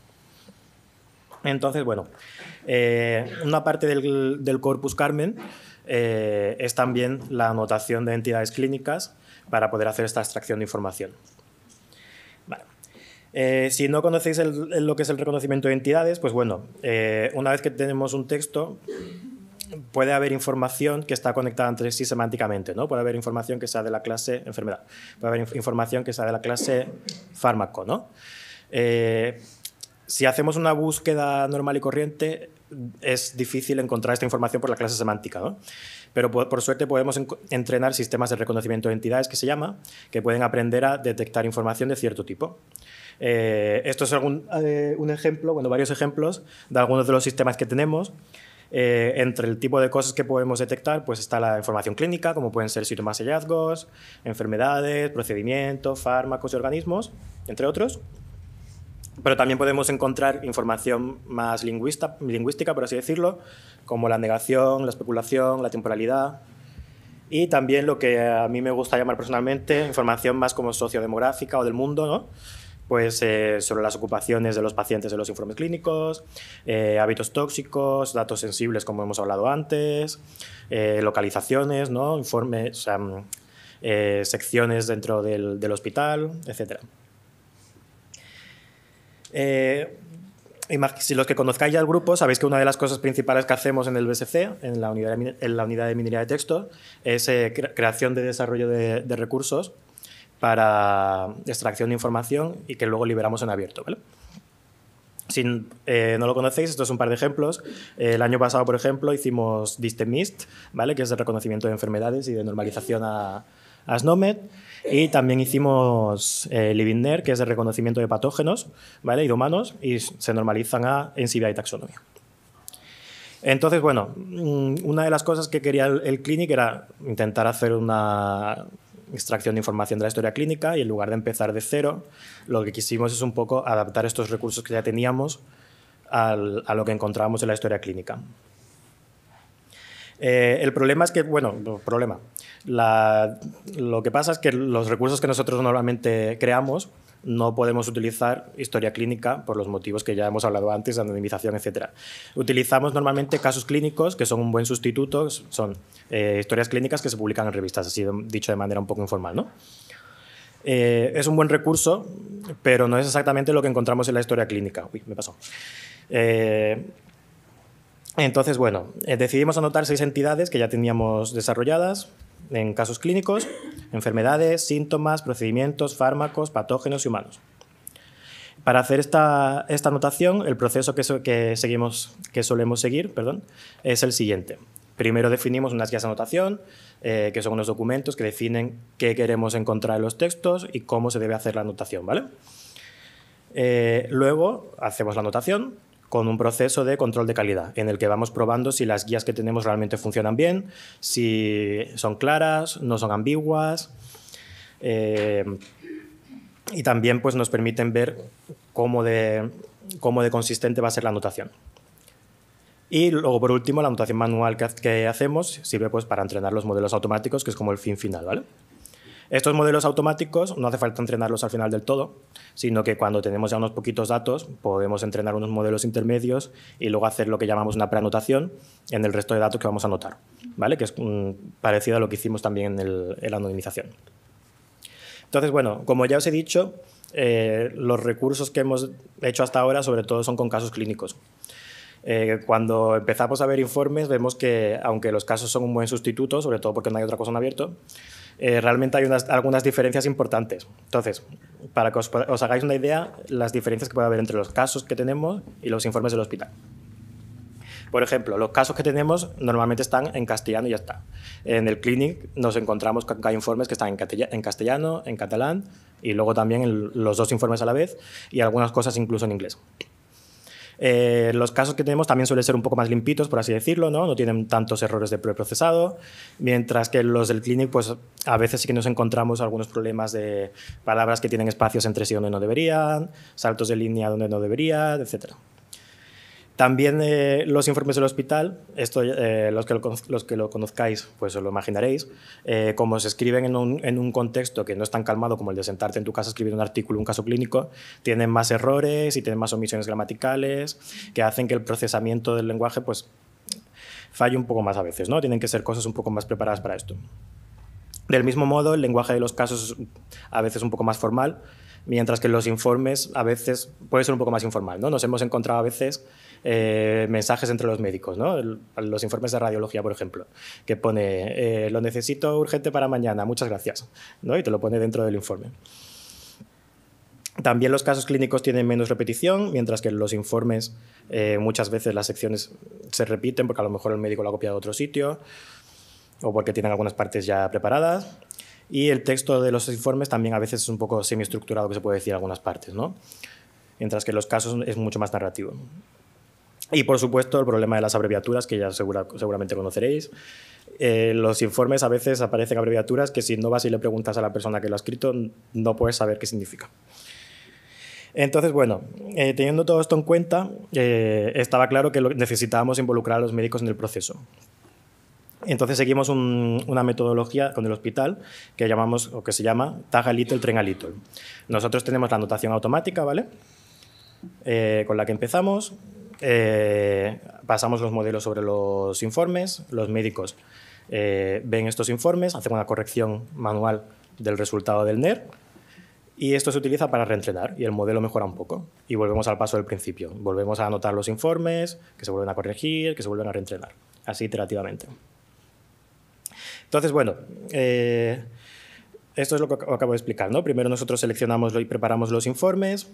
Entonces, bueno, eh, una parte del, corpus Carmen eh, es también la anotación de entidades clínicas para poder hacer esta extracción de información. Eh, si no conocéis lo que es el reconocimiento de entidades, pues bueno, una vez que tenemos un texto, puede haber información que está conectada entre sí semánticamente, ¿no? Puede haber información que sea de la clase enfermedad, puede haber información que sea de la clase fármaco, ¿no? si hacemos una búsqueda normal y corriente, es difícil encontrar esta información por la clase semántica, Pero por, suerte podemos entrenar sistemas de reconocimiento de entidades, que se llama, que pueden aprender a detectar información de cierto tipo. Eh, esto es eh, un ejemplo, bueno, varios ejemplos de algunos de los sistemas que tenemos. Eh, entre el tipo de cosas que podemos detectar, pues está la información clínica, como pueden ser síntomas y hallazgos, enfermedades, procedimientos, fármacos y organismos, entre otros. Pero también podemos encontrar información más lingüista, lingüística, por así decirlo, como la negación, la especulación, la temporalidad. Y también lo que a mí me gusta llamar personalmente información más como sociodemográfica o del mundo, pues eh, sobre las ocupaciones de los pacientes en los informes clínicos, eh, hábitos tóxicos, datos sensibles como hemos hablado antes, eh, localizaciones, ¿no? informes, mm, secciones dentro del, del hospital, etcétera. Eh, si los que conozcáis ya el grupo, sabéis que una de las cosas principales que hacemos en el BSC, en la unidad de, en la unidad de minería de texto, es eh, creación de desarrollo de, recursos para extracción de información y que luego liberamos en abierto. ¿vale? Si eh, no lo conocéis, esto es un par de ejemplos. el año pasado, por ejemplo, hicimos DISTEMIST, ¿vale? que es el reconocimiento de enfermedades y de normalización a, Asnomed Y también hicimos eh, que es el reconocimiento de patógenos ¿vale? y humanos, y se normalizan a y taxonomía. Entonces, bueno, mm, una de las cosas que quería el, Clinic era intentar hacer una extracción de información de la historia clínica y en lugar de empezar de cero, lo que quisimos es un poco adaptar estos recursos que ya teníamos a lo que encontrábamos en la historia clínica. Eh, el problema es que, bueno, problema. lo que pasa es que los recursos que nosotros normalmente creamos no podemos utilizar historia clínica por los motivos que ya hemos hablado antes, anonimización, etc. Utilizamos normalmente casos clínicos que son un buen sustituto, son eh, historias clínicas que se publican en revistas, así dicho de manera un poco informal, eh, es un buen recurso, pero no es exactamente lo que encontramos en la historia clínica. Uy, me pasó. Entonces, bueno, eh, decidimos anotar seis entidades que ya teníamos desarrolladas en casos clínicos, enfermedades, síntomas, procedimientos, fármacos, patógenos y humanos. Para hacer esta, anotación, el proceso que, seguimos, que solemos seguir perdón, es el siguiente. Primero definimos unas guías de anotación, eh, que son unos documentos que definen qué queremos encontrar en los textos y cómo se debe hacer la anotación. ¿vale? Eh, luego hacemos la anotación, con un proceso de control de calidad en el que vamos probando si las guías que tenemos realmente funcionan bien, si son claras, no son ambiguas. Eh, y también pues, nos permiten ver cómo de, consistente va a ser la anotación. Y luego, por último, la anotación manual que, hacemos sirve pues, para entrenar los modelos automáticos, que es como el fin final. Estos modelos automáticos no hace falta entrenarlos al final del todo, sino que cuando tenemos ya unos poquitos datos podemos entrenar unos modelos intermedios y luego hacer lo que llamamos una preanotación en el resto de datos que vamos a anotar, ¿vale? que es mm, parecido a lo que hicimos también en, la anonimización. Entonces, bueno, como ya os he dicho, eh, los recursos que hemos hecho hasta ahora sobre todo son con casos clínicos. Eh, cuando empezamos a ver informes vemos que aunque los casos son un buen sustituto, sobre todo porque no hay otra cosa en abierto, eh, realmente hay unas, algunas diferencias importantes. Entonces, para que os, hagáis una idea, las diferencias que puede haber entre los casos que tenemos y los informes del hospital. Por ejemplo, los casos que tenemos normalmente están en castellano y ya está. En el clinic nos encontramos que hay informes que están en castellano, en catalán y luego también los dos informes a la vez y algunas cosas incluso en inglés. Eh, los casos que tenemos también suelen ser un poco más limpitos, por así decirlo, ¿no? tienen tantos errores de preprocesado, mientras que los del clinic, pues, a veces sí que nos encontramos algunos problemas de palabras que tienen espacios entre sí donde no deberían, saltos de línea donde no deberían, etcétera. También eh, los informes del hospital, esto, eh, los, que lo, los, que lo, conozcáis, pues os lo imaginaréis, eh, como se escriben en un, en un, contexto que no es tan calmado como el de sentarte en tu casa a escribir un artículo, un caso clínico, tienen más errores y tienen más omisiones gramaticales que hacen que el procesamiento del lenguaje pues, falle un poco más a veces, ¿no? Tienen que ser cosas un poco más preparadas para esto. Del mismo modo, el lenguaje de los casos es a veces un poco más formal, mientras que los informes a veces puede ser un poco más informal, ¿no? Nos hemos encontrado a veces eh, mensajes entre los médicos, los informes de radiología, por ejemplo, que pone, eh, lo necesito urgente para mañana, muchas gracias, y te lo pone dentro del informe. También los casos clínicos tienen menos repetición, mientras que los informes eh, muchas veces las secciones se repiten porque a lo mejor el médico lo ha copiado de otro sitio o porque tienen algunas partes ya preparadas. Y el texto de los informes también a veces es un poco semiestructurado, que se puede decir en algunas partes, mientras que los casos es mucho más narrativo. Y por supuesto el problema de las abreviaturas, que ya seguramente conoceréis. Eh, los informes a veces aparecen abreviaturas que si no vas y le preguntas a la persona que lo ha escrito, no puedes saber qué significa. Entonces, bueno, eh, teniendo todo esto en cuenta, eh, estaba claro que necesitábamos involucrar a los médicos en el proceso. Entonces seguimos una metodología con el hospital que llamamos o que se llama tag a little, tren a little. Nosotros tenemos la anotación automática, ¿vale? con la que empezamos, eh, pasamos los modelos sobre los informes, los médicos eh, ven estos informes, hacen una corrección manual del resultado del NER y esto se utiliza para reentrenar y el modelo mejora un poco. Y volvemos al paso del principio. Volvemos a anotar los informes, que se vuelven a corregir, que se vuelven a reentrenar, así iterativamente. Entonces, bueno, eh, esto es lo que acabo de explicar. ¿no? Primero nosotros seleccionamos y preparamos los informes.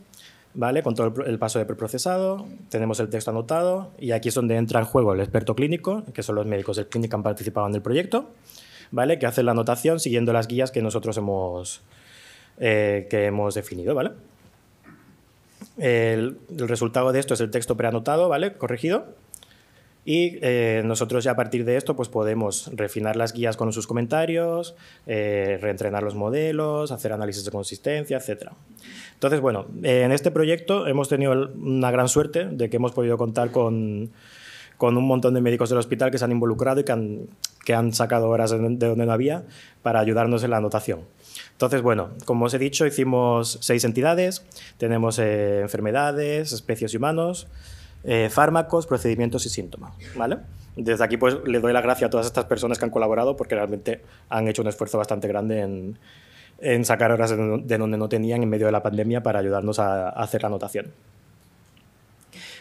Con todo el paso de preprocesado, tenemos el texto anotado y aquí es donde entra en juego el experto clínico, que son los médicos del clínico que han participado en el proyecto, ¿vale? Que hacen la anotación siguiendo las guías que nosotros hemos, eh, que hemos definido, ¿vale? El, resultado de esto es el texto preanotado, ¿vale? Corregido. Y eh, nosotros ya a partir de esto pues podemos refinar las guías con sus comentarios, eh, reentrenar los modelos, hacer análisis de consistencia, etc. Entonces, bueno, en este proyecto hemos tenido una gran suerte de que hemos podido contar con, un montón de médicos del hospital que se han involucrado y que han, sacado horas de donde no había para ayudarnos en la anotación. Entonces, bueno, como os he dicho, hicimos seis entidades. Tenemos eh, enfermedades, especies humanos, eh, fármacos, procedimientos y síntomas. ¿vale? Desde aquí, pues, le doy la gracia a todas estas personas que han colaborado porque realmente han hecho un esfuerzo bastante grande en, en sacar horas de donde no tenían en medio de la pandemia para ayudarnos a, hacer la anotación.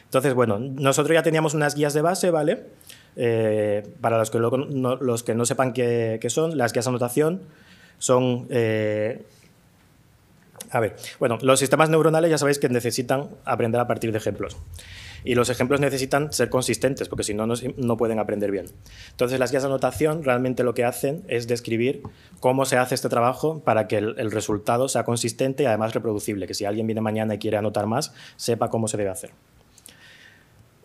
Entonces, bueno, nosotros ya teníamos unas guías de base, ¿vale? Eh, para los que, no, los que no sepan qué, son, las guías de anotación son... Eh, a ver, bueno, los sistemas neuronales ya sabéis que necesitan aprender a partir de ejemplos. Y los ejemplos necesitan ser consistentes, porque si no, no, pueden aprender bien. Entonces, las guías de anotación realmente lo que hacen es describir cómo se hace este trabajo para que el, resultado sea consistente y además reproducible, que si alguien viene mañana y quiere anotar más, sepa cómo se debe hacer.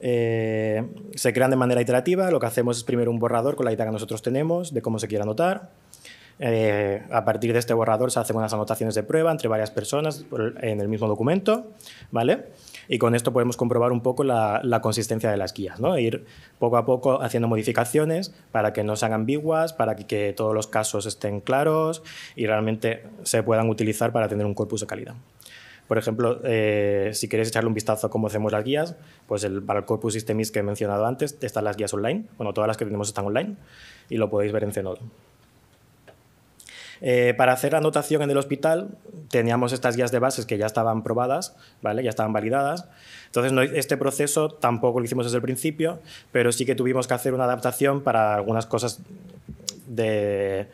Eh, se crean de manera iterativa, lo que hacemos es primero un borrador con la idea que nosotros tenemos de cómo se quiere anotar, eh, a partir de este borrador se hacen unas anotaciones de prueba entre varias personas en el mismo documento, ¿vale? y con esto podemos comprobar un poco la, consistencia de las guías, ¿no? ir poco a poco haciendo modificaciones para que no sean ambiguas, para que, todos los casos estén claros y realmente se puedan utilizar para tener un corpus de calidad. Por ejemplo, eh, si queréis echarle un vistazo a cómo hacemos las guías, pues para el Corpus Systemis que he mencionado antes están las guías online. Bueno, todas las que tenemos están online y lo podéis ver en Zenodo. Eh, para hacer la anotación en el hospital teníamos estas guías de bases que ya estaban probadas, ¿vale? ya estaban validadas. Entonces, este proceso tampoco lo hicimos desde el principio, pero sí que tuvimos que hacer una adaptación para algunas cosas de,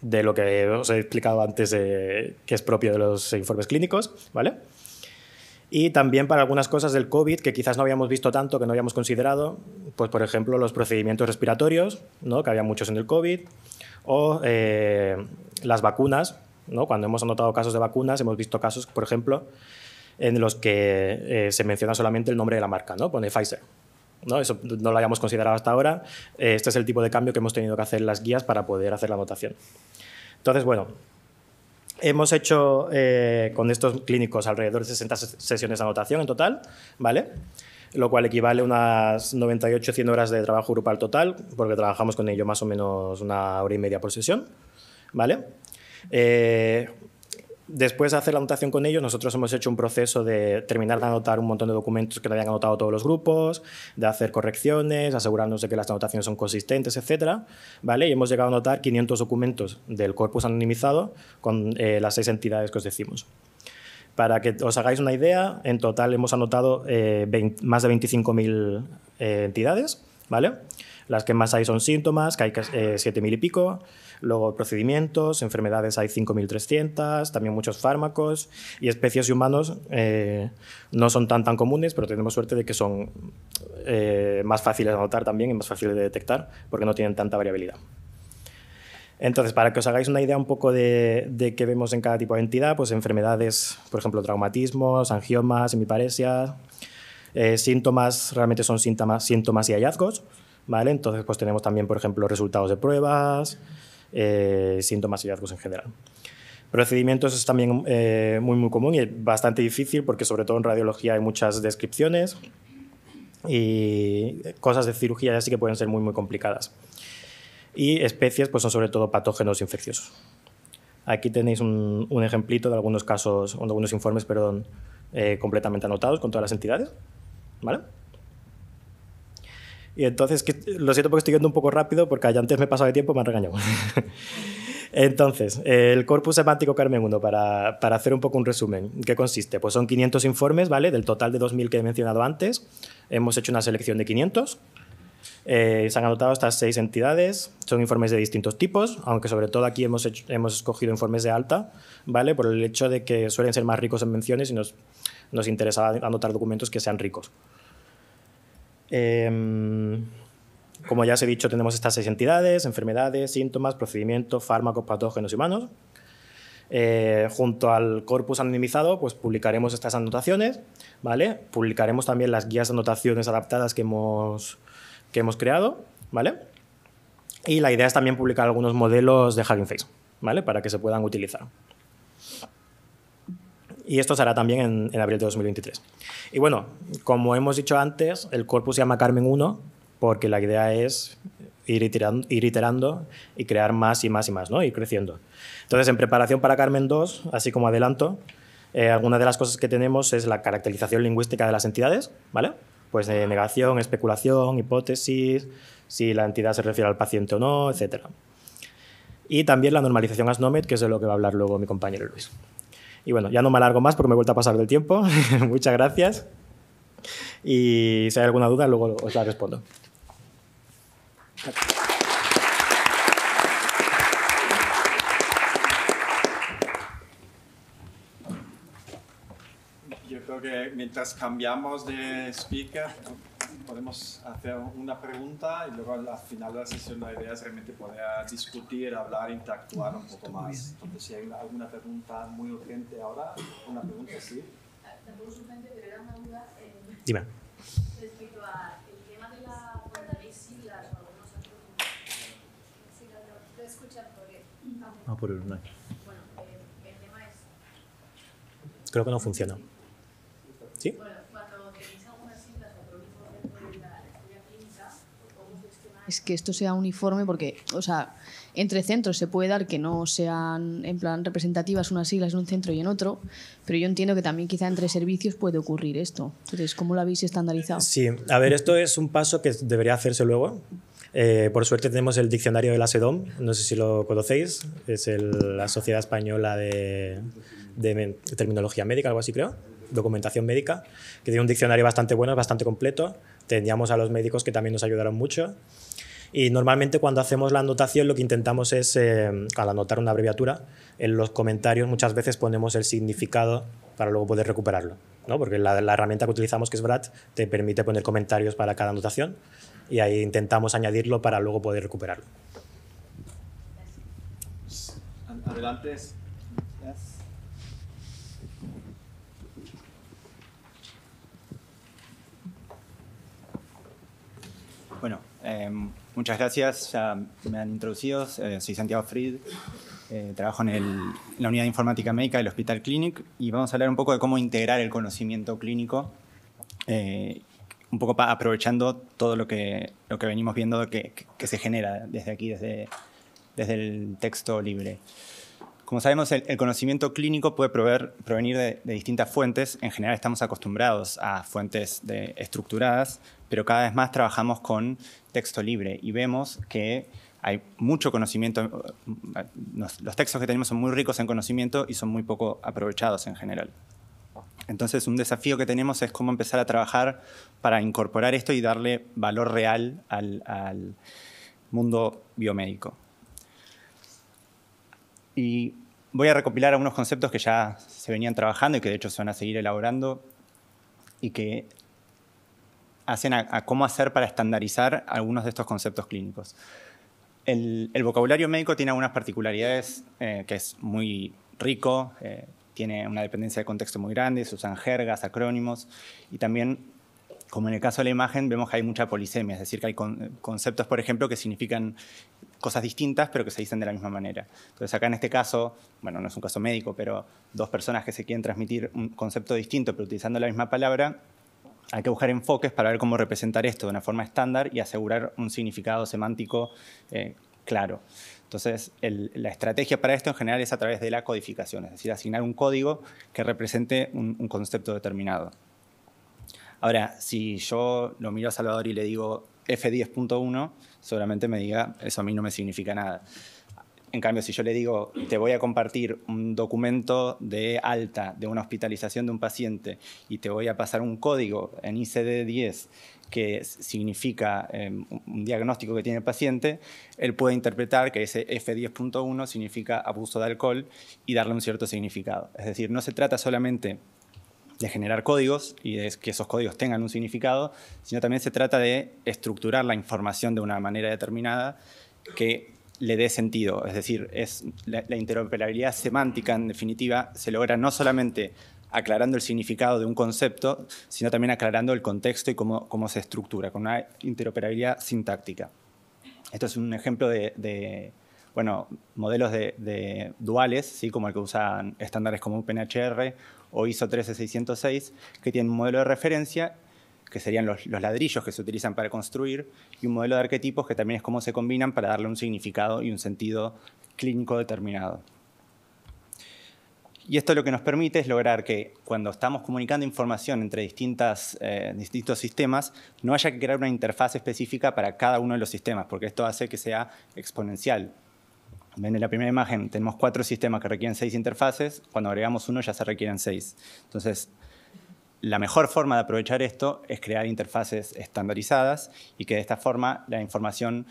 lo que os he explicado antes, que es propio de los informes clínicos, ¿vale? Y también para algunas cosas del COVID que quizás no habíamos visto tanto, que no habíamos considerado, pues por ejemplo los procedimientos respiratorios, ¿no? que había muchos en el COVID, o eh, las vacunas. ¿no? Cuando hemos anotado casos de vacunas, hemos visto casos, por ejemplo, en los que eh, se menciona solamente el nombre de la marca, ¿no? pone Pfizer. ¿no? Eso no lo habíamos considerado hasta ahora. Eh, este es el tipo de cambio que hemos tenido que hacer en las guías para poder hacer la anotación. Entonces, bueno, Hemos hecho con estos clínicos alrededor de 60 sesiones de anotación en total, ¿vale? lo cual equivale a unas 98-100 horas de trabajo grupal total, porque trabajamos con ello más o menos una hora y media por sesión. ¿vale? Eh, después de hacer la anotación con ellos, nosotros hemos hecho un proceso de terminar de anotar un montón de documentos que no habían anotado todos los grupos, de hacer correcciones, asegurarnos de que las anotaciones son consistentes, etc. ¿vale? Y hemos llegado a anotar 500 documentos del corpus anonimizado con eh, las seis entidades que os decimos. Para que os hagáis una idea, en total hemos anotado eh, más de 25.000 eh, entidades, ¿vale? Las que más hay son síntomas, que hay 7.000 eh, y pico. Luego procedimientos, enfermedades hay 5.300, también muchos fármacos y especies y humanos no son tan tan comunes, pero tenemos suerte de que son más fáciles de anotar también y más fáciles de detectar porque no tienen tanta variabilidad. Entonces, para que os hagáis una idea un poco de, qué vemos en cada tipo de entidad, pues enfermedades, por ejemplo, traumatismos, angiomas, hemiparesia, eh, síntomas, realmente son síntomas, síntomas y hallazgos, ¿vale? Entonces, pues tenemos también, por ejemplo, resultados de pruebas, eh, síntomas y hallazgos en general. Procedimientos es también eh, muy, muy común y bastante difícil porque sobre todo en radiología hay muchas descripciones y cosas de cirugía ya sí que pueden ser muy, muy complicadas. Y especies pues son sobre todo patógenos infecciosos. Aquí tenéis un, ejemplito de algunos casos, de algunos informes, perdón, eh, completamente anotados con todas las entidades. ¿Vale? Y entonces, que, lo siento porque estoy yendo un poco rápido, porque antes me he pasado de tiempo y me han regañado. *laughs* entonces, el corpus semántico Carmen 1, para, para, hacer un poco un resumen, ¿qué consiste? Pues son 500 informes, ¿vale? Del total de 2.000 que he mencionado antes, hemos hecho una selección de 500 eh, se han anotado estas seis entidades, son informes de distintos tipos, aunque sobre todo aquí hemos, escogido informes de alta, ¿vale? Por el hecho de que suelen ser más ricos en menciones y nos, nos anotar documentos que sean ricos. Em, como ya os he dicho, tenemos estas seis entidades, enfermedades, síntomas, procedimientos, fármacos, patógenos y humanos. Eh, junto al corpus anonimizado, pues publicaremos estas anotaciones, ¿vale? Publicaremos también las guías de anotaciones adaptadas que hemos, que hemos creado, ¿vale? Y la idea es también publicar algunos modelos de Hugging Face, ¿vale? Para que se puedan utilizar. Y esto se hará también en, abril de 2023. Y bueno, como hemos dicho antes, el corpus se llama Carmen 1 porque la idea es ir iterando, y crear más y más y más, ¿no? Ir creciendo. Entonces, en preparación para Carmen 2, así como adelanto, eh, alguna de las cosas que tenemos es la caracterización lingüística de las entidades, ¿vale? pues, de eh, negación, especulación, hipótesis, si la entidad se refiere al paciente o no, etc. Y también la normalización ASNOMED, que es de lo que va a hablar luego mi compañero Luis. Y bueno, ya no me alargo más porque me he vuelto a pasar del tiempo. *laughs* Muchas gracias. Y si hay alguna duda, luego os la respondo. mientras cambiamos de speaker podemos hacer una pregunta y luego al final de la sesión la idea es realmente poder discutir, hablar, interactuar un poco más. Entonces si hay alguna pregunta muy urgente ahora, una pregunta sí. Dime. respecto al tema de la siglas algunos no escuchar porque... Ah, por el Bueno, el tema es... Creo que no funciona. es que esto sea uniforme porque, o sea, entre centros se puede dar que no sean en plan representativas unas siglas en un centro y en otro, pero yo entiendo que también quizá entre servicios puede ocurrir esto. Entonces, ¿cómo lo habéis estandarizado? Sí, a ver, esto es un paso que debería hacerse luego. Eh, por suerte tenemos el diccionario de la SEDOM, no sé si lo conocéis, es la Sociedad Española de, de Terminología Médica, algo así creo, documentación médica, que tiene un diccionario bastante bueno, bastante completo. Teníamos a los médicos que también nos ayudaron mucho. Y normalmente cuando hacemos la anotación lo que intentamos es, eh, al anotar una abreviatura, en los comentarios muchas veces ponemos el significado para luego poder recuperarlo. ¿no? Porque la, herramienta que utilizamos, que es Brad, te permite poner comentarios para cada anotación y ahí intentamos añadirlo para luego poder recuperarlo. Adelante. Bueno, em, Muchas gracias, ya me han introducido. Eh, soy Santiago Fried, eh, trabajo en, la unidad de informática médica del Hospital Clinic y vamos a hablar un poco de cómo integrar el conocimiento clínico, eh, un poco aprovechando todo lo que, venimos viendo que, se genera desde aquí, desde, el texto libre. Como sabemos, el, conocimiento clínico puede provenir de, distintas fuentes. En general estamos acostumbrados a fuentes estructuradas, pero cada vez más trabajamos con texto libre y vemos que hay mucho conocimiento, los textos que tenemos son muy ricos en conocimiento y son muy poco aprovechados en general. Entonces, un desafío que tenemos es cómo empezar a trabajar para incorporar esto y darle valor real al, mundo biomédico. Y voy a recopilar algunos conceptos que ya se venían trabajando y que de hecho se van a seguir elaborando y que hacen a, cómo hacer para estandarizar algunos de estos conceptos clínicos. El, vocabulario médico tiene algunas particularidades eh, que es muy rico, eh, tiene una dependencia de contexto muy grande, se usan jergas, acrónimos y también, como en el caso de la imagen, vemos que hay mucha polisemia, es decir, que hay conceptos, por ejemplo, que significan cosas distintas pero que se dicen de la misma manera. Entonces acá en este caso, bueno, no es un caso médico, pero dos personas que se quieren transmitir un concepto distinto pero utilizando la misma palabra, hay que buscar enfoques para ver cómo representar esto de una forma estándar y asegurar un significado semántico eh, claro. Entonces, la estrategia para esto en general es a través de la codificación, es decir, asignar un código que represente un, un concepto determinado. Ahora, si yo lo miro a Salvador y le digo F10.1, seguramente me diga, eso a mí no me significa nada. En cambio, si yo le digo, te voy a compartir un documento de alta de una hospitalización de un paciente y te voy a pasar un código en ICD-10 que significa em, un diagnóstico que tiene el paciente, él puede interpretar que ese F10.1 significa abuso de alcohol y darle un cierto significado. Es decir, no se trata solamente de generar códigos y de que esos códigos tengan un significado, sino también se trata de estructurar la información de una manera determinada que le dé sentido. Es decir, es la, interoperabilidad semántica, en definitiva, se logra no solamente aclarando el significado de un concepto, sino también aclarando el contexto y cómo, se estructura, con una interoperabilidad sintáctica. Esto es un ejemplo de, bueno, modelos de, duales, ¿sí? como el que usan estándares como PNHR o ISO 13606, que tienen un modelo de referencia que serían los, ladrillos que se utilizan para construir, y un modelo de arquetipos que también es cómo se combinan para darle un significado y un sentido clínico determinado. Y esto lo que nos permite es lograr que cuando estamos comunicando información entre distintas, eh, distintos sistemas, no haya que crear una interfaz específica para cada uno de los sistemas, porque esto hace que sea exponencial. Ven en la primera imagen, tenemos cuatro sistemas que requieren seis interfaces, cuando agregamos uno ya se requieren seis. Entonces, la mejor forma de aprovechar esto es crear interfaces estandarizadas y que de esta forma la información,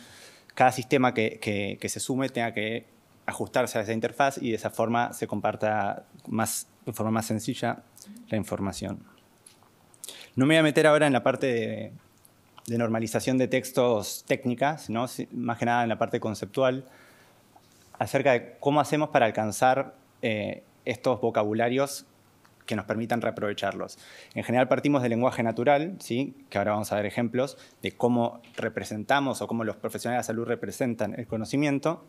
cada sistema que, se sume tenga que ajustarse a esa interfaz y de esa forma se comparta más, de forma más sencilla la información. No me voy a meter ahora en la parte de, normalización de textos técnicas, más que nada en la parte conceptual, acerca de cómo hacemos para alcanzar eh, estos vocabularios que nos permitan reaprovecharlos. En general partimos del lenguaje natural, ¿sí? que ahora vamos a ver ejemplos de cómo representamos o cómo los profesionales de la salud representan el conocimiento.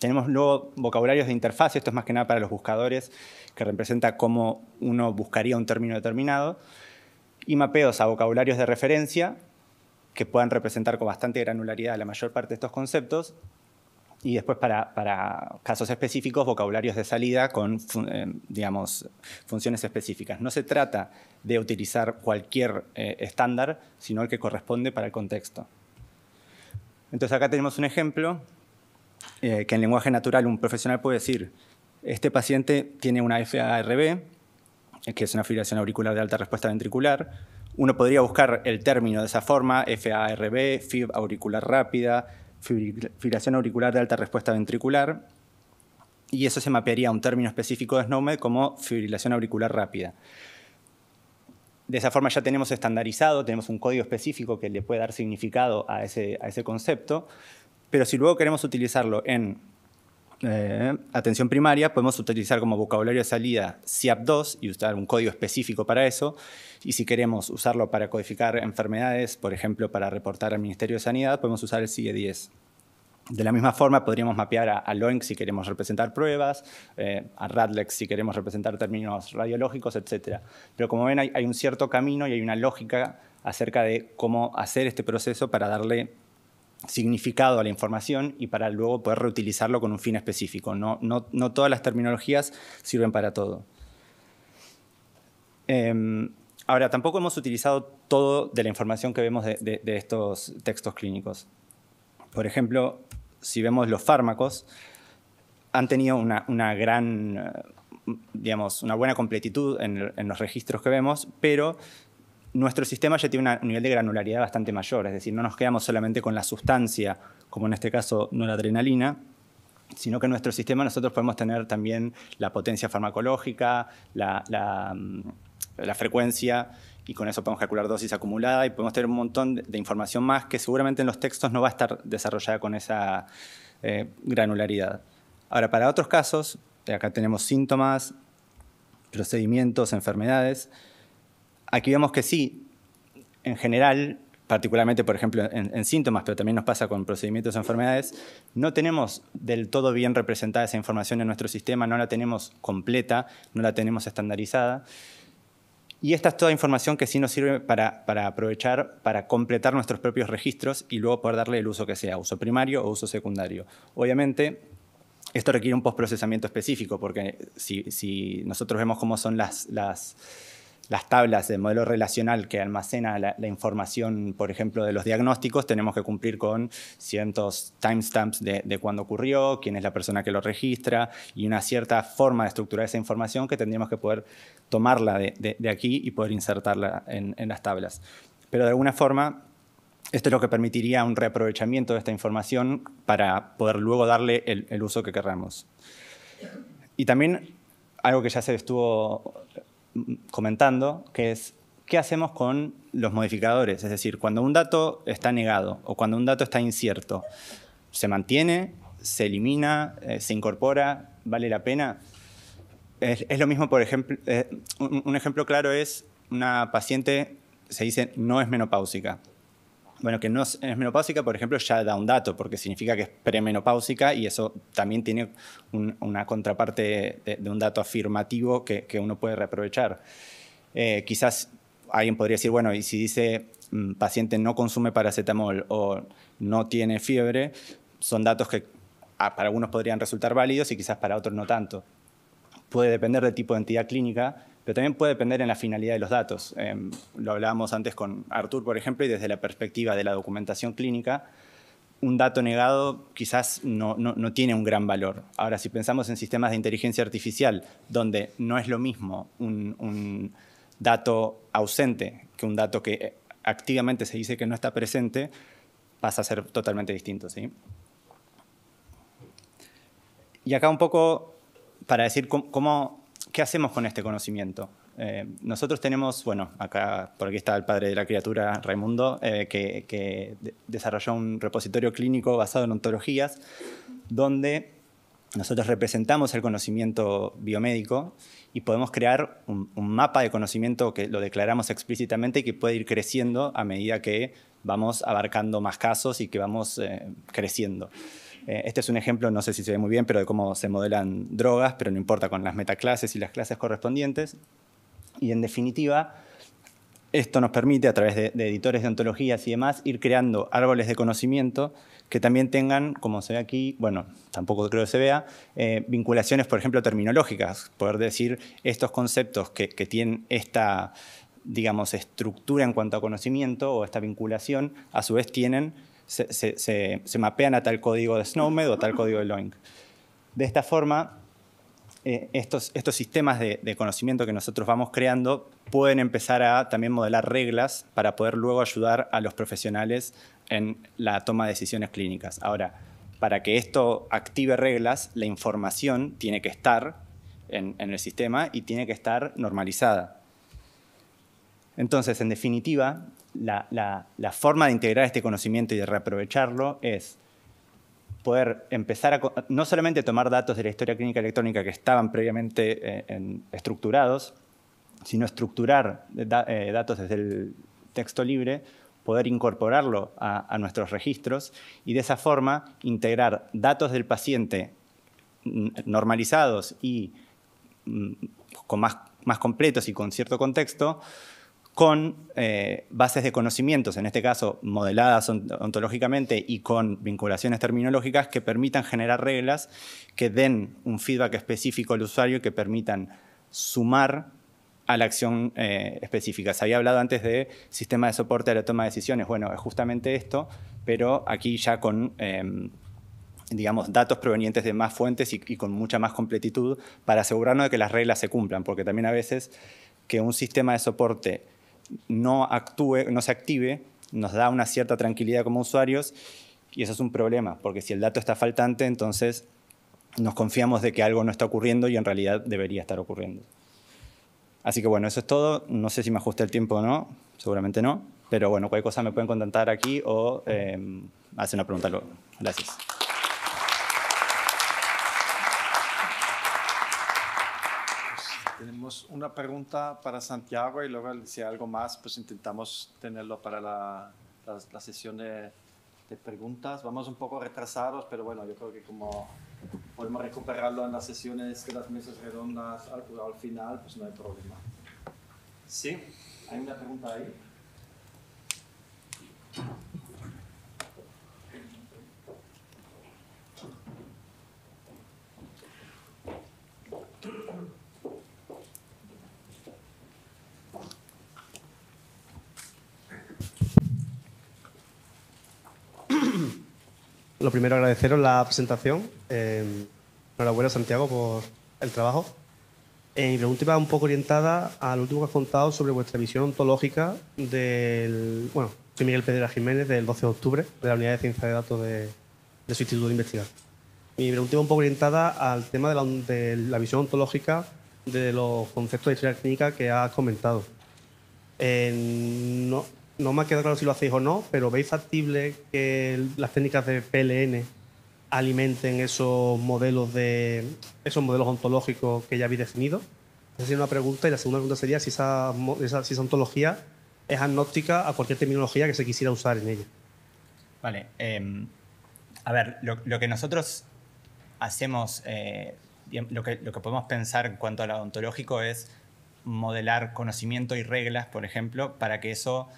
Tenemos luego vocabularios de interfaz, esto es más que nada para los buscadores, que representa cómo uno buscaría un término determinado, y mapeos a vocabularios de referencia, que puedan representar con bastante granularidad la mayor parte de estos conceptos, y después para, casos específicos, vocabularios de salida con, eh, digamos, funciones específicas. No se trata de utilizar cualquier eh, estándar, sino el que corresponde para el contexto. Entonces acá tenemos un ejemplo eh, que en lenguaje natural un profesional puede decir, este paciente tiene una FARB, que es una fibrilación auricular de alta respuesta ventricular, uno podría buscar el término de esa forma, FARB, fib auricular rápida, fibrilación auricular de alta respuesta ventricular, y eso se mapearía a un término específico de SNOMED como fibrilación auricular rápida. De esa forma ya tenemos estandarizado, tenemos un código específico que le puede dar significado a ese, a ese concepto, pero si luego queremos utilizarlo en eh, atención primaria, podemos utilizar como vocabulario de salida CIAP2 y usar un código específico para eso. Y si queremos usarlo para codificar enfermedades, por ejemplo, para reportar al Ministerio de Sanidad, podemos usar el CIE10. De la misma forma, podríamos mapear a, LOINC si queremos representar pruebas, eh, a RADLEX si queremos representar términos radiológicos, etc. Pero como ven, hay, hay un cierto camino y hay una lógica acerca de cómo hacer este proceso para darle significado a la información y para luego poder reutilizarlo con un fin específico. No, todas las terminologías sirven para todo. Em, ahora, tampoco hemos utilizado todo de la información que vemos de, estos textos clínicos. Por ejemplo, si vemos los fármacos, han tenido una, gran, eh, digamos, una buena completitud en, en los registros que vemos, pero nuestro sistema ya tiene un nivel de granularidad bastante mayor, es decir, no nos quedamos solamente con la sustancia, como en este caso no la adrenalina, sino que en nuestro sistema nosotros podemos tener también la potencia farmacológica, mm, la, frecuencia, y con eso podemos calcular dosis acumulada y podemos tener un montón de información más que seguramente en los textos no va a estar desarrollada con esa eh, granularidad. Ahora, para otros casos, acá tenemos síntomas, procedimientos, enfermedades, Aquí vemos que sí, en general, particularmente, por ejemplo, en, síntomas, pero también nos pasa con procedimientos o enfermedades, no tenemos del todo bien representada esa información en nuestro sistema, no la tenemos completa, no la tenemos estandarizada. Y esta es toda información que sí nos sirve para, para aprovechar, para completar nuestros propios registros y luego poder darle el uso que sea, uso primario o uso secundario. Obviamente, esto requiere un postprocesamiento específico, porque si, si nosotros vemos cómo son las, las las tablas de modelo relacional que almacena la, información, por ejemplo, de los diagnósticos, tenemos que cumplir con ciertos timestamps de, cuándo ocurrió, quién es la persona que lo registra y una cierta forma de estructurar esa información que tendríamos que poder tomarla de, aquí y poder insertarla en, las tablas. Pero de alguna forma, esto es lo que permitiría un reaprovechamiento de esta información para poder luego darle el, uso que queramos. Y también algo que ya se estuvo comentando, que es qué hacemos con los modificadores. Es decir, cuando un dato está negado o cuando un dato está incierto, ¿se mantiene? ¿Se elimina? Eh, ¿Se incorpora? ¿Vale la pena? Es, lo mismo, por ejemplo, eh, un ejemplo claro es una paciente, se dice, no es menopáusica bueno, que no es menopáusica, por ejemplo, ya da un dato, porque significa que es premenopáusica y eso también tiene una contraparte de, un dato afirmativo que, uno puede reaprovechar. Eh, quizás alguien podría decir, bueno, y si dice mm, paciente no consume paracetamol o no tiene fiebre, son datos que ah, para algunos podrían resultar válidos y quizás para otros no tanto. Puede depender del tipo de entidad clínica, pero también puede depender en la finalidad de los datos. Eh, lo hablábamos antes con Artur, por ejemplo, y desde la perspectiva de la documentación clínica, un dato negado quizás no, no, no, tiene un gran valor. Ahora, si pensamos en sistemas de inteligencia artificial, donde no es lo mismo un, un dato ausente que un dato que activamente se dice que no está presente, pasa a ser totalmente distinto. ¿sí? Y acá un poco para decir cómo ¿qué hacemos con este conocimiento? Eh, nosotros tenemos, bueno, acá por aquí está el padre de la criatura, Raimundo, eh, que, desarrolló un repositorio clínico basado en ontologías, donde nosotros representamos el conocimiento biomédico y podemos crear un, mapa de conocimiento que lo declaramos explícitamente y que puede ir creciendo a medida que vamos abarcando más casos y que vamos eh, creciendo. Eh, este es un ejemplo, no sé si se ve muy bien, pero de cómo se modelan drogas, pero no importa, con las metaclases y las clases correspondientes. Y en definitiva, esto nos permite, a través de, editores de ontologías y demás, ir creando árboles de conocimiento que también tengan, como se ve aquí, bueno, tampoco creo que se vea, eh, vinculaciones, por ejemplo, terminológicas. Poder decir estos conceptos que, que, tienen esta, digamos, estructura en cuanto a conocimiento o esta vinculación, a su vez tienen se, mapean a tal código de SNOMED o tal código de LOINC. De esta forma, eh, estos, sistemas de, conocimiento que nosotros vamos creando pueden empezar a también modelar reglas para poder luego ayudar a los profesionales en la toma de decisiones clínicas. Ahora, para que esto active reglas, la información tiene que estar en el sistema y tiene que estar normalizada. Entonces, en definitiva, la, forma de integrar este conocimiento y de reaprovecharlo es poder empezar a no solamente tomar datos de la historia clínica electrónica que estaban previamente eh, estructurados, sino estructurar eh, datos desde el texto libre, poder incorporarlo a, nuestros registros y de esa forma integrar datos del paciente normalizados y mm, más completos y con cierto contexto con eh, bases de conocimientos, en este caso modeladas ontológicamente y con vinculaciones terminológicas que permitan generar reglas que den un feedback específico al usuario y que permitan sumar a la acción eh, específica. Se había hablado antes de sistema de soporte a la toma de decisiones. Bueno, es justamente esto, pero aquí ya con, em, digamos, datos provenientes de más fuentes y, y con mucha más completitud para asegurarnos de que las reglas se cumplan, porque también a veces que un sistema de soporte no actúe, no se active, nos da una cierta tranquilidad como usuarios y eso es un problema, porque si el dato está faltante, entonces nos confiamos de que algo no está ocurriendo y en realidad debería estar ocurriendo. Así que bueno, eso es todo. No sé si me ajusta el tiempo o no, seguramente no, pero bueno, cualquier cosa me pueden contactar aquí o eh, hacer una pregunta luego. Gracias. Tenemos una pregunta para Santiago y luego si hay algo más, pues intentamos tenerlo para la, sesión de, preguntas. Vamos un poco retrasados, pero bueno, yo creo que como podemos recuperarlo en las sesiones de las mesas redondas al, al final, pues no hay problema. Sí, hay una pregunta ahí. Lo primero, agradeceros la presentación. Eh, enhorabuena, Santiago, por el trabajo. mi pregunta va un poco orientada al último que has contado sobre vuestra visión ontológica del. Bueno, soy Miguel Pedro Jiménez, del 12 de octubre, de la Unidad de Ciencia de Datos de, su Instituto de Investigación. Mi pregunta va un poco orientada al tema de la, visión ontológica de los conceptos de historia clínica que has comentado. Eh, no, no me ha quedado claro si lo hacéis o no, pero ¿veis factible que las técnicas de PLN alimenten esos modelos de esos modelos ontológicos que ya habéis definido? Esa sería una pregunta y la segunda pregunta sería si esa, ontología es agnóstica a cualquier terminología que se quisiera usar en ella. Vale. Em, a ver, lo, que nosotros hacemos, eh, lo, que, lo que podemos pensar en cuanto a lo ontológico es modelar conocimiento y reglas, por ejemplo, para que eso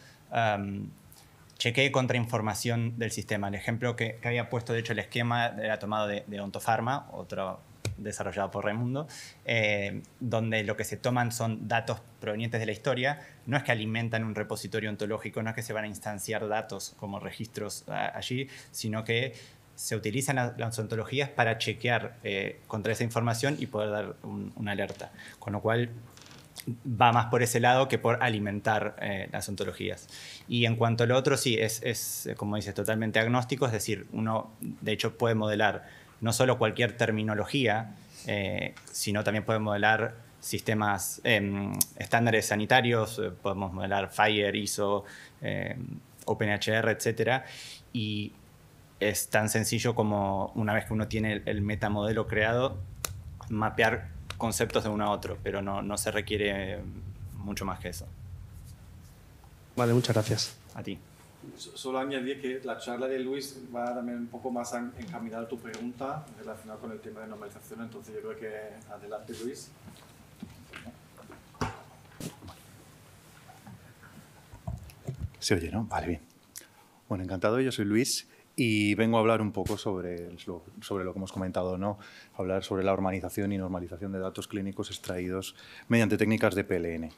chequee contra información del sistema. El ejemplo que, había puesto, de hecho, el esquema era tomado de, de Ontofarma, otro desarrollado por Raimundo, eh, donde lo que se toman son datos provenientes de la historia, no es que alimentan un repositorio ontológico, no es que se van a instanciar datos como registros allí, sino que se utilizan las, ontologías para chequear eh, contra esa información y poder dar una alerta. Con lo cual, va más por ese lado que por alimentar eh, las ontologías. Y en cuanto a lo otro, sí, es, como dices, totalmente agnóstico, es decir, uno de hecho puede modelar no solo cualquier terminología, eh, sino también puede modelar sistemas, em, estándares sanitarios, eh, podemos modelar FHIR, ISO, OpenHR, etc. Y es tan sencillo como una vez que uno tiene el, el metamodelo creado, mapear conceptos de uno a otro, pero no, no se requiere mucho más que eso. Vale, muchas gracias. A ti. Solo añadir que la charla de Luis va también un poco más encaminada a tu pregunta relacionada con el tema de normalización, entonces yo creo que adelante Luis. Se oye, ¿no? Vale, bien. Bueno, encantado, yo soy Luis y vengo a hablar un poco sobre, sobre lo que hemos comentado, ¿no? hablar sobre la urbanización y normalización de datos clínicos extraídos mediante técnicas de PLN.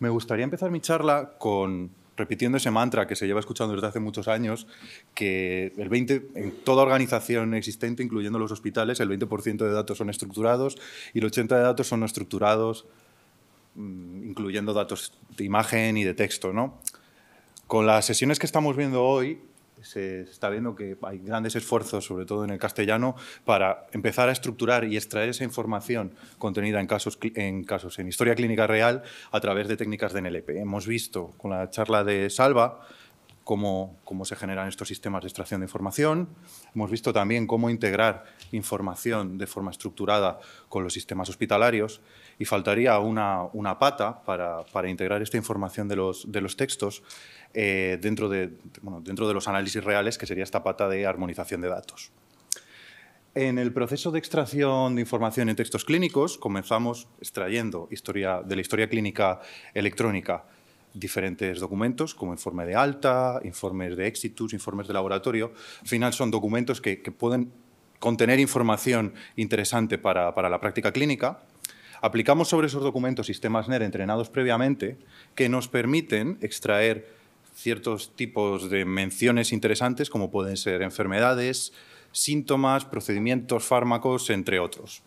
Me gustaría empezar mi charla con repitiendo ese mantra que se lleva escuchando desde hace muchos años, que el 20, en toda organización existente, incluyendo los hospitales, el 20% de datos son estructurados y el 80% de datos son estructurados, mm, incluyendo datos de imagen y de texto. ¿no? Con las sesiones que estamos viendo hoy, se está viendo que hay grandes esfuerzos, sobre todo en el castellano, para empezar a estructurar y extraer esa información contenida en casos, en casos en historia clínica real a través de técnicas de NLP. Hemos visto con la charla de Salva cómo, se generan estos sistemas de extracción de información. Hemos visto también cómo integrar información de forma estructurada con los sistemas hospitalarios y faltaría una, pata para, integrar esta información de los, textos eh, dentro, de, los análisis reales, que sería esta pata de armonización de datos. En el proceso de extracción de información en textos clínicos comenzamos extrayendo de la historia clínica electrónica diferentes documentos, como informe de alta, informes de éxitos, informes de laboratorio. Al final son documentos que, pueden contener información interesante para, para, la práctica clínica. Aplicamos sobre esos documentos sistemas NER entrenados previamente que nos permiten extraer ciertos tipos de menciones interesantes, como pueden ser enfermedades, síntomas, procedimientos, fármacos, entre otros.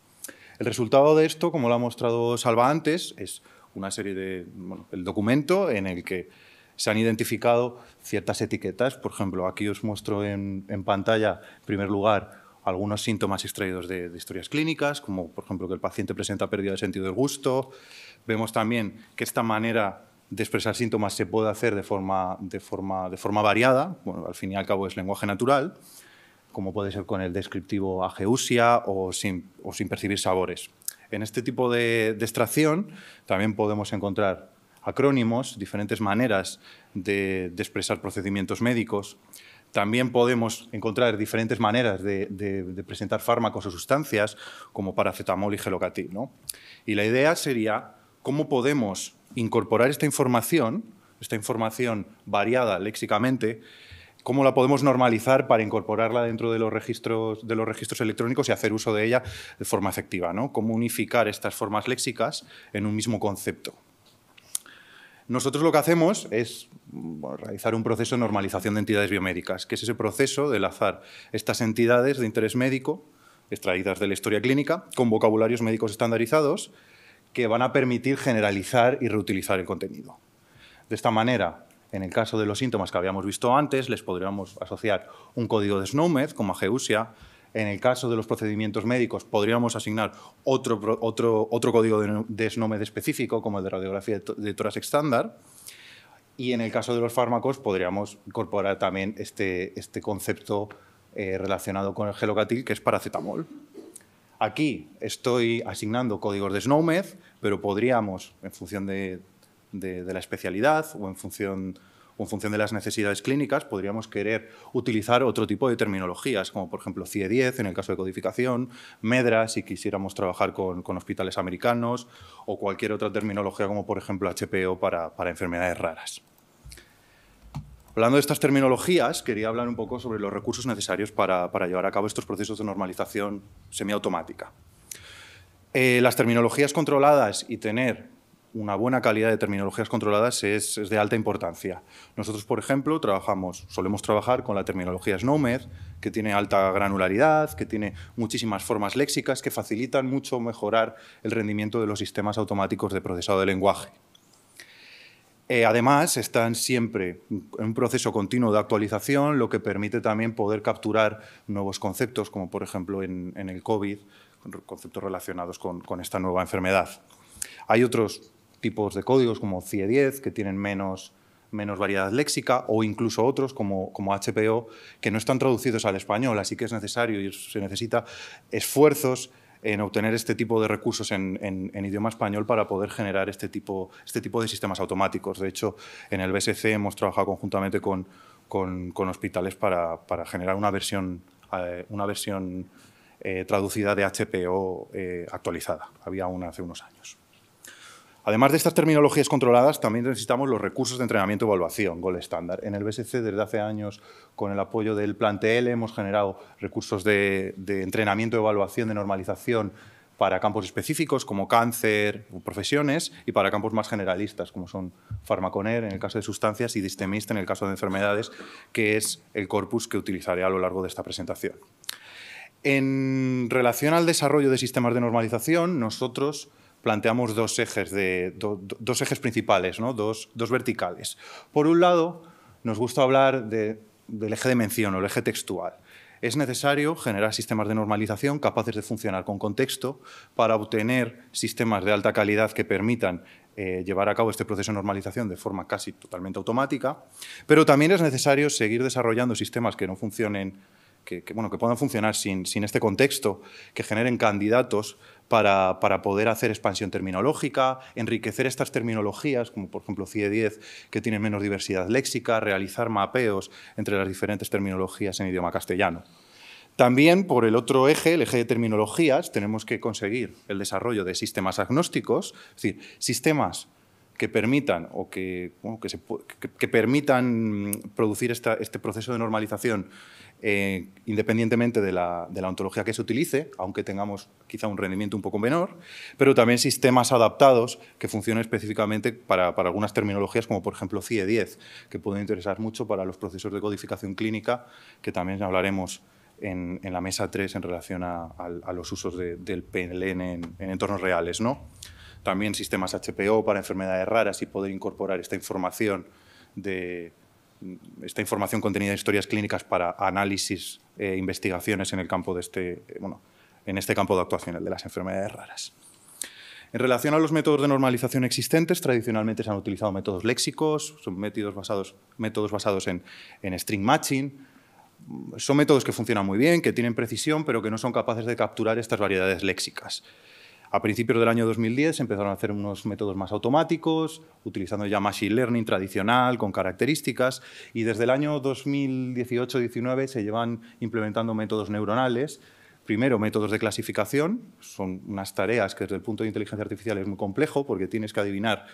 El resultado de esto, como lo ha mostrado Salva antes, es una serie de, bueno, el documento en el que se han identificado ciertas etiquetas. Por ejemplo, aquí os muestro en, pantalla, en primer lugar, algunos síntomas extraídos de, historias clínicas, como por ejemplo que el paciente presenta pérdida de sentido del gusto. Vemos también que esta manera de expresar síntomas se puede hacer de forma, variada, bueno, al fin y al cabo es lenguaje natural, como puede ser con el descriptivo ageusia o sin percibir sabores en este tipo de, extracción también podemos encontrar acrónimos, diferentes maneras de, expresar procedimientos médicos. También podemos encontrar diferentes maneras de, presentar fármacos o sustancias como paracetamol y gelocatil. Y la idea sería cómo podemos incorporar esta información, esta información variada léxicamente, cómo la podemos normalizar para incorporarla dentro de los registros, de los registros electrónicos y hacer uso de ella de forma efectiva, ¿no? cómo unificar estas formas léxicas en un mismo concepto. Nosotros lo que hacemos es realizar un proceso de normalización de entidades biomédicas, que es ese proceso de lazar estas entidades de interés médico, extraídas de la historia clínica, con vocabularios médicos estandarizados que van a permitir generalizar y reutilizar el contenido. De esta manera, en el caso de los síntomas que habíamos visto antes, les podríamos asociar un código de SNOMED como ageusia. En el caso de los procedimientos médicos, podríamos asignar otro, otro, otro código de, de SNOMED específico, como el de radiografía de tórax estándar. Y en el caso de los fármacos, podríamos incorporar también este, este concepto eh, relacionado con el gelocatil, que es paracetamol. Aquí estoy asignando códigos de SNOMED, pero podríamos, en función de, de, la especialidad o en función en función de las necesidades clínicas, podríamos querer utilizar otro tipo de terminologías, como por ejemplo CIE-10 en el caso de codificación, MEDRA si quisiéramos trabajar con, hospitales americanos, o cualquier otra terminología como por ejemplo HPO para, enfermedades raras. Hablando de estas terminologías, quería hablar un poco sobre los recursos necesarios para, llevar a cabo estos procesos de normalización semiautomática. Eh, las terminologías controladas y tener una buena calidad de terminologías controladas es, de alta importancia. Nosotros, por ejemplo, trabajamos, solemos trabajar con la terminología SNOMED, que tiene alta granularidad, que tiene muchísimas formas léxicas que facilitan mucho mejorar el rendimiento de los sistemas automáticos de procesado de lenguaje. Eh, además, están siempre en un proceso continuo de actualización, lo que permite también poder capturar nuevos conceptos, como por ejemplo en, el COVID, conceptos relacionados con, con esta nueva enfermedad. Hay otros tipos de códigos como CIE10, que tienen menos, menos variedad léxica, o incluso otros como, como HPO, que no están traducidos al español, así que es necesario y se necesita esfuerzos en obtener este tipo de recursos en, idioma español para poder generar este tipo, este tipo de sistemas automáticos. De hecho, en el BSC hemos trabajado conjuntamente con, con, hospitales para, para, generar una versión, eh, una versión eh, traducida de HPO eh, actualizada. Había una hace unos años. Además de estas terminologías controladas, también necesitamos los recursos de entrenamiento y evaluación, gol estándar. En el BSC, desde hace años, con el apoyo del TL, hemos generado recursos de, de entrenamiento, evaluación, de normalización para campos específicos como cáncer, profesiones, y para campos más generalistas como son farmaconer en el caso de sustancias y distemista en el caso de enfermedades, que es el corpus que utilizaré a lo largo de esta presentación. En relación al desarrollo de sistemas de normalización, nosotros planteamos dos ejes, de, dos ejes principales, dos, verticales. Por un lado, nos gusta hablar del eje de mención o el eje textual. Es necesario generar sistemas de normalización capaces de funcionar con contexto para obtener sistemas de alta calidad que permitan eh, llevar a cabo este proceso de normalización de forma casi totalmente automática, pero también es necesario seguir desarrollando sistemas que no funcionen que, bueno, que puedan funcionar sin, sin, este contexto, que generen candidatos para, para, poder hacer expansión terminológica, enriquecer estas terminologías, como por ejemplo CIE10, que tienen menos diversidad léxica, realizar mapeos entre las diferentes terminologías en idioma castellano. También por el otro eje, el eje de terminologías, tenemos que conseguir el desarrollo de sistemas agnósticos, es decir, sistemas que permitan o que, que, permitan mm, producir este proceso de normalización eh, independientemente de la, ontología que se utilice, aunque tengamos quizá un rendimiento un poco menor, pero también sistemas adaptados que funcionen específicamente para, algunas terminologías, como por ejemplo CIE10, e que puede interesar mucho para los procesos de codificación clínica, que también hablaremos en, la mesa 3 en relación a, los usos del PLN en, en entornos reales. ¿no? también sistemas HPO para enfermedades raras y poder incorporar esta información de esta información contenida en historias clínicas para análisis e investigaciones en el campo este, eh, en este campo de actuación, de las enfermedades raras. En relación a los métodos de normalización existentes, tradicionalmente se han utilizado métodos léxicos, son métodos basados, en string matching. Son métodos que funcionan muy bien, que tienen precisión, pero que no son capaces de capturar estas variedades léxicas. A principios del año 2010 se empezaron a hacer unos métodos más automáticos, utilizando ya machine learning tradicional con características, y desde el año 2018-19 se llevan implementando métodos neuronales. Primero, métodos de clasificación, son unas tareas que desde el punto de inteligencia artificial es muy complejo porque tienes que adivinar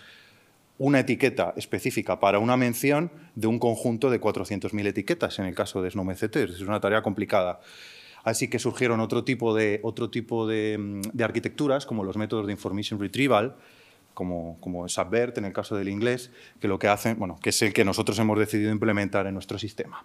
una etiqueta específica para una mención de un conjunto de 400.000 etiquetas en el caso de SNOMECT. Es una tarea complicada. Así que surgieron otro tipo de, otro tipo mm, de, arquitecturas, como los métodos de Information Retrieval, como, como Subvert en el caso del inglés, que lo que hacen, bueno, que es el que nosotros hemos decidido implementar en nuestro sistema.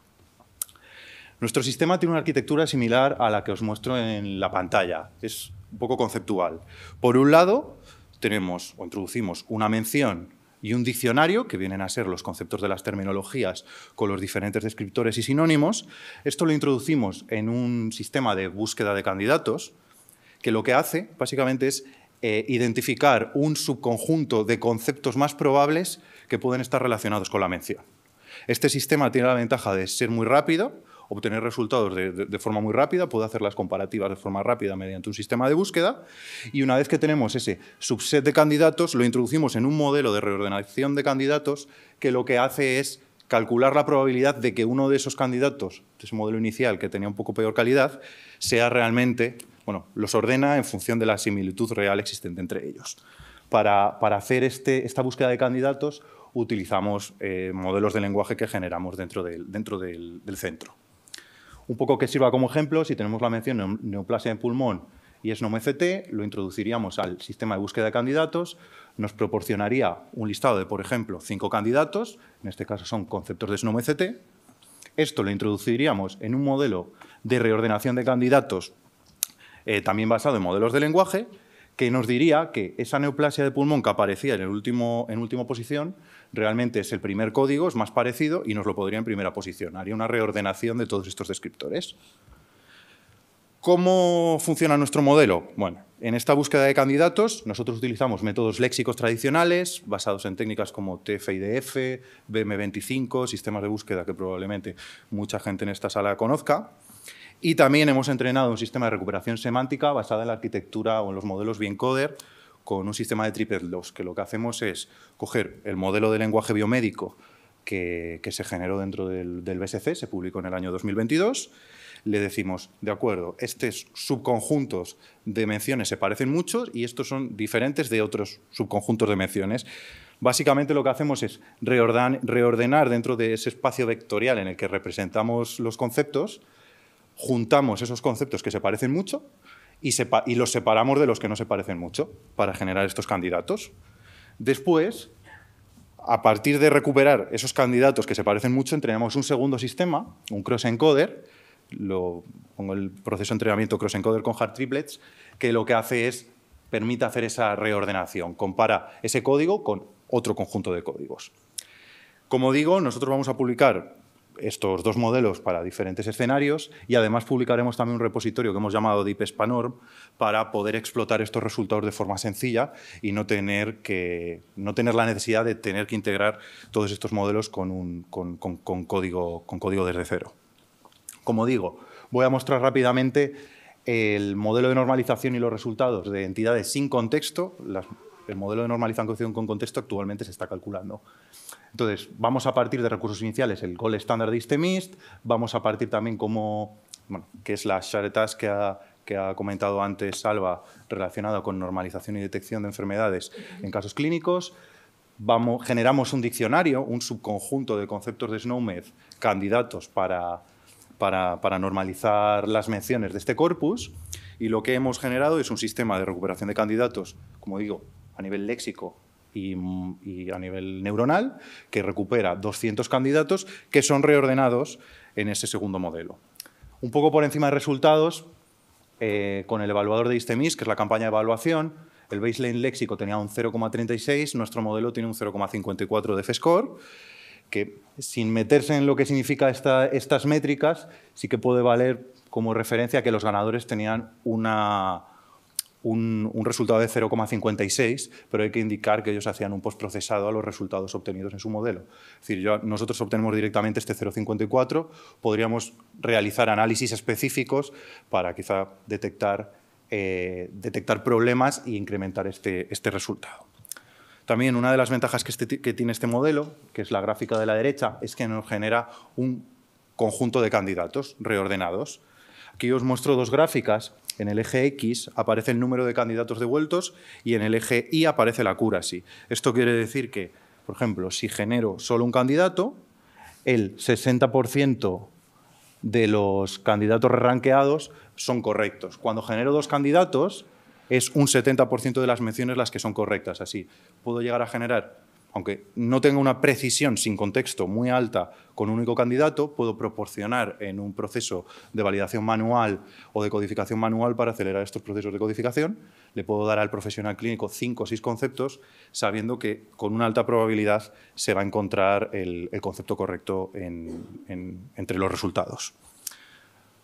Nuestro sistema tiene una arquitectura similar a la que os muestro en la pantalla. Es un poco conceptual. Por un lado, tenemos o introducimos una mención y un diccionario, que vienen a ser los conceptos de las terminologías con los diferentes descriptores y sinónimos. Esto lo introducimos en un sistema de búsqueda de candidatos, que lo que hace básicamente es eh, identificar un subconjunto de conceptos más probables que pueden estar relacionados con la mención. Este sistema tiene la ventaja de ser muy rápido, obtener resultados de, forma muy rápida, puedo hacer las comparativas de forma rápida mediante un sistema de búsqueda y una vez que tenemos ese subset de candidatos, lo introducimos en un modelo de reordenación de candidatos que lo que hace es calcular la probabilidad de que uno de esos candidatos, ese modelo inicial que tenía un poco peor calidad, sea realmente, bueno, los ordena en función de la similitud real existente entre ellos. Para, hacer este, esta búsqueda de candidatos utilizamos eh, modelos de lenguaje que generamos dentro dentro del centro un poco que sirva como ejemplo, si tenemos la mención neoplasia en pulmón y es NOMECT, lo introduciríamos al sistema de búsqueda de candidatos, nos proporcionaría un listado de, por ejemplo, cinco candidatos, en este caso son conceptos de SNOMECT, esto lo introduciríamos en un modelo de reordenación de candidatos eh, también basado en modelos de lenguaje, que nos diría que esa neoplasia de pulmón que aparecía en, el último, en última posición realmente es el primer código, es más parecido y nos lo podría en primera posición. Haría una reordenación de todos estos descriptores. ¿Cómo funciona nuestro modelo? Bueno, en esta búsqueda de candidatos nosotros utilizamos métodos léxicos tradicionales basados en técnicas como TFIDF, BM25, sistemas de búsqueda que probablemente mucha gente en esta sala conozca. Y también hemos entrenado un sistema de recuperación semántica basada en la arquitectura o en los modelos coder con un sistema de triples loss, que lo que hacemos es coger el modelo de lenguaje biomédico que, se generó dentro del, BSC, se publicó en el año 2022, le decimos, de acuerdo, estos subconjuntos de menciones se parecen mucho y estos son diferentes de otros subconjuntos de menciones. Básicamente lo que hacemos es reordenar dentro de ese espacio vectorial en el que representamos los conceptos, juntamos esos conceptos que se parecen mucho, y, los separamos de los que no se parecen mucho para generar estos candidatos. Después, a partir de recuperar esos candidatos que se parecen mucho, entrenamos un segundo sistema, un cross-encoder, pongo el proceso de entrenamiento cross-encoder con hard triplets, que lo que hace es, permite hacer esa reordenación, compara ese código con otro conjunto de códigos. Como digo, nosotros vamos a publicar estos dos modelos para diferentes escenarios y además publicaremos también un repositorio que hemos llamado DeepSpanorm para poder explotar estos resultados de forma sencilla y no tener, no tener la necesidad de tener que integrar todos estos modelos con, código, desde cero. Como digo, voy a mostrar rápidamente el modelo de normalización y los resultados de entidades sin contexto. el modelo de normalización con contexto actualmente se está calculando. Entonces, vamos a partir de recursos iniciales, el goal estándar de ISTEMIST, vamos a partir también como, bueno, que es las charretas que ha, comentado antes Salva, relacionada con normalización y detección de enfermedades en casos clínicos. Vamos, generamos un diccionario, un subconjunto de conceptos de SNOMED, candidatos para, para, para, normalizar las menciones de este corpus. Y lo que hemos generado es un sistema de recuperación de candidatos, como digo, a nivel léxico y, a nivel neuronal, que recupera 200 candidatos que son reordenados en ese segundo modelo. Un poco por encima de resultados, eh, con el evaluador de ISTEMIS, que es la campaña de evaluación, el baseline léxico tenía un 0,36, nuestro modelo tiene un 0,54 de F-score, que sin meterse en lo que significan estas métricas, sí que puede valer como referencia que los ganadores tenían una, un, resultado de 0,56, pero hay que indicar que ellos hacían un postprocesado a los resultados obtenidos en su modelo. Es decir, nosotros obtenemos directamente este 0,54, podríamos realizar análisis específicos para quizá detectar, eh, detectar problemas e incrementar este, este resultado. También una de las ventajas este que, tiene este modelo, que es la gráfica de la derecha, es que nos genera un conjunto de candidatos reordenados. Aquí os muestro dos gráficas en el eje X aparece el número de candidatos devueltos y en el eje Y aparece la curasi. Esto quiere decir que, por ejemplo, si genero solo un candidato, el 60% de los candidatos ranqueados son correctos. Cuando genero dos candidatos, es un 70% de las menciones las que son correctas. Así, puedo llegar a generar aunque no tenga una precisión sin contexto muy alta con un único candidato, puedo proporcionar en un proceso de validación manual o de codificación manual para acelerar estos procesos de codificación. Le puedo dar al profesional clínico cinco o seis conceptos, sabiendo que con una alta probabilidad se va a encontrar el, concepto correcto entre los resultados.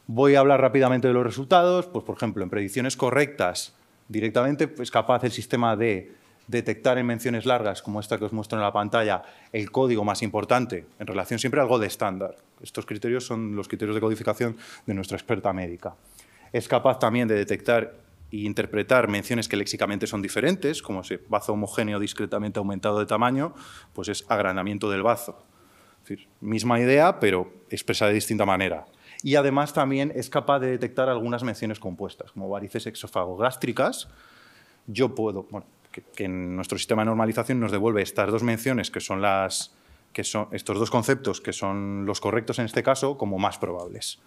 Voy a hablar rápidamente de los resultados. Pues, por ejemplo, en predicciones correctas, directamente es pues, capaz el sistema de detectar en menciones largas, como esta que os muestro en la pantalla, el código más importante en relación siempre a algo de estándar. Estos criterios son los criterios de codificación de nuestra experta médica. Es capaz también de detectar e interpretar menciones que léxicamente son diferentes, como ese bazo homogéneo discretamente aumentado de tamaño, pues es agrandamiento del bazo. Es decir, misma idea, pero expresada de distinta manera y además también es capaz de detectar algunas menciones compuestas, como varices exofagogástricas. Yo puedo, que, en nuestro sistema de normalización nos devuelve estas dos menciones, que son, estos dos conceptos, que son los correctos en este caso, como más probables.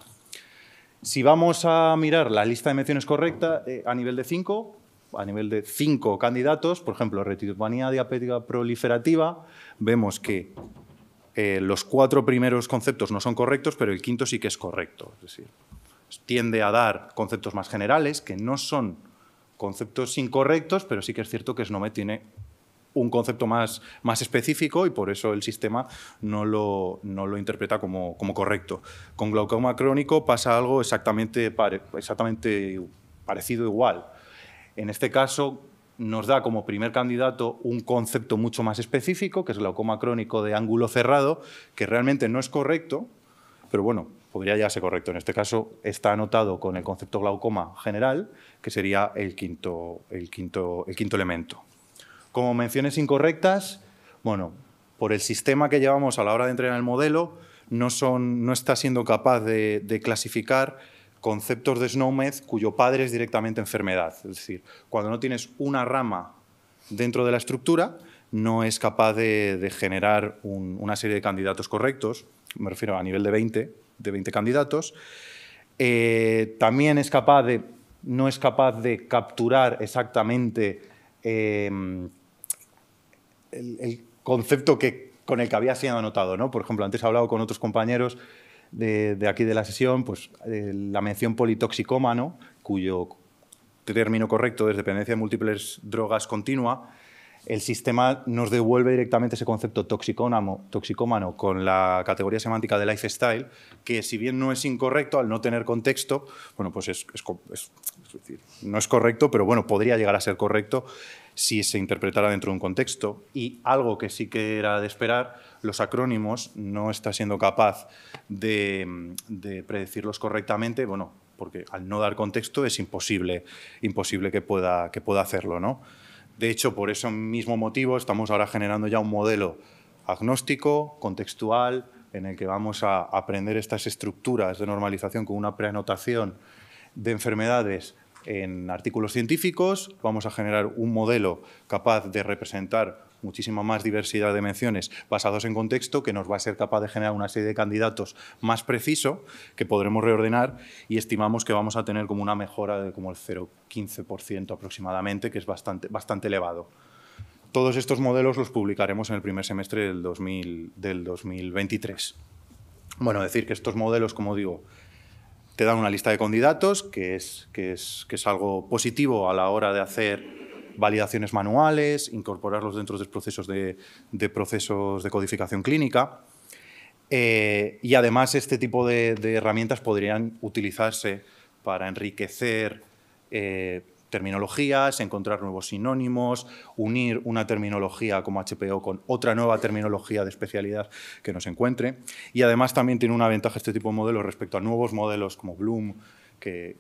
Si vamos a mirar la lista de menciones correcta eh, a nivel de cinco, a nivel de cinco candidatos, por ejemplo, retinopatía diapética proliferativa, vemos que eh, los cuatro primeros conceptos no son correctos, pero el quinto sí que es correcto. Es decir, tiende a dar conceptos más generales que no son conceptos incorrectos, pero sí que es cierto que Snome tiene un concepto más, más específico y por eso el sistema no lo, no lo interpreta como, correcto. Con glaucoma crónico pasa algo exactamente, exactamente parecido igual. En este caso nos da como primer candidato un concepto mucho más específico, que es glaucoma crónico de ángulo cerrado, que realmente no es correcto, pero bueno, podría ser correcto. En este caso está anotado con el concepto glaucoma general, que sería el quinto, el quinto, quinto elemento. Como menciones incorrectas, bueno, por el sistema que llevamos a la hora de entrenar el modelo, no, son, no está siendo capaz de, clasificar conceptos de SNOMED cuyo padre es directamente enfermedad. Es decir, cuando no tienes una rama dentro de la estructura, no es capaz de, generar una serie de candidatos correctos, me refiero a nivel de 20, de 20 candidatos. Eh, también es capaz de, no es capaz de capturar exactamente em, el, concepto que, con el que había sido anotado. ¿no? Por ejemplo, antes he hablado con otros compañeros de, aquí de la sesión, pues eh, la mención politoxicómano, cuyo término correcto es dependencia de múltiples drogas continua, el sistema nos devuelve directamente ese concepto toxicómano con la categoría semántica de lifestyle, que si bien no es incorrecto al no tener contexto, bueno, pues no es correcto, pero bueno, podría llegar a ser correcto si se interpretara dentro de un contexto. Y algo que sí que era de esperar, los acrónimos no está siendo capaz de, predecirlos correctamente, bueno, porque al no dar contexto es imposible, imposible que, pueda, que pueda hacerlo, ¿no? De hecho, por ese mismo motivo estamos ahora generando ya un modelo agnóstico, contextual, en el que vamos a aprender estas estructuras de normalización con una preanotación de enfermedades en artículos científicos. Vamos a generar un modelo capaz de representar muchísima más diversidad de menciones basados en contexto, que nos va a ser capaz de generar una serie de candidatos más preciso, que podremos reordenar y estimamos que vamos a tener como una mejora de como el 0,15% aproximadamente, que es bastante, bastante elevado. Todos estos modelos los publicaremos en el primer semestre del, del 2023. Bueno, decir que estos modelos, como digo, te dan una lista de candidatos, que es, que es, que es algo positivo a la hora de hacer validaciones manuales, incorporarlos dentro de procesos de, procesos de codificación clínica. Eh, y además este tipo de, herramientas podrían utilizarse para enriquecer eh, terminologías, encontrar nuevos sinónimos, unir una terminología como HPO con otra nueva terminología de especialidad que nos encuentre. Y además también tiene una ventaja este tipo de modelos respecto a nuevos modelos como Bloom, que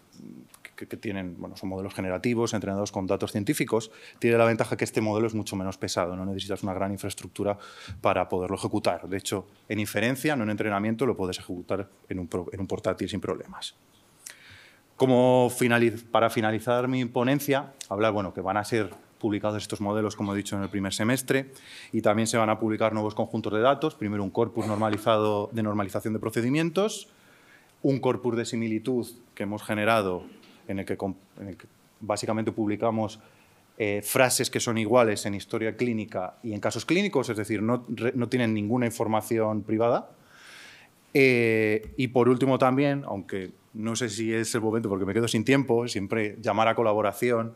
que, tienen, bueno, son modelos generativos, entrenados con datos científicos, tiene la ventaja que este modelo es mucho menos pesado, no necesitas una gran infraestructura para poderlo ejecutar. De hecho, en inferencia, no en entrenamiento, lo puedes ejecutar en un, portátil sin problemas. Como para finalizar mi ponencia, hablar bueno, que van a ser publicados estos modelos, como he dicho, en el primer semestre, y también se van a publicar nuevos conjuntos de datos, primero un corpus normalizado de normalización de procedimientos, un corpus de similitud que hemos generado en el que, básicamente publicamos eh, frases que son iguales en historia clínica y en casos clínicos, es decir, no, tienen ninguna información privada. Eh, y por último también, aunque no sé si es el momento porque me quedo sin tiempo, siempre llamar a colaboración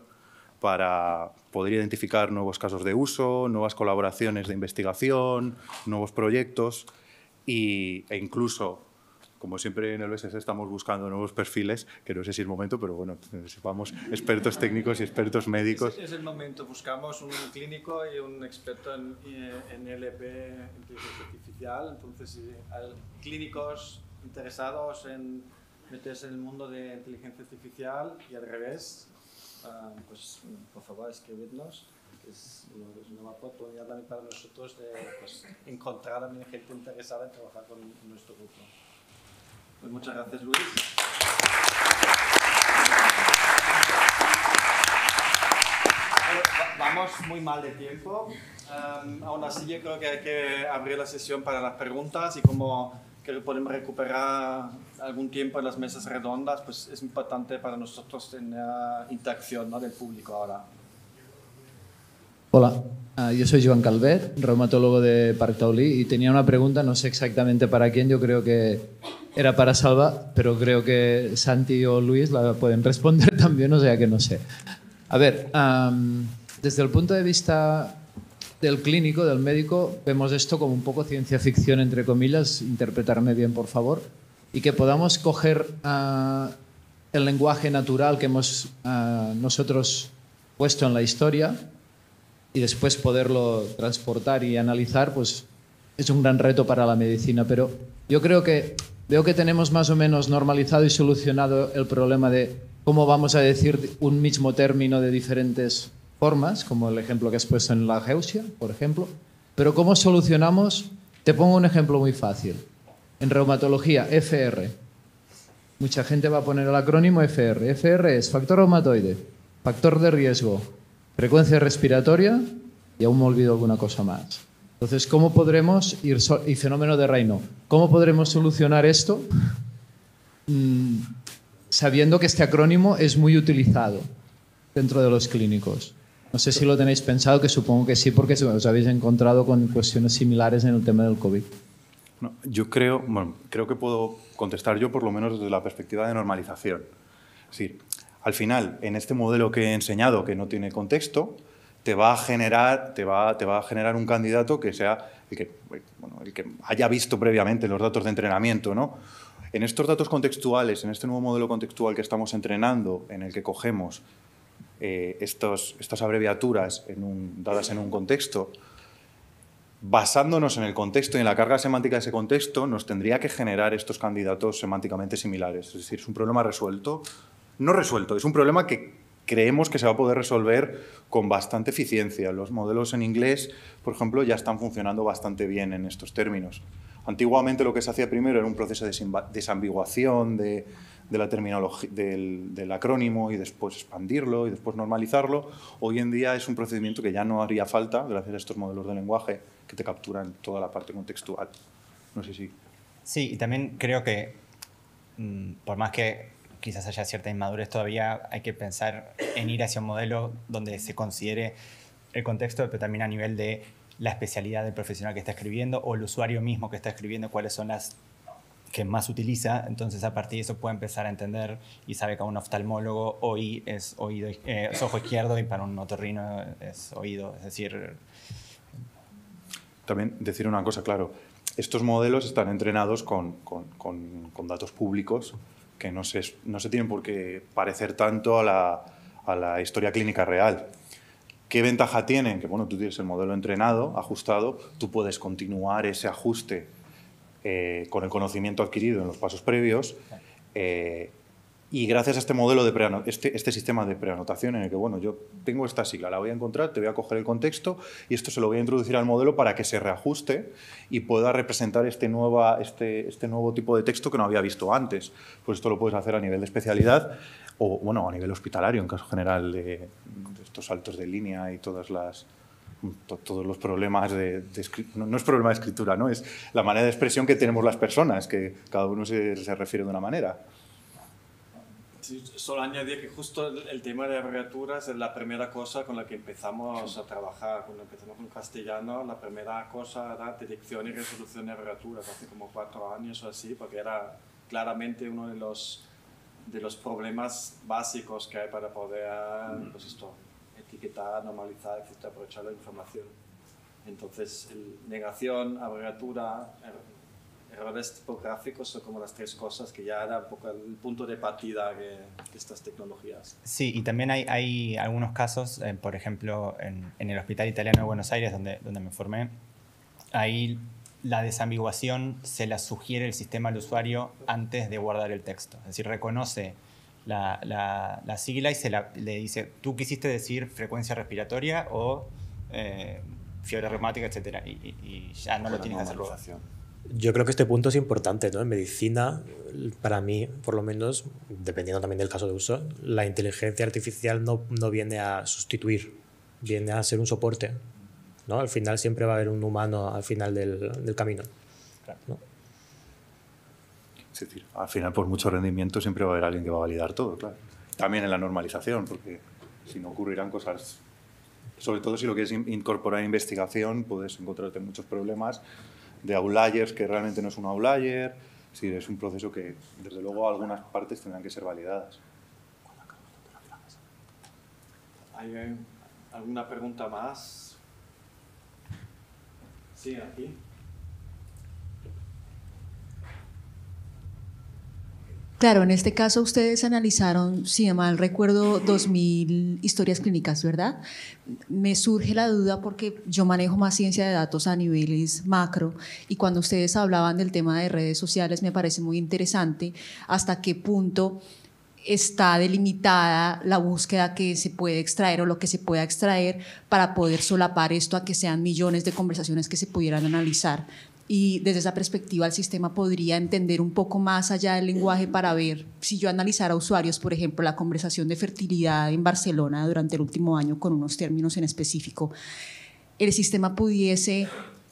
para poder identificar nuevos casos de uso, nuevas colaboraciones de investigación, nuevos proyectos e incluso como siempre en el BSS estamos buscando nuevos perfiles, que no sé si es el momento, pero bueno, necesitamos expertos técnicos y expertos médicos. Es, el momento, buscamos un clínico y un experto en, en LP, inteligencia artificial, entonces hay eh, clínicos interesados en meterse en el mundo de inteligencia artificial y al revés, ah, pues por favor escribidnos es una oportunidad también para nosotros de pues, encontrar a gente interesada en trabajar con nuestro grupo. Pues muchas gracias, Luis. Vamos muy mal de tiempo. Em, aún así, yo creo que hay que abrir la sesión para las preguntas y como que podemos recuperar algún tiempo en las mesas redondas, pues es importante para nosotros tener interacción ¿no? del público ahora. Hola, ah, yo soy Joan Calvet, reumatólogo de Parc Taulí, y tenía una pregunta, no sé exactamente para quién, yo creo que era para Salva, pero creo que Santi o Luis la pueden responder *laughs* también, o sea que no sé. A ver, desde el punto de vista del clínico, del médico, vemos esto como un poco ciencia ficción, entre comillas, interpretarme bien, por favor, y que podamos coger ah, el lenguaje natural que hemos ah, nosotros puesto en la historia y después poderlo transportar y analizar, pues es un gran reto para la medicina. Pero yo creo que veo que tenemos más o menos normalizado y solucionado el problema de cómo vamos a decir un mismo término de diferentes formas, como el ejemplo que has puesto en la geusia, por ejemplo. Pero cómo solucionamos, te pongo un ejemplo muy fácil. En reumatología, FR. Mucha gente va a poner el acrónimo FR. FR es factor reumatoide, factor de riesgo, frecuencia respiratoria y aún me olvido alguna cosa más. Entonces, ¿cómo podremos, ir y fenómeno de Reino, cómo podremos solucionar esto mm, sabiendo que este acrónimo es muy utilizado dentro de los clínicos? No sé si lo tenéis pensado, que supongo que sí, porque os habéis encontrado con cuestiones similares en el tema del COVID. No, yo creo, bueno, creo que puedo contestar yo por lo menos desde la perspectiva de normalización. Es decir, al final, en este modelo que he enseñado, que no tiene contexto, te va a generar, un candidato que sea el que, haya visto previamente los datos de entrenamiento. ¿no? En estos datos contextuales, en este nuevo modelo contextual que estamos entrenando, en el que cogemos eh, estas abreviaturas dadas en un contexto, basándonos en el contexto y en la carga semántica de ese contexto, nos tendría que generar estos candidatos semánticamente similares. Es decir, es un problema resuelto no resuelto. Es un problema que creemos que se va a poder resolver con bastante eficiencia. Los modelos en inglés, por ejemplo, ya están funcionando bastante bien en estos términos. Antiguamente lo que se hacía primero era un proceso de desambiguación de, la terminología, del, del, acrónimo y después expandirlo y después normalizarlo. Hoy en día es un procedimiento que ya no haría falta gracias a estos modelos de lenguaje que te capturan toda la parte contextual. No sé si. Sí, y también creo que, mm, por más que quizás haya cierta inmadurez todavía, hay que pensar en ir hacia un modelo donde se considere el contexto, pero también a nivel de la especialidad del profesional que está escribiendo o el usuario mismo que está escribiendo, cuáles son las que más utiliza, entonces a partir de eso puede empezar a entender y sabe que un oftalmólogo hoy es oído, eh, ojo izquierdo y para un otorrino es oído, es decir... También decir una cosa, claro, estos modelos están entrenados con, con, con datos públicos, que no se, no tienen por qué parecer tanto a la, historia clínica real. ¿Qué ventaja tienen? Que bueno, tú tienes el modelo entrenado, ajustado, tú puedes continuar ese ajuste eh, con el conocimiento adquirido en los pasos previos eh, y gracias a este modelo de este, este, sistema de preanotación en el que, bueno, yo tengo esta sigla, la voy a encontrar, te voy a coger el contexto y esto se lo voy a introducir al modelo para que se reajuste y pueda representar este, nueva, este, este nuevo tipo de texto que no había visto antes. Pues esto lo puedes hacer a nivel de especialidad o, bueno, a nivel hospitalario, en caso general de, estos saltos de línea y todas las, todos los problemas de, no, no, es problema de escritura, ¿no? es la manera de expresión que tenemos las personas, que cada uno se, se refiere de una manera solo añadir que justo el, tema de abreviaturas es la primera cosa con la que empezamos a trabajar. Cuando empezamos con castellano, la primera cosa era detección y resolución de abreviaturas, hace como cuatro años o así, porque era claramente uno de los, de los problemas básicos que hay para poder mm. pues esto, etiquetar, normalizar, aprovechar la información. Entonces, negación, abreviatura, errores este tipográficos son como las tres cosas que ya era un poco el punto de partida de, estas tecnologías. Sí, y también hay, hay algunos casos, eh, por ejemplo, en, el Hospital Italiano de Buenos Aires, donde, donde me formé, ahí la desambiguación se la sugiere el sistema al usuario antes de guardar el texto. Es decir, reconoce la, la, sigla y se le dice, tú quisiste decir frecuencia respiratoria o... Eh, fiebre reumática, etcétera, y, ya no lo tienes que hacer yo creo que este punto es importante, ¿no? En medicina, para mí, por lo menos, dependiendo también del caso de uso, la inteligencia artificial no, no viene a sustituir, viene a ser un soporte, ¿no? Al final siempre va a haber un humano al final del, del camino, Es decir, al final por mucho rendimiento siempre va a haber alguien que va a validar todo, claro. También en la normalización, porque si no ocurrirán cosas... Sobre todo si lo que es incorporar investigación, puedes encontrarte muchos problemas de outliers que realmente no es un outlier. si es un proceso que, desde luego, algunas partes tendrán que ser validadas. ¿Hay eh, alguna pregunta más? Sí, aquí. Claro, en este caso ustedes analizaron, si mal recuerdo, 2.000 historias clínicas, ¿verdad? Me surge la duda porque yo manejo más ciencia de datos a niveles macro y cuando ustedes hablaban del tema de redes sociales me parece muy interesante hasta qué punto está delimitada la búsqueda que se puede extraer o lo que se pueda extraer para poder solapar esto a que sean millones de conversaciones que se pudieran analizar y desde esa perspectiva el sistema podría entender un poco más allá del lenguaje para ver si yo analizara usuarios, por ejemplo, la conversación de fertilidad en Barcelona durante el último año con unos términos en específico, el sistema pudiese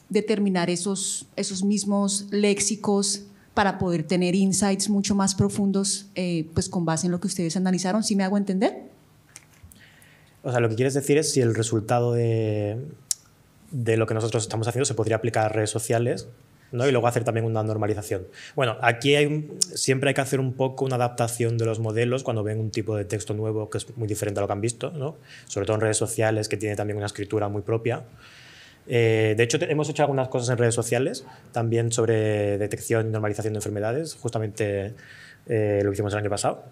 determinar esos, esos mismos léxicos para poder tener insights mucho más profundos, eh, pues con base en lo que ustedes analizaron, ¿sí me hago entender? O sea, lo que quieres decir es si el resultado de, de lo que nosotros estamos haciendo se podría aplicar a redes sociales ¿no? y luego hacer también una normalización. Bueno, aquí siempre hay que hacer un poco una adaptación de los modelos cuando ven un tipo de texto nuevo que es muy diferente a lo que han visto, sobre todo en redes sociales que tiene también una escritura muy propia. Eh, de hecho, hemos hecho algunas cosas en redes sociales también sobre detección y normalización de enfermedades, justamente lo eh, lo hicimos el año pasado.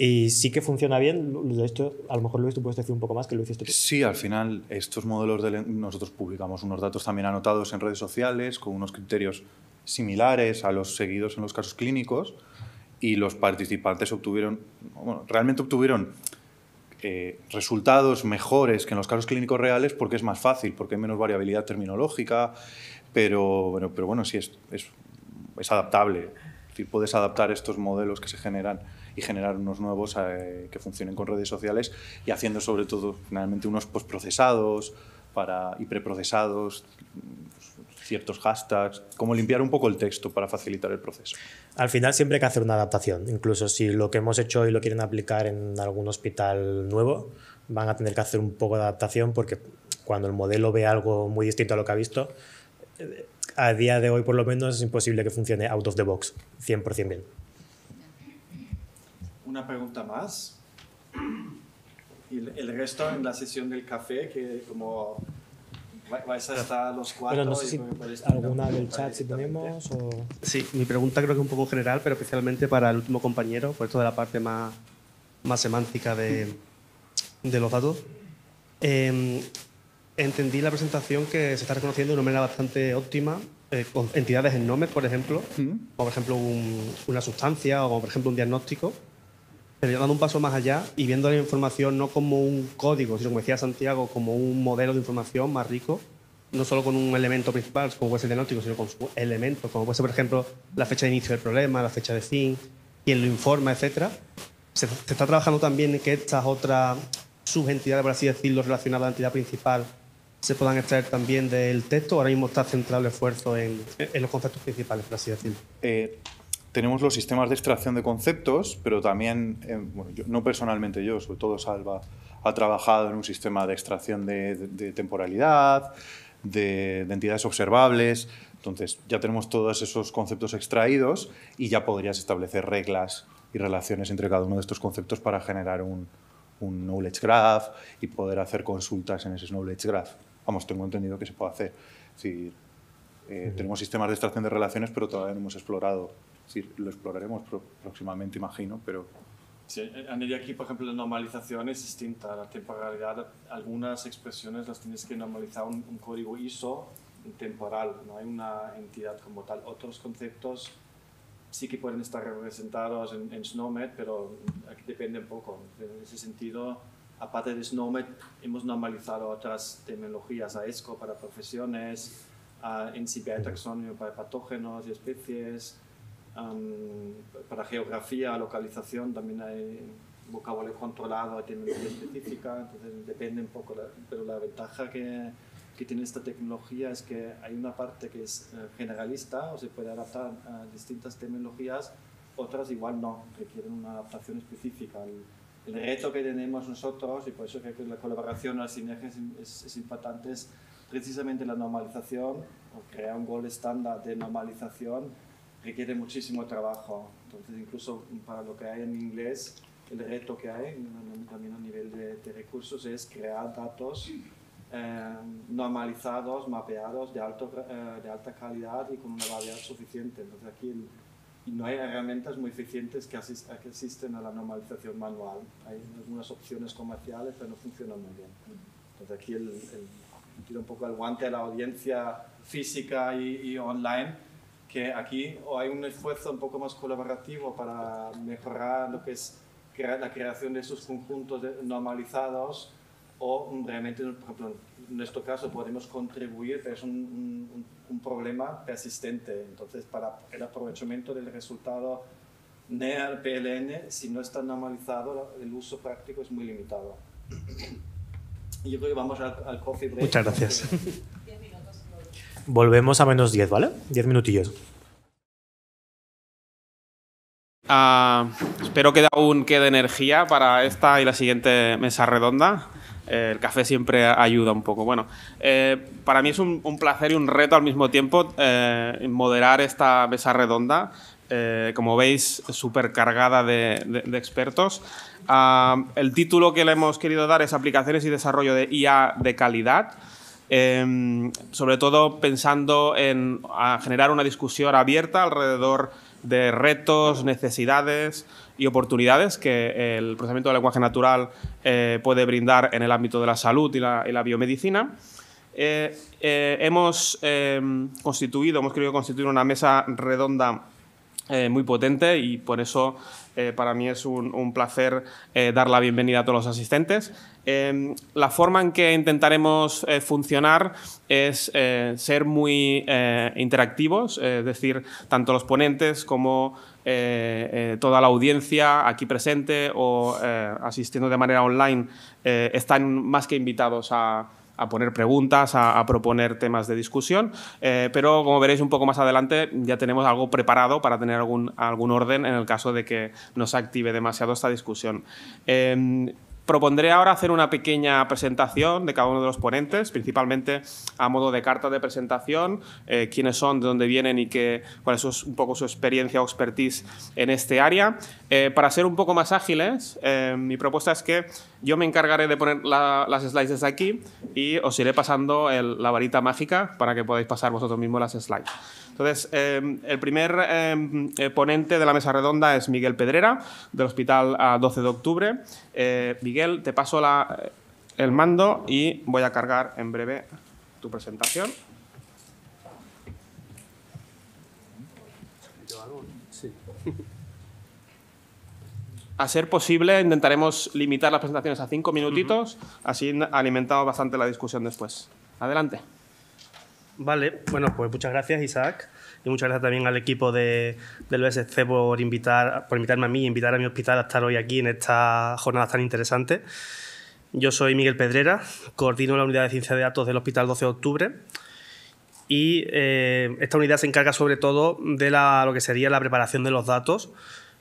Y sí que funciona bien. De hecho, a lo mejor Luis, tú puedes decir un poco más que lo hiciste tú. Sí, al final, estos modelos, de, nosotros publicamos unos datos también anotados en redes sociales con unos criterios similares a los seguidos en los casos clínicos y los participantes obtuvieron, bueno, realmente obtuvieron eh, resultados mejores que en los casos clínicos reales porque es más fácil, porque hay menos variabilidad terminológica, pero bueno, pero bueno sí es, es, es adaptable. Es decir, puedes adaptar estos modelos que se generan y generar unos nuevos eh, que funcionen con redes sociales y haciendo sobre todo finalmente unos postprocesados para, y preprocesados, pues, ciertos hashtags, como limpiar un poco el texto para facilitar el proceso. Al final siempre hay que hacer una adaptación, incluso si lo que hemos hecho hoy lo quieren aplicar en algún hospital nuevo, van a tener que hacer un poco de adaptación porque cuando el modelo ve algo muy distinto a lo que ha visto, eh, a día de hoy por lo menos es imposible que funcione out of the box, 100% bien una pregunta más. Y el resto en la sesión del café, que como vais a estar los cuatro. Pero no sé si alguna del chat si tenemos. O... Sí, mi pregunta creo que es un poco general, pero especialmente para el último compañero, por esto de la parte más, más semántica de, de los datos. Em, entendí la presentación que se está reconociendo de una manera bastante óptima eh, con entidades en nombres, por ejemplo, mm. o por ejemplo una sustancia o por ejemplo un diagnóstico pero dando un paso más allá y viendo la información no como un código, sino como decía Santiago, como un modelo de información más rico, no solo con un elemento principal, como puede ser diagnóstico, sino con sus elementos, como puede ser, por ejemplo, la fecha de inicio del problema, la fecha de fin, quién lo informa, etcétera. Se, está trabajando también en que estas otras subentidades, por así decirlo, relacionadas a la entidad principal, se puedan extraer también del texto. Ahora mismo está centrado el esfuerzo en, en los conceptos principales, por así decirlo. Eh, tenemos los sistemas de extracción de conceptos, pero también, eh, bueno, no personalmente yo, sobre todo Salva, ha trabajado en un sistema de extracción de, temporalidad, de, entidades observables. Entonces, ya tenemos todos esos conceptos extraídos y ya podrías establecer reglas y relaciones entre cada uno de estos conceptos para generar un, knowledge graph y poder hacer consultas en ese knowledge graph. Vamos, tengo entendido que se puede hacer. si eh, tenemos sistemas de extracción de relaciones, pero todavía no hemos explorado Sí, lo exploraremos próximamente, imagino, pero... Sí, aquí, por ejemplo, la normalización es distinta. La temporalidad, algunas expresiones las tienes que normalizar un, código ISO temporal, no hay una entidad como tal. Otros conceptos sí que pueden estar representados en, SNOMED, pero aquí depende un poco. En ese sentido, aparte de SNOMED, hemos normalizado otras terminologías, a ESCO para profesiones, a NCBI taxonomía para patógenos y especies, para geografía, localización, también hay vocabulario controlado, hay tecnología específica, entonces depende un poco, pero la ventaja que, que, tiene esta tecnología es que hay una parte que es eh, generalista o se puede adaptar a distintas tecnologías, otras igual no, requieren una adaptación específica. El, reto que tenemos nosotros, y por eso creo que la colaboración, al sinergias es, es importante, es precisamente la normalización, o crear un gol estándar de normalización requiere muchísimo trabajo. Entonces, incluso para lo que hay en inglés, el reto que hay también a nivel de, recursos es crear datos eh, normalizados, mapeados, de, alto, eh, de alta calidad y con una variedad suficiente. Entonces, aquí no hay herramientas muy eficientes que, que existen a la normalización manual. Hay algunas opciones comerciales, pero no funcionan muy bien. Entonces, aquí el, tiro un poco el guante a la audiencia física y, y online que aquí hay un esfuerzo un poco más colaborativo para mejorar lo que es la creación de esos conjuntos normalizados o realmente, en nuestro caso podemos contribuir, pero es un, problema persistente. Entonces, para el aprovechamiento del resultado NEAR PLN, si no está normalizado, el uso práctico es muy limitado. Yo creo que vamos al, al coffee break. Muchas gracias. Volvemos a menos 10, ¿vale? 10 minutillos. Ah, espero que aún quede energía para esta y la siguiente mesa redonda. Eh, el café siempre ayuda un poco. Bueno, eh, para mí es un, placer y un reto al mismo tiempo eh, moderar esta mesa redonda. como veis, súper cargada de, expertos. Ah, el título que le hemos querido dar es Aplicaciones y Desarrollo de IA de Calidad. Em, sobre todo pensando en generar una discusión abierta alrededor de retos, necesidades y oportunidades que el procesamiento del lenguaje natural eh, puede brindar en el ámbito de la salud y la, biomedicina. Eh, eh, hemos em, constituido, hemos querido constituir una mesa redonda muy potente y por eso para mí es un placer dar la bienvenida a todos los asistentes. Em, la forma en que intentaremos eh, funcionar es eh, ser muy eh, interactivos, es decir, tanto los ponentes como toda la audiencia aquí presente o asistiendo de manera online están más que invitados a, poner preguntas, a, proponer temas de discusión, pero como veréis un poco más adelante ya tenemos algo preparado para tener algún, algún orden en el caso de que no se active demasiado esta discusión. Em, Propondré ahora hacer una pequeña presentación de cada uno de los ponentes, principalmente a modo de carta de presentación, eh, quiénes son, de dónde vienen y qué, cuál es un poco su experiencia o expertise en este área. Eh, para ser un poco más ágiles, eh, mi propuesta es que yo me encargaré de poner las slides desde aquí y os iré pasando la varita mágica para que podáis pasar vosotros mismos las slides. Entonces, eh, el primer eh, eh, ponente de la mesa redonda es Miguel Pedrera, del Hospital a 12 de Octubre. Miguel, te paso el mando y voy a cargar en breve tu presentación. A ser posible, intentaremos limitar las presentaciones a cinco minutitos, así alimentado bastante la discusión después. Adelante. Vale, bueno, pues muchas gracias Isaac y muchas gracias también al equipo de, del BSC por, invitar, por invitarme a mí y invitar a mi hospital a estar hoy aquí en esta jornada tan interesante. Yo soy Miguel Pedrera, coordino la unidad de ciencia de datos del Hospital 12 de Octubre y eh, esta unidad se encarga sobre todo de lo que sería la preparación de los datos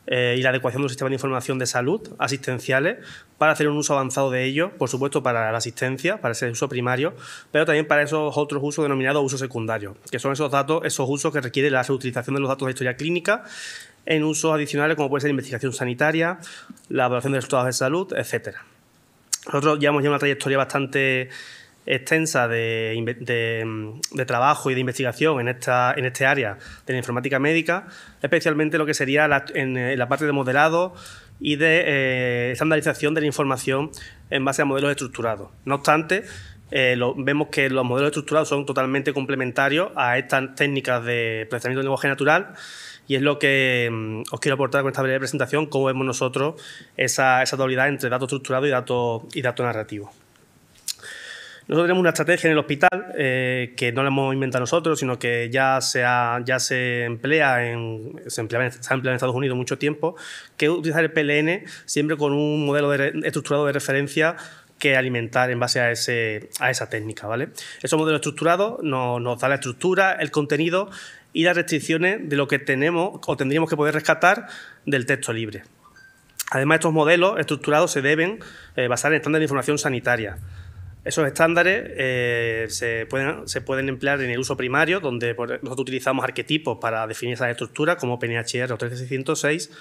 eh, y la adecuación de un sistema de información de salud asistenciales para hacer un uso avanzado de ellos, por supuesto para la asistencia, para ese uso primario, pero también para esos otros usos denominados usos secundarios, que son esos datos, esos usos que requieren la reutilización de los datos de historia clínica en usos adicionales como puede ser investigación sanitaria, la evaluación de resultados de salud, etcétera. Nosotros llevamos ya una trayectoria bastante extensa mm, de, trabajo y de investigación en esta, este área de la informática médica, especialmente lo que sería la, en, eh, la parte de modelado y de eh, estandarización de la información en base a modelos estructurados. No obstante, eh, vemos que los modelos estructurados son totalmente complementarios a estas técnicas de procesamiento de lenguaje natural y es lo que mm, os quiero aportar con esta breve presentación, cómo vemos nosotros esa, dualidad entre datos estructurados y datos narrativos. Nosotros tenemos una estrategia en el hospital eh, que no la hemos inventado nosotros, sino que ya se, ya se emplea, en, se, emplea, en Estados Unidos mucho tiempo, que es utilizar el PLN siempre con un modelo estructurado de referencia que alimentar en base a, a esa técnica. ¿vale? Esos modelos estructurados nos, nos da la estructura, el contenido y las restricciones de lo que tenemos o tendríamos que poder rescatar del texto libre. Además, estos modelos estructurados se deben eh, basar en estándares de información sanitaria. Esos estándares eh, se, pueden, emplear en el uso primario, donde nosotros utilizamos arquetipos para definir esas estructuras, como PNHR o 13606,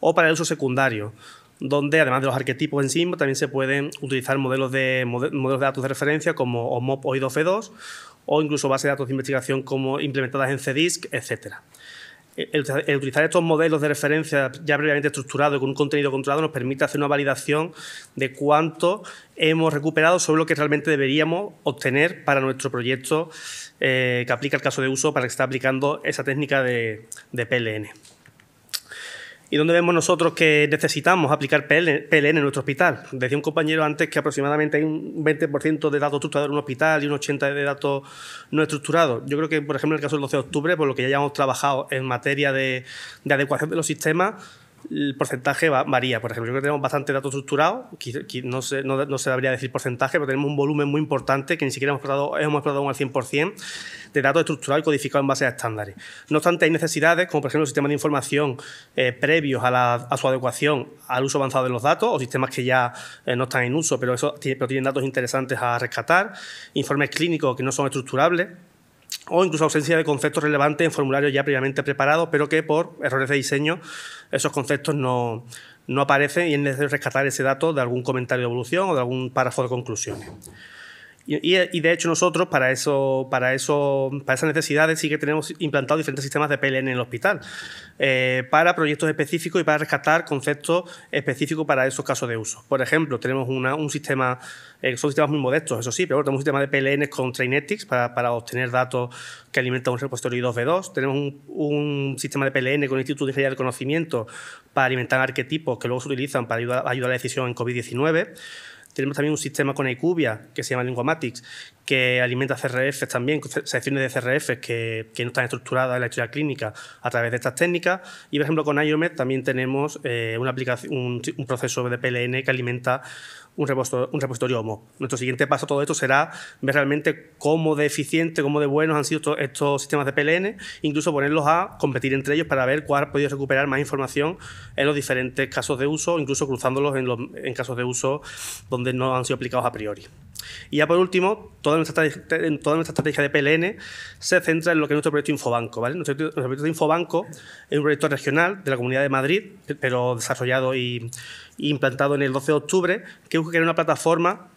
o para el uso secundario, donde además de los arquetipos en sí también se pueden utilizar modelos de, modelos de datos de referencia como OMOP o IDOF2 o incluso bases de datos de investigación como implementadas en CDISC, etcétera. Eh, el, utilizar estos modelos de referencia ya previamente estructurados con un contenido controlado nos permite hacer una validación de cuánto hemos recuperado sobre lo que realmente deberíamos obtener para nuestro proyecto eh, que aplica el caso de uso para que está aplicando esa técnica de, de PLN y dónde vemos nosotros que necesitamos aplicar PLN, en nuestro hospital. Decía un compañero antes que aproximadamente hay un 20% de datos estructurados en un hospital y un 80% de datos no estructurados. Yo creo que, por ejemplo, en el caso del 12 de octubre, por lo que ya hayamos trabajado en materia de adecuación de los sistemas, el porcentaje varía. Por ejemplo, yo creo que tenemos bastante datos estructurados, no se, debería decir porcentaje, pero tenemos un volumen muy importante que ni siquiera hemos explotado, hemos al 100% de datos estructurados y codificados en base a estándares. No obstante, hay necesidades, como por ejemplo sistemas de información eh, previos a, su adecuación al uso avanzado de los datos o sistemas que ya eh, no están en uso, pero, eso, pero tienen datos interesantes a rescatar, informes clínicos que no son estructurables o incluso ausencia de conceptos relevantes en formularios ya previamente preparados, pero que por errores de diseño esos conceptos no, no aparecen y es necesario rescatar ese dato de algún comentario de evolución o de algún párrafo de conclusiones. Y, de hecho nosotros para eso, para eso, para esas necesidades sí que tenemos implantados diferentes sistemas de PLN en el hospital eh, para proyectos específicos y para rescatar conceptos específicos para esos casos de uso. Por ejemplo, tenemos un sistema, eh, son sistemas muy modestos, eso sí, pero tenemos un sistema de PLN con Trainetics para, obtener datos que alimentan un repositorio 2v2. Tenemos un, sistema de PLN con el Instituto de Ingeniería del Conocimiento para alimentar arquetipos que luego se utilizan para ayudar a la decisión en COVID-19. Tenemos también un sistema con iCubia, que se llama Linguamatics, que alimenta CRFs también, secciones de CRFs que, no están estructuradas en la historia clínica a través de estas técnicas. Y, por ejemplo, con IOMED también tenemos eh, una aplicación, un proceso de PLN que alimenta un repositorio, Homo. Nuestro siguiente paso a todo esto será ver realmente cómo de eficiente, cómo de buenos han sido estos, sistemas de PLN, incluso ponerlos a competir entre ellos para ver cuál ha podido recuperar más información en los diferentes casos de uso, incluso cruzándolos en, casos de uso donde no han sido aplicados a priori. Y ya por último, toda nuestra, estrategia de PLN se centra en lo que es nuestro proyecto Infobanco. ¿vale? Nuestro, proyecto Infobanco es un proyecto regional de la Comunidad de Madrid, pero desarrollado y, implantado en el 12 de octubre, que busca crear una plataforma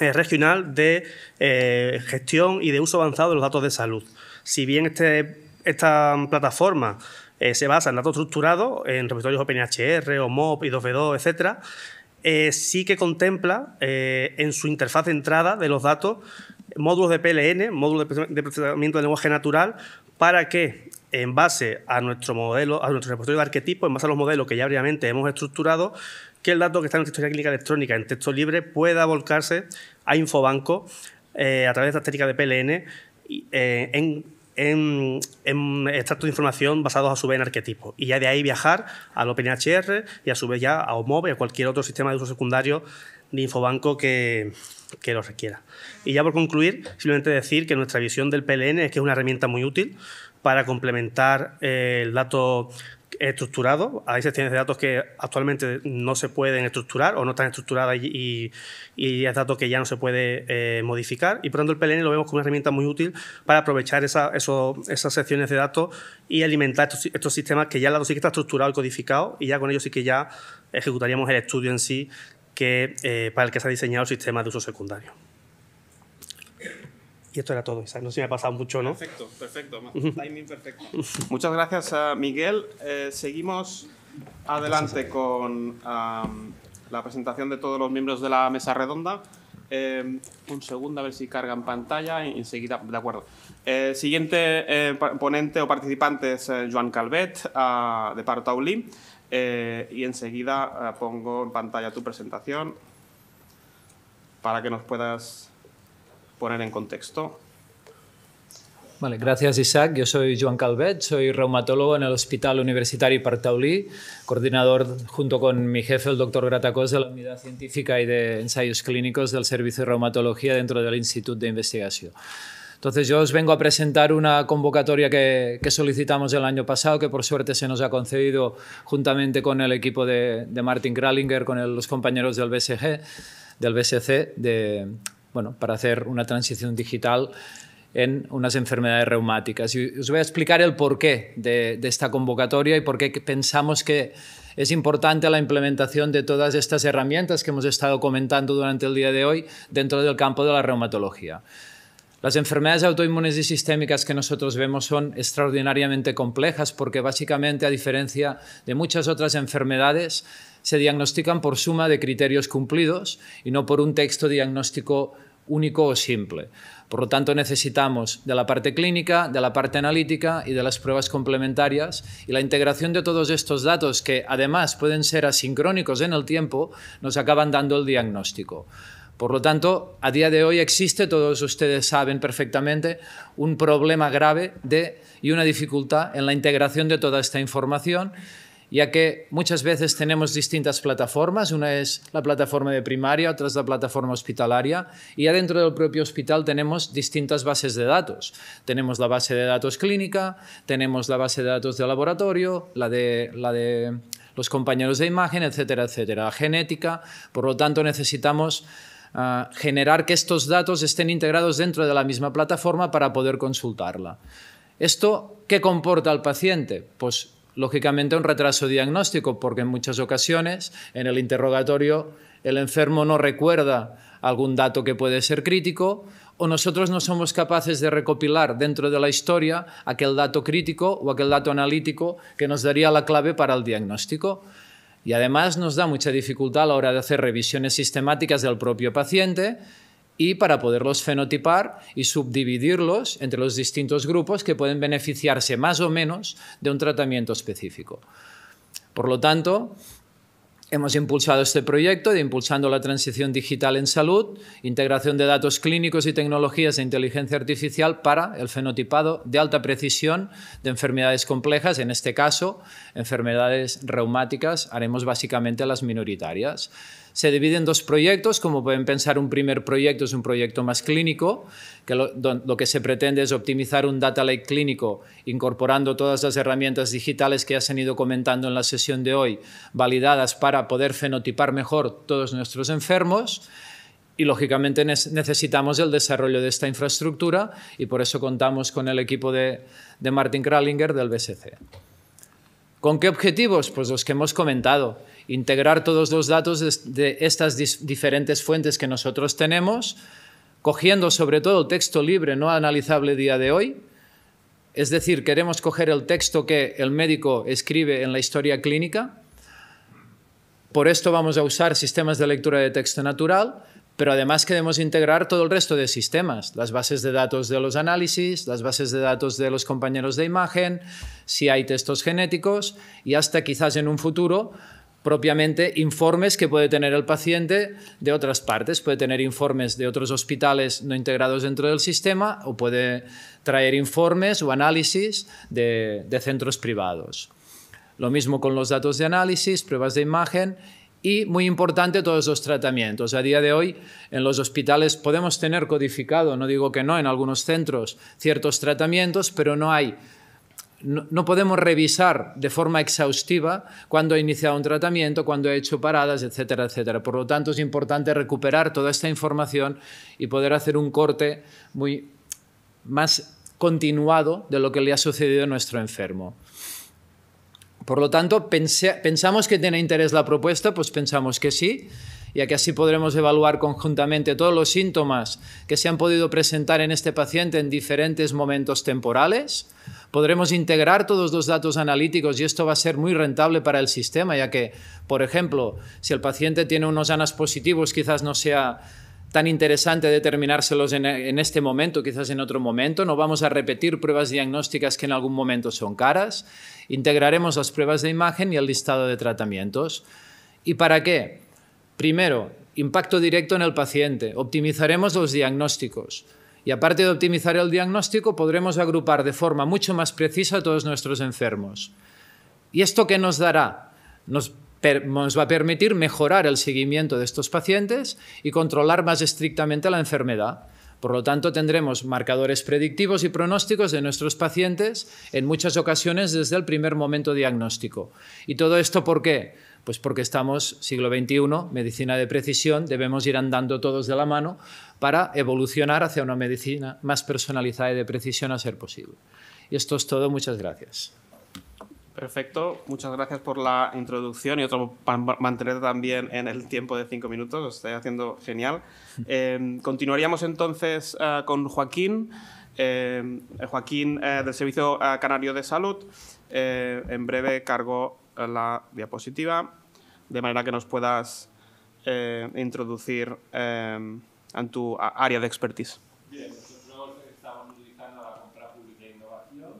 eh, regional de eh, gestión y de uso avanzado de los datos de salud. Si bien este, esta plataforma eh, se basa en datos estructurados, en repositorios OpenHR, OMOP, I2V2, etcétera, sí que contempla en su interfaz de entrada de los datos módulos de PLN, módulos de procesamiento de lenguaje natural, para que en base a nuestro modelo, a nuestro repositorio de arquetipos, en base a los modelos que ya obviamente hemos estructurado, que el dato que está en la historia clínica electrónica en texto libre pueda volcarse a Infobanco eh, a través de la técnica de PLN eh, en, en, de información basados a su vez en arquetipos. Y ya de ahí viajar al OpenHR y a su vez ya a OMOB y a cualquier otro sistema de uso secundario de Infobanco que, lo requiera. Y ya por concluir, simplemente decir que nuestra visión del PLN es que es una herramienta muy útil para complementar eh, el dato estructurado. Hay secciones de datos que actualmente no se pueden estructurar o no están estructuradas y, es datos que ya no se puede eh, modificar. Y por tanto, el PLN lo vemos como una herramienta muy útil para aprovechar esas secciones de datos y alimentar estos, sistemas que ya el dato sí que está estructurado y codificado y ya con ello sí que ya ejecutaríamos el estudio en sí que, eh, para el que se ha diseñado el sistema de uso secundario. Y esto era todo, No se me ha pasado mucho, ¿no? Perfecto, perfecto. perfecto. Muchas gracias, a Miguel. Eh, seguimos adelante con la presentación de todos los miembros de la mesa redonda. Eh, un segundo, a ver si carga en pantalla. Enseguida, de acuerdo. Eh, siguiente ponente o participante es Joan Calvet, ah, de Paro Taulí. y enseguida ah, pongo en pantalla tu presentación para que nos puedas poner en contexto. Vale, gracias Isaac. Yo soy Joan Calvet, soy reumatólogo en el Hospital Universitario Partaulí, coordinador junto con mi jefe, el doctor Gratacos, de la Unidad Científica y de Ensayos Clínicos del Servicio de Reumatología dentro del Instituto de Investigación. Entonces yo os vengo a presentar una convocatoria que, solicitamos el año pasado, que por suerte se nos ha concedido juntamente con el equipo de, Martin Kralinger, con los compañeros del BSG del BSC de, bueno, para hacer una transición digital en unas enfermedades reumáticas. Y os voy a explicar el porqué de, de esta convocatoria y por qué pensamos que es importante la implementación de todas estas herramientas que hemos estado comentando durante el día de hoy dentro del campo de la reumatología. Las enfermedades autoinmunes y sistémicas que nosotros vemos son extraordinariamente complejas porque básicamente, a diferencia de muchas otras enfermedades, se diagnostican por suma de criterios cumplidos y no por un texto diagnóstico único o simple. Por lo tanto, necesitamos de la parte clínica, de la parte analítica y de las pruebas complementarias y la integración de todos estos datos que además pueden ser asincrónicos en el tiempo, nos acaban dando el diagnóstico. Por lo tanto, a día de hoy existe, todos ustedes saben perfectamente, un problema grave y una dificultad en la integración de toda esta información ya que muchas veces tenemos distintas plataformas, una es la plataforma de primaria, otra es la plataforma hospitalaria, y ya dentro del propio hospital tenemos distintas bases de datos. Tenemos la base de datos clínica, tenemos la base de datos de laboratorio, la de, los compañeros de imagen, etcétera, etcétera, genética, por lo tanto necesitamos... Ah, generar que estos datos estén integrados dentro de la misma plataforma para poder consultarla. ¿Esto qué comporta al paciente? Pues lógicamente un retraso diagnóstico, porque en muchas ocasiones en el interrogatorio el enfermo no recuerda algún dato que puede ser crítico o nosotros no somos capaces de recopilar dentro de la historia aquel dato crítico o aquel dato analítico que nos daría la clave para el diagnóstico. Y además nos da mucha dificultad a la hora de hacer revisiones sistemáticas del propio paciente y para poderlos fenotipar y subdividirlos entre los distintos grupos que pueden beneficiarse más o menos de un tratamiento específico. Por lo tanto, Hemos impulsado este proyecto de Impulsando la Transición Digital en Salud, integración de datos clínicos y tecnologías de inteligencia artificial para el fenotipado de alta precisión de enfermedades complejas, en este caso, enfermedades reumáticas, haremos básicamente las minoritarias se divide en dos proyectos, como pueden pensar, un primer proyecto es un proyecto más clínico, que lo, que se pretende es optimizar un data lake clínico, incorporando todas las herramientas digitales que ya se han ido comentando en la sesión de hoy, validadas para poder fenotipar mejor todos nuestros enfermos y lógicamente necesitamos el desarrollo de esta infraestructura y por eso contamos con el equipo de, de Martin Kralinger del BSC. ¿Con qué objetivos? Pues los que hemos comentado integrar todos los datos de, estas diferentes fuentes que nosotros tenemos, cogiendo sobre todo el texto libre no analizable día de hoy. Es decir, queremos coger el texto que el médico escribe en la historia clínica. Por esto vamos a usar sistemas de lectura de texto natural, pero además queremos integrar todo el resto de sistemas, las bases de datos de los análisis, las bases de datos de los compañeros de imagen, si hay textos genéticos y hasta quizás en un futuro propiamente informes que puede tener el paciente de otras partes, puede tener informes de otros hospitales no integrados dentro del sistema o puede traer informes o análisis de, centros privados. Lo mismo con los datos de análisis, pruebas de imagen y muy importante todos los tratamientos. A día de hoy en los hospitales podemos tener codificado, no digo que no, en algunos centros ciertos tratamientos, pero no hay no, podemos revisar de forma exhaustiva cuando ha iniciado un tratamiento, cuando ha hecho paradas, etcétera, etcétera. Por lo tanto, es importante recuperar toda esta información y poder hacer un corte muy más continuado de lo que le ha sucedido a nuestro enfermo. Por lo tanto, pensamos que tiene interés la propuesta, pues pensamos que sí ya que así podremos evaluar conjuntamente todos los síntomas que se han podido presentar en este paciente en diferentes momentos temporales. Podremos integrar todos los datos analíticos y esto va a ser muy rentable para el sistema, ya que, por ejemplo, si el paciente tiene unos ANAS positivos, quizás no sea tan interesante determinárselos en, en, este momento, quizás en otro momento. No vamos a repetir pruebas diagnósticas que en algún momento son caras. Integraremos las pruebas de imagen y el listado de tratamientos. ¿Y para qué? Primero, impacto directo en el paciente. Optimizaremos los diagnósticos. Y aparte de optimizar el diagnóstico, podremos agrupar de forma mucho más precisa a todos nuestros enfermos. ¿Y esto qué nos dará? Nos, nos, va a permitir mejorar el seguimiento de estos pacientes y controlar más estrictamente la enfermedad. Por lo tanto, tendremos marcadores predictivos y pronósticos de nuestros pacientes en muchas ocasiones desde el primer momento diagnóstico. ¿Y todo esto por qué? Pues porque estamos, siglo XXI, medicina de precisión, debemos ir andando todos de la mano para evolucionar hacia una medicina más personalizada y de precisión a ser posible. Y esto es todo, muchas gracias. Perfecto, muchas gracias por la introducción y otro para mantener también en el tiempo de cinco minutos, lo estoy haciendo genial. *laughs* Em, continuaríamos entonces eh, con Joaquín, em, Joaquín eh, del Servicio eh, Canario de Salud. en breve cargo la diapositiva, de manera que nos puedas eh, introducir eh, en tu área de expertise. Bien, nosotros estamos utilizando la compra pública e innovación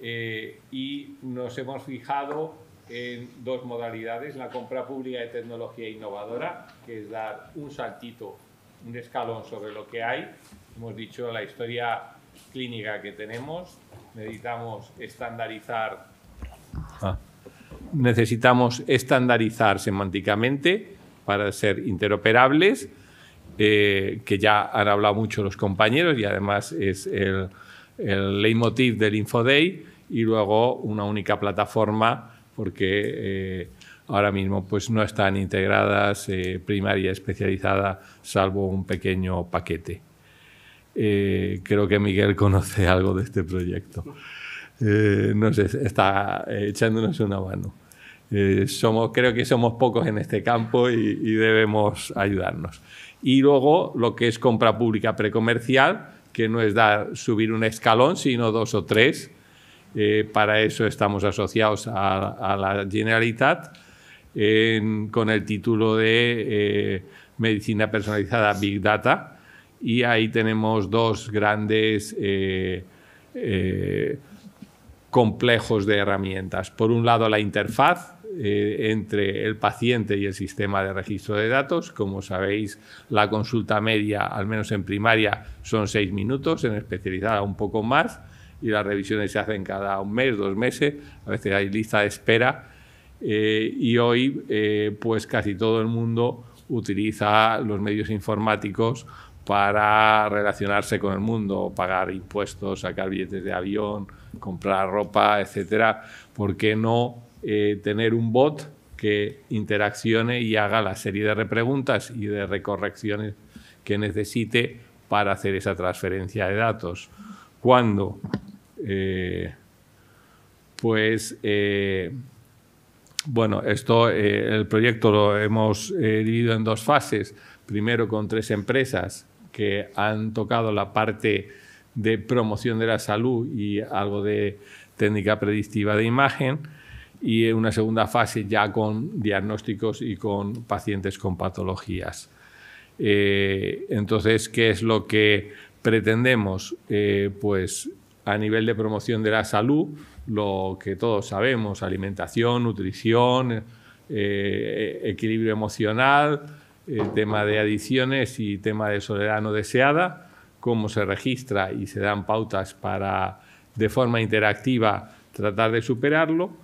eh, y nos hemos fijado en dos modalidades, la compra pública de tecnología innovadora, que es dar un saltito, un escalón sobre lo que hay. Hemos dicho la historia clínica que tenemos, necesitamos estandarizar ah necesitamos estandarizar semánticamente para ser interoperables, eh, que ya han hablado mucho los compañeros y además es el, el leitmotiv del Infoday, y luego una única plataforma porque eh, ahora mismo pues, no están integradas eh, primaria especializada, salvo un pequeño paquete. creo que Miguel conoce algo de este proyecto. no sé, está echándonos una mano. Eh, somos, creo que somos pocos en este campo y, debemos ayudarnos. Y luego lo que es compra pública precomercial, que no es dar, subir un escalón, sino dos o tres. Eh, para eso estamos asociados a, la Generalitat con el título de eh, Medicina Personalizada Big Data. Y ahí tenemos dos grandes complejos de herramientas. Por un lado, la interfaz, eh, entre el paciente y el sistema de registro de datos. Como sabéis, la consulta media, al menos en primaria, son seis minutos, en especializada un poco más, y las revisiones se hacen cada un mes, dos meses, a veces hay lista de espera. Eh, y hoy, eh, pues casi todo el mundo utiliza los medios informáticos para relacionarse con el mundo, pagar impuestos, sacar billetes de avión, comprar ropa, etcétera. ¿Por qué no eh, tener un bot que interaccione y haga la serie de repreguntas y de recorrecciones que necesite para hacer esa transferencia de datos. Cuando, eh, pues, eh, bueno, esto, el proyecto lo hemos dividido en dos fases. Primero con tres empresas que han tocado la parte de promoción de la salud y algo de técnica predictiva de imagen y una segunda fase ya con diagnósticos y con pacientes con patologías. Eh, entonces, ¿qué es lo que pretendemos? Eh, pues a nivel de promoción de la salud, lo que todos sabemos, alimentación, nutrición, eh, equilibrio emocional, tema de adiciones y tema de soledad no deseada, cómo se registra y se dan pautas para, de forma interactiva, tratar de superarlo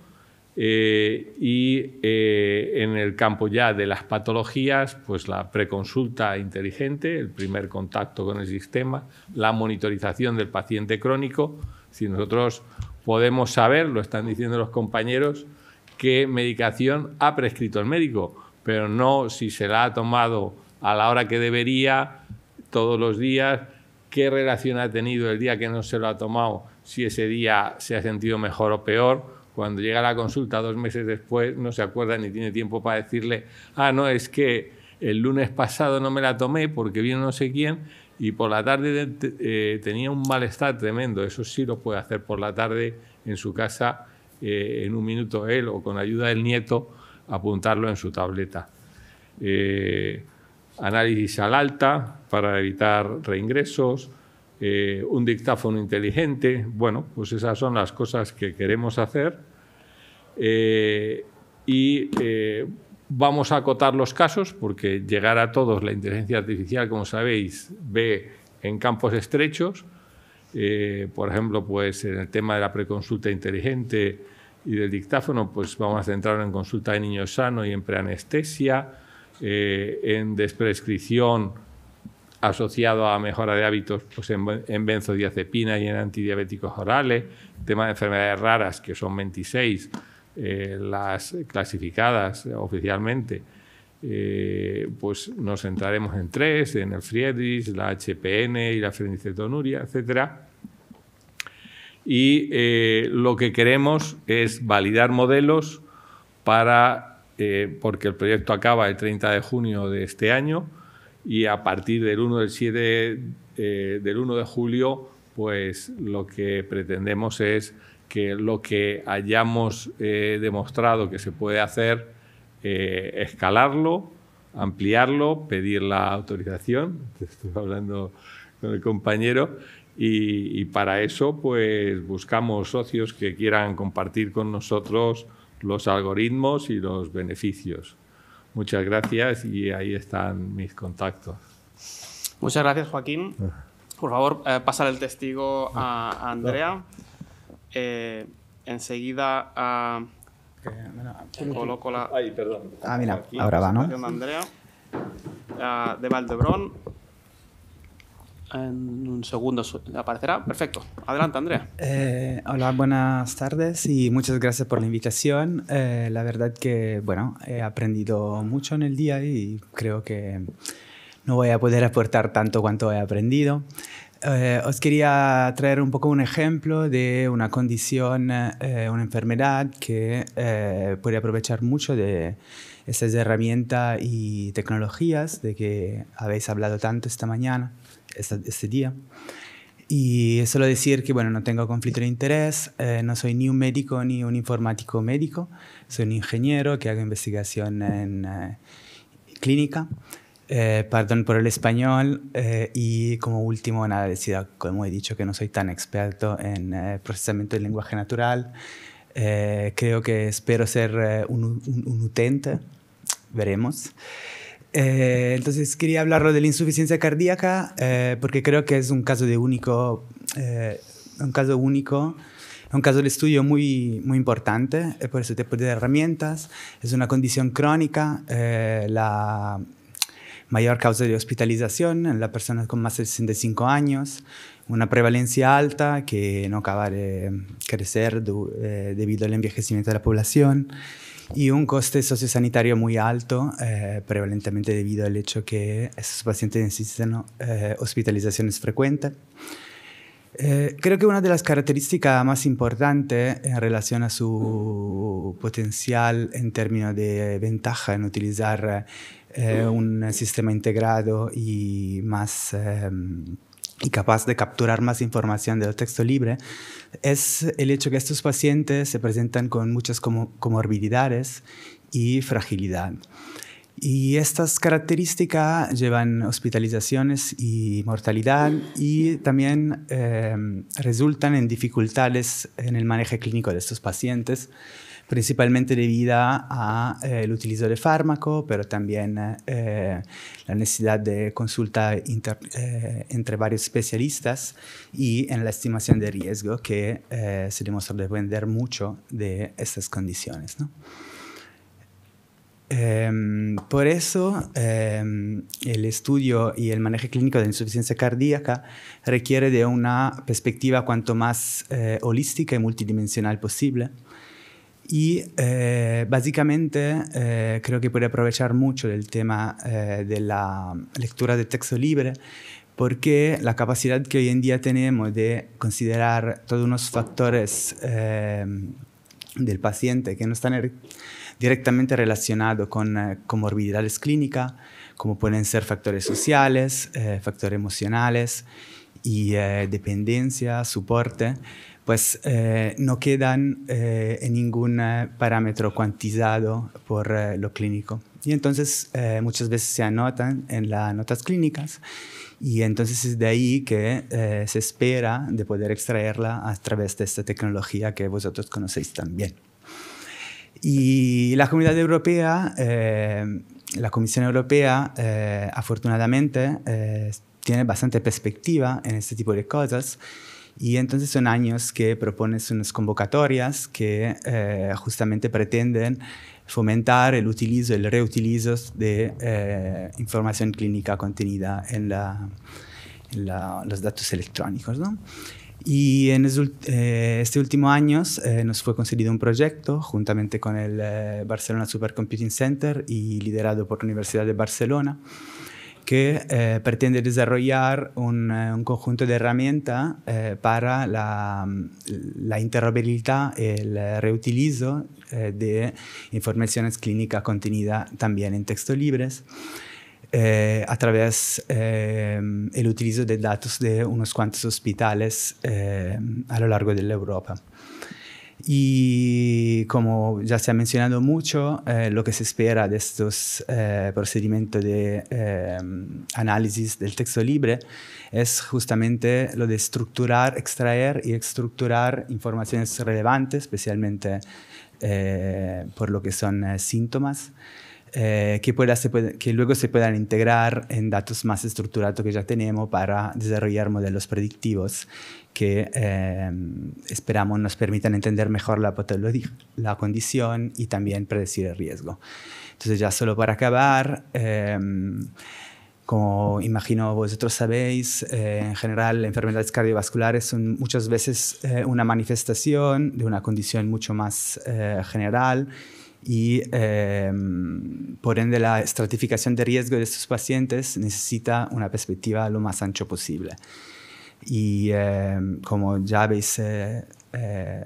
eh, y eh, en el campo ya de las patologías, pues la preconsulta inteligente, el primer contacto con el sistema, la monitorización del paciente crónico. Si nosotros podemos saber, lo están diciendo los compañeros, qué medicación ha prescrito el médico, pero no si se la ha tomado a la hora que debería, todos los días, qué relación ha tenido el día que no se lo ha tomado, si ese día se ha sentido mejor o peor cuando llega a la consulta dos meses después no se acuerda ni tiene tiempo para decirle, ah, no, es que el lunes pasado no me la tomé porque vino no sé quién y por la tarde eh, tenía un malestar tremendo. Eso sí lo puede hacer por la tarde en su casa eh, en un minuto él o con ayuda del nieto apuntarlo en su tableta. Eh, análisis al alta para evitar reingresos, eh, un dictáfono inteligente. Bueno, pues esas son las cosas que queremos hacer. Eh, y eh, vamos a acotar los casos, porque llegar a todos la inteligencia artificial, como sabéis, ve en campos estrechos. por ejemplo, pues en el tema de la preconsulta inteligente y del dictáfono, pues vamos a centrar... en consulta de niños sano y en preanestesia, en desprescripción asociado a mejora de hábitos pues, en, benzodiazepinas y en antidiabéticos orales, tema de enfermedades raras, que son 26 eh, las clasificadas oficialmente, eh, pues nos centraremos en tres, en el Friedrich, la HPN y la Frenicetonuria, etc. Y eh, lo que queremos es validar modelos para, porque el proyecto acaba el 30 de junio de este año, y a partir del 1 del eh, del de julio pues lo que pretendemos es que lo que hayamos eh, demostrado que se puede hacer eh, escalarlo ampliarlo pedir la autorización *laughs* estoy hablando con el compañero y, y para eso pues buscamos socios que quieran compartir con nosotros los algoritmos y los beneficios Muchas gracias y ahí están mis contactos. Muchas gracias, Joaquín. Ah. Por favor, eh, pasar el testigo ah. a, Andrea. Eh, enseguida a... Ah, eh, coloco la... Ay, perdón. Ah, mira, ahora va, ¿no? Andrea, de Valdebrón en un segundo aparecerá. Perfecto. Adelante, Andrea. Eh, hola, buenas tardes y muchas gracias por la invitación. Eh, la verdad que, bueno, he aprendido mucho en el día y creo que no voy a poder aportar tanto cuanto he aprendido. Eh, os quería traer un poco un ejemplo de una condición, una enfermedad que puede aprovechar mucho de esas herramientas y tecnologías de que habéis hablado tanto esta mañana este día. Y solo decir que, bueno, no tengo conflicto de interés, eh, no soy ni un médico ni un informático médico, soy un ingeniero que hago investigación en eh, clínica. Eh, perdón por el español y como último, nada, decir, como he dicho, que no soy tan experto en procesamiento del lenguaje natural. creo que espero ser un, un utente, veremos. Eh, entonces quería hablarlo de la insuficiencia cardíaca eh, porque creo que es un caso de único, eh, un caso único, un caso de estudio muy, muy importante por ese tipo de herramientas. Es una condición crónica, la mayor causa de hospitalización en las personas con más de 65 años, una prevalencia alta que no acaba de crecer debido al envejecimiento de la población y un coste sociosanitario muy alto, eh, prevalentemente debido al hecho que esos pacientes necesitan eh, hospitalizaciones frecuentes. Eh, creo que una de las características más importantes en relación a su potencial en términos de ventaja en utilizar un sistema integrado y más y capaz de capturar más información del texto libre, es el hecho que estos pacientes se presentan con muchas comorbilidades y fragilidad. Y estas características llevan hospitalizaciones y mortalidad y también eh, resultan en dificultades en el manejo clínico de estos pacientes principalmente debida al eh, uso de fármaco, pero también eh, la necesidad de consulta eh, entre varios especialistas y en la estimación de riesgo que se demostró depender mucho de estas condiciones. Em, por eso, em, el estudio y el manejo clínico de insuficiencia cardíaca requiere de una perspectiva cuanto más holística y multidimensional posible y eh, básicamente eh, creo que puede aprovechar mucho el tema eh, de la lectura de texto libre porque la capacidad que hoy en día tenemos de considerar todos unos factores del paciente que no están er-, directamente relacionados con comorbilidades clínicas, como pueden ser factores sociales, factores emocionales y dependencia, soporte pues eh, no quedan eh, en ningún eh, parámetro cuantizado por lo clínico. Y entonces muchas veces se anotan en las notas clínicas y entonces es de ahí que se espera de poder extraerla a través de esta tecnología que vosotros conocéis también. Y la Comunidad Europea, la Comisión Europea, afortunadamente, tiene bastante perspectiva en este tipo de cosas y entonces son años que propones unas convocatorias que eh, justamente pretenden fomentar el utilizo, el reutilizo de eh, información clínica contenida en, la, los datos electrónicos. ¿no? Y en eh, este último año nos fue concedido un proyecto juntamente con el Barcelona Supercomputing Center y liderado por la Universidad de Barcelona que eh, pretende desarrollar un, eh, conjunto de herramientas eh, para la, mm, interoperabilidad y el reutilizo de informaciones clínicas contenidas también en textos libres. a través del uso de datos de unos cuantos hospitales a lo largo de la Europa. Y como ya se ha mencionado mucho, eh, lo que se espera de estos eh, procedimientos de eh, análisis del texto libre es justamente lo de estructurar, extraer y estructurar informaciones relevantes, especialmente por lo que son síntomas. que, pueda, que luego se puedan integrar en datos más estructurados que ya tenemos para desarrollar modelos predictivos que em, esperamos nos permitan entender mejor la la condición y también predecir el riesgo. Entonces ya solo para acabar, em, como imagino vosotros sabéis, eh, en general enfermedades cardiovasculares son muchas veces eh, una manifestación de una condición mucho más eh, general y em, por ende la estratificación de riesgo de estos pacientes necesita una perspectiva lo más ancho posible. Y eh, como ya habéis eh, eh,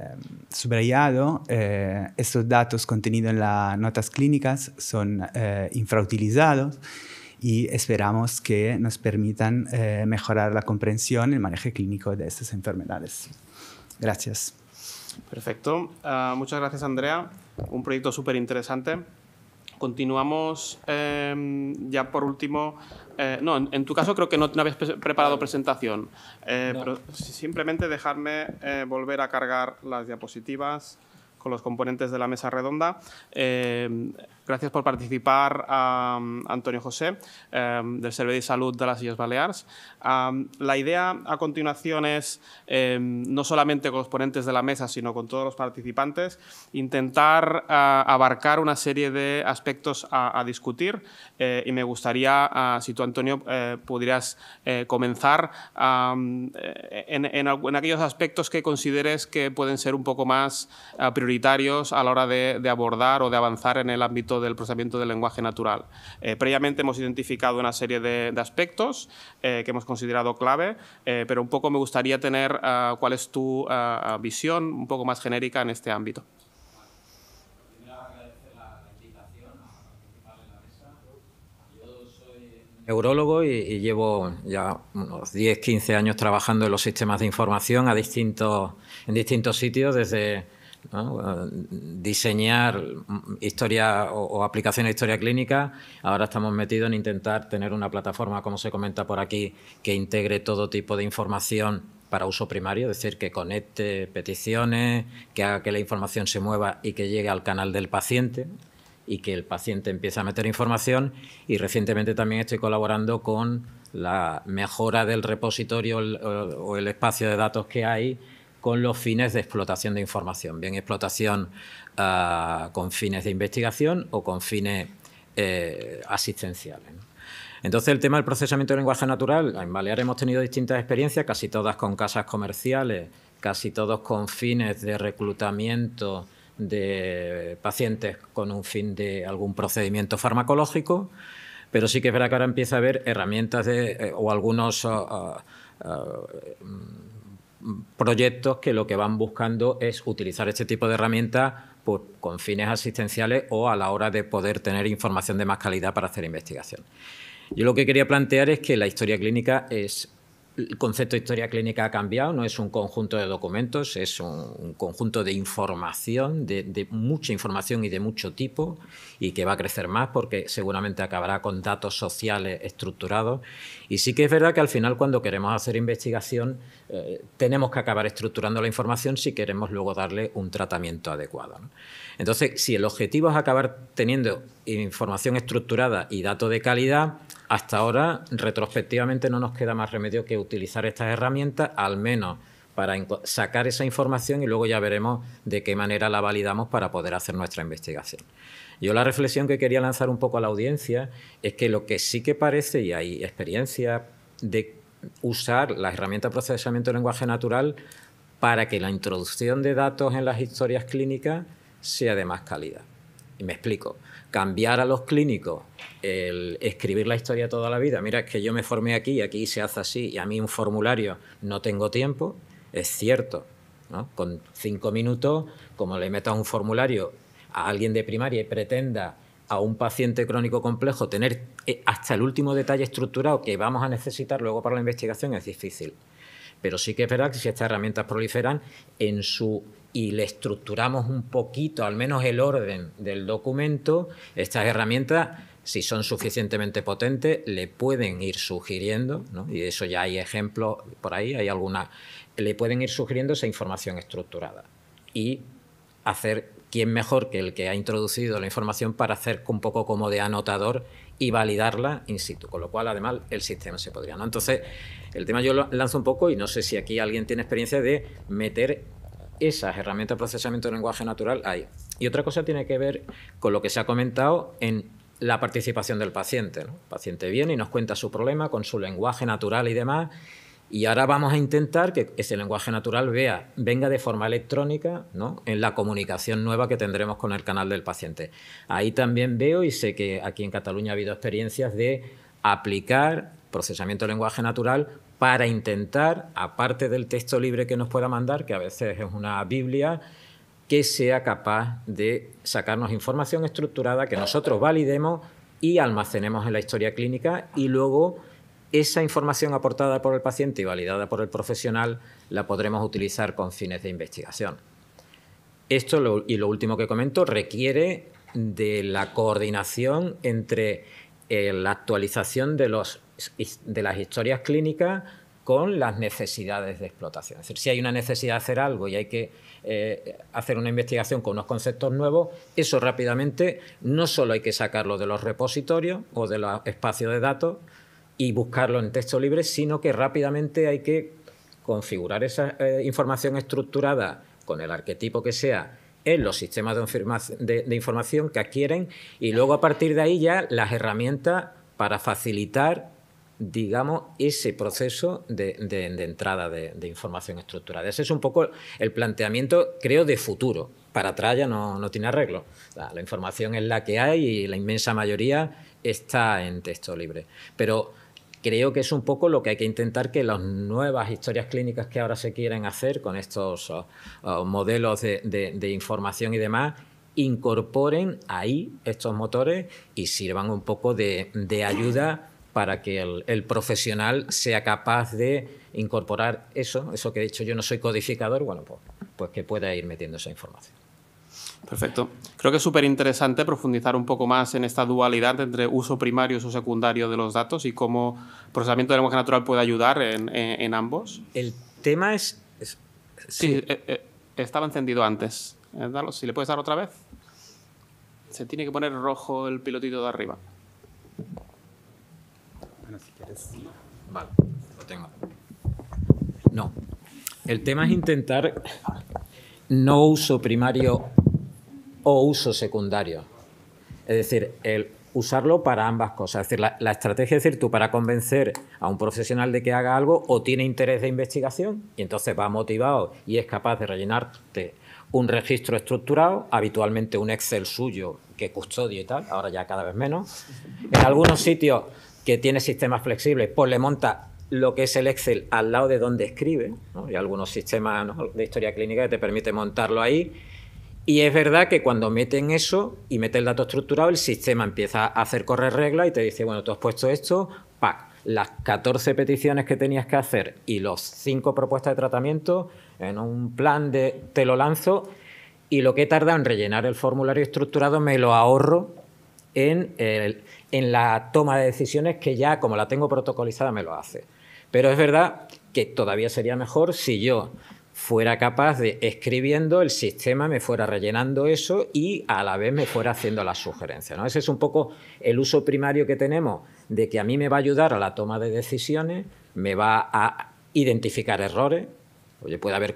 subrayado, estos datos contenidos en las notas clínicas son infrautilizados y esperamos que nos permitan mejorar la comprensión y el manejo clínico de estas enfermedades. Gracias. Perfecto. Ah, muchas gracias, Andrea. Un proyecto súper interesante. Continuamos em, ya por último. Eh, no, en, tu caso creo que no, habías preparado presentación, eh, simplemente dejarme eh, volver a cargar las diapositivas con los componentes de la mesa redonda. Em, Gracias por participar um, Antonio José, um, del Servicio de Salud de las Islas Baleares. Um, la idea a continuación es, no solamente con los ponentes de la mesa, sino con todos los participantes, intentar uh, abarcar una serie de aspectos a, discutir eh, y me gustaría, uh, si tú, Antonio, eh, pudieras eh, comenzar en, aquellos aspectos que consideres que pueden ser un poco más uh, prioritarios a la hora de abordar o de avanzar en el ámbito del procesamiento del lenguaje natural. Eh, previamente hemos identificado una serie de, aspectos eh, que hemos considerado clave, eh, pero un poco me gustaría tener cuál es tu visión un poco más genérica en este ámbito. neurólogo y, llevo ya unos 10, 15 años trabajando en los sistemas de información a distintos, en distintos sitios, desde diseñar historia o, o, aplicación de historia clínica. Ahora estamos metidos en intentar tener una plataforma, como se comenta por aquí, que integre todo tipo de información para uso primario, es decir, que conecte peticiones, que haga que la información se mueva y que llegue al canal del paciente y que el paciente empiece a meter información. Y recientemente también estoy colaborando con la mejora del repositorio o el espacio de datos que hay con los fines de explotación de información, bien explotación ah, con fines de investigación o con fines eh, asistenciales. Entonces, el tema del procesamiento de lenguaje natural, en Balear hemos tenido distintas experiencias, casi todas con casas comerciales, casi todos con fines de reclutamiento de pacientes con un fin de algún procedimiento farmacológico, pero sí que es verdad que ahora empieza a haber herramientas de, eh, o algunos... Ah, ah, proyectos que lo que van buscando es utilizar este tipo de herramientas pues, con fines asistenciales o a la hora de poder tener información de más calidad para hacer investigación. Yo lo que quería plantear es que la historia clínica es el concepto de historia clínica ha cambiado, no es un conjunto de documentos, es un, conjunto de información, de, mucha información y de mucho tipo, y que va a crecer más porque seguramente acabará con datos sociales estructurados. Y sí que es verdad que al final cuando queremos hacer investigación eh, tenemos que acabar estructurando la información si queremos luego darle un tratamiento adecuado. Entonces, si el objetivo es acabar teniendo información estructurada y datos de calidad, hasta ahora, retrospectivamente, no nos queda más remedio que utilizar estas herramientas, al menos para sacar esa información y luego ya veremos de qué manera la validamos para poder hacer nuestra investigación. Yo la reflexión que quería lanzar un poco a la audiencia es que lo que sí que parece, y hay experiencia de usar la herramienta de procesamiento de lenguaje natural para que la introducción de datos en las historias clínicas sea de más calidad. Y me explico cambiar a los clínicos el escribir la historia toda la vida. Mira, es que yo me formé aquí, y aquí se hace así, y a mí un formulario no tengo tiempo, es cierto. Con cinco minutos, como le metas un formulario a alguien de primaria y pretenda a un paciente crónico complejo tener eh, hasta el último detalle estructurado que vamos a necesitar luego para la investigación es difícil. Pero sí que es verdad que si estas herramientas proliferan en su y le estructuramos un poquito, al menos el orden del documento, estas herramientas, si son suficientemente potentes, le pueden ir sugiriendo, ¿no? y eso ya hay ejemplos por ahí, hay alguna, le pueden ir sugiriendo esa información estructurada. Y hacer, ¿quién mejor que el que ha introducido la información para hacer un poco como de anotador y validarla in situ, con lo cual además el sistema se podría. ¿no? Entonces, el tema yo lo lanzo un poco y no sé si aquí alguien tiene experiencia de meter esas herramientas de procesamiento de lenguaje natural hay. Y otra cosa tiene que ver con lo que se ha comentado en la participación del paciente. El paciente viene y nos cuenta su problema con su lenguaje natural y demás. Y ahora vamos a intentar que ese lenguaje natural venga de forma electrónica ¿no? en la comunicación nueva que tendremos con el canal del paciente. Ahí también veo y sé que aquí en Cataluña ha habido experiencias de aplicar procesamiento de lenguaje natural para intentar, aparte del texto libre que nos pueda mandar, que a veces es una Biblia, que sea capaz de sacarnos información estructurada que nosotros validemos y almacenemos en la historia clínica y luego esa información aportada por el paciente y validada por el profesional la podremos utilizar con fines de investigación. Esto y lo último que comento requiere de la coordinación entre eh, la actualización de los de las historias clínicas con las necesidades de explotación. Es decir, si hay una necesidad de hacer algo y hay que eh, hacer una investigación con unos conceptos nuevos, eso rápidamente no solo hay que sacarlo de los repositorios o de los espacios de datos y buscarlo en texto libre, sino que rápidamente hay que configurar esa eh, información estructurada con el arquetipo que sea en los sistemas de, de información que adquieren y luego a partir de ahí ya las herramientas para facilitar digamos, ese proceso de, entrada de, información estructurada. Ese es un poco el planteamiento, creo, de futuro. Para atrás ya no, tiene arreglo. La, información es la que hay y la inmensa mayoría está en texto libre. Pero creo que es un poco lo que hay que intentar que las nuevas historias clínicas que ahora se quieren hacer con estos oh, oh, modelos de información y demás incorporen ahí estos motores y sirvan un poco de ayuda para que el, profesional sea capaz de incorporar eso, eso que he dicho yo no soy codificador, bueno, pues, pues que pueda ir metiendo esa información. Perfecto. Creo que es súper interesante profundizar un poco más en esta dualidad entre uso primario y uso secundario de los datos y cómo procesamiento de lenguaje natural puede ayudar en, ambos. El tema es... sí, eh, eh, estaba encendido antes. Eh, si le puedes dar otra vez. Se tiene que poner rojo el pilotito de arriba lo tengo. No. El tema es intentar no uso primario o uso secundario. Es decir, el usarlo para ambas cosas. Es decir, la, la, estrategia es decir, tú para convencer a un profesional de que haga algo o tiene interés de investigación y entonces va motivado y es capaz de rellenarte un registro estructurado, habitualmente un Excel suyo que custodia y tal, ahora ya cada vez menos. En algunos sitios que tiene sistemas flexibles, pues le monta lo que es el Excel al lado de donde escribe. Hay algunos sistemas de historia clínica que te permite montarlo ahí. Y es verdad que cuando meten eso y meten el dato estructurado, el sistema empieza a hacer correr reglas y te dice, bueno, tú has puesto esto, Las 14 peticiones que tenías que hacer y los 5 propuestas de tratamiento en un plan de te lo lanzo y lo que he tardado en rellenar el formulario estructurado me lo ahorro en el en la toma de decisiones que ya, como la tengo protocolizada, me lo hace. Pero es verdad que todavía sería mejor si yo fuera capaz de escribiendo el sistema me fuera rellenando eso y a la vez me fuera haciendo las sugerencias. Ese es un poco el uso primario que tenemos de que a mí me va a ayudar a la toma de decisiones, me va a identificar errores. Oye, puede haber,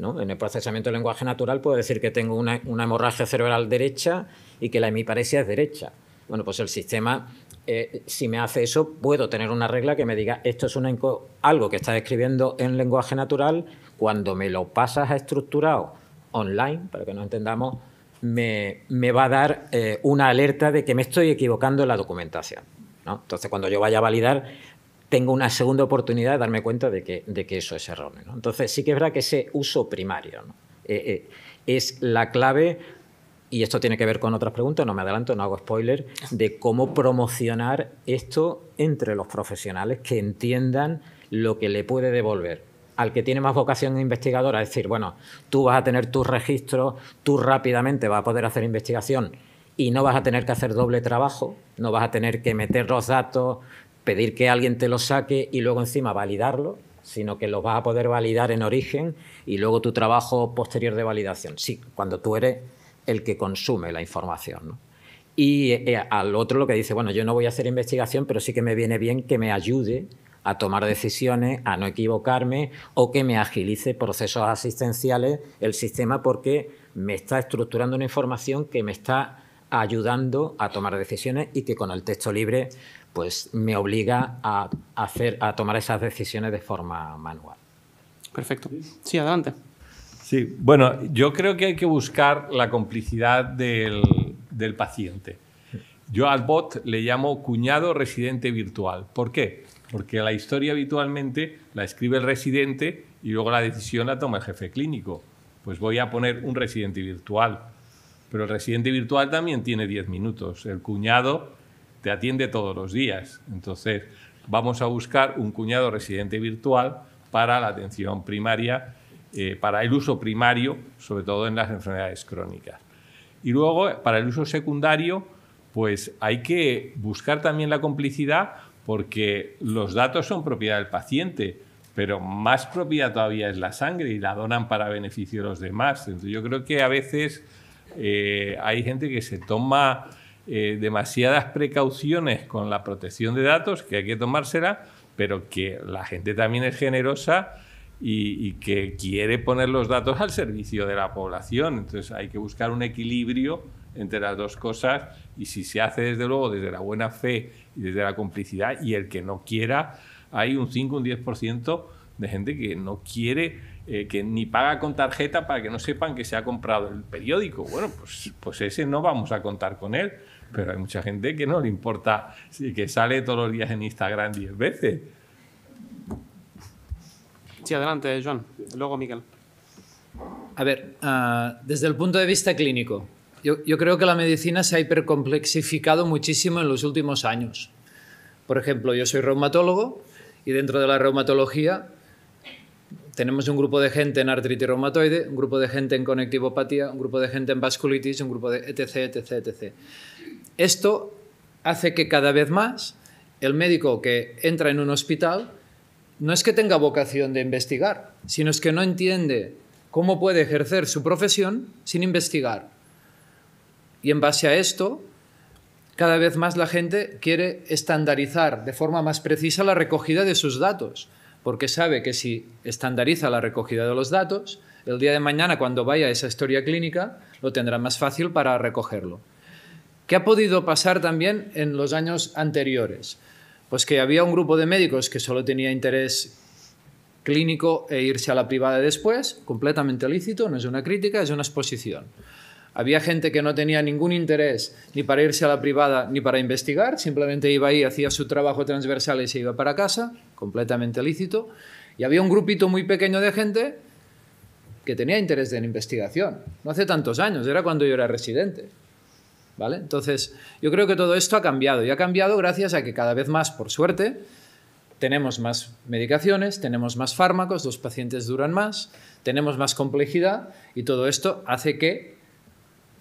en el procesamiento del lenguaje natural puedo decir que tengo una, una hemorragia cerebral derecha y que la hemiparesia es derecha. Bueno, pues el sistema, eh, si me hace eso, puedo tener una regla que me diga, esto es algo que estás escribiendo en lenguaje natural, cuando me lo pasas a estructurado online, para que no entendamos, me, va a dar eh, una alerta de que me estoy equivocando en la documentación. Entonces, cuando yo vaya a validar, tengo una segunda oportunidad de darme cuenta de que, eso es erróneo. Entonces, sí que es verdad que ese uso primario eh, es la clave y esto tiene que ver con otras preguntas, no me adelanto, no hago spoiler, de cómo promocionar esto entre los profesionales que entiendan lo que le puede devolver al que tiene más vocación investigadora, es decir, bueno, tú vas a tener tus registros, tú rápidamente vas a poder hacer investigación y no vas a tener que hacer doble trabajo, no vas a tener que meter los datos, pedir que alguien te los saque y luego encima validarlo, sino que los vas a poder validar en origen y luego tu trabajo posterior de validación. Sí, cuando tú eres el que consume la información. Y eh, al otro lo que dice, bueno, yo no voy a hacer investigación, pero sí que me viene bien que me ayude a tomar decisiones, a no equivocarme o que me agilice procesos asistenciales el sistema porque me está estructurando una información que me está ayudando a tomar decisiones y que con el texto libre pues me obliga a, hacer, a tomar esas decisiones de forma manual. Perfecto. Sí, adelante. Sí, bueno, yo creo que hay que buscar la complicidad del, del paciente. Yo al bot le llamo cuñado residente virtual. ¿Por qué? Porque la historia habitualmente la escribe el residente y luego la decisión la toma el jefe clínico. Pues voy a poner un residente virtual. Pero el residente virtual también tiene 10 minutos. El cuñado te atiende todos los días. Entonces, vamos a buscar un cuñado residente virtual para la atención primaria eh, para el uso primario, sobre todo en las enfermedades crónicas. Y luego, para el uso secundario, pues hay que buscar también la complicidad porque los datos son propiedad del paciente, pero más propiedad todavía es la sangre y la donan para beneficio de los demás. Entonces yo creo que a veces eh, hay gente que se toma eh, demasiadas precauciones con la protección de datos, que hay que tomársela, pero que la gente también es generosa y, que quiere poner los datos al servicio de la población. Entonces hay que buscar un equilibrio entre las dos cosas y si se hace desde luego desde la buena fe y desde la complicidad y el que no quiera, hay un 5, un 10% de gente que no quiere, eh, que ni paga con tarjeta para que no sepan que se ha comprado el periódico. Bueno, pues, pues ese no vamos a contar con él, pero hay mucha gente que no le importa, que sale todos los días en Instagram 10 veces. Sí, adelante, Joan. Luego, Miguel. A ver, ah, desde el punto de vista clínico, yo, creo que la medicina se ha hipercomplexificado muchísimo en los últimos años. Por ejemplo, yo soy reumatólogo y dentro de la reumatología tenemos un grupo de gente en artritis reumatoide, un grupo de gente en conectivopatía, un grupo de gente en vasculitis, un grupo de etc, etc, etc. Esto hace que cada vez más el médico que entra en un hospital no es que tenga vocación de investigar, sino es que no entiende cómo puede ejercer su profesión sin investigar. Y en base a esto, cada vez más la gente quiere estandarizar de forma más precisa la recogida de sus datos, porque sabe que si estandariza la recogida de los datos, el día de mañana cuando vaya a esa historia clínica lo tendrá más fácil para recogerlo. ¿Qué ha podido pasar también en los años anteriores? Pues que había un grupo de médicos que solo tenía interés clínico e irse a la privada después, completamente lícito, no es una crítica, es una exposición. Había gente que no tenía ningún interés ni para irse a la privada ni para investigar, simplemente iba ahí, hacía su trabajo transversal y se iba para casa, completamente lícito. Y había un grupito muy pequeño de gente que tenía interés en investigación. No hace tantos años, era cuando yo era residente. Entonces, yo creo que todo esto ha cambiado y ha cambiado gracias a que cada vez más, por suerte, tenemos más medicaciones, tenemos más fármacos, los pacientes duran más, tenemos más complejidad y todo esto hace que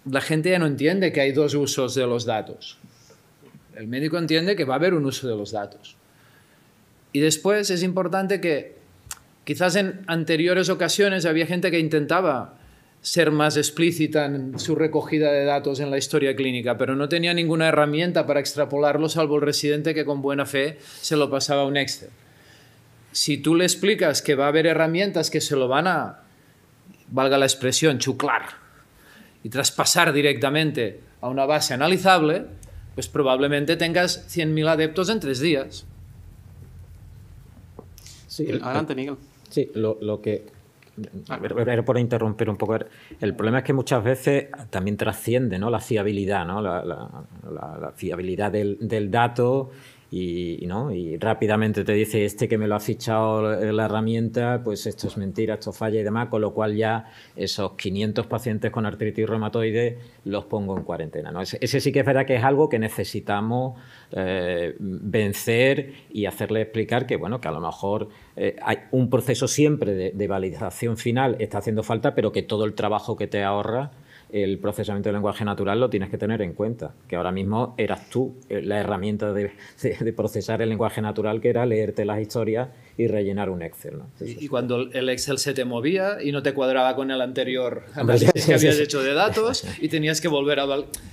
la gente ya no entiende que hay dos usos de los datos. El médico entiende que va a haber un uso de los datos. Y después es importante que quizás en anteriores ocasiones había gente que intentaba ser más explícita en su recogida de datos en la historia clínica, pero no tenía ninguna herramienta para extrapolarlo salvo el residente que con buena fe se lo pasaba a un Excel. Si tú le explicas que va a haber herramientas que se lo van a, valga la expresión, chuclar y traspasar directamente a una base analizable, pues probablemente tengas 100.000 adeptos en tres días. Sí, eh, adelante, eh, Miguel. Sí, lo que era por interrumpir un poco. El problema es que muchas veces también trasciende ¿no? la fiabilidad, ¿no? la, fiabilidad del, del dato y, rápidamente te dice este que me lo ha fichado la herramienta, pues esto es mentira, esto falla y demás, con lo cual ya esos 500 pacientes con artritis reumatoide los pongo en cuarentena. Ese, sí que es verdad que es algo que necesitamos eh, vencer y hacerle explicar que, bueno, que a lo mejor eh, hay un proceso siempre de validación final está haciendo falta, pero que todo el trabajo que te ahorra el procesamiento del lenguaje natural lo tienes que tener en cuenta, que ahora mismo eras tú eh, la herramienta de, procesar el lenguaje natural, que era leerte las historias y rellenar un Excel. Y, cuando el Excel se te movía y no te cuadraba con el anterior *laughs* análisis que habías hecho de datos y tenías que volver a...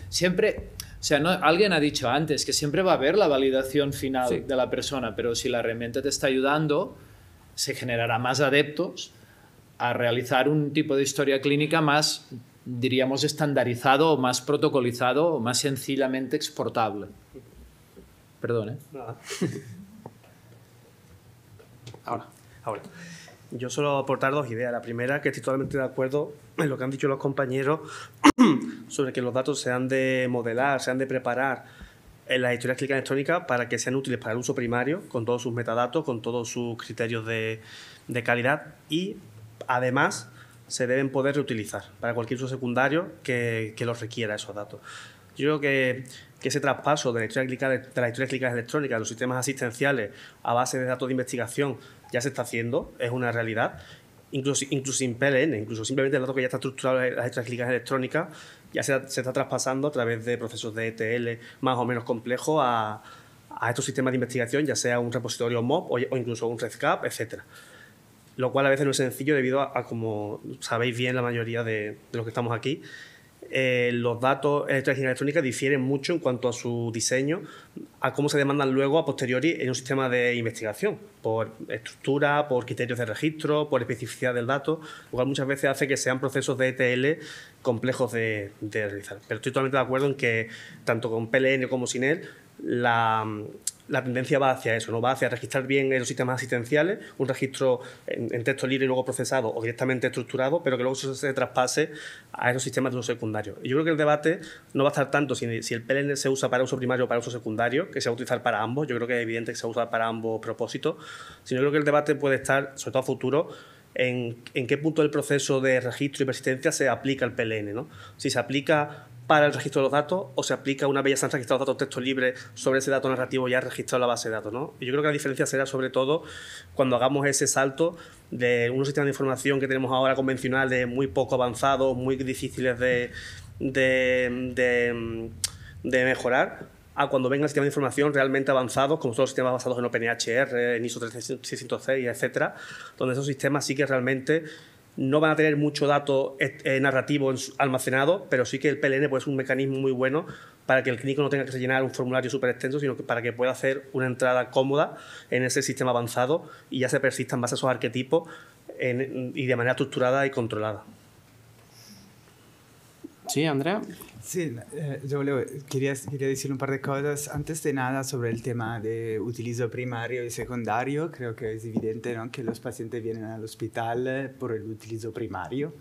Siempre... O sea, alguien ha dicho antes que siempre va a haber la validación final de la persona, pero si la herramienta te está ayudando, se generará más adeptos a realizar un tipo de historia clínica más diríamos, estandarizado o más protocolizado o más sencillamente exportable. Perdón, ¿eh? *laughs* Ahora, ahora. Yo solo aportar dos ideas. La primera, que estoy totalmente de acuerdo en lo que han dicho los compañeros *clears throat* sobre que los datos se han de modelar, se han de preparar en las historias clínicas electrónicas para que sean útiles para el uso primario, con todos sus metadatos, con todos sus criterios de, de calidad y además se deben poder reutilizar para cualquier uso secundario que, los requiera esos datos. Yo creo que, ese traspaso de la historia de electrónica a los sistemas asistenciales a base de datos de investigación ya se está haciendo, es una realidad. Incluso, incluso sin PLN, incluso simplemente el dato que ya está estructurado en las historias clínicas electrónicas ya se, está traspasando a través de procesos de ETL más o menos complejos a, estos sistemas de investigación, ya sea un repositorio MOP o, o incluso un RedCap, etcétera lo cual a veces no es sencillo debido a, como sabéis bien la mayoría de, los que estamos aquí, eh, los datos la eh, y electrónica difieren mucho en cuanto a su diseño, a cómo se demandan luego a posteriori en un sistema de investigación, por estructura, por criterios de registro, por especificidad del dato, lo cual muchas veces hace que sean procesos de ETL complejos de, de realizar. Pero estoy totalmente de acuerdo en que tanto con PLN como sin él, la, la tendencia va hacia eso, ¿no? va hacia registrar bien los sistemas asistenciales, un registro en, texto libre y luego procesado o directamente estructurado, pero que luego se traspase a esos sistemas de uso secundario. Y yo creo que el debate no va a estar tanto si, el PLN se usa para uso primario o para uso secundario, que se va a utilizar para ambos, yo creo que es evidente que se usar para ambos propósitos, sino creo que el debate puede estar, sobre todo a futuro, en, qué punto del proceso de registro y persistencia se aplica el PLN. ¿no? Si se aplica para el registro de los datos o se aplica una bella ya se los datos texto libre sobre ese dato narrativo ya registrado en la base de datos. ¿no? yo creo que la diferencia será sobre todo cuando hagamos ese salto de unos sistemas de información que tenemos ahora convencionales muy poco avanzados, muy difíciles de, mejorar, a cuando vengan sistemas de información realmente avanzados, como son los sistemas basados en OpenHR, en ISO 3606, etcétera, donde esos sistemas sí que realmente no van a tener mucho dato eh, eh, narrativo almacenado, pero sí que el PLN pues, es un mecanismo muy bueno para que el clínico no tenga que llenar un formulario súper extenso, sino que para que pueda hacer una entrada cómoda en ese sistema avanzado y ya se persistan más esos arquetipos y de manera estructurada y controlada. Sí, Andrea. Sí, eh, yo quería, quería decir un par de cosas. Antes de nada, sobre el tema de utilizo primario y secundario, creo que es evidente ¿no? que los pacientes vienen al hospital eh, por el utilizo primario.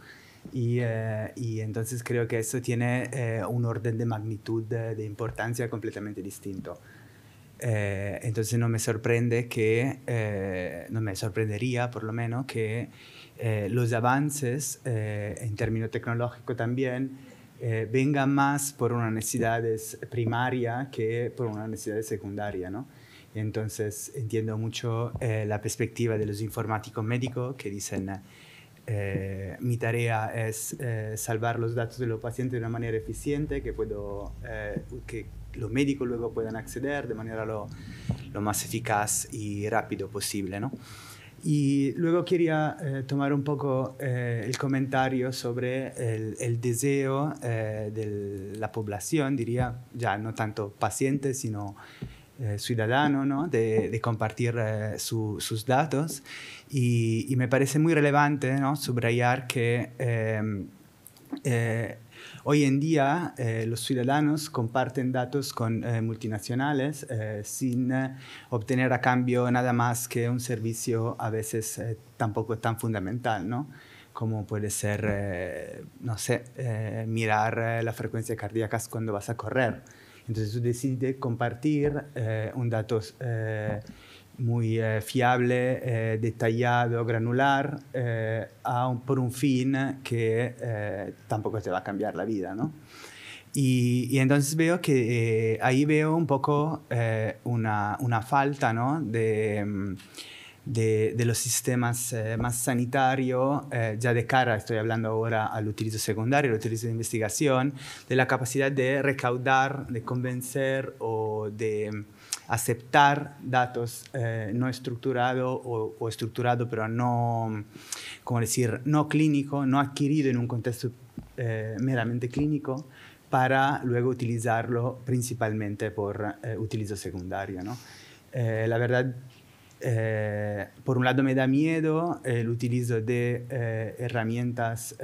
Eh, y, entonces creo que eso tiene un orden de magnitud de, importancia completamente distinto. entonces no me sorprende que, no me sorprendería por lo menos que los avances en términos tecnológicos también eh, venga más por una necesidad primaria que por una necesidad secundaria, ¿no? Entonces entiendo mucho eh, la perspectiva de los informáticos médicos que dicen, eh, mi tarea es eh, salvar los datos de los pacientes de una manera eficiente, que, puedo, que los médicos luego puedan acceder de manera lo, lo más eficaz y rápido posible. ¿no? Y luego quería eh, tomar un poco eh, el comentario sobre el, deseo eh, de la población, diría, ya no tanto paciente, sino ciudadano, ¿no? de, compartir sus datos. Y, y, me parece muy relevante ¿no? subrayar que eh, hoy en día eh, los ciudadanos comparten datos con eh, multinacionales sin obtener a cambio nada más que un servicio a veces tampoco tan fundamental, ¿no? como puede ser, no sé, mirar la frecuencia cardíaca cuando vas a correr. Entonces tú decides compartir un dato muy eh, fiable, eh, detallado, granular, eh, por un fin que tampoco te va a cambiar la vida, ¿no? Y, entonces veo que ahí veo un poco una, falta, ¿no? De, mm, los sistemas más sanitarios, ya de cara, estoy hablando ahora al utilizo secundario, al utilizo de investigación, de la capacidad de recaudar, de convencer o de aceptar datos eh, no estructurado o, o, estructurado pero no, como decir, no clínico, no adquirido en un contexto eh, meramente clínico para luego utilizarlo principalmente por eh, utilizo secundario. ¿no? la verdad, por un lado me da miedo el utilizo de herramientas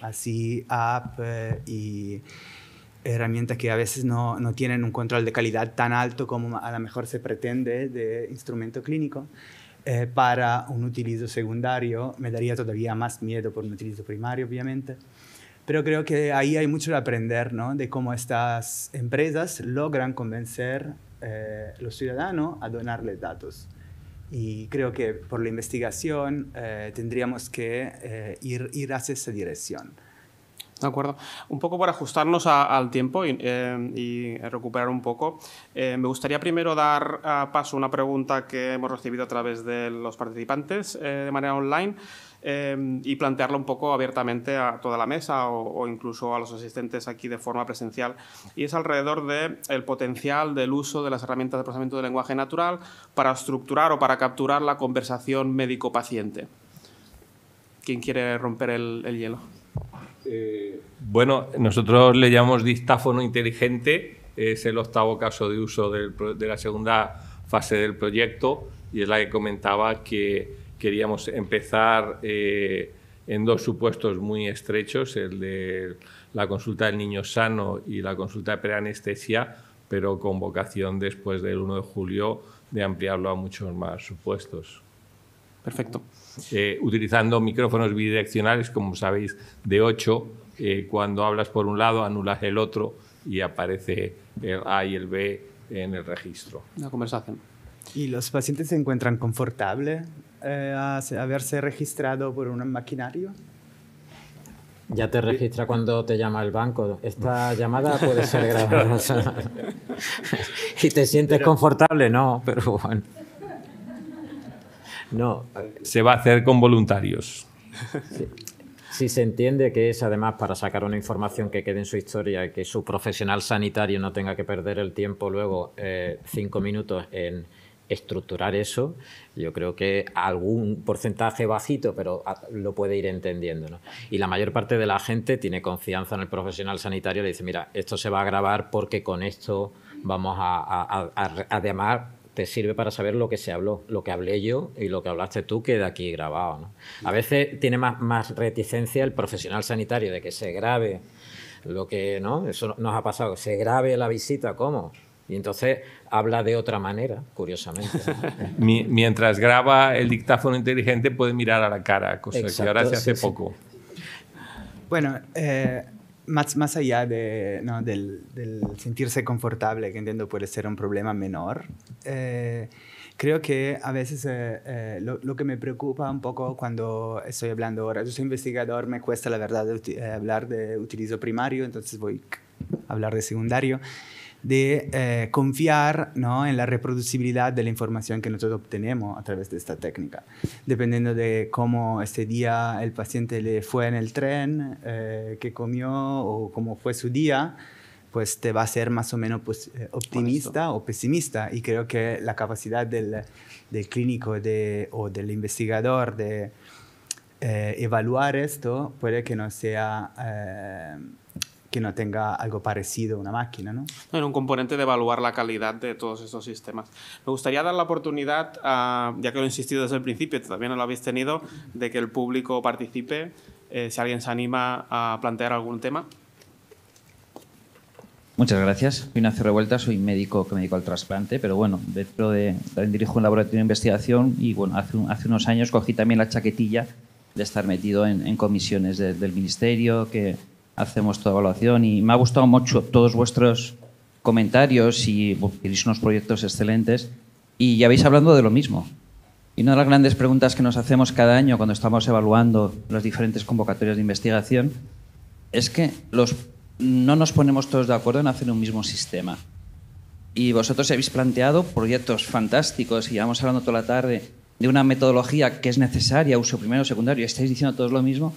así, app y herramientas que a veces no, no, tienen un control de calidad tan alto como a lo mejor se pretende de instrumento clínico, eh, para un utilizo secundario me daría todavía más miedo por un utilizo primario, obviamente. Pero creo que ahí hay mucho de aprender, ¿no? De cómo estas empresas logran convencer eh, los ciudadanos a donarles datos. Y creo que por la investigación eh, tendríamos que eh, ir, ir hacia esa dirección acuerdo. Un poco para ajustarnos al tiempo eh, y, recuperar un poco, eh, me gustaría primero dar eh, paso a una pregunta que hemos recibido a través de los participantes de manera online y plantearla un poco abiertamente a toda la mesa o, incluso a los asistentes aquí de forma presencial. Y es alrededor del potencial del uso de las herramientas de procesamiento de lenguaje natural para estructurar o para capturar la conversación médico-paciente. ¿Quién quiere romper el hielo? Eh, bueno, nosotros le llamamos distáfono inteligente, es el octavo caso de uso de la segunda fase del proyecto y es la que comentaba que queríamos empezar eh, en dos supuestos muy estrechos, el de la consulta del niño sano y la consulta de preanestesia, pero con vocación después del 1 de julio de ampliarlo a muchos más supuestos. Perfecto. Eh, utilizando micrófonos bidireccionales, como sabéis, de 8. Eh, cuando hablas por un lado, anulas el otro y aparece el A y el B en el registro. La conversación. ¿Y los pacientes se encuentran confortables eh, a haberse registrado por un maquinario? Ya te registra cuando te llama el banco. Esta llamada puede ser grabada. *laughs* *laughs* y te sientes confortable, no, pero bueno. No. Se va a hacer con voluntarios. Si se entiende que es además para sacar una información que quede en su historia, que su profesional sanitario no tenga que perder el tiempo luego eh, cinco minutos en estructurar eso, yo creo que algún porcentaje bajito, pero ah, lo puede ir entendiendo. Y la mayor parte de la gente tiene confianza en el profesional sanitario, le dice, mira, esto se va a grabar porque con esto vamos a, llamar te sirve para saber lo que se habló, lo que hablé yo y lo que hablaste tú queda aquí grabado. A veces tiene más, reticencia el profesional sanitario de que se grabe lo que, ¿no? Eso nos ha pasado, se grabe la visita, ¿cómo? Y entonces habla de otra manera, curiosamente. *laughs* Mientras graba el dictáfono inteligente puede mirar a la cara, cosa que ahora se hace poco. Bueno, eh, más, más allá de, no, del, sentirse confortable, que entiendo puede ser un problema menor, eh, creo que a veces eh, eh, lo, lo, que me preocupa un poco cuando estoy hablando ahora, yo soy investigador, me cuesta la verdad hablar de utilizo primario, entonces voy a hablar de secundario de eh, confiar ¿no? en la reproducibilidad de la información que nosotros obtenemos a través de esta técnica. Dependiendo de cómo ese día el paciente le fue en el tren, eh, qué comió o cómo fue su día, pues te va a ser más o menos pues, eh, optimista o pesimista. Y creo que la capacidad del, clínico o del investigador de eh, evaluar esto puede que no sea que no tenga algo parecido a una máquina, ¿no? Era un componente de evaluar la calidad de todos esos sistemas. Me gustaría dar la oportunidad, ya que lo he insistido desde el principio, también lo habéis tenido, de que el público participe, eh, si alguien se anima a plantear algún tema. Muchas gracias. Soy Ignacio Revuelta, soy médico que me dedico al trasplante, pero bueno, dentro de, también dirijo un laboratorio de investigación y bueno, hace, hace unos años cogí también la chaquetilla de estar metido en, comisiones del ministerio, que hacemos toda evaluación y me ha gustado mucho todos vuestros comentarios y unos proyectos excelentes y ya vais hablando de lo mismo. Y una de las grandes preguntas que nos hacemos cada año cuando estamos evaluando las diferentes convocatorias de investigación es que no nos ponemos todos de acuerdo en hacer un mismo sistema. Y vosotros habéis planteado proyectos fantásticos y llevamos hablando toda la tarde de una metodología que es necesaria, uso primero, secundario, y estáis diciendo todos lo mismo,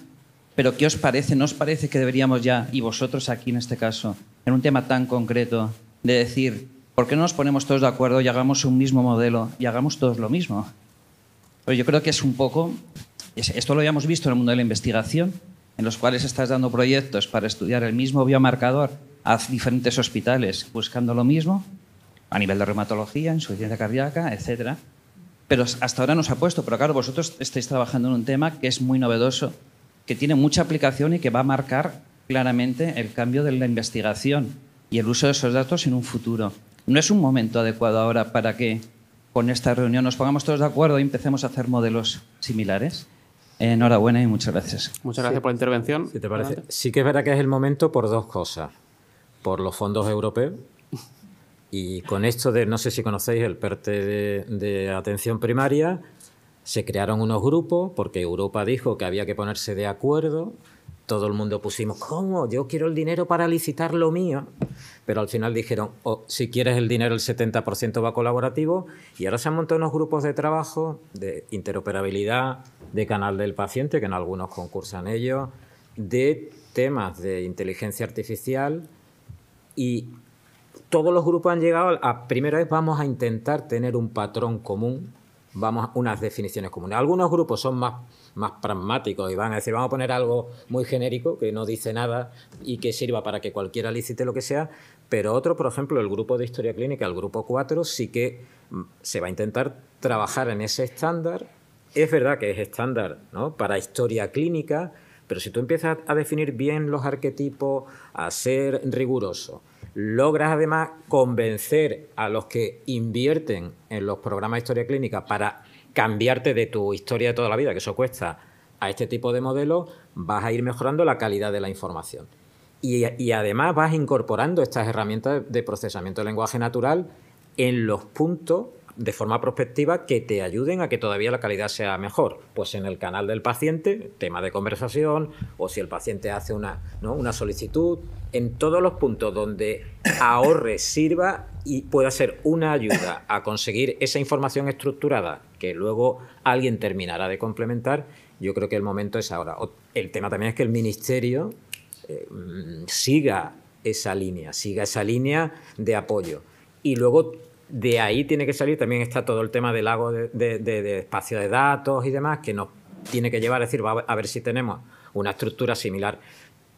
pero ¿qué os parece? ¿No os parece que deberíamos ya, y vosotros aquí en este caso, en un tema tan concreto, de decir, ¿por qué no nos ponemos todos de acuerdo y hagamos un mismo modelo y hagamos todos lo mismo? Pero pues yo creo que es un poco, esto lo habíamos visto en el mundo de la investigación, en los cuales estás dando proyectos para estudiar el mismo biomarcador a diferentes hospitales buscando lo mismo, a nivel de reumatología, insuficiencia cardíaca, etc. Pero hasta ahora nos ha puesto, pero claro, vosotros estáis trabajando en un tema que es muy novedoso que tiene mucha aplicación y que va a marcar claramente el cambio de la investigación y el uso de esos datos en un futuro. No es un momento adecuado ahora para que con esta reunión nos pongamos todos de acuerdo y empecemos a hacer modelos similares. Enhorabuena y muchas gracias. Muchas gracias por la intervención. ¿Sí, te parece? sí que es verdad que es el momento por dos cosas. Por los fondos europeos y con esto de, no sé si conocéis, el PERTE de atención primaria se crearon unos grupos porque Europa dijo que había que ponerse de acuerdo. Todo el mundo pusimos, ¿cómo? Yo quiero el dinero para licitar lo mío. Pero al final dijeron, oh, si quieres el dinero, el 70% va colaborativo. Y ahora se han montado unos grupos de trabajo de interoperabilidad, de canal del paciente, que en algunos concursan ellos, de temas de inteligencia artificial. Y todos los grupos han llegado a, primera vez vamos a intentar tener un patrón común vamos a unas definiciones comunes. Algunos grupos son más, más pragmáticos y van a decir, vamos a poner algo muy genérico que no dice nada y que sirva para que cualquiera licite lo que sea, pero otro, por ejemplo, el grupo de historia clínica, el grupo 4, sí que mm, se va a intentar trabajar en ese estándar. Es verdad que es estándar ¿no? para historia clínica, pero si tú empiezas a definir bien los arquetipos, a ser riguroso, logras además convencer a los que invierten en los programas de historia clínica para cambiarte de tu historia de toda la vida, que eso cuesta, a este tipo de modelos, vas a ir mejorando la calidad de la información. Y, y además vas incorporando estas herramientas de procesamiento de lenguaje natural en los puntos de forma prospectiva que te ayuden a que todavía la calidad sea mejor. Pues en el canal del paciente, tema de conversación, o si el paciente hace una, ¿no? una solicitud, en todos los puntos donde ahorre, sirva y pueda ser una ayuda a conseguir esa información estructurada que luego alguien terminará de complementar, yo creo que el momento es ahora. El tema también es que el Ministerio eh, mm, siga esa línea, siga esa línea de apoyo. Y luego de ahí tiene que salir, también está todo el tema del lago de, de, espacio de datos y demás, que nos tiene que llevar a decir, a ver si tenemos una estructura similar.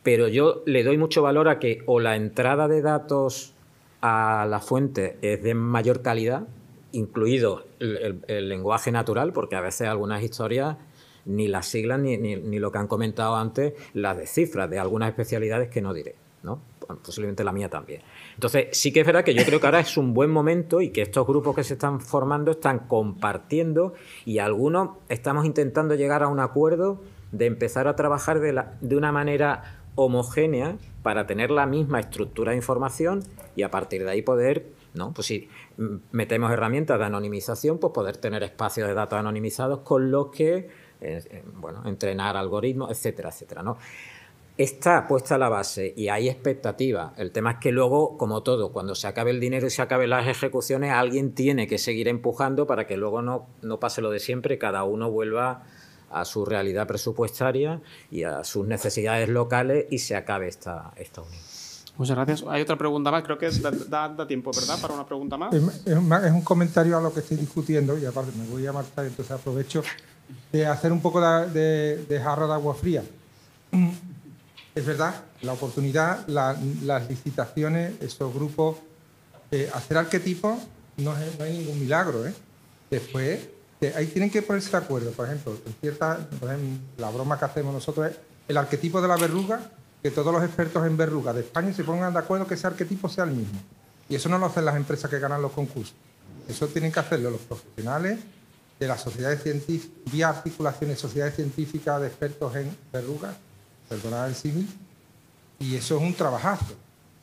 Pero yo le doy mucho valor a que o la entrada de datos a la fuente es de mayor calidad, incluido el, lenguaje natural, porque a veces algunas historias ni las siglas ni, lo que han comentado antes, las de de algunas especialidades que no diré, ¿no? Posiblemente la mía también. Entonces, sí que es verdad que yo creo que ahora es un buen momento y que estos grupos que se están formando están compartiendo y algunos estamos intentando llegar a un acuerdo de empezar a trabajar de, una manera homogénea para tener la misma estructura de información y a partir de ahí poder, ¿no? Pues si metemos herramientas de anonimización, pues poder tener espacios de datos anonimizados con los que, eh, eh, bueno, entrenar algoritmos, etcétera, etcétera, ¿no? está puesta la base y hay expectativa. El tema es que luego, como todo, cuando se acabe el dinero y se acaben las ejecuciones, alguien tiene que seguir empujando para que luego no, no pase lo de siempre, cada uno vuelva a su realidad presupuestaria y a sus necesidades locales y se acabe esta, esta unión. Muchas gracias. Hay otra pregunta más, creo que da, da, tiempo, ¿verdad? Para una pregunta más. Es, un comentario a lo que estoy discutiendo y aparte me voy a marchar, entonces aprovecho de hacer un poco de, de, de jarra de agua fría es verdad, la oportunidad, las licitaciones, esos grupos, eh, hacer arquetipos no, es, hay ningún milagro. ¿eh? Después, ahí tienen que ponerse de acuerdo. Por ejemplo, en cierta, la broma que hacemos nosotros es el arquetipo de la verruga, que todos los expertos en verruga de España se pongan de acuerdo que ese arquetipo sea el mismo. Y eso no lo hacen las empresas que ganan los concursos. Eso tienen que hacerlo los profesionales de las sociedades científicas, vía articulaciones, sociedades científicas de expertos en verrugas perdonad el símil, y eso es un trabajazo.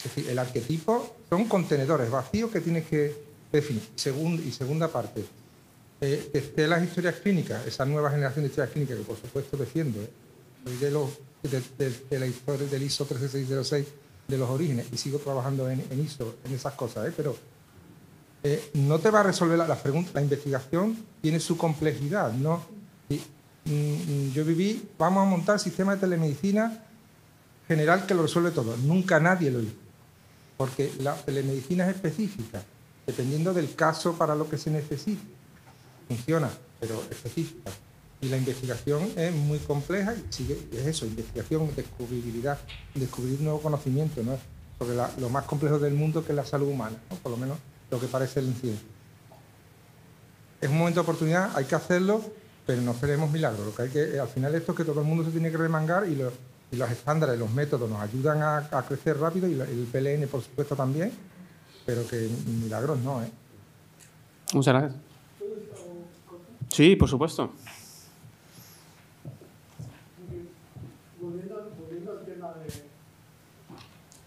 Es decir, el arquetipo son contenedores vacíos que tienes que definir. Segunda, y segunda parte, eh, de las historias clínicas, esa nueva generación de historias clínicas que por supuesto defiendo, ¿eh? de, los, de, la historia del ISO 13606 de los orígenes y sigo trabajando en, ISO, en esas cosas, ¿eh? pero eh, no te va a resolver la, pregunta, la investigación tiene su complejidad, ¿no? Y Mm, mm, yo viví, vamos a montar sistema de telemedicina general que lo resuelve todo. Nunca nadie lo hizo, porque la telemedicina es específica, dependiendo del caso para lo que se necesite. Funciona, pero específica. Y la investigación es muy compleja y es eso, investigación, descubribilidad, descubrir nuevo conocimiento, ¿no? sobre lo más complejo del mundo que es la salud humana, por lo menos lo que parece el encierro. Es un momento de oportunidad, hay que hacerlo pero no esperemos milagros. que hay que, eh, al final esto es que todo el mundo se tiene que remangar y, los estándares, los métodos nos ayudan a, crecer rápido y el PLN por supuesto también, pero que milagros no. ¿eh? Muchas gracias. Sí, por supuesto.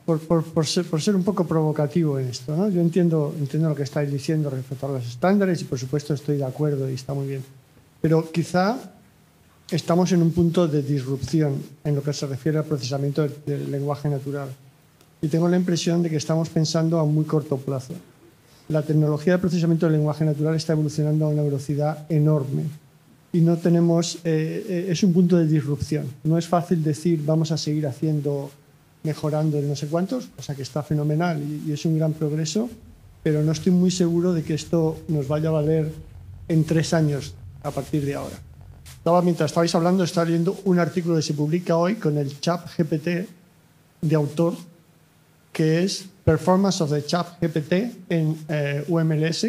Por, por, por, ser, por, ser, un poco provocativo en esto. ¿no? Yo entiendo, entiendo lo que estáis diciendo respecto a los estándares y por supuesto estoy de acuerdo y está muy bien. Pero quizá estamos en un punto de disrupción en lo que se refiere al procesamiento del lenguaje natural. Y tengo la impresión de que estamos pensando a muy corto plazo. La tecnología de procesamiento del lenguaje natural está evolucionando a una velocidad enorme y no tenemos, eh, eh, es un punto de disrupción. No es fácil decir vamos a seguir haciendo, mejorando en no sé cuántos, o sea que está fenomenal y es un gran progreso, pero no estoy muy seguro de que esto nos vaya a valer en tres años a partir de ahora. Estaba, mientras estabais hablando, estaba leyendo un artículo que se publica hoy con el chat GPT de autor, que es Performance of the Chat GPT en eh, UMLS,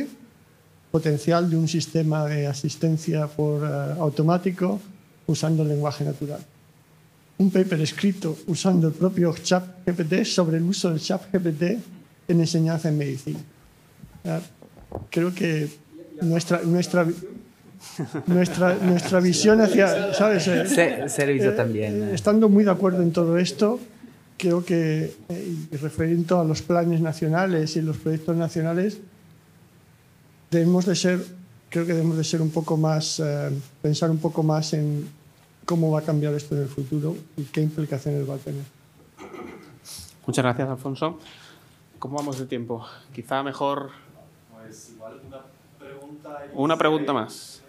potencial de un sistema de asistencia por eh, automático usando lenguaje natural. Un paper escrito usando el propio Chat GPT sobre el uso del Chat GPT en enseñanza en medicina. Eh, creo que nuestra, nuestra, nuestra, nuestra visión hacia, ¿sabes? Eh, servicio eh, también. Estando muy de acuerdo en todo esto, creo que, eh, referiendo a los planes nacionales y los proyectos nacionales, debemos de ser, creo que debemos de ser un poco más, pensar un poco más en cómo va a cambiar esto en el futuro y qué implicaciones va a tener. Muchas gracias, Alfonso. ¿Cómo vamos de tiempo? Quizá mejor... Pues igual una pregunta... Una pregunta más.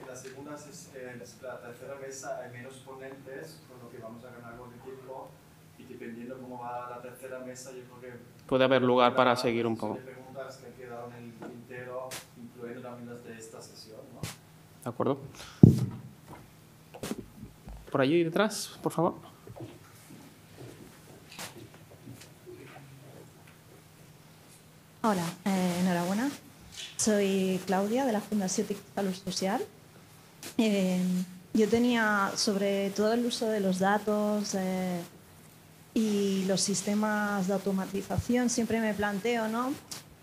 puede haber lugar para seguir un poco. preguntas que el las de esta sesión, ¿no? De acuerdo. Por allí detrás, por favor. Hola, eh, enhorabuena. Soy Claudia de la Fundación Salud Social. Eh, yo tenía sobre todo el uso de los datos, eh, y los sistemas de automatización, siempre me planteo, ¿no?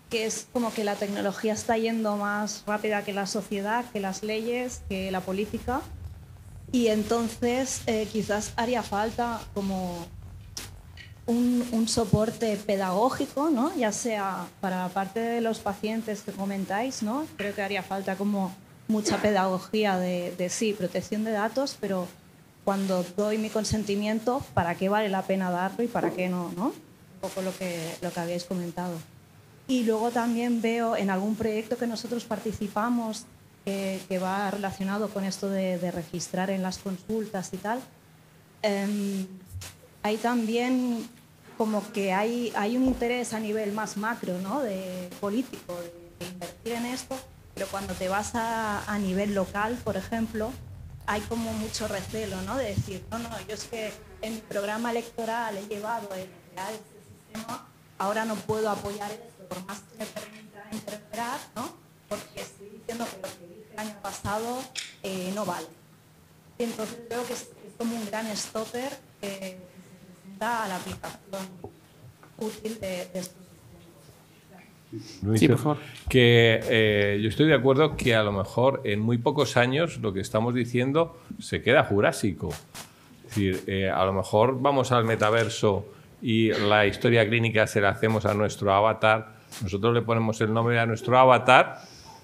Que es como que la tecnología está yendo más rápida que la sociedad, que las leyes, que la política. Y entonces eh, quizás haría falta como un, un, soporte pedagógico, ¿no? ya sea para la parte de los pacientes que comentáis, ¿no? creo que haría falta como mucha pedagogía de, de sí, protección de datos, pero cuando doy mi consentimiento, ¿para qué vale la pena darlo y para qué no? Un poco lo que, lo que habíais comentado. Y luego también veo en algún proyecto que nosotros participamos que, va relacionado con esto de, registrar en las consultas y tal, em, hay también como que hay, hay un interés a nivel más macro, ¿no? De político, de, de invertir en esto, pero cuando te vas a, a nivel local, por ejemplo, hay como mucho recelo, ¿no? De decir, no, no, yo es que en mi programa electoral he llevado el este sistema, ahora no puedo apoyar esto, por más que me permita interpretar, ¿no? Porque estoy diciendo que lo que dije el año pasado eh, no vale. entonces creo que es, como un gran stopper eh, que, se presenta a la aplicación útil de, de estos que eh, yo estoy de acuerdo que a lo mejor en muy pocos años lo que estamos diciendo se queda jurásico. Es decir, eh, a lo mejor vamos al metaverso y la historia clínica se la hacemos a nuestro avatar. Nosotros le ponemos el nombre a nuestro avatar,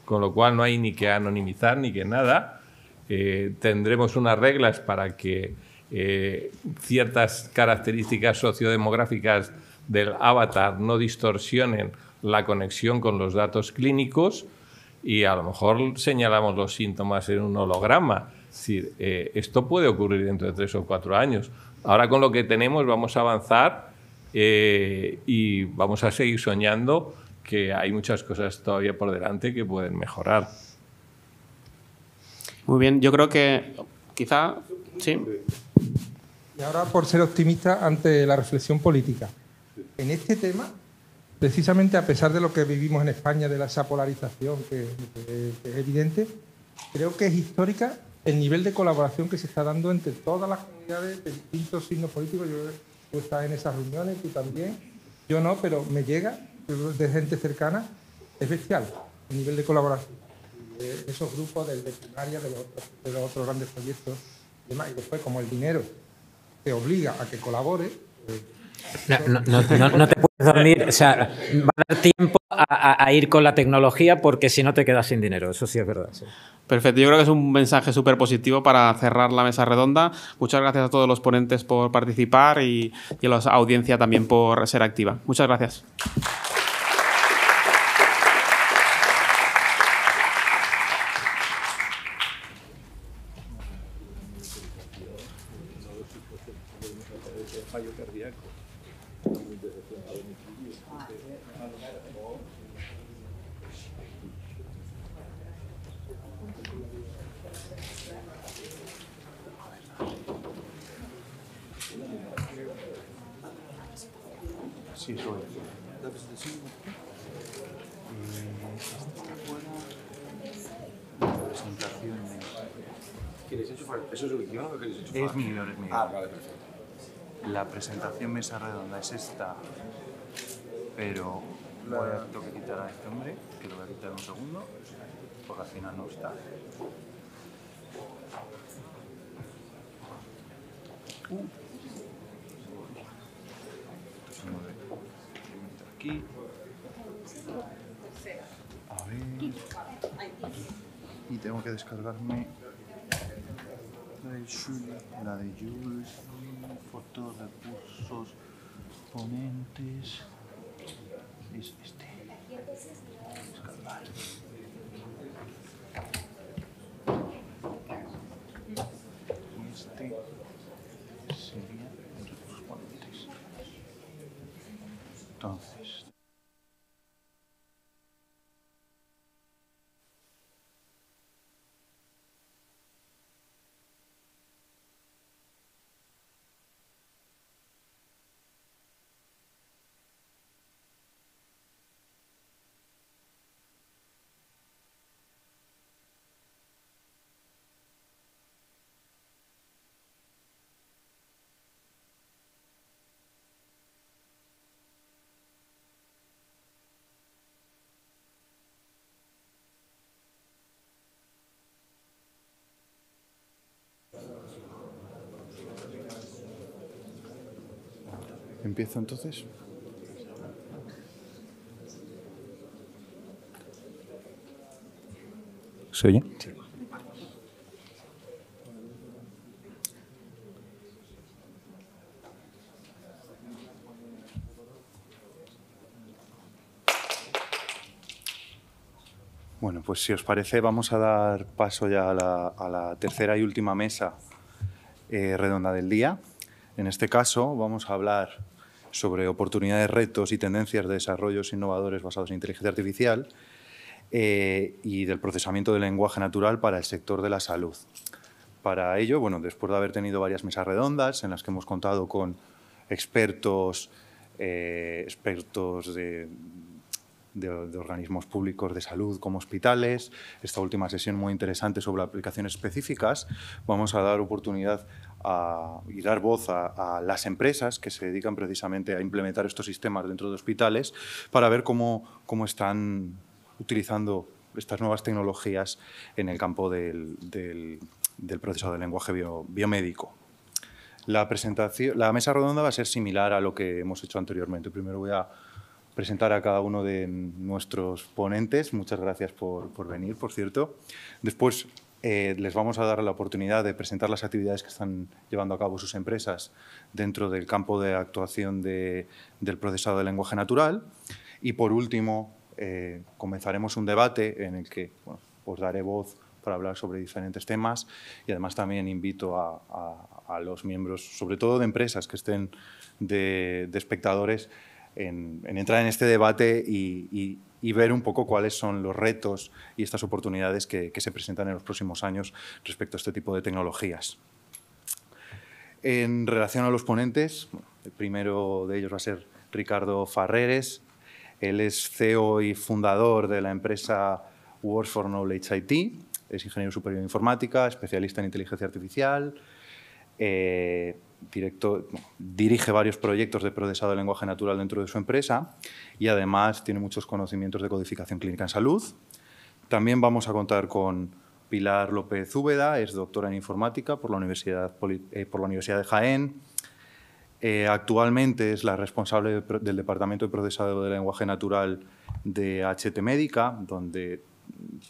con lo cual no hay ni que anonimizar ni que nada. Eh, tendremos unas reglas para que ciertas características sociodemográficas del avatar no distorsionen la conexión con los datos clínicos y a lo mejor señalamos los síntomas en un holograma. Es decir, eh, esto puede ocurrir dentro de tres o cuatro años. Ahora con lo que tenemos vamos a avanzar eh, y vamos a seguir soñando que hay muchas cosas todavía por delante que pueden mejorar. Muy bien, yo creo que quizá... Sí. Y ahora por ser optimista ante la reflexión política. En este tema precisamente a pesar de lo que vivimos en España, de esa polarización que, es evidente, creo que es histórica el nivel de colaboración que se está dando entre todas las comunidades de distintos signos políticos. Yo, tú estás en esas reuniones, tú también, yo no, pero me llega de gente cercana, es el nivel de colaboración. De esos grupos del de de los, otros grandes proyectos y demás. después, como el dinero te obliga a que colabore. Pues, no, te puedes dormir, o sea, va a dar tiempo a, ir con la tecnología porque si no te quedas sin dinero, eso sí es verdad. Perfecto, yo creo que es un mensaje súper positivo para cerrar la mesa redonda. Muchas gracias a todos los ponentes por participar y a la audiencia también por ser activa. Muchas gracias. Es mi ah, La presentación mesa redonda es esta, pero lo voy a, que quitar a este hombre, que lo voy a quitar un segundo, porque al final no está. Uh. Aquí. A ver. Y tengo que descargarme de la de Jules fotos de cursos ponentes es este vamos a ver este sería de los ponentes entonces Empiezo entonces. ¿Se oye? Bueno, pues si os parece vamos a dar paso ya a la, tercera y última mesa eh, redonda del día. En este caso vamos a hablar sobre oportunidades, retos y tendencias de desarrollos innovadores basados en inteligencia artificial eh, y del procesamiento del lenguaje natural para el sector de la salud. Para ello, bueno, después de haber tenido varias mesas redondas en las que hemos contado con expertos, eh, expertos de de, organismos públicos de salud como hospitales. Esta última sesión muy interesante sobre aplicaciones específicas. Vamos a dar oportunidad a, y dar voz a, las empresas que se dedican precisamente a implementar estos sistemas dentro de hospitales para ver cómo, cómo están utilizando estas nuevas tecnologías en el campo del, del, proceso del lenguaje biomédico. La, presentación, la mesa redonda va a ser similar a lo que hemos hecho anteriormente. Primero voy a presentar a cada uno de nuestros ponentes. Muchas gracias por, venir, por cierto. Después eh, les vamos a dar la oportunidad de presentar las actividades que están llevando a cabo sus empresas dentro del campo de actuación del procesado de lenguaje natural. Y por último, eh, comenzaremos un debate en el que os daré voz para hablar sobre diferentes temas y además también invito a, los miembros, sobre todo de empresas que estén de, de espectadores, en, entrar en este debate y, ver un poco cuáles son los retos y estas oportunidades que, se presentan en los próximos años respecto a este tipo de tecnologías. En relación a los ponentes, el primero de ellos va a ser Ricardo Farreres. Él es CEO y fundador de la empresa Works for Knowledge IT. Es ingeniero superior en informática, especialista en inteligencia artificial, eh, dirige varios proyectos de procesado de lenguaje natural dentro de su empresa y además tiene muchos conocimientos de codificación clínica en salud. También vamos a contar con Pilar López Úbeda, es doctora en informática por la Universidad, eh, por la Universidad de Jaén. Eh, actualmente es la responsable del Departamento de Procesado de Lenguaje Natural de HT Médica, donde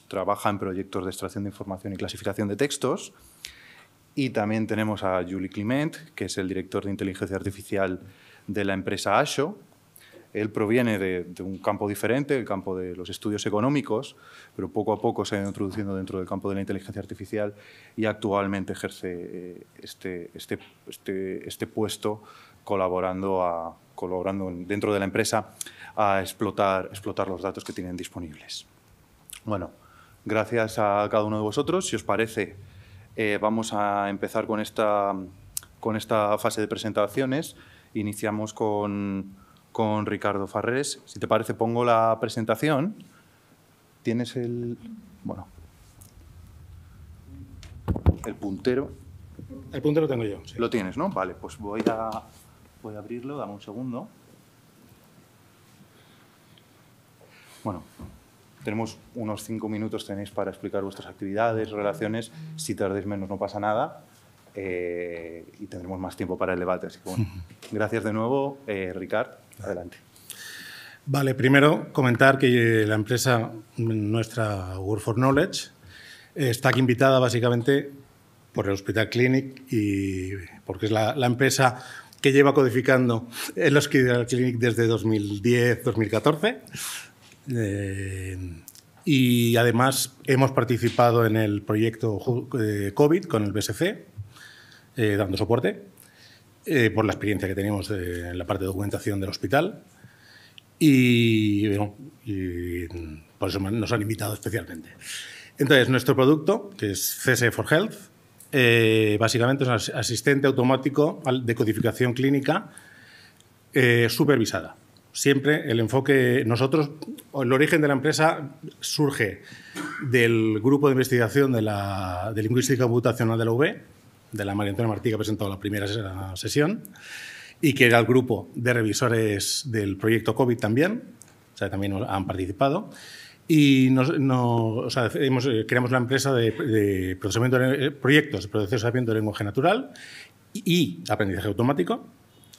trabaja en proyectos de extracción de información y clasificación de textos. Y también tenemos a Julie Clement, que es el director de inteligencia artificial de la empresa Asho. Él proviene de, un campo diferente, el campo de los estudios económicos, pero poco a poco se ha ido introduciendo dentro del campo de la inteligencia artificial y actualmente ejerce eh, este, este, este, este, puesto colaborando, a, colaborando dentro de la empresa a explotar, explotar los datos que tienen disponibles. Bueno, gracias a cada uno de vosotros. Si os parece, eh, vamos a empezar con esta, con esta fase de presentaciones. Iniciamos con, Ricardo Farrés. Si te parece, pongo la presentación. Tienes el... Bueno. El puntero. El puntero lo tengo yo. Lo tienes, ¿no? Vale, pues voy a, voy a abrirlo. Dame un segundo. Bueno, tenemos unos cinco minutos tenéis para explicar vuestras actividades, relaciones. Si tardéis menos no pasa nada. Eh, y tendremos más tiempo para el debate. Así que bueno, gracias de nuevo, eh, Ricard. Adelante. Vale, primero comentar que la empresa, nuestra Work for Knowledge, está aquí invitada básicamente por el Hospital Clinic y porque es la, la empresa que lleva codificando el Hospital Clinic desde 2010-2014. Eh, y además hemos participado en el proyecto eh, COVID con el BSC, eh, dando soporte, por la experiencia que tenemos en la parte de documentación del hospital. Y, por eso nos han invitado especialmente. Entonces, nuestro producto, que es CS for Health, básicamente es un asistente automático de codificación clínica supervisada. Siempre el enfoque, nosotros, el origen de la empresa surge del grupo de investigación de, la, lingüística computacional de la UB, de la María Antonia Martí, que ha presentado la primera sesión, y que era el grupo de revisores del proyecto COVID también, o sea, también han participado. Y eh, creamos la empresa de, procesamiento de, eh, proyectos de procesamiento de lenguaje natural y aprendizaje automático,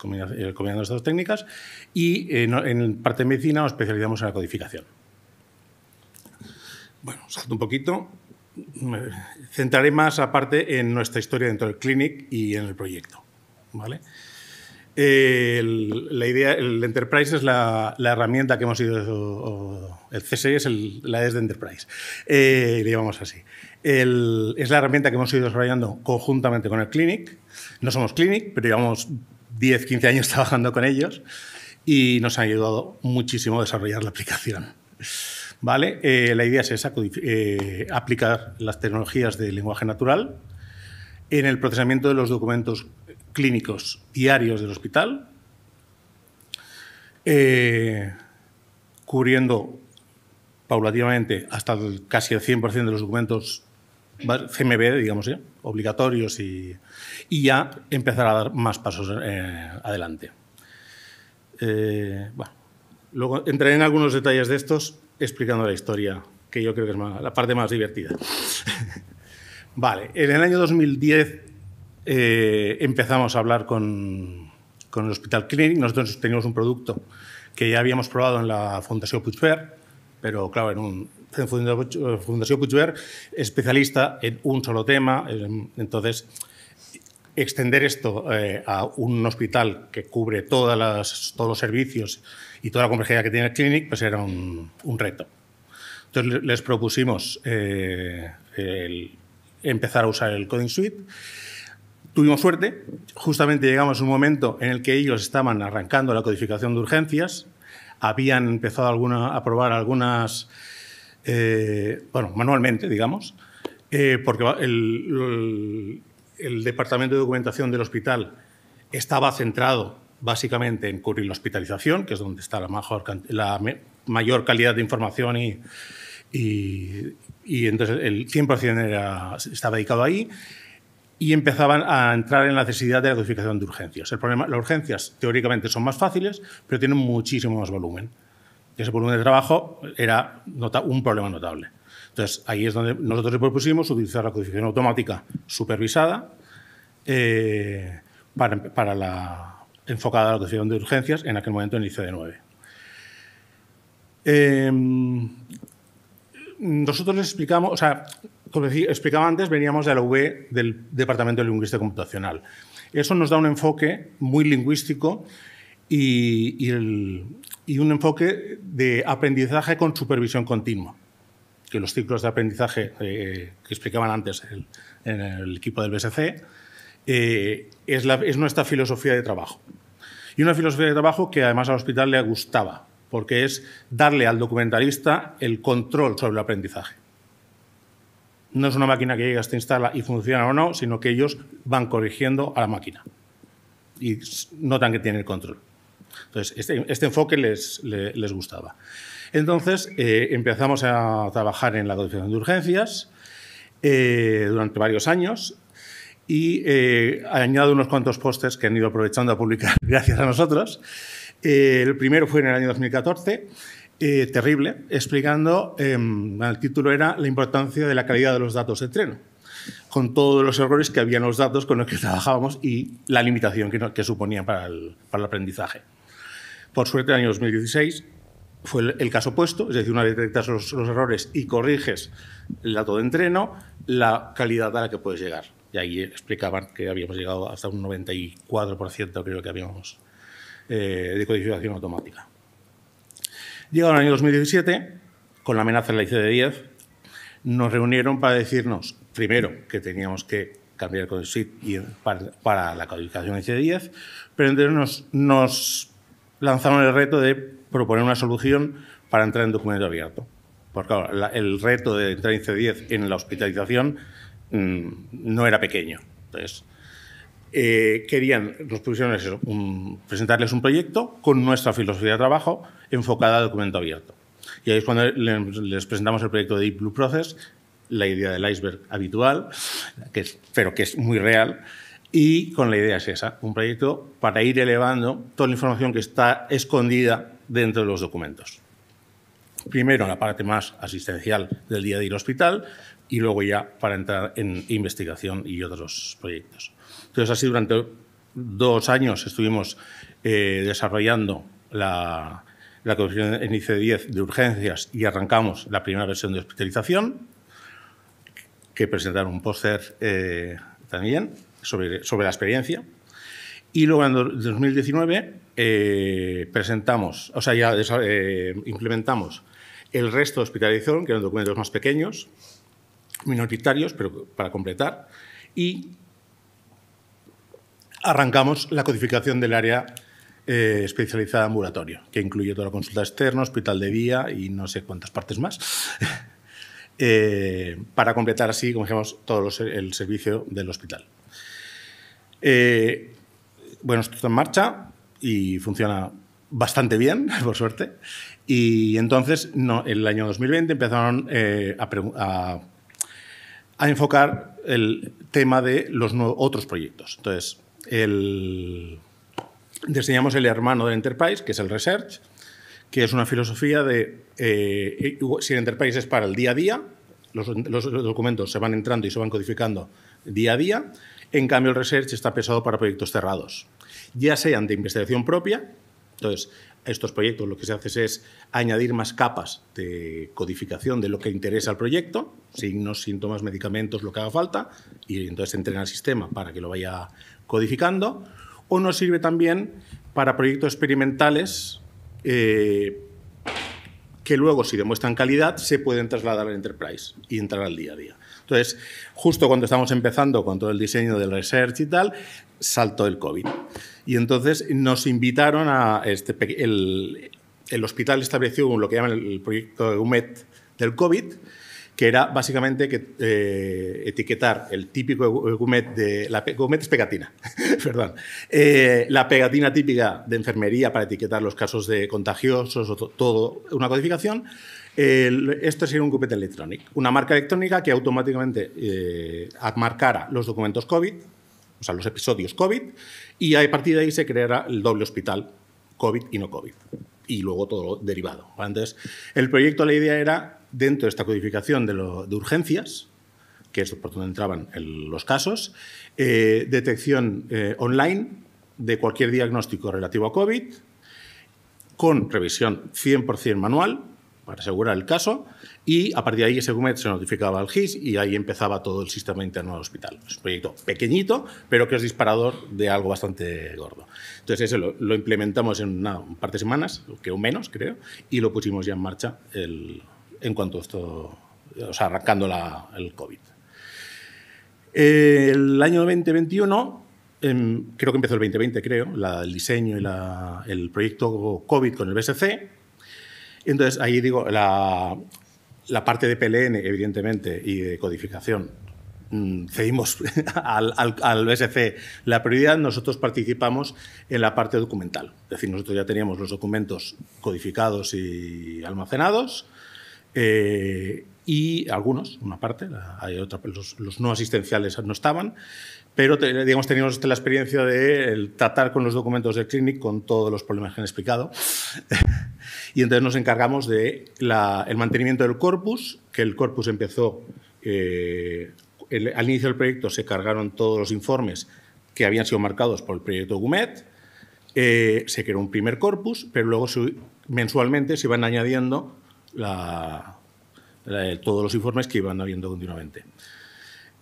eh, combinando estas técnicas, y eh, en, parte de medicina nos especializamos en la codificación. Bueno, salto un poquito. centraré más aparte en nuestra historia dentro del Clinic y en el proyecto. ¿vale? El, la idea, el Enterprise es la, herramienta que hemos ido, el CSI e es la ES de Enterprise, eh, le llamamos así. es la herramienta que hemos ido desarrollando conjuntamente con el Clinic. No somos Clinic, pero llevamos 10, 15 años *laughs* trabajando con ellos y nos han ayudado muchísimo a desarrollar la aplicación. ¿Vale? Eh, la idea es esa, eh, aplicar las tecnologías de lenguaje natural en el procesamiento de los documentos clínicos diarios del hospital, eh, cubriendo paulatinamente hasta casi el 100% de los documentos CMB, digamos, obligatorios y y ya empezar a dar más pasos eh, adelante. Eh, luego entraré en algunos detalles de estos explicando la historia, que yo creo que es la parte más divertida. *laughs* vale, en el año 2010 eh, empezamos a hablar con, el Hospital Clinic. Nosotros teníamos un producto que ya habíamos probado en la Fundación Puigver, pero claro, en un Fundación Puigver especialista en un solo tema, entonces extender esto eh, a un hospital que cubre todas las, todos los servicios y toda la complejidad que tiene el clinic, pues era un, reto. Entonces les propusimos eh, empezar a usar el Coding Suite. Tuvimos suerte, justamente llegamos a un momento en el que ellos estaban arrancando la codificación de urgencias, habían empezado alguna, a probar algunas, eh, bueno, manualmente, digamos, porque el, el departamento de documentación del hospital estaba centrado básicamente en cubrir la hospitalización, que es donde está la mayor calidad de información y, entonces el 100% era, estaba dedicado ahí y empezaban a entrar en la necesidad de la codificación de urgencias. El problema, las urgencias teóricamente son más fáciles, pero tienen muchísimo más volumen. ese volumen de trabajo era un problema notable. Entonces, ahí es donde nosotros propusimos utilizar la codificación automática supervisada eh, para, la enfocada a la codificación de urgencias en aquel momento en el ICD-9. Em, nosotros les explicamos, o sea, como explicaba antes, veníamos de la UB del Departamento de Lingüística Computacional. Eso nos da un enfoque muy lingüístico y un enfoque de aprendizaje con supervisión continua que los ciclos de aprendizaje eh, que explicaban antes en el equipo del BSC, eh, es, nuestra filosofía de trabajo. Y una filosofía de trabajo que además al hospital le gustaba, porque es darle al documentalista el control sobre el aprendizaje. No es una máquina que llega, se instala y funciona o no, sino que ellos van corrigiendo a la máquina y notan que tienen el control. Entonces, este, este enfoque les, les gustaba. Entonces eh, empezamos a trabajar en la codificación de urgencias eh, durante varios años y eh, añado unos cuantos postes que han ido aprovechando a publicar *laughs* gracias a nosotros. el primero fue en el año 2014. terrible, explicando, em, el título era La importancia de la calidad de los datos de tren con todos los errores que había en los datos con los que trabajábamos y la limitación que, suponía para el, para el, aprendizaje. Por suerte, en el año 2016 fue el, caso opuesto, es decir, una vez detectas los, errores y corriges el dato de entreno, la calidad a la que puedes llegar. Y ahí explicaban que habíamos llegado hasta un 94%, creo que habíamos, eh, de codificación automática. Llegado el año 2017, con la amenaza de la ICD-10, nos reunieron para decirnos, primero, que teníamos que cambiar el código para, la codificación ICD-10, pero entonces nos lanzaron el reto de proponer una solución para entrar en documento abierto. Porque el reto de entrar en C10 en la hospitalización mm, no era pequeño. Entonces, eh, querían los presentarles un proyecto con nuestra filosofía de trabajo enfocada a documento abierto. Y ahí es cuando les presentamos el proyecto de Deep Blue Process, la idea del iceberg habitual, que es, pero que es muy real, y con la idea es esa, un proyecto para ir elevando toda la información que está escondida dentro de los documentos. Primero la parte más asistencial del día del hospital y luego ya para entrar en investigación y otros proyectos. Entonces, así durante dos años estuvimos eh, desarrollando la, la en IC10 de urgencias y arrancamos la primera versión de hospitalización, que presentaron un póster eh, también sobre, sobre la experiencia. Y luego en 2019 eh, presentamos, o sea, ya eh, implementamos el resto de hospitalización, que eran documentos más pequeños, minoritarios, pero para completar, y arrancamos la codificación del área eh, especializada ambulatorio, que incluye toda la consulta externa, hospital de día y no sé cuántas partes más, *laughs* para completar así, como dijimos, todo el servicio del hospital. bueno, esto está en marcha y funciona bastante bien, *laughs* por suerte. Y entonces, en el año 2020 empezaron eh, a, enfocar el tema de los otros proyectos. Entonces, diseñamos el hermano del Enterprise, que es el Research, que es una filosofía de eh, si el Enterprise es para el día a día, los, los, documentos se van entrando y se van codificando día a día, en cambio el Research está pesado para proyectos cerrados ya sean de investigación propia, entonces estos proyectos lo que se hace es añadir más capas de codificación de lo que interesa al proyecto, signos, síntomas, medicamentos, lo que haga falta, y entonces entrena el sistema para que lo vaya codificando, o nos sirve también para proyectos experimentales eh, que luego, si demuestran calidad, se pueden trasladar al enterprise y entrar al día a día. Entonces, justo cuando estamos empezando con todo el diseño del research y tal, saltó el COVID. Y entonces nos invitaron a este el, hospital estableció lo que llaman el proyecto de del COVID, que era básicamente eh, etiquetar el típico UMET de... La, es pegatina, *laughs* perdón. Eh, la pegatina típica de enfermería para etiquetar los casos de contagiosos o todo, una codificación. esto sería un cupet electrónico, una marca electrónica que automáticamente eh, marcara los documentos COVID, o sea, los episodios COVID, y a partir de ahí se creará el doble hospital, COVID y no COVID, y luego todo lo derivado. Entonces, el proyecto, la idea era, dentro de esta codificación de, urgencias, que es por donde entraban los casos, eh, detección eh, online de cualquier diagnóstico relativo a COVID, con revisión 100% manual, para asegurar el caso, y a partir de ahí ese GUMET se notificaba al GIS y ahí empezaba todo el sistema interno del hospital. Es un proyecto pequeñito, pero que es disparador de algo bastante gordo. Entonces eso lo, implementamos en una, un par de semanas, que un menos creo, y lo pusimos ya en marcha en cuanto esto, o sea, arrancando la, el COVID. El año 2021 em, creo que empezó el 2020, creo, el diseño y el proyecto COVID con el BSC. Entonces, ahí digo, la, la parte de PLN, evidentemente, y de codificación, mm, cedimos *laughs* al, al, BSC la prioridad, nosotros participamos en la parte documental. Es decir, nosotros ya teníamos los documentos codificados y almacenados, eh, y algunos, una parte, hay otra, los, no asistenciales no estaban, pero digamos, teníamos la experiencia de tratar con los documentos del Clinic con todos los problemas que han explicado. *laughs* Y entonces nos encargamos del el mantenimiento del corpus, que el corpus empezó, eh, al inicio del proyecto se cargaron todos los informes que habían sido marcados por el proyecto GUMET, eh, se creó un primer corpus, pero luego mensualmente se iban añadiendo eh, todos los informes que iban habiendo continuamente.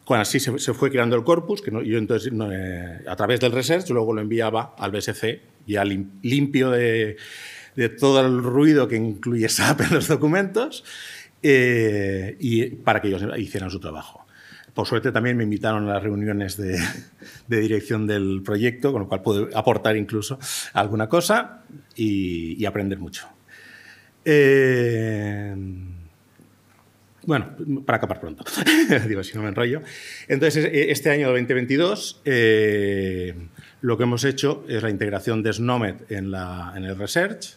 así se, fue creando el corpus, que yo entonces a través del research luego lo enviaba al BSC ya limpio de, de todo el ruido que incluye *laughs* SAP en los documentos eh, y para que ellos hicieran su trabajo. Por suerte también me invitaron a las reuniones de, *laughs* dirección del proyecto, con lo cual pude aportar incluso alguna cosa y, aprender mucho. Eh, bueno, para acabar pronto, *laughs* digo, si no me enrollo. Entonces, e, este año 2022, eh, lo que hemos hecho es la integración de SNOMED en, en el research,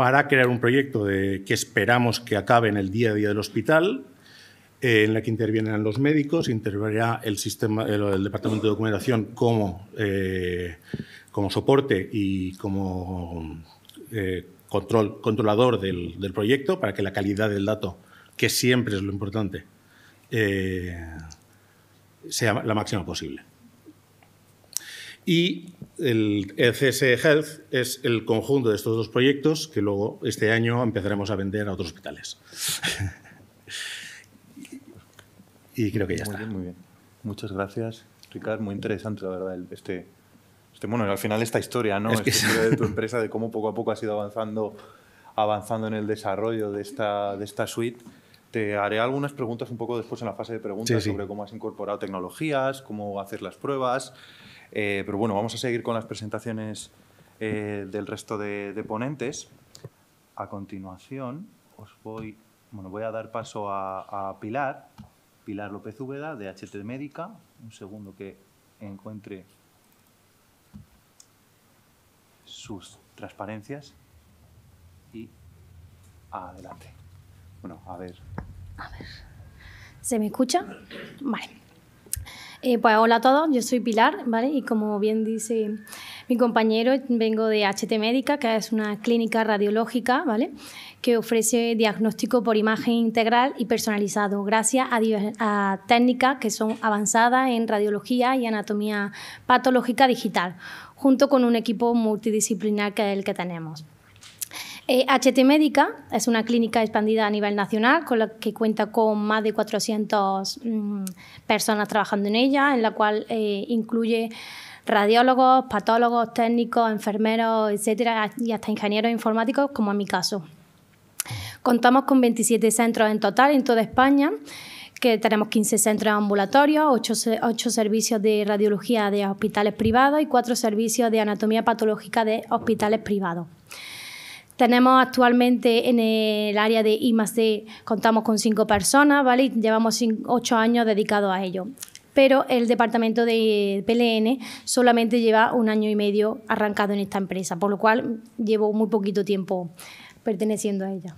para crear un proyecto de, que esperamos que acabe en el día a día del hospital, eh, en la que intervienen los médicos, intervendrá el, sistema, el, Departamento de Documentación como, eh, como soporte y como eh, control, controlador del, del, proyecto para que la calidad del dato, que siempre es lo importante, sea la máxima posible. Y el e CS Health es el conjunto de estos dos proyectos que luego este año empezaremos a vender a otros hospitales. *laughs* y creo que ya muy Bien, muy bien. Muchas gracias, Ricardo. Muy interesante, la verdad, este, este, bueno, al final esta historia, ¿no? Esta historia de tu empresa, de cómo poco a poco has ido avanzando, avanzando en el desarrollo de esta, de esta suite. Te haré algunas preguntas un poco después en la fase de preguntas sobre cómo has incorporado tecnologías, cómo haces las pruebas. Eh, pero bueno, vamos a seguir con las presentaciones eh, del resto de, ponentes. A continuación, os voy, bueno, voy a dar paso a, Pilar, Pilar López Úbeda, de HT Médica. Un segundo que encuentre sus transparencias y adelante. Bueno, a ver. A ver. ¿Se me escucha? Vale. Eh, pues hola a todos, yo soy Pilar, ¿vale? Y como bien dice mi compañero, vengo de HT Médica, que es una clínica radiológica, ¿vale? Que ofrece diagnóstico por imagen integral y personalizado, gracias a, a técnicas que son avanzadas en radiología y anatomía patológica digital, junto con un equipo multidisciplinar que es el que tenemos. HT eh, Médica es una clínica expandida a nivel nacional con la que cuenta con más de 400 mm, personas trabajando en ella, en la cual eh, incluye radiólogos, patólogos, técnicos, enfermeros, etcétera, y hasta ingenieros informáticos, como en mi caso. Contamos con 27 centros en total en toda España, que tenemos 15 centros ambulatorios, 8 servicios de radiología de hospitales privados y 4 servicios de anatomía patológica de hospitales privados. Tenemos actualmente en el área de I+D, contamos con cinco personas, ¿vale? llevamos ocho años dedicados a ello. Pero el departamento de PLN solamente lleva un año y medio arrancado en esta empresa, por lo cual llevo muy poquito tiempo perteneciendo a ella.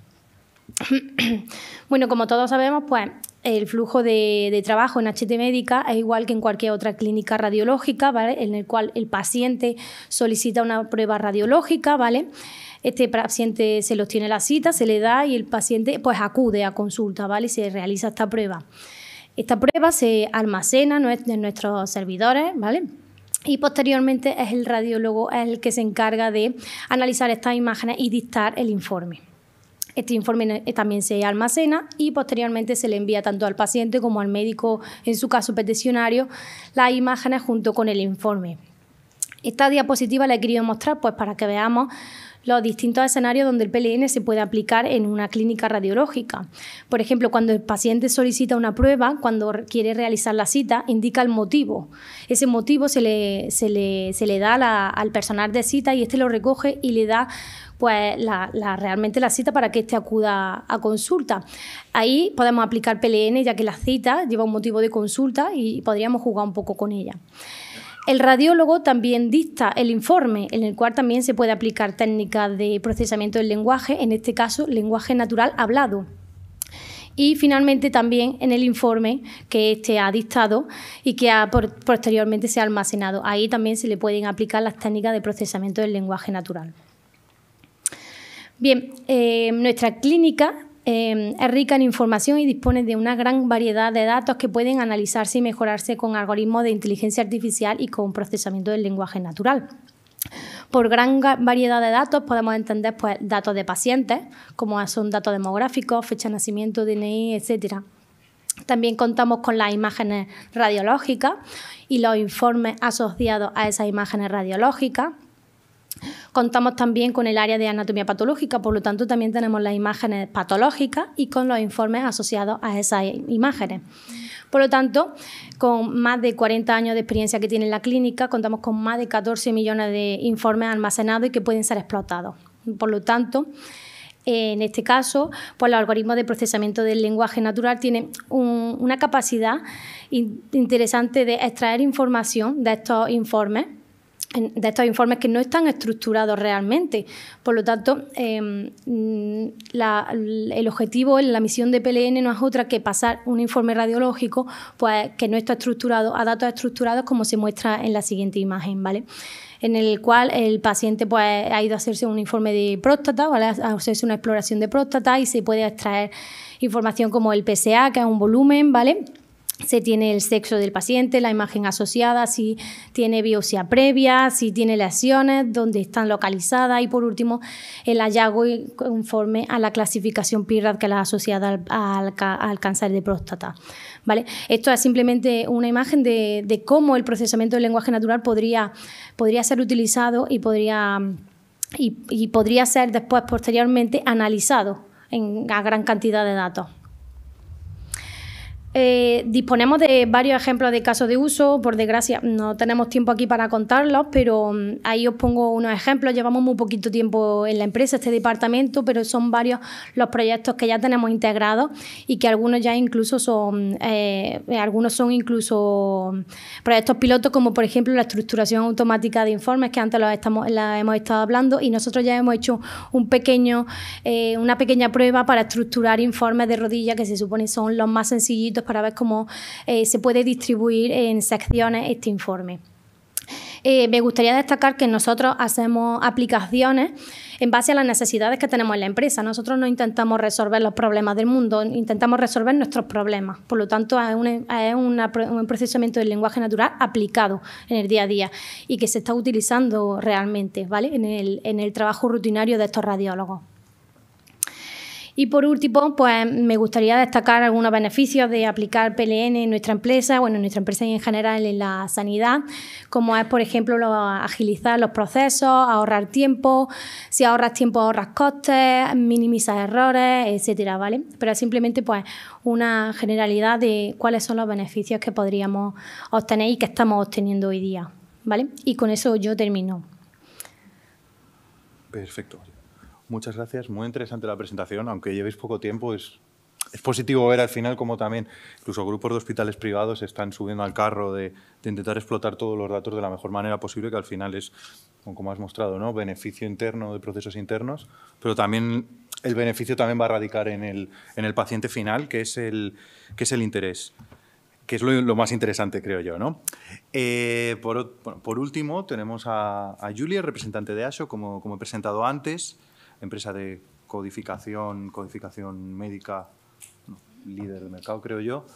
*clears throat* bueno, como todos sabemos, pues el flujo de, trabajo en HT médica es igual que en cualquier otra clínica radiológica, ¿vale? En el cual el paciente solicita una prueba radiológica, ¿vale? Este paciente se los tiene la cita, se le da y el paciente pues acude a consulta, ¿vale? Y se realiza esta prueba. Esta prueba se almacena en nuestros servidores, ¿vale? Y posteriormente es el radiólogo el que se encarga de analizar estas imágenes y dictar el informe. Este informe eh, también se almacena y posteriormente se le envía tanto al paciente como al médico, en su caso peticionario, las imágenes junto con el informe. Esta diapositiva la he querido mostrar pues, para que veamos los distintos escenarios donde el PLN se puede aplicar en una clínica radiológica. Por ejemplo, cuando el paciente solicita una prueba, cuando quiere realizar la cita, indica el motivo. Ese motivo se le, da al personal de cita y este lo recoge y le da pues realmente la cita para que éste acuda a consulta. Ahí podemos aplicar PLN ya que la cita lleva un motivo de consulta y podríamos jugar un poco con ella. El radiólogo también dicta el informe, en el cual también se puede aplicar técnicas de procesamiento del lenguaje, en este caso lenguaje natural hablado. Y finalmente también en el informe que este ha dictado y que posteriormente se ha almacenado. Ahí también se le pueden aplicar las técnicas de procesamiento del lenguaje natural. Bien, eh, nuestra clínica Em, es rica en información y dispone de una gran variedad de datos que pueden analizarse y mejorarse con algoritmos de inteligencia artificial y con procesamiento del lenguaje natural. Por gran variedad de datos podemos entender pues, datos de pacientes, como son datos demográficos, fecha de nacimiento, DNI, etcétera. También contamos con las imágenes radiológicas y los informes asociados a esas imágenes radiológicas. Contamos también con el área de anatomía patológica, por lo tanto también tenemos las imágenes patológicas y con los informes asociados a esas imágenes. Por lo tanto, con más de 40 años de experiencia que tiene la clínica, contamos con más de 14 millones de informes almacenados y que pueden ser explotados. Por lo tanto, en este caso, pues los algoritmos de procesamiento del lenguaje natural tienen una capacidad interesante de extraer información de estos informes de estos informes que no están estructurados realmente. Por lo tanto, em, el objetivo, en la misión de PLN no es otra que pasar un informe radiológico pues, que no está estructurado a datos estructurados como se muestra en la siguiente imagen, ¿vale? En el cual el paciente pues, ha ido a hacerse un informe de próstata, ¿vale? a hacerse una exploración de próstata y se puede extraer información como el PSA, que es un volumen, ¿vale? se tiene el sexo del paciente, la imagen asociada, si tiene biopsia previa, si tiene lesiones, dónde están localizadas y por último el hallazgo conforme a la clasificación PIRAD que la asociada al, cáncer de próstata. ¿Vale? Esto es simplemente una imagen de, cómo el procesamiento del lenguaje natural podría, ser utilizado y podría, y, podría ser después posteriormente analizado en, a gran cantidad de datos. Eh, disponemos de varios ejemplos de casos de uso, por desgracia no tenemos tiempo aquí para contarlos, pero mm, ahí os pongo unos ejemplos. Llevamos muy poquito tiempo en la empresa, este departamento, pero son varios los proyectos que ya tenemos integrados y que algunos ya incluso son, eh, algunos son incluso mm, proyectos pilotos, como por ejemplo la estructuración automática de informes, que antes la hemos estado hablando, y nosotros ya hemos hecho un pequeño, eh, una pequeña prueba para estructurar informes de rodilla que se supone son los más sencillitos para ver cómo eh, se puede distribuir en secciones este informe. Eh, me gustaría destacar que nosotros hacemos aplicaciones en base a las necesidades que tenemos en la empresa. Nosotros no intentamos resolver los problemas del mundo, intentamos resolver nuestros problemas. Por lo tanto, es, un procesamiento del lenguaje natural aplicado en el día a día y que se está utilizando realmente ¿vale? en el trabajo rutinario de estos radiólogos. Y por último, pues me gustaría destacar algunos beneficios de aplicar PLN en nuestra empresa, bueno, en nuestra empresa y en general en la sanidad, como es, por ejemplo, agilizar los procesos, ahorrar tiempo, si ahorras tiempo ahorras costes, minimizas errores, etcétera, ¿vale? Pero simplemente pues una generalidad de cuáles son los beneficios que podríamos obtener y que estamos obteniendo hoy día, ¿vale? Y con eso yo termino. Perfecto muchas gracias. Muy interesante la presentación, aunque llevéis poco tiempo, es, positivo ver al final como también incluso grupos de hospitales privados están subiendo al carro de, intentar explotar todos los datos de la mejor manera posible, que al final es, como has mostrado, ¿no? beneficio interno de procesos internos, pero también el beneficio también va a radicar en el, paciente final, que es el, que es el interés que es lo, más interesante, creo yo. ¿no? Eh, por, último, tenemos a, Julia, representante de ASHO, como, como he presentado antes empresa de codificación, codificación médica, líder del mercado, creo yo,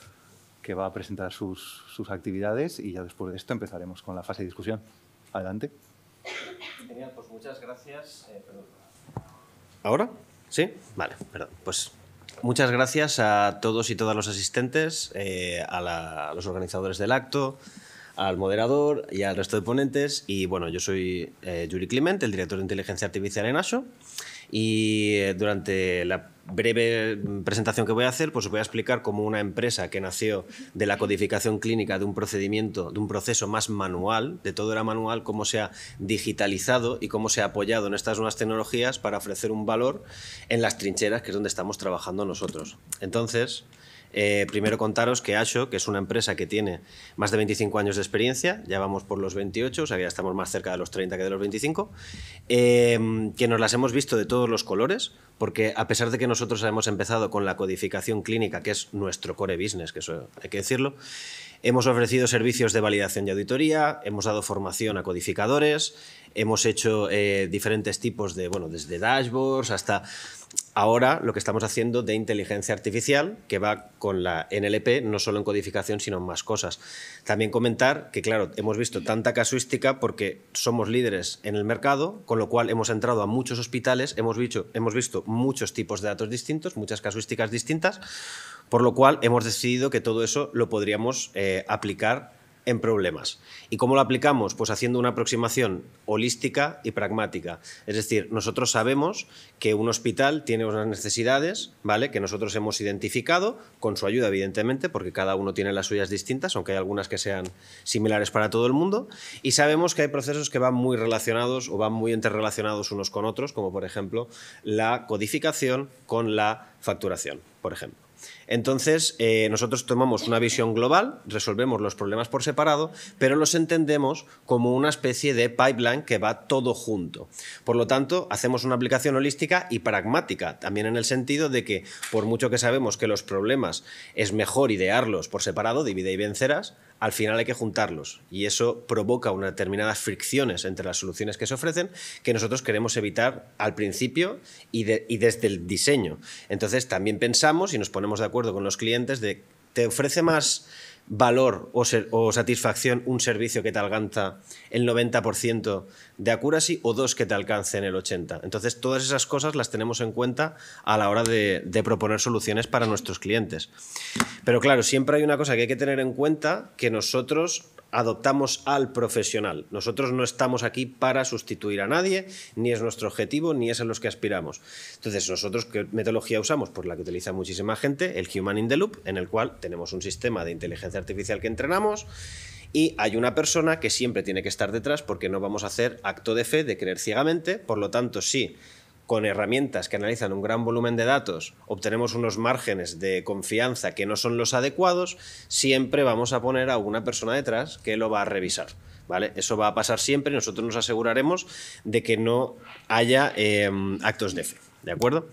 que va a presentar sus, sus actividades y ya después de esto empezaremos con la fase de discusión. Adelante. Genial, pues muchas gracias. Eh, ¿Ahora? ¿Sí? Vale, perdón. Pues muchas gracias a todos y todas los asistentes, eh, a, los organizadores del acto, al moderador y al resto de ponentes. Y bueno, yo soy eh, Yuri Clement, el director de Inteligencia Artificial en ASO. Y eh, durante la breve presentación que voy a hacer, pues os voy a explicar cómo una empresa que nació de la codificación clínica de un procedimiento, de un proceso más manual, de todo era manual, cómo se ha digitalizado y cómo se ha apoyado en estas nuevas tecnologías para ofrecer un valor en las trincheras, que es donde estamos trabajando nosotros. Entonces, eh, primero contaros que Asho, que es una empresa que tiene más de 25 años de experiencia, ya vamos por los 28, o sea ya estamos más cerca de los 30 que de los 25, em, que nos las hemos visto de todos los colores, porque a pesar de que nosotros hemos empezado con la codificación clínica, que es nuestro core business, que eso hay que decirlo, hemos ofrecido servicios de validación y auditoría, hemos dado formación a codificadores, hemos hecho eh, diferentes tipos de, bueno, desde dashboards hasta ahora lo que estamos haciendo de inteligencia artificial, que va con la NLP, no solo en codificación, sino en más cosas. También comentar que, claro, hemos visto tanta casuística porque somos líderes en el mercado, con lo cual hemos entrado a muchos hospitales, hemos visto, muchos tipos de datos distintos, muchas casuísticas distintas, por lo cual hemos decidido que todo eso lo podríamos eh, aplicar en problemas. ¿Y cómo lo aplicamos? Pues haciendo una aproximación holística y pragmática. Es decir, nosotros sabemos que un hospital tiene unas necesidades, ¿vale? Que nosotros hemos identificado, con su ayuda, evidentemente, porque cada uno tiene las suyas distintas, aunque hay algunas que sean similares para todo el mundo. Y sabemos que hay procesos que van muy relacionados o van muy interrelacionados unos con otros, como por ejemplo la codificación con la facturación, por ejemplo. Entonces, eh, nosotros tomamos una visión global, resolvemos los problemas por separado, pero los entendemos como una especie de pipeline que va todo junto. Por lo tanto, hacemos una aplicación holística y pragmática, también en el sentido de que, por mucho que sabemos que los problemas es mejor idearlos por separado, divide y vencerás, al final hay que juntarlos y eso provoca unas determinadas fricciones entre las soluciones que se ofrecen que nosotros queremos evitar al principio y, desde el diseño. Entonces también pensamos y nos ponemos de acuerdo con los clientes de, ¿te ofrece más valor o, satisfacción un servicio que te alcanza el 90% de accuracy o dos que te alcancen el 80%. Entonces, todas esas cosas las tenemos en cuenta a la hora de, proponer soluciones para nuestros clientes. Pero claro, siempre hay una cosa que hay que tener en cuenta, que nosotros adoptamos al profesional. Nosotros no estamos aquí para sustituir a nadie, ni es nuestro objetivo, ni es a los que aspiramos. Entonces, nosotros, ¿qué metodología usamos? Pues la que utiliza muchísima gente, el Human in the Loop, en el cual tenemos un sistema de inteligencia artificial que entrenamos y hay una persona que siempre tiene que estar detrás porque no vamos a hacer acto de fe, de creer ciegamente. Por lo tanto, sí con herramientas que analizan un gran volumen de datos, obtenemos unos márgenes de confianza que no son los adecuados, siempre vamos a poner a una persona detrás que lo va a revisar. ¿Vale? Eso va a pasar siempre y nosotros nos aseguraremos de que no haya em, actos de fe. ¿De acuerdo?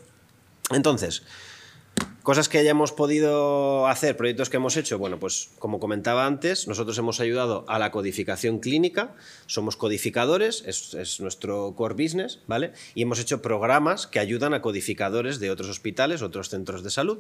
Entonces, Cosas que hayamos podido hacer, proyectos que hemos hecho. Bueno, pues como comentaba antes, nosotros hemos ayudado a la codificación clínica, somos codificadores, es, nuestro core business, ¿vale? Y hemos hecho programas que ayudan a codificadores de otros hospitales, otros centros de salud,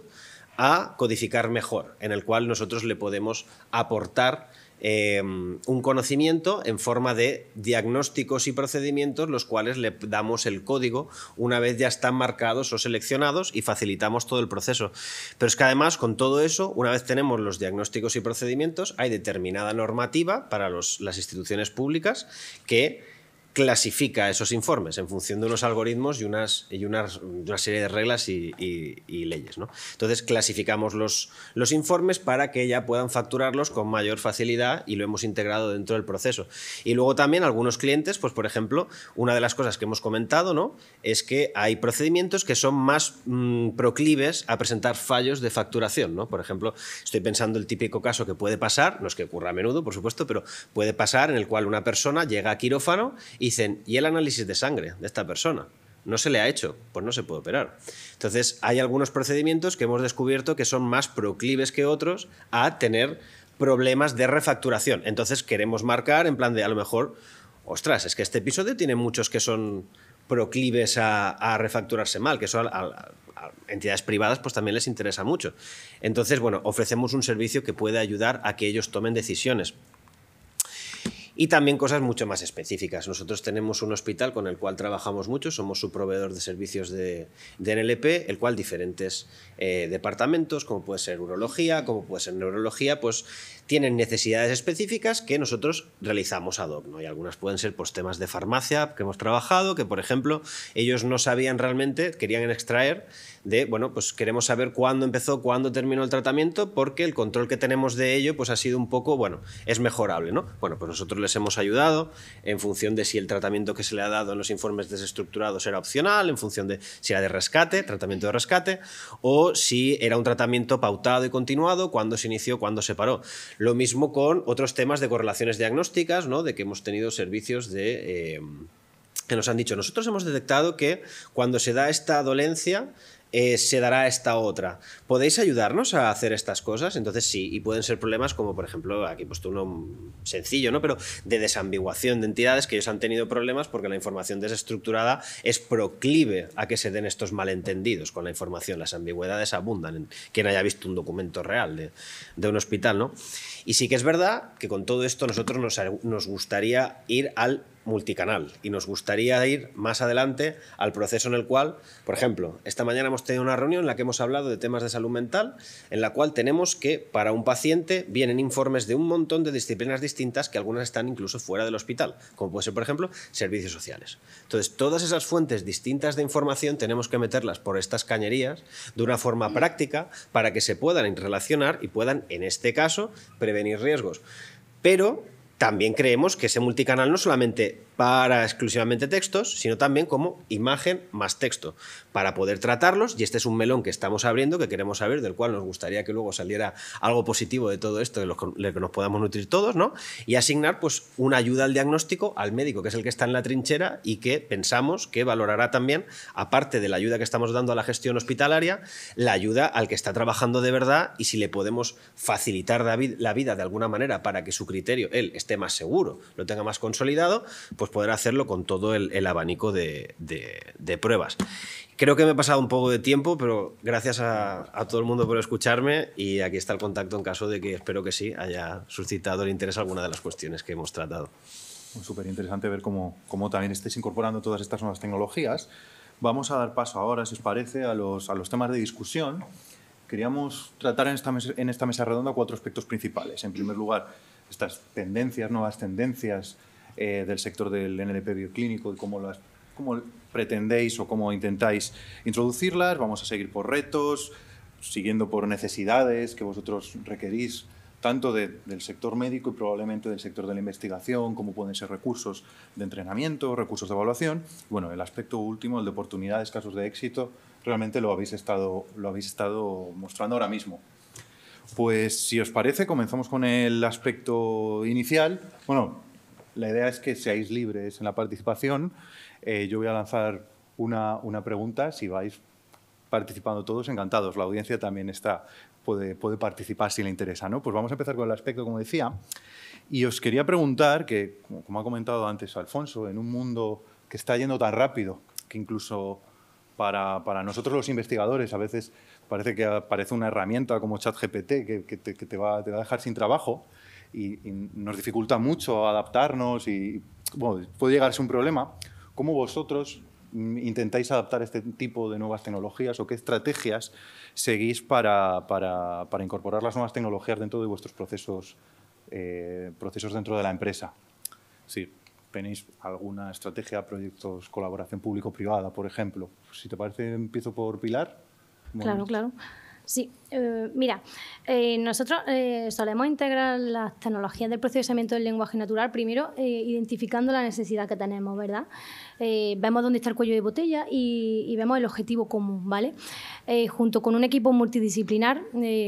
a codificar mejor, en el cual nosotros le podemos aportar Em, un conocimiento en forma de diagnósticos y procedimientos, los cuales le damos el código una vez ya están marcados o seleccionados y facilitamos todo el proceso. Pero es que además con todo eso, una vez tenemos los diagnósticos y procedimientos, hay determinada normativa para las instituciones públicas que clasifica esos informes en función de unos algoritmos y, unas, y una serie de reglas y, leyes. ¿no? Entonces clasificamos los, los, informes para que ya puedan facturarlos con mayor facilidad y lo hemos integrado dentro del proceso. Y luego también algunos clientes, pues por ejemplo, una de las cosas que hemos comentado ¿no? es que hay procedimientos que son más mm, proclives a presentar fallos de facturación. ¿no? Por ejemplo, estoy pensando el típico caso que puede pasar, no es que ocurra a menudo, por supuesto, pero puede pasar en el cual una persona llega a quirófano y dicen, ¿y el análisis de sangre de esta persona? No se le ha hecho, pues no se puede operar. Entonces, hay algunos procedimientos que hemos descubierto que son más proclives que otros a tener problemas de refacturación. Entonces, queremos marcar en plan de, a lo mejor, ostras, es que este episodio tiene muchos que son proclives a, refacturarse mal, que son entidades privadas pues también les interesa mucho. Entonces, bueno, ofrecemos un servicio que puede ayudar a que ellos tomen decisiones y también cosas mucho más específicas. Nosotros tenemos un hospital con el cual trabajamos mucho, somos su proveedor de servicios de, NLP, el cual diferentes eh, departamentos, como puede ser urología, como puede ser neurología, pues tienen necesidades específicas que nosotros realizamos ad hoc. Y algunas pueden ser pues, temas de farmacia que hemos trabajado, que por ejemplo ellos no sabían realmente, querían extraer de, bueno, pues queremos saber cuándo empezó, cuándo terminó el tratamiento, porque el control que tenemos de ello pues, ha sido un poco, bueno, es mejorable. ¿no? Bueno, pues nosotros les hemos ayudado en función de si el tratamiento que se le ha dado en los informes desestructurados era opcional, en función de si era de rescate, tratamiento de rescate, o si era un tratamiento pautado y continuado, cuándo se inició, cuándo se paró. Lo mismo con otros temas de correlaciones diagnósticas, ¿no? de que hemos tenido servicios de... Eh, que nos han dicho, nosotros hemos detectado que cuando se da esta dolencia, eh, se dará esta otra. ¿Podéis ayudarnos a hacer estas cosas? Entonces sí, y pueden ser problemas como, por ejemplo, aquí he puesto uno sencillo, ¿no? Pero de desambiguación de entidades que ellos han tenido problemas porque la información desestructurada es proclive a que se den estos malentendidos con la información. Las ambigüedades abundan en quien haya visto un documento real de un hospital, ¿no? Y sí que es verdad que con todo esto nosotros nos, gustaría ir al multicanal y nos gustaría ir más adelante al proceso en el cual, por ejemplo, esta mañana hemos tenido una reunión en la que hemos hablado de temas de salud mental, en la cual tenemos que para un paciente vienen informes de un montón de disciplinas distintas que algunas están incluso fuera del hospital, como puede ser, por ejemplo, servicios sociales. Entonces, todas esas fuentes distintas de información tenemos que meterlas por estas cañerías de una forma práctica para que se puedan relacionar y puedan, en este caso, prevenir venir riesgos. Pero también creemos que ese multicanal no solamente para exclusivamente textos, sino también como imagen más texto para poder tratarlos. Y este es un melón que estamos abriendo, que queremos saber, del cual nos gustaría que luego saliera algo positivo de todo esto, de lo que nos podamos nutrir todos, ¿no? Y asignar pues una ayuda al diagnóstico al médico, que es el que está en la trinchera y que pensamos que valorará también, aparte de la ayuda que estamos dando a la gestión hospitalaria, la ayuda al que está trabajando de verdad y si le podemos facilitar la vida de alguna manera para que su criterio, él, esté más seguro, lo tenga más consolidado, pues poder hacerlo con todo el, abanico de, de pruebas. Creo que me he pasado un poco de tiempo, pero gracias a, todo el mundo por escucharme y aquí está el contacto en caso de que espero que sí haya suscitado el interés alguna de las cuestiones que hemos tratado. Súper pues interesante ver cómo, también estáis incorporando todas estas nuevas tecnologías. Vamos a dar paso ahora, si os parece, a los, a los temas de discusión. Queríamos tratar en esta, mesa, en esta mesa redonda cuatro aspectos principales. En primer lugar, estas tendencias, nuevas tendencias eh, del sector del NLP bioclínico y cómo las, pretendéis o cómo intentáis introducirlas. Vamos a seguir por retos, siguiendo por necesidades que vosotros requerís tanto del sector médico y probablemente del sector de la investigación, como pueden ser recursos de entrenamiento, recursos de evaluación. Bueno, el aspecto último, el de oportunidades, casos de éxito, realmente lo habéis estado, lo habéis estado mostrando ahora mismo. Pues si os parece, comenzamos con el aspecto inicial. Bueno, la idea es que seáis libres en la participación eh, yo voy a lanzar una, una, pregunta. Si vais participando todos, encantados. La audiencia también está, puede, puede participar si le interesa. ¿no? Pues vamos a empezar con el aspecto, como decía. Y os quería preguntar, que como ha comentado antes Alfonso, en un mundo que está yendo tan rápido, que incluso para, para nosotros los investigadores a veces parece que aparece una herramienta como ChatGPT que, que, te, va, te, va, a dejar sin trabajo y, nos dificulta mucho adaptarnos y puede llegar a ser un problema. ¿Cómo vosotros mm, intentáis adaptar este tipo de nuevas tecnologías o qué estrategias seguís para, para, incorporar las nuevas tecnologías dentro de vuestros procesos, eh, procesos dentro de la empresa? Sí. ¿Tenéis alguna estrategia, proyectos, colaboración público-privada, por ejemplo? Si te parece, empiezo por Pilar. Claro, claro. Sí, eh, mira, eh, nosotros eh, solemos integrar las tecnologías del procesamiento del lenguaje natural, primero identificando la necesidad que tenemos, ¿verdad? vemos dónde está el cuello de botella y, vemos el objetivo común, ¿vale? junto con un equipo multidisciplinar,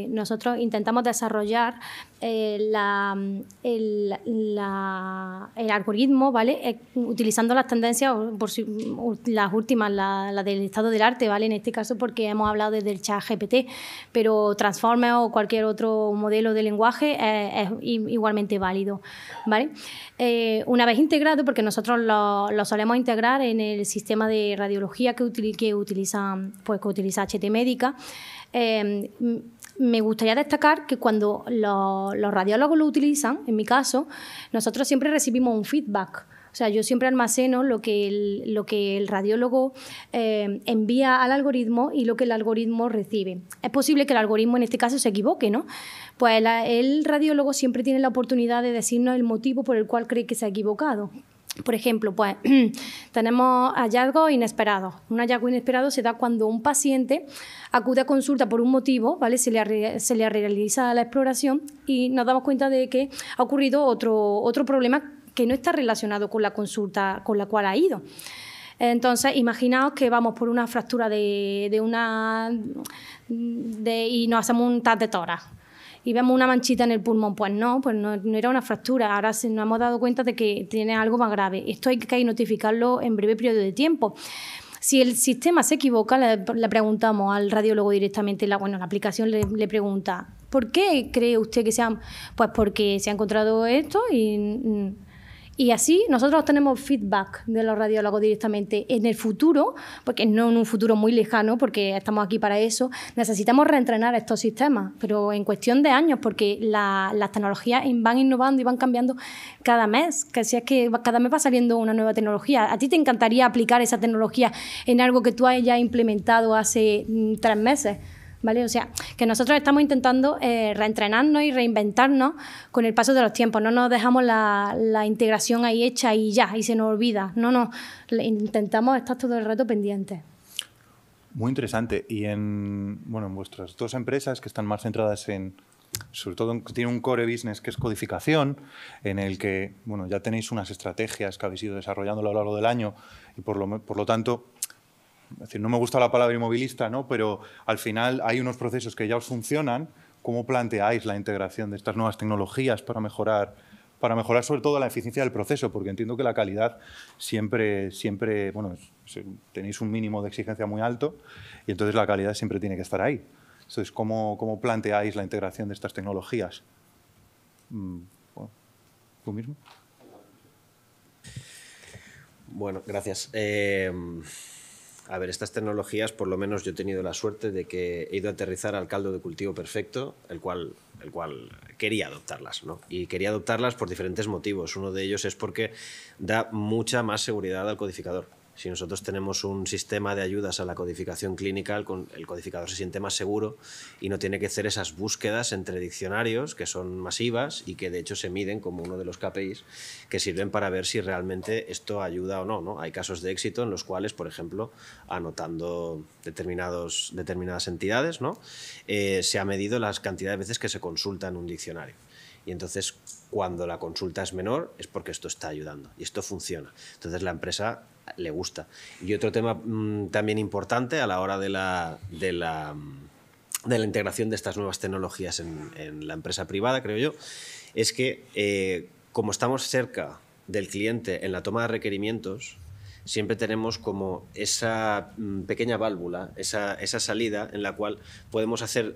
nosotros intentamos desarrollar el, algoritmo, ¿vale? utilizando las tendencias, las últimas, las del estado del arte, ¿vale? En este caso, porque hemos hablado desde el chat GPT, pero transforma o cualquier otro modelo de lenguaje, eh, es, igualmente válido. ¿vale? Eh, una vez integrado, porque nosotros lo, solemos integrar en el sistema de radiología que, utiliza, pues, que utiliza HT Médica, em, me gustaría destacar que cuando los radiólogos lo utilizan, en mi caso, nosotros siempre recibimos un feedback o sea, yo siempre almaceno lo que el, lo que el radiólogo eh, envía al algoritmo y lo que el algoritmo recibe. Es posible que el algoritmo en este caso se equivoque, ¿no? Pues el radiólogo siempre tiene la oportunidad de decirnos el motivo por el cual cree que se ha equivocado. Por ejemplo, pues *clears throat* tenemos hallazgos inesperados. Un hallazgo inesperado se da cuando un paciente acude a consulta por un motivo, ¿vale? Se le, se le realiza la exploración y nos damos cuenta de que ha ocurrido otro, otro problema que no está relacionado con la consulta con la cual ha ido. Entonces, imaginaos que vamos por una fractura de, una. y nos hacemos un tas de tora y vemos una manchita en el pulmón. Pues no, pues no, era una fractura. Ahora se, nos hemos dado cuenta de que tiene algo más grave. Esto hay que notificarlo en breve periodo de tiempo. Si el sistema se equivoca, le, preguntamos al radiólogo directamente, la, bueno, la aplicación le, pregunta, ¿por qué cree usted que se Pues porque se ha encontrado esto y mm, y así nosotros tenemos feedback de los radiólogos directamente. En el futuro, porque no en un futuro muy lejano, porque estamos aquí para eso, necesitamos reentrenar estos sistemas, pero en cuestión de años, porque las tecnologías van innovando y van cambiando cada mes. Que es que cada mes va saliendo una nueva tecnología. A ti te encantaría aplicar esa tecnología en algo que tú hayas implementado hace mm, tres meses o sea, que nosotros estamos intentando eh, reentrenarnos y reinventarnos con el paso de los tiempos. No nos dejamos la, integración ahí hecha y ya, y se nos olvida. No, no, intentamos estar todo el rato pendiente. Muy interesante. Y en, bueno, en vuestras dos empresas que están más centradas en, sobre todo tiene un core business que es codificación, en el que bueno, ya tenéis unas estrategias que habéis ido desarrollando a lo largo del año y por lo, por lo tanto no me gusta la palabra inmovilista, ¿no? pero al final hay unos procesos que ya os funcionan. ¿Cómo planteáis la integración de estas nuevas tecnologías para mejorar, para mejorar sobre todo la eficiencia del proceso? Porque entiendo que la calidad siempre, siempre bueno, tenéis un mínimo de exigencia muy alto y entonces la calidad siempre tiene que estar ahí. Entonces, ¿cómo, planteáis la integración de estas tecnologías? Mm, ¿Tú mismo? Bueno, gracias. Eh, a ver, estas tecnologías, por lo menos yo he tenido la suerte de que he ido a aterrizar al caldo de cultivo perfecto, el cual, el cual quería adoptarlas, Y quería adoptarlas por diferentes motivos. Uno de ellos es porque da mucha más seguridad al codificador. Si nosotros tenemos un sistema de ayudas a la codificación clínica, el codificador se siente más seguro y no tiene que hacer esas búsquedas entre diccionarios que son masivas y que de hecho se miden como uno de los KPIs que sirven para ver si realmente esto ayuda o no. ¿no? Hay casos de éxito en los cuales, por ejemplo, anotando determinados, determinadas entidades, ¿no? Eh, se ha medido las cantidad de veces que se consulta en un diccionario. Y entonces, cuando la consulta es menor, es porque esto está ayudando y esto funciona. Entonces, la empresa le gusta. Y otro tema mm, también importante a la hora de la, de la, mm, integración de estas nuevas tecnologías en, la empresa privada, creo yo, es que eh, como estamos cerca del cliente en la toma de requerimientos, siempre tenemos como esa mm, pequeña válvula, esa, esa salida en la cual podemos hacer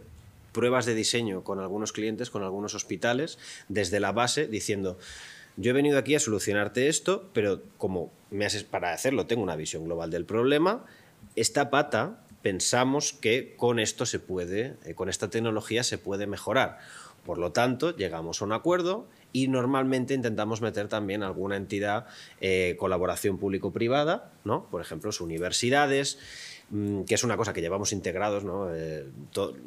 pruebas de diseño con algunos clientes, con algunos hospitales, desde la base, diciendo, yo he venido aquí a solucionarte esto, pero como para hacerlo, tengo una visión global del problema, esta pata pensamos que con esto se puede, eh, con esta tecnología se puede mejorar. Por lo tanto, llegamos a un acuerdo y normalmente intentamos meter también alguna entidad, eh, colaboración público-privada, ¿no? por ejemplo, universidades, mm, que es una cosa que llevamos integrados. Eh,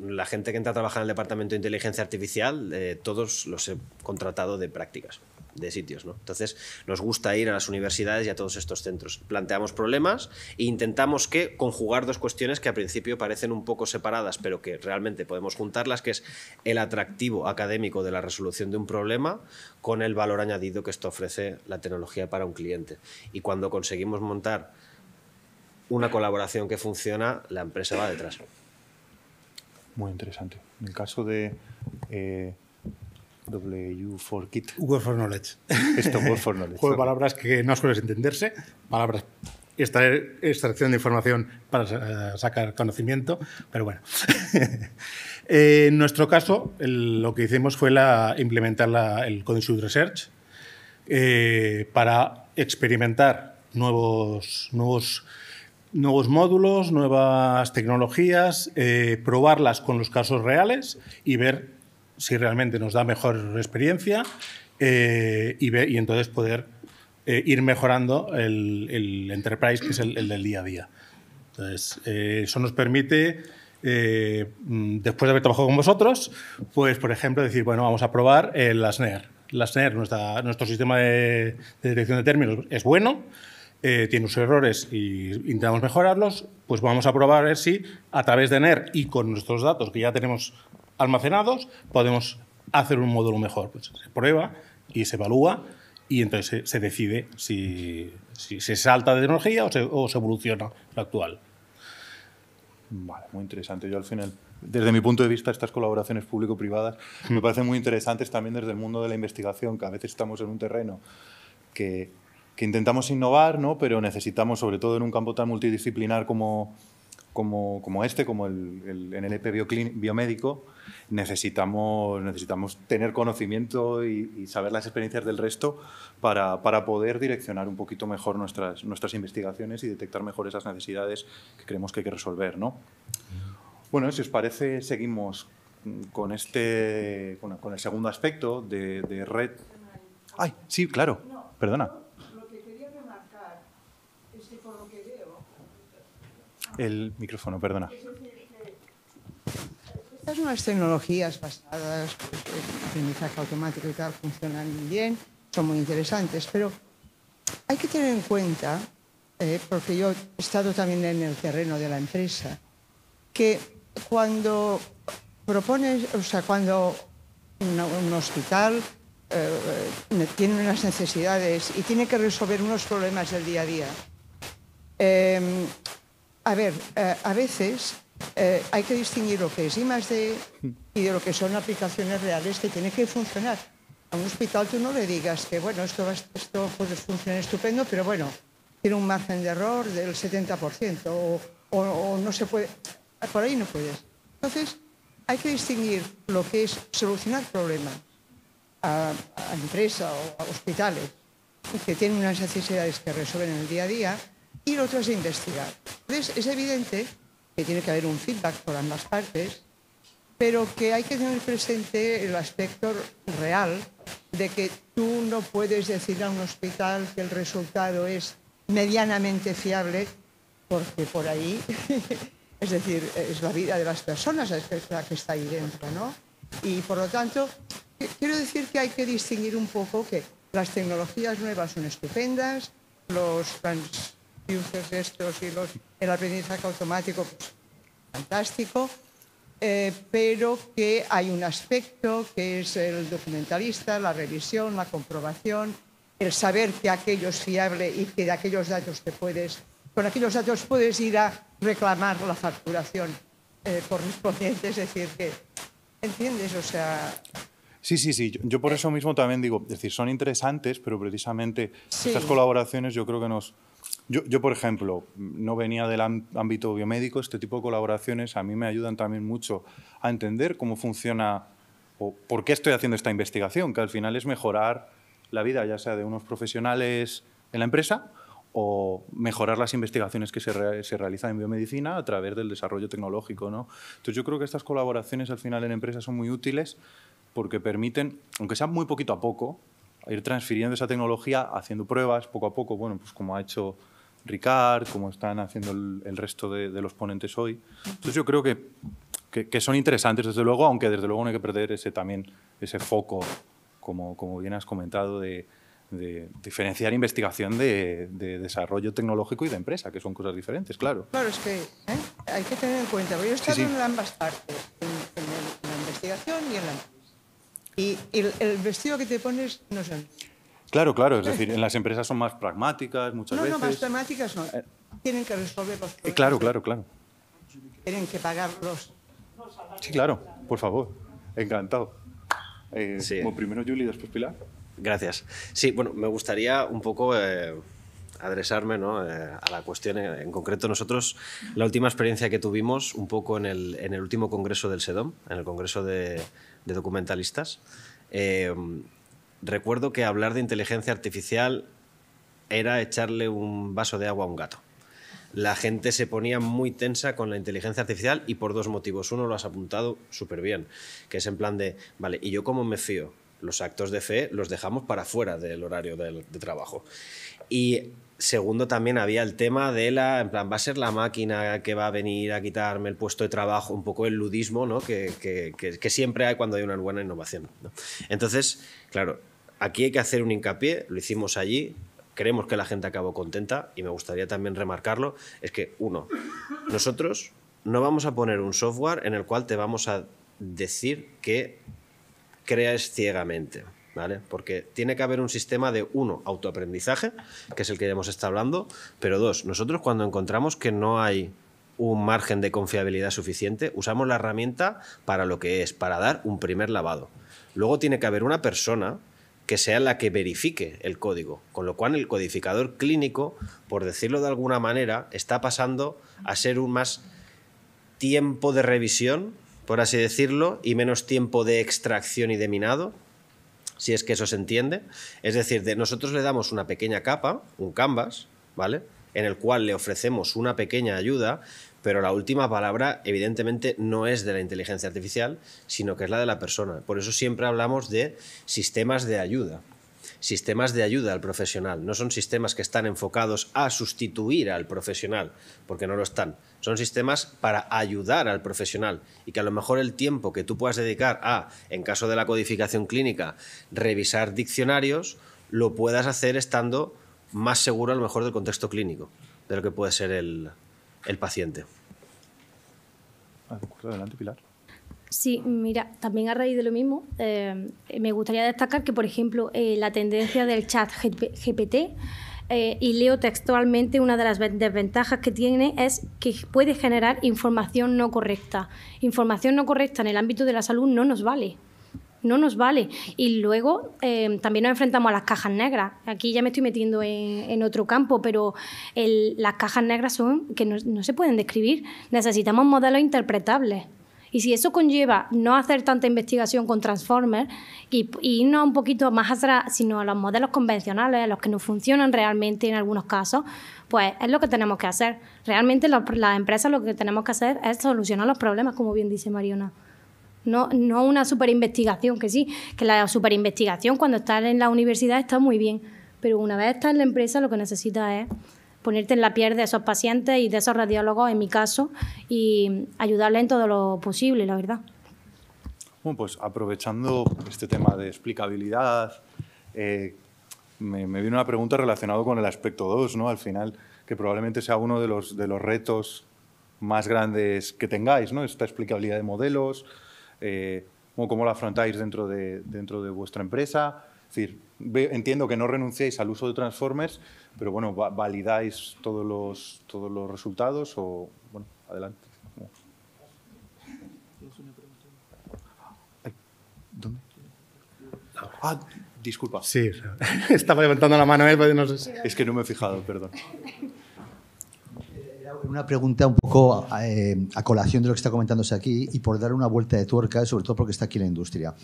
la gente que entra a trabajar en el Departamento de Inteligencia Artificial, todos los he contratado de prácticas de sitios. Entonces, nos gusta ir a las universidades y a todos estos centros. Planteamos problemas e intentamos que conjugar dos cuestiones que a principio parecen un poco separadas, pero que realmente podemos juntarlas, que es el atractivo académico de la resolución de un problema con el valor añadido que esto ofrece la tecnología para un cliente. Y cuando conseguimos montar una colaboración que funciona, la empresa va detrás. Muy interesante. En el caso de... Eh, W for Kit. Word for Knowledge. Esto, Word for Knowledge. Juego palabras que no sueles entenderse, palabras esta extracción de información para eh, sacar conocimiento, pero bueno. *laughs* Eh, en nuestro caso, lo que hicimos fue la, implementar la, el Code Research eh, para experimentar nuevos, nuevos, nuevos módulos, nuevas tecnologías, probarlas con los casos reales y ver si realmente nos da mejor experiencia eh, y, y, entonces poder eh, ir mejorando el, enterprise, que es el, del día a día. Entonces, eh, eso nos permite, mm, después de haber trabajado con vosotros, pues, por ejemplo, decir, bueno, vamos a probar el ASNER. lasner NER, nuestra, nuestro sistema de, de, detección de términos, es bueno, tiene sus errores y intentamos mejorarlos, pues vamos a probar a ver si a través de NER y con nuestros datos que ya tenemos almacenados, podemos hacer un módulo mejor. Pues se prueba y se evalúa y entonces se, decide si, si, se salta de tecnología o se, evoluciona la actual. Vale, muy interesante. Yo al final desde mi punto de vista, estas colaboraciones público-privadas me parecen muy interesantes también desde el mundo de la investigación, que a veces estamos en un terreno que, que intentamos innovar, ¿no? pero necesitamos, sobre todo en un campo tan multidisciplinar como, como, este, como el, el, e biomédico, necesitamos, necesitamos tener conocimiento y, saber las experiencias del resto para, poder direccionar un poquito mejor nuestras, nuestras investigaciones y detectar mejor esas necesidades que creemos que hay que resolver. ¿no? Bueno, si os parece, seguimos con, este, con, el segundo aspecto de red. ¡Ay, sí, claro! Perdona. el micrófono, perdona. Estas nuevas tecnologías basadas pues, en aprendizaje automático y tal funcionan bien, son muy interesantes, pero hay que tener en cuenta, eh, porque yo he estado también en el terreno de la empresa, que cuando propones, o sea, cuando un hospital eh, eh, tiene unas necesidades y tiene que resolver unos problemas del día a día, a ver, eh, a veces eh, hay que distinguir lo que es I más y de lo que son aplicaciones reales que tienen que funcionar. A un hospital tú no le digas que, bueno, esto, va, esto puede funcionar estupendo, pero bueno, tiene un margen de error del 70% o, no se puede... Por ahí no puedes. Entonces, hay que distinguir lo que es solucionar problemas a, a empresas o a hospitales que tienen unas necesidades que resuelven en el día a día y lo otro es investigar. Entonces, es evidente que tiene que haber un feedback por ambas partes, pero que hay que tener presente el aspecto real de que tú no puedes decir a un hospital que el resultado es medianamente fiable, porque por ahí, *laughs* es decir, es la vida de las personas la que está ahí dentro, ¿no? Y por lo tanto, quiero decir que hay que distinguir un poco que las tecnologías nuevas son estupendas, los trans ustedes estos y los, el aprendizaje automático, pues, fantástico, eh, pero que hay un aspecto que es el documentalista, la revisión, la comprobación, el saber que aquello es fiable y que de aquellos datos te puedes, con aquellos datos puedes ir a reclamar la facturación eh, correspondiente, es decir, que, ¿entiendes? O sea... Sí, sí, sí. Yo, por eso mismo también digo, es decir, son interesantes, pero precisamente estas colaboraciones yo creo que nos, yo, yo, por ejemplo, no venía del ámbito biomédico, este tipo de colaboraciones a mí me ayudan también mucho a entender cómo funciona o por qué estoy haciendo esta investigación, que al final es mejorar la vida, ya sea de unos profesionales en la empresa o mejorar las investigaciones que se, se, realizan en biomedicina a través del desarrollo tecnológico. ¿no? Entonces yo creo que estas colaboraciones al final en empresas son muy útiles porque permiten, aunque sea muy poquito a poco, ir transfiriendo esa tecnología, haciendo pruebas poco a poco, bueno, pues como ha hecho Ricard, como están haciendo el, resto de, los ponentes hoy. Entonces yo creo que, que, son interesantes, desde luego, aunque desde luego no hay que perder ese, también ese foco, como, como bien has comentado, de, diferenciar investigación de, desarrollo tecnológico y de empresa, que son cosas diferentes, claro. Claro, es que ¿eh? hay que tener en cuenta, yo he estado en ambas partes, en, la investigación y en la empresa. Y el, el vestido que te pones no son... Claro, claro, es decir, en las empresas son más pragmáticas muchas veces. No, más pragmáticas no. Tienen que resolver los eh, claro, ¿eh? claro, claro. Tienen que pagarlos. Sí, claro, por favor. Encantado. Eh, como primero Julie, después Pilar. Gracias. Sí, bueno, me gustaría un poco adresarme a la cuestión en, concreto. Nosotros, la última experiencia que tuvimos, un poco en el, último congreso del SEDOM, en el congreso de documentalistas, recuerdo que hablar de inteligencia artificial era echarle un vaso de agua a un gato. La gente se ponía muy tensa con la inteligencia artificial y por dos motivos. Uno lo has apuntado súper bien, que es en plan de, vale, ¿y yo como me fío? Los actos de fe los dejamos para fuera del horario de, trabajo. Y segundo también había el tema de la, en plan, va a ser la máquina que va a venir a quitarme el puesto de trabajo, un poco el ludismo ¿no? que, siempre hay cuando hay una buena innovación. Entonces, claro, aquí hay que hacer un hincapié, lo hicimos allí, creemos que la gente acabó contenta y me gustaría también remarcarlo, es que uno, nosotros no vamos a poner un software en el cual te vamos a decir que creas ciegamente. ¿Vale? Porque tiene que haber un sistema de, uno, autoaprendizaje, que es el que ya hemos estado hablando, pero dos, nosotros cuando encontramos que no hay un margen de confiabilidad suficiente, usamos la herramienta para lo que es, para dar un primer lavado. Luego tiene que haber una persona que sea la que verifique el código. Con lo cual el codificador clínico, por decirlo de alguna manera, está pasando a ser un más tiempo de revisión, por así decirlo, y menos tiempo de extracción y de minado, si es que eso se entiende. Es decir, de nosotros le damos una pequeña capa, un canvas, ¿vale? En el cual le ofrecemos una pequeña ayuda, pero la última palabra evidentemente no es de la inteligencia artificial, sino que es la de la persona. Por eso siempre hablamos de sistemas de ayuda. Sistemas de ayuda al profesional. No son sistemas que están enfocados a sustituir al profesional, porque no lo están. Son sistemas para ayudar al profesional y que a lo mejor el tiempo que tú puedas dedicar a, en caso de la codificación clínica, revisar diccionarios, lo puedas hacer estando más seguro a lo mejor del contexto clínico, de lo que puede ser el, el paciente. Adelante, Pilar. Sí, mira, también a raíz de lo mismo, eh, me gustaría destacar que, por ejemplo, eh, la tendencia del chat GPT, eh, y leo textualmente, una de las desventajas que tiene es que puede generar información no correcta. Información no correcta en el ámbito de la salud no nos vale, no nos vale. Y luego eh, también nos enfrentamos a las cajas negras. Aquí ya me estoy metiendo en, otro campo, pero las cajas negras son que no, se pueden describir. Necesitamos modelos interpretables. Y si eso conlleva no hacer tanta investigación con Transformers y, irnos un poquito más atrás, sino a los modelos convencionales, a los que no funcionan realmente en algunos casos, pues es lo que tenemos que hacer. Realmente las empresas lo que tenemos que hacer es solucionar los problemas, como bien dice Mariona. No, no una superinvestigación, que sí, que la superinvestigación cuando estás en la universidad está muy bien, pero una vez estás en la empresa lo que necesitas es ponerte en la piel de esos pacientes y de esos radiólogos, en mi caso, y ayudarle en todo lo posible, la verdad. Bueno, pues aprovechando este tema de explicabilidad, eh, me, viene una pregunta relacionada con el aspecto 2, ¿no? Al final, que probablemente sea uno de los, de los retos más grandes que tengáis, ¿no? Esta explicabilidad de modelos, eh, cómo la afrontáis dentro de, dentro de vuestra empresa. decir, entiendo que no renunciáis al uso de Transformers, pero bueno, ¿validáis todos los, todos los resultados o...? Bueno, adelante. Ah, disculpa. Sí, *laughs* estaba levantando la mano ¿eh? pues Es que no me he fijado, perdón. *laughs* una pregunta un poco eh, a, colación de lo que está comentándose aquí y por dar una vuelta de tuerca, sobre todo porque está aquí la industria.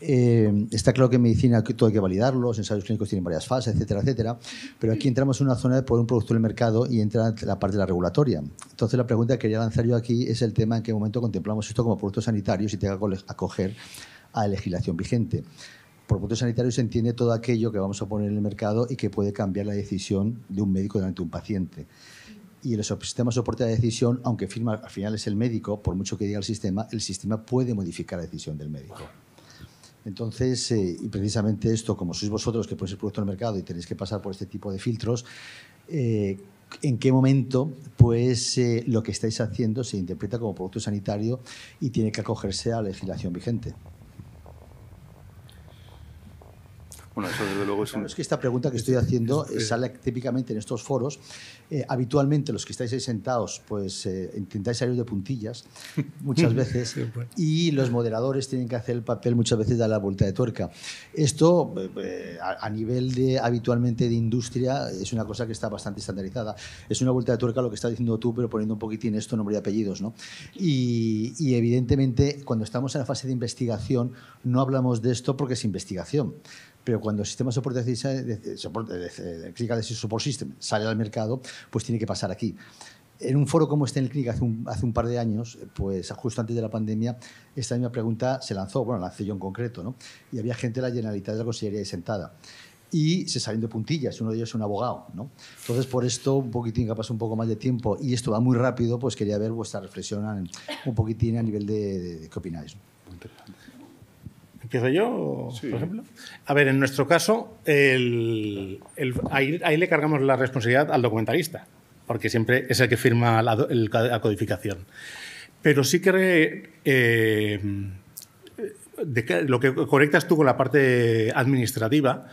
Eh, está claro que en medicina todo hay que validarlo, los ensayos clínicos tienen varias fases, etcétera, etcétera, pero aquí entramos en una zona de poner un producto en el mercado y entra la parte de la regulatoria. Entonces la pregunta que quería lanzar yo aquí es el tema en qué momento contemplamos esto como producto sanitario y tenga que acoger a la legislación vigente. Por productos sanitario se entiende todo aquello que vamos a poner en el mercado y que puede cambiar la decisión de un médico delante de un paciente y el sistema soporte la decisión, aunque firma, al final es el médico, por mucho que diga el sistema, el sistema puede modificar la decisión del médico. Entonces, eh, y precisamente esto, como sois vosotros que ponéis el producto en el mercado y tenéis que pasar por este tipo de filtros, eh, en qué momento pues eh, lo que estáis haciendo se interpreta como producto sanitario y tiene que acogerse a la legislación vigente. Bueno, eso desde luego es Es que esta pregunta que estoy haciendo sale típicamente en estos foros. Eh, habitualmente los que estáis ahí sentados, pues eh, intentáis salir de puntillas *laughs* muchas veces pues. y los moderadores tienen que hacer el papel muchas veces de la vuelta de tuerca. Esto eh, a, nivel de habitualmente de industria es una cosa que está bastante estandarizada. Es una vuelta de tuerca lo que estás diciendo tú, pero poniendo un poquitín esto nombre y apellidos, ¿no? Y, y evidentemente cuando estamos en la fase de investigación no hablamos de esto porque es investigación. Pero cuando el sistema de soporte de, de, Support System sale al mercado, pues tiene que pasar aquí. En un foro como este en el clínica hace un, hace un par de años, pues justo antes de la pandemia, esta misma pregunta se lanzó, bueno, la lancé yo en concreto, ¿no? Y había gente de la Generalitat de la Consellería ahí sentada y se salen de puntillas. Uno de ellos es un abogado. ¿no? Entonces, por esto, un poquitín, pasado un poco más de tiempo, y esto va muy rápido, pues quería ver vuestra reflexión un poquitín a nivel de, de qué opináis. Muy interesante soy yo, A ver, en nuestro caso, ahí, le cargamos la responsabilidad al documentalista, porque siempre es el que firma la, codificación. Pero sí eh, eh, que lo que conectas tú con la parte administrativa,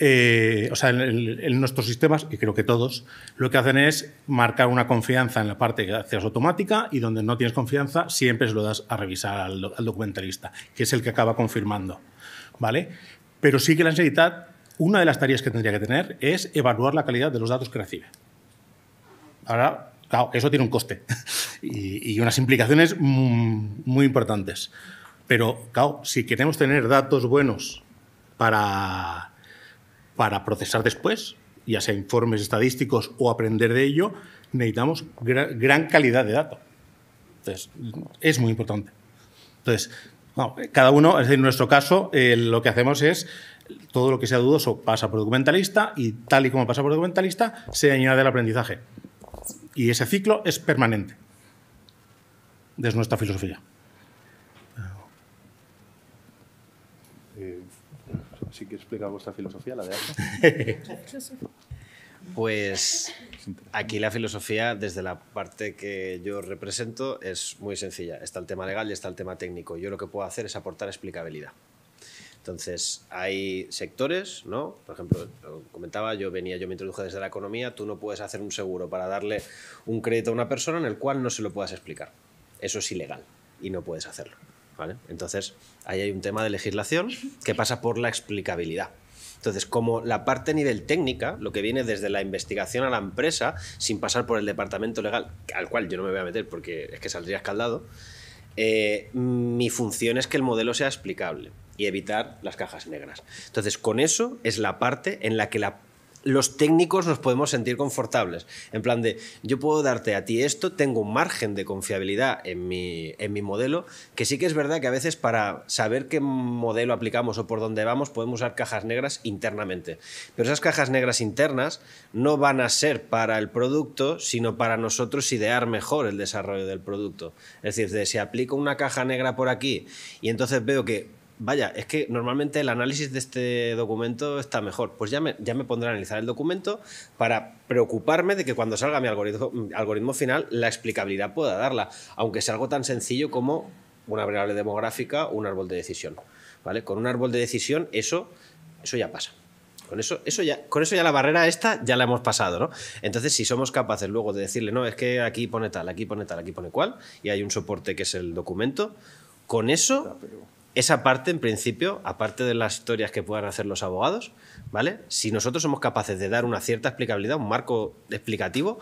eh, o sea, en, nuestros sistemas, y creo que todos, lo que hacen es marcar una confianza en la parte que haces automática y donde no tienes confianza siempre se lo das a revisar al, documentalista, que es el que acaba confirmando. ¿Vale? Pero sí que la ansiedad, una de las tareas que tendría que tener es evaluar la calidad de los datos que recibe. Ahora, claro, eso tiene un coste *laughs* y, y unas implicaciones muy importantes. Pero, claro, si queremos tener datos buenos para para procesar después, ya sea informes estadísticos o aprender de ello, necesitamos gran, calidad de datos. Entonces, es muy importante. Entonces, cada uno, es en nuestro caso, eh, lo que hacemos es todo lo que sea dudoso pasa por documentalista y tal y como pasa por documentalista se añade al aprendizaje. Y ese ciclo es permanente. Es nuestra filosofía. sí que explica vuestra filosofía, la de *laughs* pues aquí la filosofía, desde la parte que yo represento, es muy sencilla. Está el tema legal y está el tema técnico. Yo lo que puedo hacer es aportar explicabilidad. Entonces, hay sectores, ¿no? Por ejemplo, comentaba, yo venía, yo me introduje desde la economía, tú no puedes hacer un seguro para darle un crédito a una persona en el cual no se lo puedas explicar. Eso es ilegal y no puedes hacerlo. Entonces, ahí hay un tema de legislación que pasa por la explicabilidad. Entonces, como la parte nivel técnica, lo que viene desde la investigación a la empresa, sin pasar por el departamento legal, al cual yo no me voy a meter porque es que saldría escaldado, eh, mi función es que el modelo sea explicable y evitar las cajas negras. Entonces, con eso es la parte en la que la los técnicos nos podemos sentir confortables. En plan de, yo puedo darte a ti esto, tengo un margen de confiabilidad en mi, en mi modelo, que sí que es verdad que a veces para saber qué modelo aplicamos o por dónde vamos podemos usar cajas negras internamente. Pero esas cajas negras internas no van a ser para el producto, sino para nosotros idear mejor el desarrollo del producto. Es decir, si aplico una caja negra por aquí y entonces veo que vaya, es que normalmente el análisis de este documento está mejor. Pues ya me, pondré a analizar el documento para preocuparme de que cuando salga mi algoritmo, final, la explicabilidad pueda darla, aunque sea algo tan sencillo como una variable demográfica o un árbol de decisión. ¿vale? Con un árbol de decisión, eso, ya pasa. Con eso, ya, con eso ya la barrera esta ya la hemos pasado, ¿no? Entonces, si somos capaces luego de decirle, no, es que aquí pone tal, aquí pone tal, aquí pone cual, y hay un soporte que es el documento, con eso esa parte, en principio, aparte de las historias que puedan hacer los abogados, ¿vale? Si nosotros somos capaces de dar una cierta explicabilidad, un marco explicativo,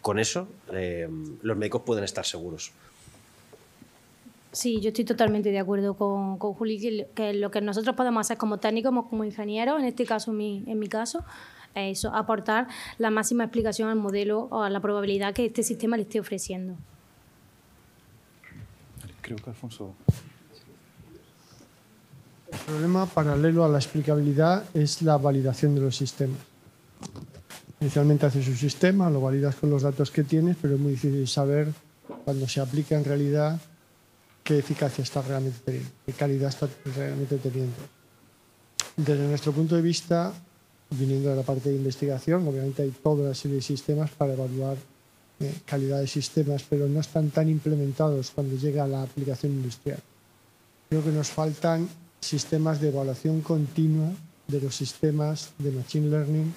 con eso eh, los médicos pueden estar seguros. Sí, yo estoy totalmente de acuerdo con, con Juli, que, lo que nosotros podemos hacer como técnicos, como, ingenieros, en este caso, mi, en mi caso, es aportar la máxima explicación al modelo o a la probabilidad que este sistema le esté ofreciendo. Creo que Alfonso el problema paralelo a la explicabilidad es la validación de los sistemas. Inicialmente haces un sistema, lo validas con los datos que tienes, pero es muy difícil saber cuando se aplica en realidad qué eficacia está realmente teniendo, qué calidad está realmente teniendo. Desde nuestro punto de vista, viniendo de la parte de investigación, obviamente hay toda una serie de sistemas para evaluar eh, calidad de sistemas, pero no están tan implementados cuando llega a la aplicación industrial. Creo que nos faltan sistemas de evaluación continua de los sistemas de Machine Learning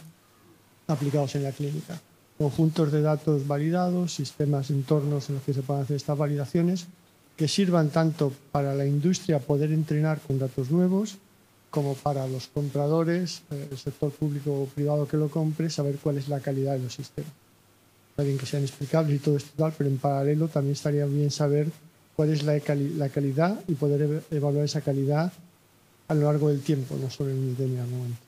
aplicados en la clínica. Conjuntos de datos validados, sistemas, entornos en los que se puedan hacer estas validaciones, que sirvan tanto para la industria poder entrenar con datos nuevos, como para los compradores, eh, el sector público o privado que lo compre, saber cuál es la calidad de los sistemas. Está bien que sean explicables y todo esto tal, pero en paralelo también estaría bien saber cuál es la, calidad y poder evaluar esa calidad a lo largo del tiempo, no solo en un momento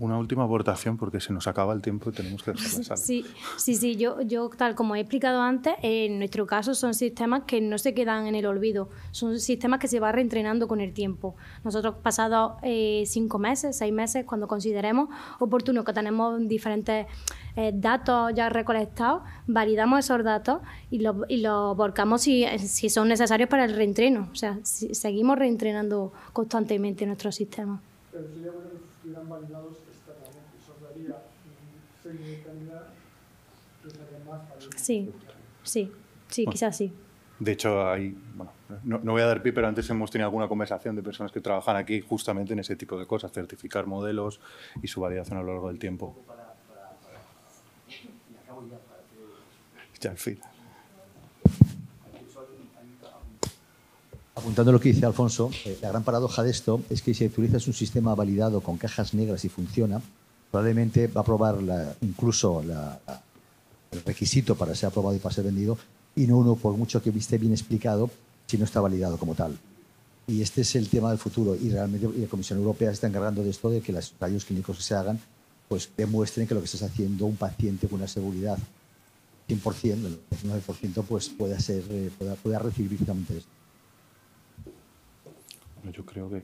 una última aportación porque se nos acaba el tiempo y tenemos que Sí, sí, sí yo, yo, tal como he explicado antes, en nuestro caso son sistemas que no se quedan en el olvido, son sistemas que se van reentrenando con el tiempo. Nosotros pasados eh, cinco meses, seis meses, cuando consideremos oportuno que tenemos diferentes eh, datos ya recolectados, validamos esos datos y los volcamos si, si, son necesarios para el reentreno. O sea, seguimos reentrenando constantemente nuestro sistema. Sí, sí, sí, quizás sí. De hecho, hay, bueno, no, voy a dar pie, pero antes hemos tenido alguna conversación de personas que trabajan aquí justamente en ese tipo de cosas, certificar modelos y su validación a lo largo del tiempo. Ya al Apuntando lo que dice Alfonso, eh, la gran paradoja de esto es que si utilizas un sistema validado con cajas negras y funciona, probablemente va a aprobar incluso el requisito para ser aprobado y para ser vendido, y no uno, por mucho que esté bien explicado, si no está validado como tal. Y este es el tema del futuro, y realmente la Comisión Europea se está encargando de esto, de que los ensayos clínicos que se hagan pues demuestren que lo que estás haciendo un paciente con una seguridad 100%, el 99%, pues pueda, ser, eh, pueda, recibir esto. Yo creo que...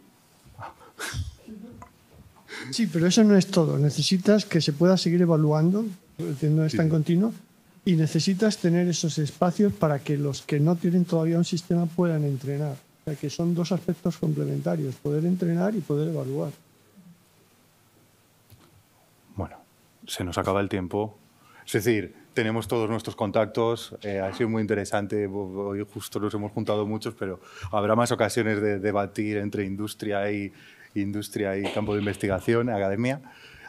Sí, pero eso no es todo. Necesitas que se pueda seguir evaluando, no es en continuo, y necesitas tener esos espacios para que los que no tienen todavía un sistema puedan entrenar. O sea, que son dos aspectos complementarios, poder entrenar y poder evaluar. Bueno, se nos acaba el tiempo. Es decir, tenemos todos nuestros contactos, eh, ha sido muy interesante, hoy justo nos hemos juntado muchos, pero habrá más ocasiones de debatir entre industria y industria y campo de investigación, academia.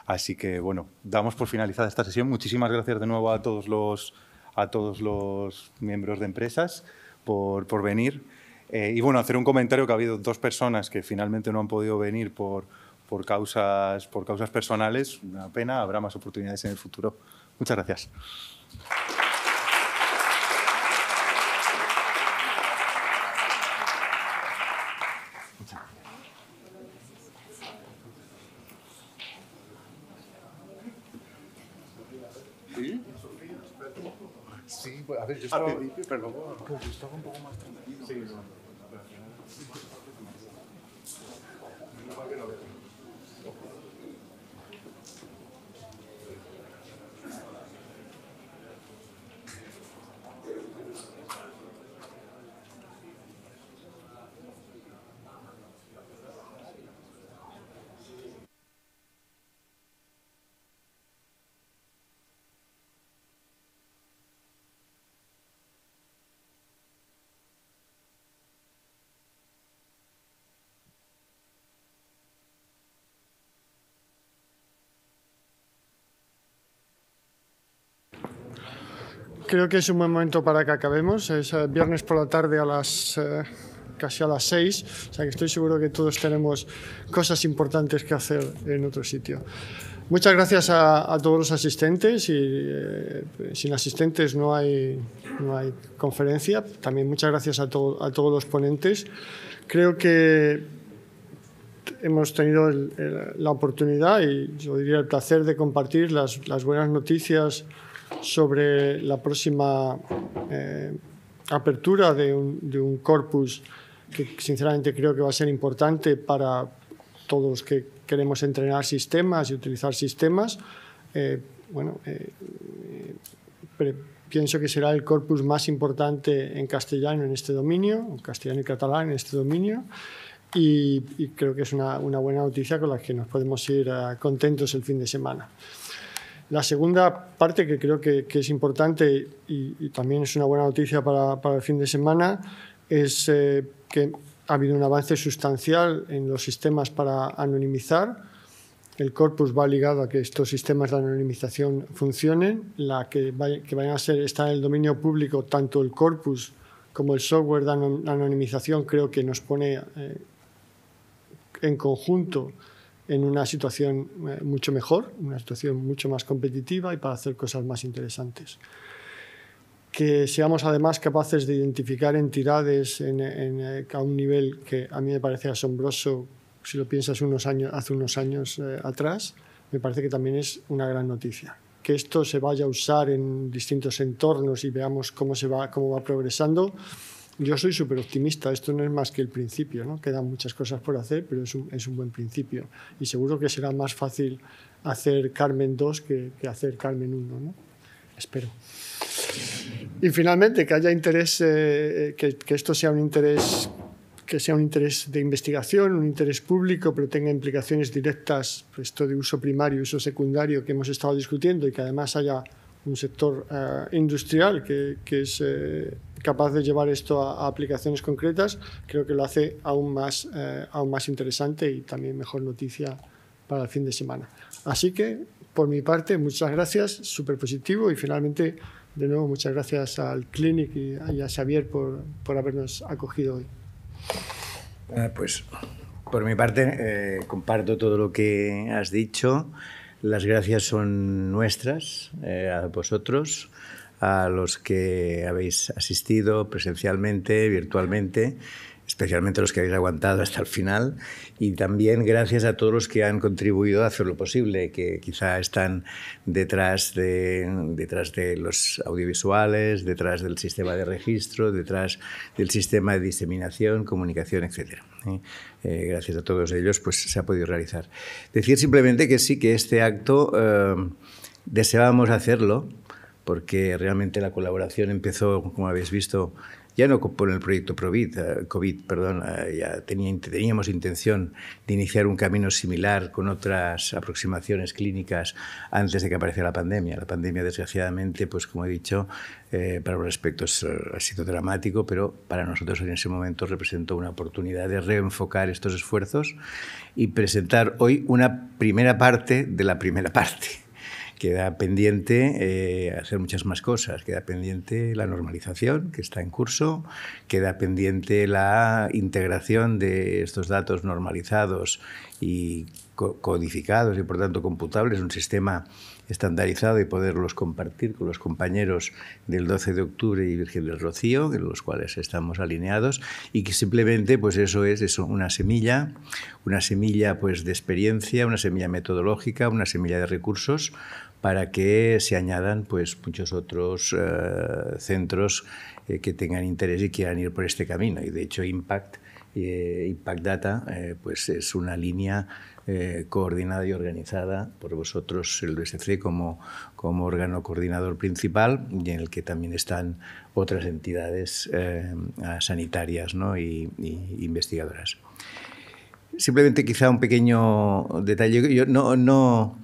Así que, bueno, damos por finalizada esta sesión. Muchísimas gracias de nuevo a todos los, a todos los miembros de empresas por, por venir. Eh, y bueno, hacer un comentario que ha habido dos personas que finalmente no han podido venir por, por, causas, por causas personales. Una pena, habrá más oportunidades en el futuro. Muchas gracias. ver, yo estaba un poco más tranquilo. Sí, no. Creo que es un buen momento para que acabemos. Es eh, viernes por la tarde a las eh, casi a las seis. o sea que estoy seguro que todos tenemos cosas importantes que hacer en otro sitio. Muchas gracias a, todos los asistentes y eh, sin asistentes no hay, no hay conferencia. También muchas gracias a, a todos los ponentes. Creo que hemos tenido la oportunidad y yo diría el placer de compartir las, las buenas noticias sobre la próxima eh, apertura de un, corpus que sinceramente creo que va a ser importante para todos los que queremos entrenar sistemas y utilizar sistemas. Eh, bueno, eh, pienso que será el corpus más importante en castellano en este dominio, en castellano y catalán en este dominio. Y, creo que es una, buena noticia con la que nos podemos ir contentos el fin de semana. La segunda parte que creo que, es importante y, también es una buena noticia para, el fin de semana es eh, que ha habido un avance sustancial en los sistemas para anonimizar. El corpus va ligado a que estos sistemas de anonimización funcionen, la que, vayan a ser, está en el dominio público tanto el corpus como el software de anonimización creo que nos pone eh, en conjunto en una situación eh, mucho mejor, una situación mucho más competitiva y para hacer cosas más interesantes. Que seamos además capaces de identificar entidades en, eh, a un nivel que a mí me parece asombroso si lo piensas unos años, hace unos años eh, atrás, me parece que también es una gran noticia. Que esto se vaya a usar en distintos entornos y veamos cómo, se va, cómo va progresando yo soy súper optimista, esto no es más que el principio, ¿no? quedan muchas cosas por hacer, pero es un, es un buen principio. Y seguro que será más fácil hacer Carmen 2 que, que hacer Carmen 1, ¿no? espero. Y finalmente, que haya interés, eh, eh, que, que esto sea un interés que sea un interés de investigación, un interés público, pero tenga implicaciones directas, pues, esto de uso primario, uso secundario que hemos estado discutiendo y que además haya un sector eh, industrial que, es eh, capaz de llevar esto a, aplicaciones concretas, creo que lo hace aún más, eh, aún más interesante y también mejor noticia para el fin de semana. Así que, por mi parte, muchas gracias, súper positivo y finalmente, de nuevo, muchas gracias al Clinic y, a Xavier por, por, habernos acogido hoy. pues por mi parte, comparto todo lo que has dicho. Las gracias son nuestras, eh, a vosotros, a los que habéis asistido presencialmente, virtualmente, especialmente a los que habéis aguantado hasta el final, y también gracias a todos los que han contribuido a hacer lo posible, que quizá están detrás de, detrás de los audiovisuales, detrás del sistema de registro, detrás del sistema de diseminación, comunicación, etcétera. Eh, gracias a todos ellos, pues se ha podido realizar. Decir simplemente que sí, que este acto eh, deseábamos hacerlo, porque realmente la colaboración empezó, como habéis visto, ya no con el proyecto COVID, eh, COVID perdón, eh, ya teníamos intención de iniciar un camino similar con otras aproximaciones clínicas antes de que apareciera la pandemia. La pandemia, desgraciadamente, pues como he dicho, eh, para los aspectos ha sido dramático, pero para nosotros en ese momento representó una oportunidad de reenfocar estos esfuerzos y presentar hoy una primera parte de la primera *laughs* parte. Queda pendiente eh, hacer muchas más cosas. Queda pendiente la normalización, que está en curso. Queda pendiente la integración de estos datos normalizados y codificados y, por tanto, computables. Un sistema estandarizado y poderlos compartir con los compañeros del 12 de octubre y Virgen del Rocío, en los cuales estamos alineados, y que simplemente pues eso es eso, una semilla, una semilla pues de experiencia, una semilla metodológica, una semilla de recursos para que se añadan pues, muchos otros eh, centros eh, que tengan interés y quieran ir por este camino. Y de hecho Impact, eh, Impact Data pues es una línea coordinada y organizada por vosotros, el BSC, como, órgano coordinador principal y en el que también están otras entidades sanitarias ¿no? investigadoras. Simplemente quizá un pequeño detalle. Yo no, no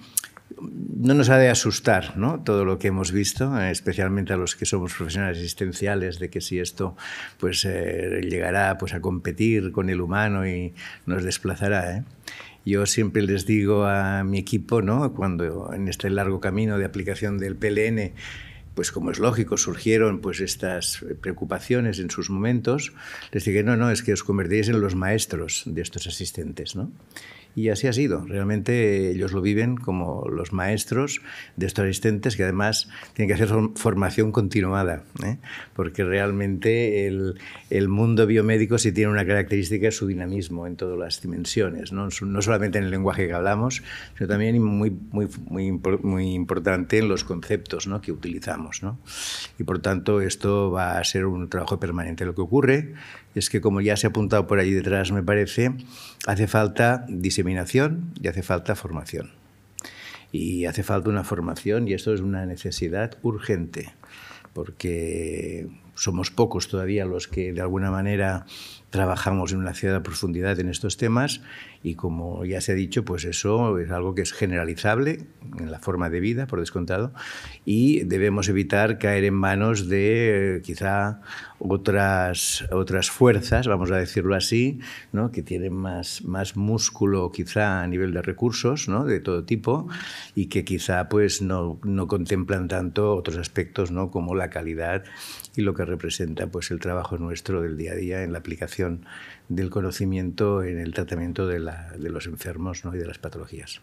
no nos ha de asustar todo lo que hemos visto, eh, especialmente a los que somos profesionales existenciales, de que si esto pues, eh, llegará pues, a competir con el humano y nos desplazará. ¿eh? Yo siempre les digo a mi equipo, ¿no? cuando en este largo camino de aplicación del PLN, pues como es lógico, surgieron pues estas preocupaciones en sus momentos, les dije, no, no, es que os convertiréis en los maestros de estos asistentes. ¿no? Y así ha sido. Realmente ellos lo viven como los maestros de estos asistentes que además tienen que hacer formación continuada, ¿eh? porque realmente el, mundo biomédico sí tiene una característica, de su dinamismo en todas las dimensiones, ¿no? solamente en el lenguaje que hablamos, sino también muy, muy, muy, importante en los conceptos ¿no? que utilizamos. Y por tanto esto va a ser un trabajo permanente. Lo que ocurre es que, como ya se ha apuntado por ahí detrás, me parece, hace falta diseminación y hace falta formación. Y hace falta una formación y esto es una necesidad urgente, porque somos pocos todavía los que de alguna manera trabajamos en una cierta profundidad en estos temas y como ya se ha dicho, pues eso es algo que es generalizable en la forma de vida, por descontado, y debemos evitar caer en manos de eh, quizá otras, otras fuerzas, vamos a decirlo así, que tienen más, más músculo quizá a nivel de recursos de todo tipo y que quizá pues no, contemplan tanto otros aspectos ¿no? como la calidad y lo que representa pues, el trabajo nuestro del día a día en la aplicación del conocimiento en el tratamiento de, la, de los enfermos ¿no? y de las patologías.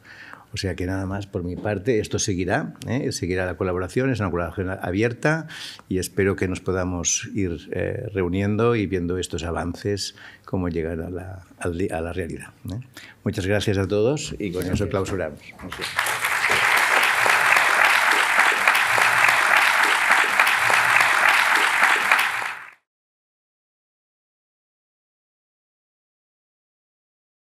O sea que nada más por mi parte, esto seguirá, ¿eh? seguirá la colaboración, es una colaboración abierta y espero que nos podamos ir eh, reuniendo y viendo estos avances, cómo llegar a la, a la realidad. ¿eh? Muchas gracias a todos y con eso clausuramos.